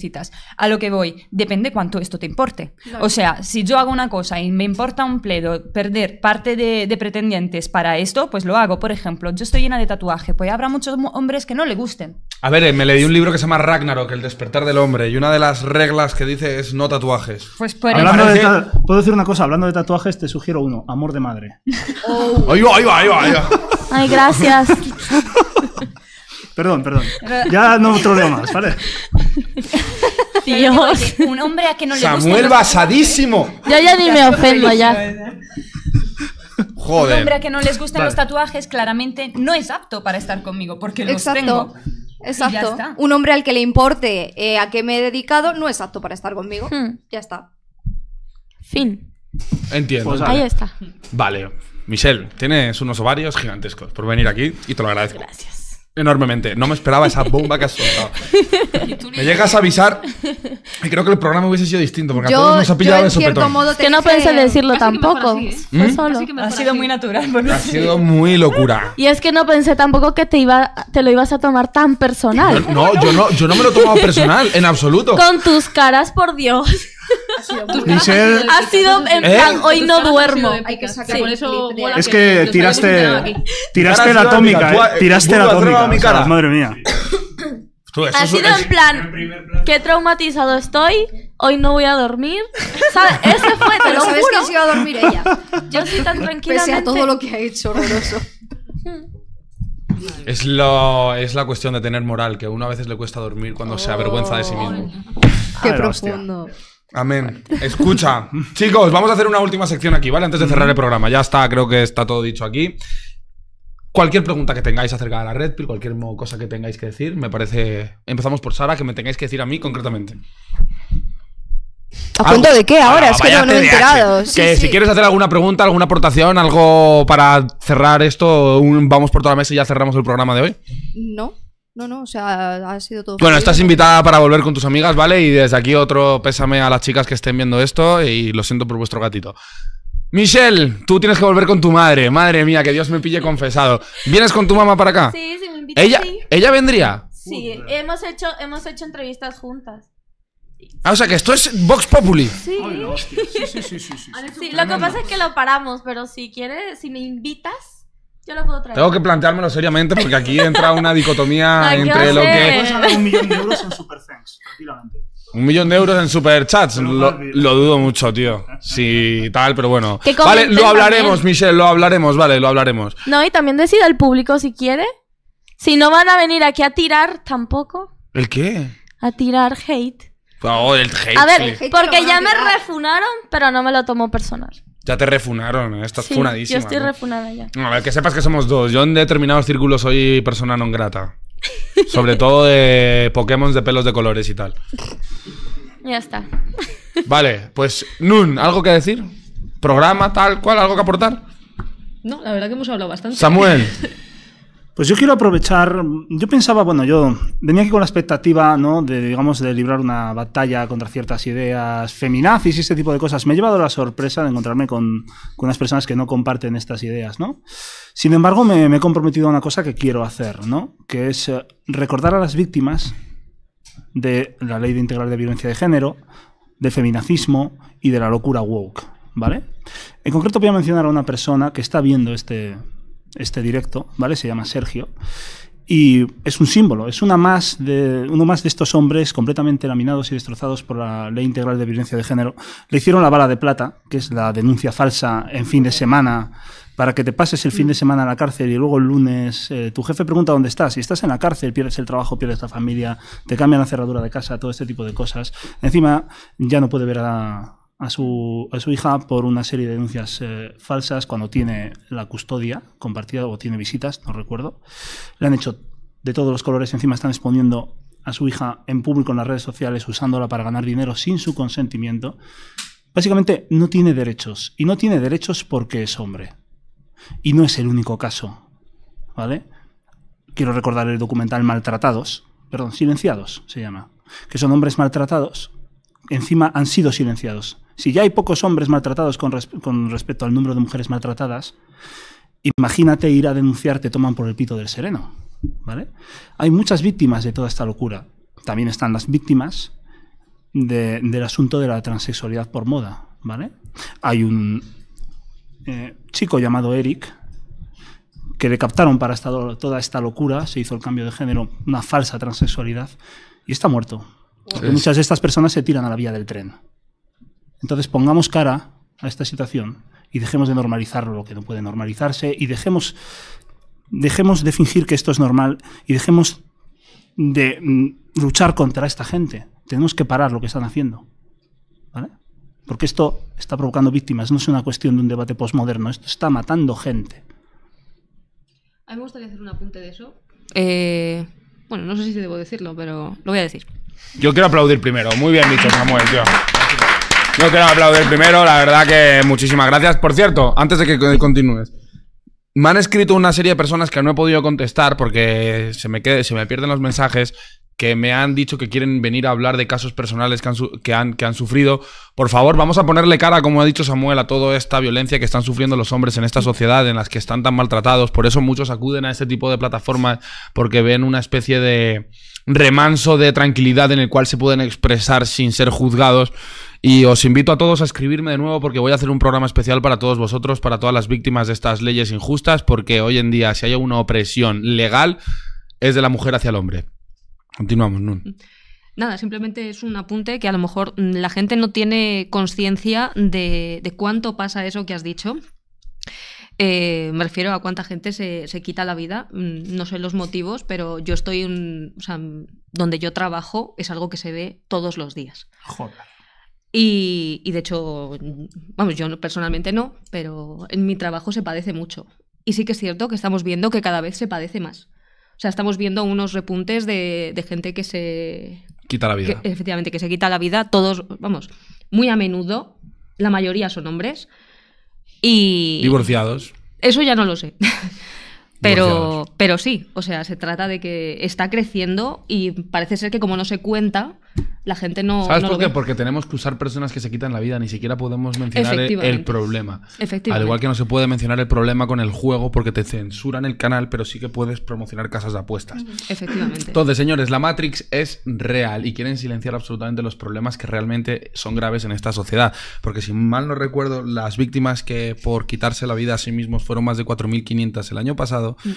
a lo que voy, depende cuánto esto te importe. O sea, si yo hago una cosa y me importa un pledo perder parte de, pretendientes para esto, pues lo hago. Por ejemplo, yo estoy llena de tatuaje, pues habrá muchos hombres que no le gusten. A ver, eh, me leí un libro que se llama Ragnarok, El despertar del hombre, y una de las reglas que dice es no tatuajes. Pues Puedo decir una cosa, hablando de tatuajes, te sugiero uno, amor de madre. *laughs* va, ahí va, Ay, gracias. *laughs* Perdón, perdón. Ya no troleo más, ¿vale? Dios. Un hombre a que no le gusta. Samuel basadísimo. Ya, ya ni me ofendo ya. Joder. Un hombre a que no les gustan los tatuajes claramente no es apto para estar conmigo porque los tengo. Exacto. Un hombre al que le importe eh, a qué me he dedicado no es apto para estar conmigo. Hmm. Ya está. Fin. Entiendo. Pues Ahí está. Vale. Michelle, tienes unos ovarios gigantescos por venir aquí y te lo agradezco. Gracias enormemente. No me esperaba esa bomba que has soltado. *laughs* me llegas a avisar y creo que el programa hubiese sido distinto porque a todos nos ha pillado de sopetón. que no pensé decirlo tampoco. ¿Mm? solo. ha sido muy natural. ha sido muy locura. Y es que no pensé tampoco que te, iba, te lo ibas a tomar tan personal. No, yo no, yo no me lo he tomado personal, en absoluto. Con tus caras, por Dios. Ha sido, ha sido en plan, hoy no duermo. es que, tiraste, tiraste la atómica, tiraste la atómica. madre mía. ha sido en plan, qué traumatizado estoy, hoy no voy a dormir. ¿Sabes? Ese fue, te lo sabes que se iba a dormir ella. Yo estoy tan tranquila. Pese a todo lo que ha hecho, horroroso. Es, lo, es la cuestión de tener moral, que uno a veces le cuesta dormir cuando se avergüenza de sí mismo. Qué profundo. Amén. Escucha, *laughs* chicos, vamos a hacer una última sección aquí, ¿vale? Antes de cerrar el programa. Ya está, creo que está todo dicho aquí. Cualquier pregunta que tengáis acerca de la Red cualquier cosa que tengáis que decir, me parece. Empezamos por Sara, que me tengáis que decir a mí concretamente. ¿A punto de qué ahora? Ah, es que no, he enterado. que si quieres hacer alguna pregunta, alguna aportación, algo para cerrar esto, vamos por toda la mesa y ya cerramos el programa de hoy. No. No, no, o sea, ha sido todo. Bueno, estás invitada para volver con tus amigas, ¿vale? Y desde aquí otro pésame a las chicas que estén viendo esto y lo siento por vuestro gatito. Michelle, tú tienes que volver con tu madre. Madre mía, que Dios me pille confesado. ¿Vienes con tu mamá para acá? Sí, sí, me invita. ¿Ella, ¿ella vendría? Sí, hemos hecho, hemos hecho entrevistas juntas. Ah, o sea que esto es Vox Populi. sí, sí, sí. sí lo que pasa es que lo paramos, pero si quieres, si me invitas, yo lo puedo traer. Tengo que planteármelo seriamente porque aquí entra una dicotomía *laughs* entre lo que. un millón de euros en Super tranquilamente. Un millón de euros en Superchats? chats, lo, dudo mucho, tío. Sí, tal, pero bueno. Vale, lo hablaremos, Michelle, lo hablaremos, vale, lo hablaremos. No, y también decida el público si quiere. Si no van a venir aquí a tirar, tampoco. ¿El qué? A tirar hate. Oh, el hate. A ver, porque ya me refunaron, pero no me lo tomo personal. Ya te refunaron, ¿eh? estás sí, funadísima. Yo estoy refunada ya. a ver, que sepas que somos dos. Yo en determinados círculos soy persona non grata. Sobre *laughs* todo de Pokémon de pelos de colores y tal. Ya está. *laughs* Vale, pues Nun, ¿algo que decir? ¿Programa, tal cual? ¿Algo que aportar? No, la verdad que hemos hablado bastante. Samuel. *laughs* Pues yo quiero aprovechar, yo pensaba, bueno, yo venía aquí con la expectativa, ¿no? De, digamos, de librar una batalla contra ciertas ideas feminazis y este tipo de cosas. Me he llevado la sorpresa de encontrarme con, unas personas que no comparten estas ideas, ¿no? Sin embargo, me, he comprometido a una cosa que quiero hacer, ¿no? Que es eh, recordar a las víctimas de la ley de integral de violencia de género, de feminazismo y de la locura woke, ¿vale? En concreto voy a mencionar a una persona que está viendo este este directo, ¿vale? Se llama Sergio. Y es un símbolo, es una más de, uno más de estos hombres completamente laminados y destrozados por la Ley Integral de Violencia de Género. Le hicieron la bala de plata, que es la denuncia falsa en fin de semana, para que te pases el fin de semana a la cárcel y luego el lunes eh, tu jefe pregunta dónde estás. Si estás en la cárcel, pierdes el trabajo, pierdes la familia, te cambian la cerradura de casa, todo este tipo de cosas. Encima ya no puede ver a a su, hija por una serie de denuncias eh, falsas cuando tiene la custodia compartida o tiene visitas, no recuerdo. Le han hecho de todos los colores, encima están exponiendo a su hija en público en las redes sociales usándola para ganar dinero sin su consentimiento. Básicamente no tiene derechos. Y no tiene derechos porque es hombre. Y no es el único caso. ¿Vale? Quiero recordar el documental Maltratados, perdón, Silenciados se llama, que son hombres maltratados, encima han sido silenciados si ya hay pocos hombres maltratados con, respecto al número de mujeres maltratadas, imagínate ir a denunciar, te toman por el pito del sereno. ¿vale? Hay muchas víctimas de toda esta locura. También están las víctimas del asunto de la transexualidad por moda. ¿vale? Hay un eh, chico llamado Eric que le captaron para toda esta locura, se hizo el cambio de género, una falsa transexualidad, y está muerto. Muchas de estas personas se tiran a la vía del tren. Entonces pongamos cara a esta situación y dejemos de normalizar lo que no puede normalizarse y dejemos, dejemos de fingir que esto es normal y dejemos de mm, luchar contra esta gente. Tenemos que parar lo que están haciendo. ¿Vale? Porque esto está provocando víctimas, no es una cuestión de un debate postmoderno, esto está matando gente. A mí me gustaría hacer un apunte de eso. Eh, bueno, no sé si debo decirlo, pero lo voy a decir. Yo quiero aplaudir primero. Muy bien dicho, Samuel. No quiero aplaudir primero, la verdad que muchísimas gracias. Por cierto, antes de que continúes. Me han escrito una serie de personas que no he podido contestar porque se me, se me pierden los mensajes que me han dicho que quieren venir a hablar de casos personales que han, que han, sufrido. Por favor, vamos a ponerle cara, como ha dicho Samuel, a toda esta violencia que están sufriendo los hombres en esta sociedad, en las que están tan maltratados. Por eso muchos acuden a este tipo de plataformas porque ven una especie de remanso de tranquilidad en el cual se pueden expresar sin ser juzgados. Y os invito a todos a escribirme de nuevo porque voy a hacer un programa especial para todos vosotros, para todas las víctimas de estas leyes injustas, porque hoy en día si hay una opresión legal es de la mujer hacia el hombre. Continuamos, Nun. Nada, simplemente es un apunte que a lo mejor mm, la gente no tiene conciencia de, cuánto pasa eso que has dicho, eh, me refiero a cuánta gente se, quita la vida. Mm, no sé los motivos, pero yo estoy. Un, o sea, donde yo trabajo es algo que se ve todos los días. Joder. Y, de hecho, vamos, yo personalmente no, pero en mi trabajo se padece mucho. Y sí que es cierto que estamos viendo que cada vez se padece más. O sea, estamos viendo unos repuntes de, gente que se... Quita la vida. efectivamente, que se quita la vida. Todos, vamos, muy a menudo, la mayoría son hombres. Y... Divorciados. Eso ya no lo sé. *laughs* pero, pero sí, o sea, se trata de que está creciendo y parece ser que como no se cuenta, la gente no. ¿Sabes por qué? Porque tenemos que usar personas que se quitan la vida, ni siquiera podemos mencionar el, problema. Al igual que no se puede mencionar el problema con el juego porque te censuran el canal, pero sí que puedes promocionar casas de apuestas. Efectivamente. Entonces, señores, la Matrix es real y quieren silenciar absolutamente los problemas que realmente son graves en esta sociedad. Porque si mal no recuerdo, las víctimas que por quitarse la vida a sí mismos fueron más de 4.500 el año pasado. Mm.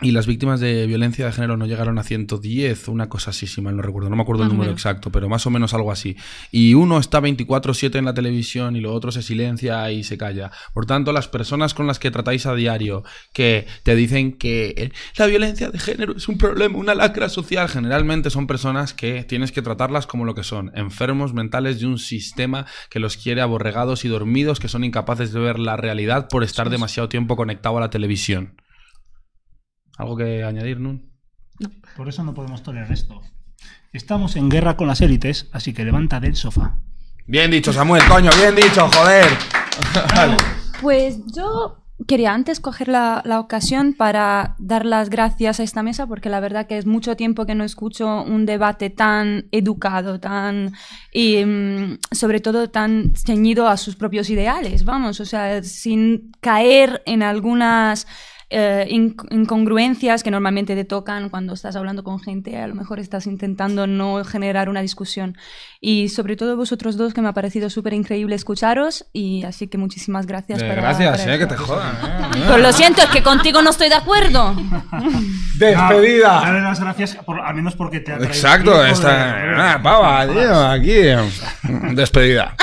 Y las víctimas de violencia de género no llegaron a 110, una cosa no recuerdo. No me acuerdo el número exacto, pero más o menos algo así. Y uno está 24-7 en la televisión y lo otro se silencia y se calla. Por tanto, las personas con las que tratáis a diario, que te dicen que eh, la violencia de género es un problema, una lacra social, generalmente son personas que tienes que tratarlas como lo que son, enfermos mentales de un sistema que los quiere aborregados y dormidos, que son incapaces de ver la realidad por estar demasiado tiempo conectado a la televisión. ¿Algo que añadir, Nun? Por eso no podemos tolerar esto. Estamos en guerra con las élites, así que levanta del sofá. Bien dicho, Samuel, coño, bien dicho, joder. Pues yo quería antes coger la, la, ocasión para dar las gracias a esta mesa, porque la verdad que es mucho tiempo que no escucho un debate tan educado, tan y mm, sobre todo tan ceñido a sus propios ideales, vamos, o sea, sin caer en algunas eh, incongruencias que normalmente te tocan cuando estás hablando con gente, a lo mejor estás intentando no generar una discusión. Y sobre todo vosotros dos, que me ha parecido súper increíble escucharos, y así que muchísimas gracias. gracias, eh, que te jodan. Eh. *laughs* Pues lo siento, es que contigo no estoy de acuerdo. *laughs* ¡Despedida! Dale gracias, al menos porque te ha traído Exacto, está pava, aquí. Eh. Despedida.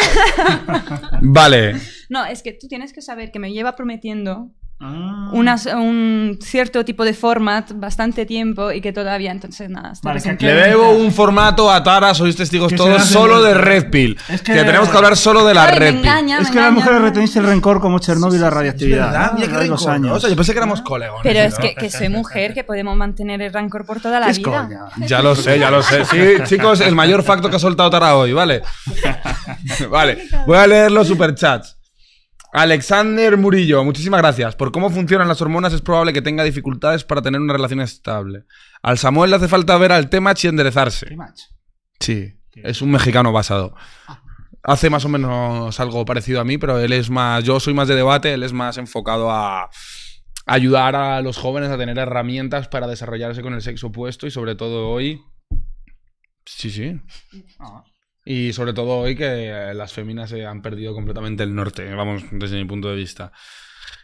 *laughs* vale. No, es que tú tienes que saber que me lleva prometiendo Ah. un cierto tipo de format bastante tiempo y que todavía entonces nada le debo un formato a Tara sois testigos todos solo de Red Pill que, tenemos que hablar solo de la Red es que las mujeres retenéis el rencor como Chernobyl la radioactividad años o yo pensé que éramos ah. colegas pero es que, soy mujer que podemos mantener el rencor por toda la vida ya lo sé ya lo sé sí chicos el mayor facto que ha soltado Tara hoy vale *laughs* vale voy a leer los superchats Alexander Murillo, muchísimas gracias. Por cómo funcionan las hormonas es probable que tenga dificultades para tener una relación estable. Al Samuel le hace falta ver al Temach y enderezarse. Sí, es un mexicano basado. Ah. Hace más o menos algo parecido a mí, pero él es más, yo soy más de debate, él es más enfocado a ayudar a los jóvenes a tener herramientas para desarrollarse con el sexo opuesto y sobre todo hoy... Sí, sí. Ah. Y sobre todo hoy que eh, las féminas se han perdido completamente el norte, eh, vamos, desde mi punto de vista.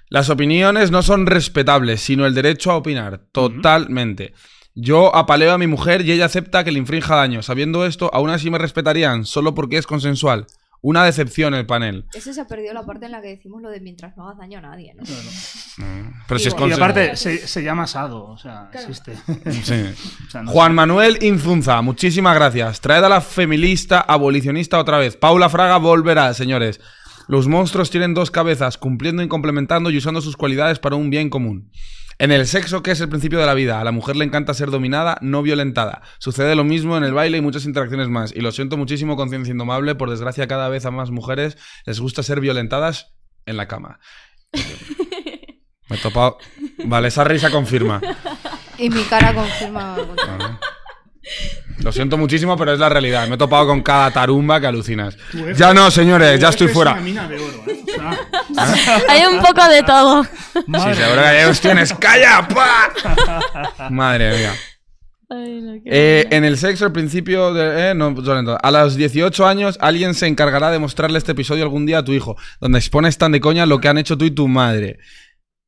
Las opiniones no son respetables, sino el derecho a opinar, totalmente. Yo apaleo a mi mujer y ella acepta que le infrinja daño. Sabiendo esto, aún así me respetarían, solo porque es consensual. Una decepción el panel. Ese se ha perdido la parte en la que decimos lo de mientras no hagas daño a nadie, ¿no? Mm. Pero si es y aparte se, llama asado, o sea, existe. *laughs* Juan Manuel Infunza, muchísimas gracias. Traed a la feminista abolicionista otra vez. Paula Fraga volverá, señores. Los monstruos tienen dos cabezas, cumpliendo y complementando y usando sus cualidades para un bien común. En el sexo, que es el principio de la vida, a la mujer le encanta ser dominada, no violentada. Sucede lo mismo en el baile y muchas interacciones más. Y lo siento muchísimo, conciencia indomable, por desgracia cada vez a más mujeres les gusta ser violentadas en la cama. *laughs* Me he topado... Vale, esa risa confirma. Y mi cara confirma. Lo siento muchísimo, pero es la realidad. Me he topado con cada tarumba que alucinas. ya no, señores, ya estoy fuera. ¿eh? *laughs* hay un poco de todo. Madre sí, seguro que tienes. ¡Calla! Pa! *laughs* Madre mía. Eh, en el sexo, al principio, de, eh, pues, a los 18 años, alguien se encargará de mostrarle este episodio algún día a tu hijo, donde expones tan de coña lo que han hecho tú y tu madre.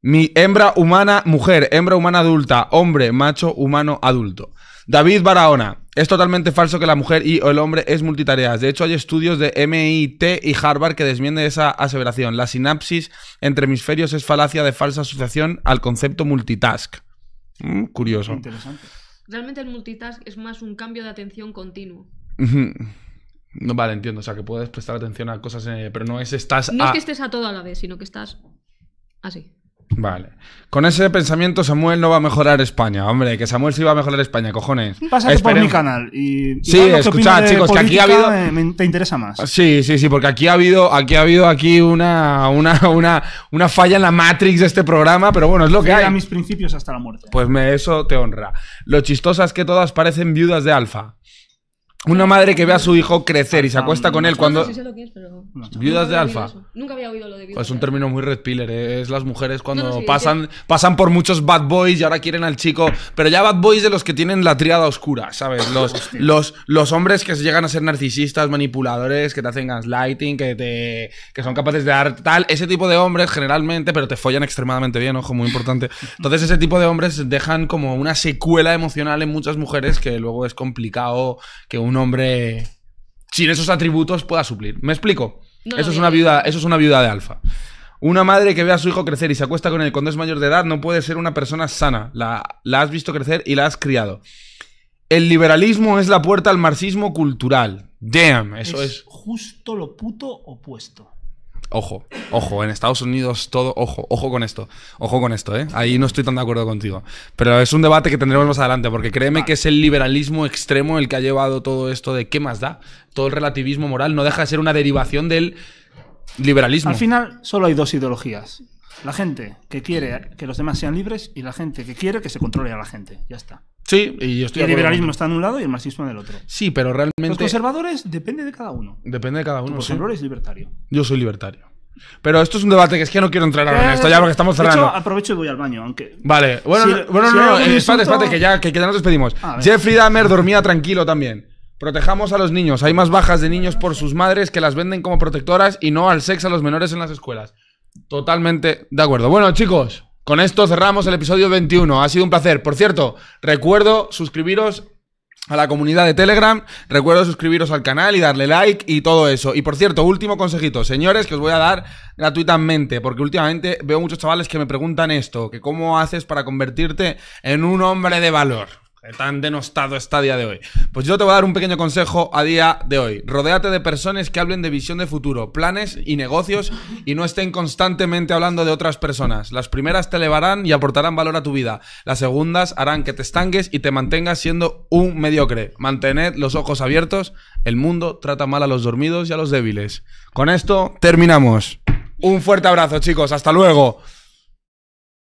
Mi hembra humana, mujer, hembra humana adulta, hombre, macho, humano, adulto. David Barahona, es totalmente falso que la mujer y el hombre es multitareas. De hecho, hay estudios de MIT y Harvard que desmienden esa aseveración. La sinapsis entre hemisferios es falacia de falsa asociación al concepto multitask. Mm, curioso. Interesante. Realmente el multitask es más un cambio de atención continuo. No, vale, entiendo. O sea, que puedes prestar atención a cosas, eh, pero no es estás. No es que estés a todo a la vez, sino que estás así. Vale. Con ese pensamiento, Samuel no va a mejorar España. Hombre, que Samuel sí va a mejorar España, cojones. Pásate por mi canal. Y, sí, escuchad, chicos, que aquí ha habido. te interesa más. Sí, sí, sí, porque aquí ha habido, aquí ha habido aquí una, una, falla en la Matrix de este programa, pero bueno, es lo que hay. a mis principios hasta la muerte. Pues me, eso te honra. Lo chistosa es que todas parecen viudas de Alfa. Una madre que ve a su hijo crecer y se acuesta con él cuando... No sé si lo que es, pero... Viudas de alfa. Nunca había oído lo de viudas. Pues es un término muy red ¿eh? es las mujeres cuando pasan, pasan por muchos bad boys y ahora quieren al chico, pero ya bad boys de los que tienen la triada oscura, ¿sabes? Los, los, los hombres que llegan a ser narcisistas, manipuladores, que te hacen gaslighting, que te que son capaces de dar tal, ese tipo de hombres generalmente, pero te follan extremadamente bien, ojo, muy importante. Entonces ese tipo de hombres dejan como una secuela emocional en muchas mujeres que luego es complicado que un nombre hombre sin esos atributos pueda suplir. ¿Me explico? eso, es una viuda, eso es una viuda de alfa. Una madre que ve a su hijo crecer y se acuesta con él cuando es mayor de edad no puede ser una persona sana. La, la has visto crecer y la has criado. El liberalismo es la puerta al marxismo cultural. Damn, eso es... Justo lo puto opuesto. Ojo, ojo, en Estados Unidos todo, ojo, ojo con esto, ojo con esto, ¿eh? Ahí no estoy tan de acuerdo contigo. Pero es un debate que tendremos más adelante, porque créeme que es el liberalismo extremo el que ha llevado todo esto de qué más da. Todo el relativismo moral no deja de ser una derivación del liberalismo. Al final solo hay dos ideologías. La gente que quiere que los demás sean libres y la gente que quiere que se controle a la gente. Ya está. Sí, y yo estoy el liberalismo está en un lado y el marxismo en el otro. Sí, pero realmente. Los conservadores depende de cada uno. Depende de cada uno. El ejemplo, es libertario. Yo soy libertario. Pero esto es un debate que es que no quiero entrar en eh, esto, ya porque estamos cerrando. aprovecho y voy al baño, aunque. Vale, bueno, bueno, no, eh, que ya, que, nos despedimos. Ah, Jeffrey Dahmer dormía tranquilo también. Protejamos a los niños. Hay más bajas de niños por sus madres que las venden como protectoras y no al sexo a los menores en las escuelas. Totalmente de acuerdo. Bueno, chicos. Con esto cerramos el episodio 21. Ha sido un placer. Por cierto, recuerdo suscribiros a la comunidad de Telegram. Recuerdo suscribiros al canal y darle like y todo eso. Y por cierto, último consejito, señores, que os voy a dar gratuitamente, porque últimamente veo muchos chavales que me preguntan esto, que cómo haces para convertirte en un hombre de valor tan denostado está día de hoy. Pues yo te voy a dar un pequeño consejo a día de hoy. Rodéate de personas que hablen de visión de futuro, planes y negocios y no estén constantemente hablando de otras personas. Las primeras te elevarán y aportarán valor a tu vida. Las segundas harán que te estanques y te mantengas siendo un mediocre. Mantened los ojos abiertos. El mundo trata mal a los dormidos y a los débiles. Con esto terminamos. Un fuerte abrazo, chicos. Hasta luego.